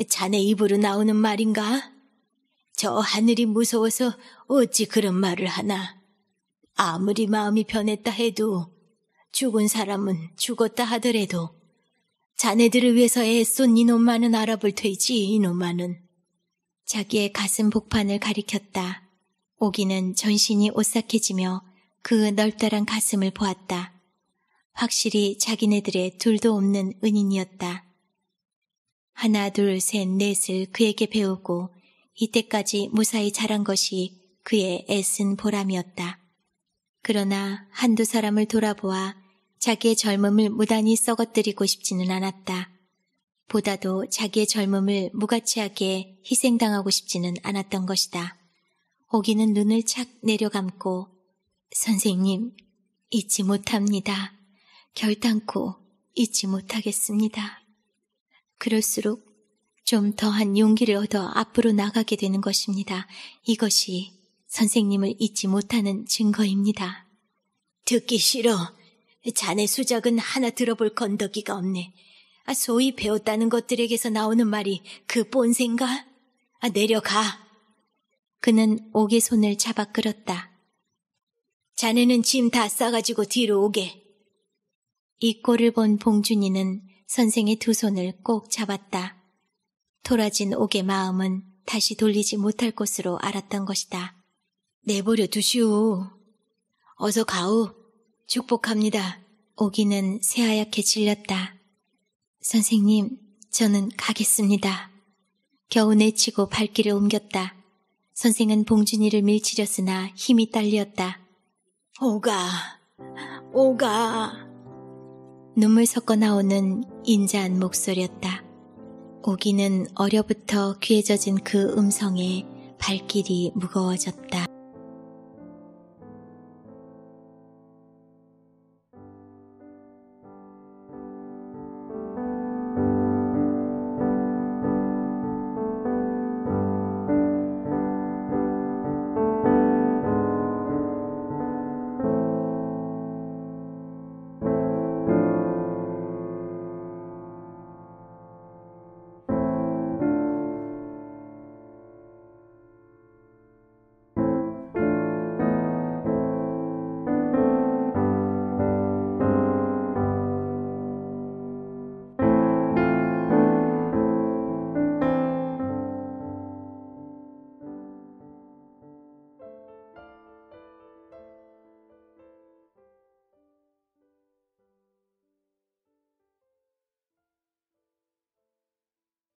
S1: 자네 입으로 나오는 말인가? 저 하늘이 무서워서 어찌 그런 말을 하나. 아무리 마음이 변했다 해도 죽은 사람은 죽었다 하더라도 자네들을 위해서 애 쏜 이놈만은 알아볼 테지 이놈만은. 자기의 가슴 복판을 가리켰다. 오기는 전신이 오싹해지며 그 널따란 가슴을 보았다. 확실히 자기네들의 둘도 없는 은인이었다. 하나, 둘, 셋, 넷을 그에게 배우고 이때까지 무사히 자란 것이 그의 애쓴 보람이었다. 그러나 한두 사람을 돌아보아 자기의 젊음을 무단히 썩어뜨리고 싶지는 않았다. 보다도 자기의 젊음을 무가치하게 희생당하고 싶지는 않았던 것이다. 오기는 눈을 착 내려감고 선생님 잊지 못합니다. 결단코 잊지 못하겠습니다. 그럴수록 좀 더한 용기를 얻어 앞으로 나가게 되는 것입니다. 이것이 선생님을 잊지 못하는 증거입니다. 듣기 싫어. 자네 수작은 하나 들어볼 건더기가 없네. 아, 소위 배웠다는 것들에게서 나오는 말이 그 본생가? 아, 내려가. 그는 옥의 손을 잡아 끌었다. 자네는 짐 다 싸가지고 뒤로 오게. 이 꼴을 본 봉준이는 선생의 두 손을 꼭 잡았다. 토라진 옥의 마음은 다시 돌리지 못할 것으로 알았던 것이다. 내버려 두시오. 어서 가오. 축복합니다. 오기는 새하얗게 질렸다. 선생님, 저는 가겠습니다. 겨우 내치고 발길을 옮겼다. 선생은 봉준이를 밀치렸으나 힘이 딸렸다 오가, 오가. 눈물 섞어 나오는 인자한 목소리였다. 오기는 어려부터 귀해져진 그 음성에 발길이 무거워졌다.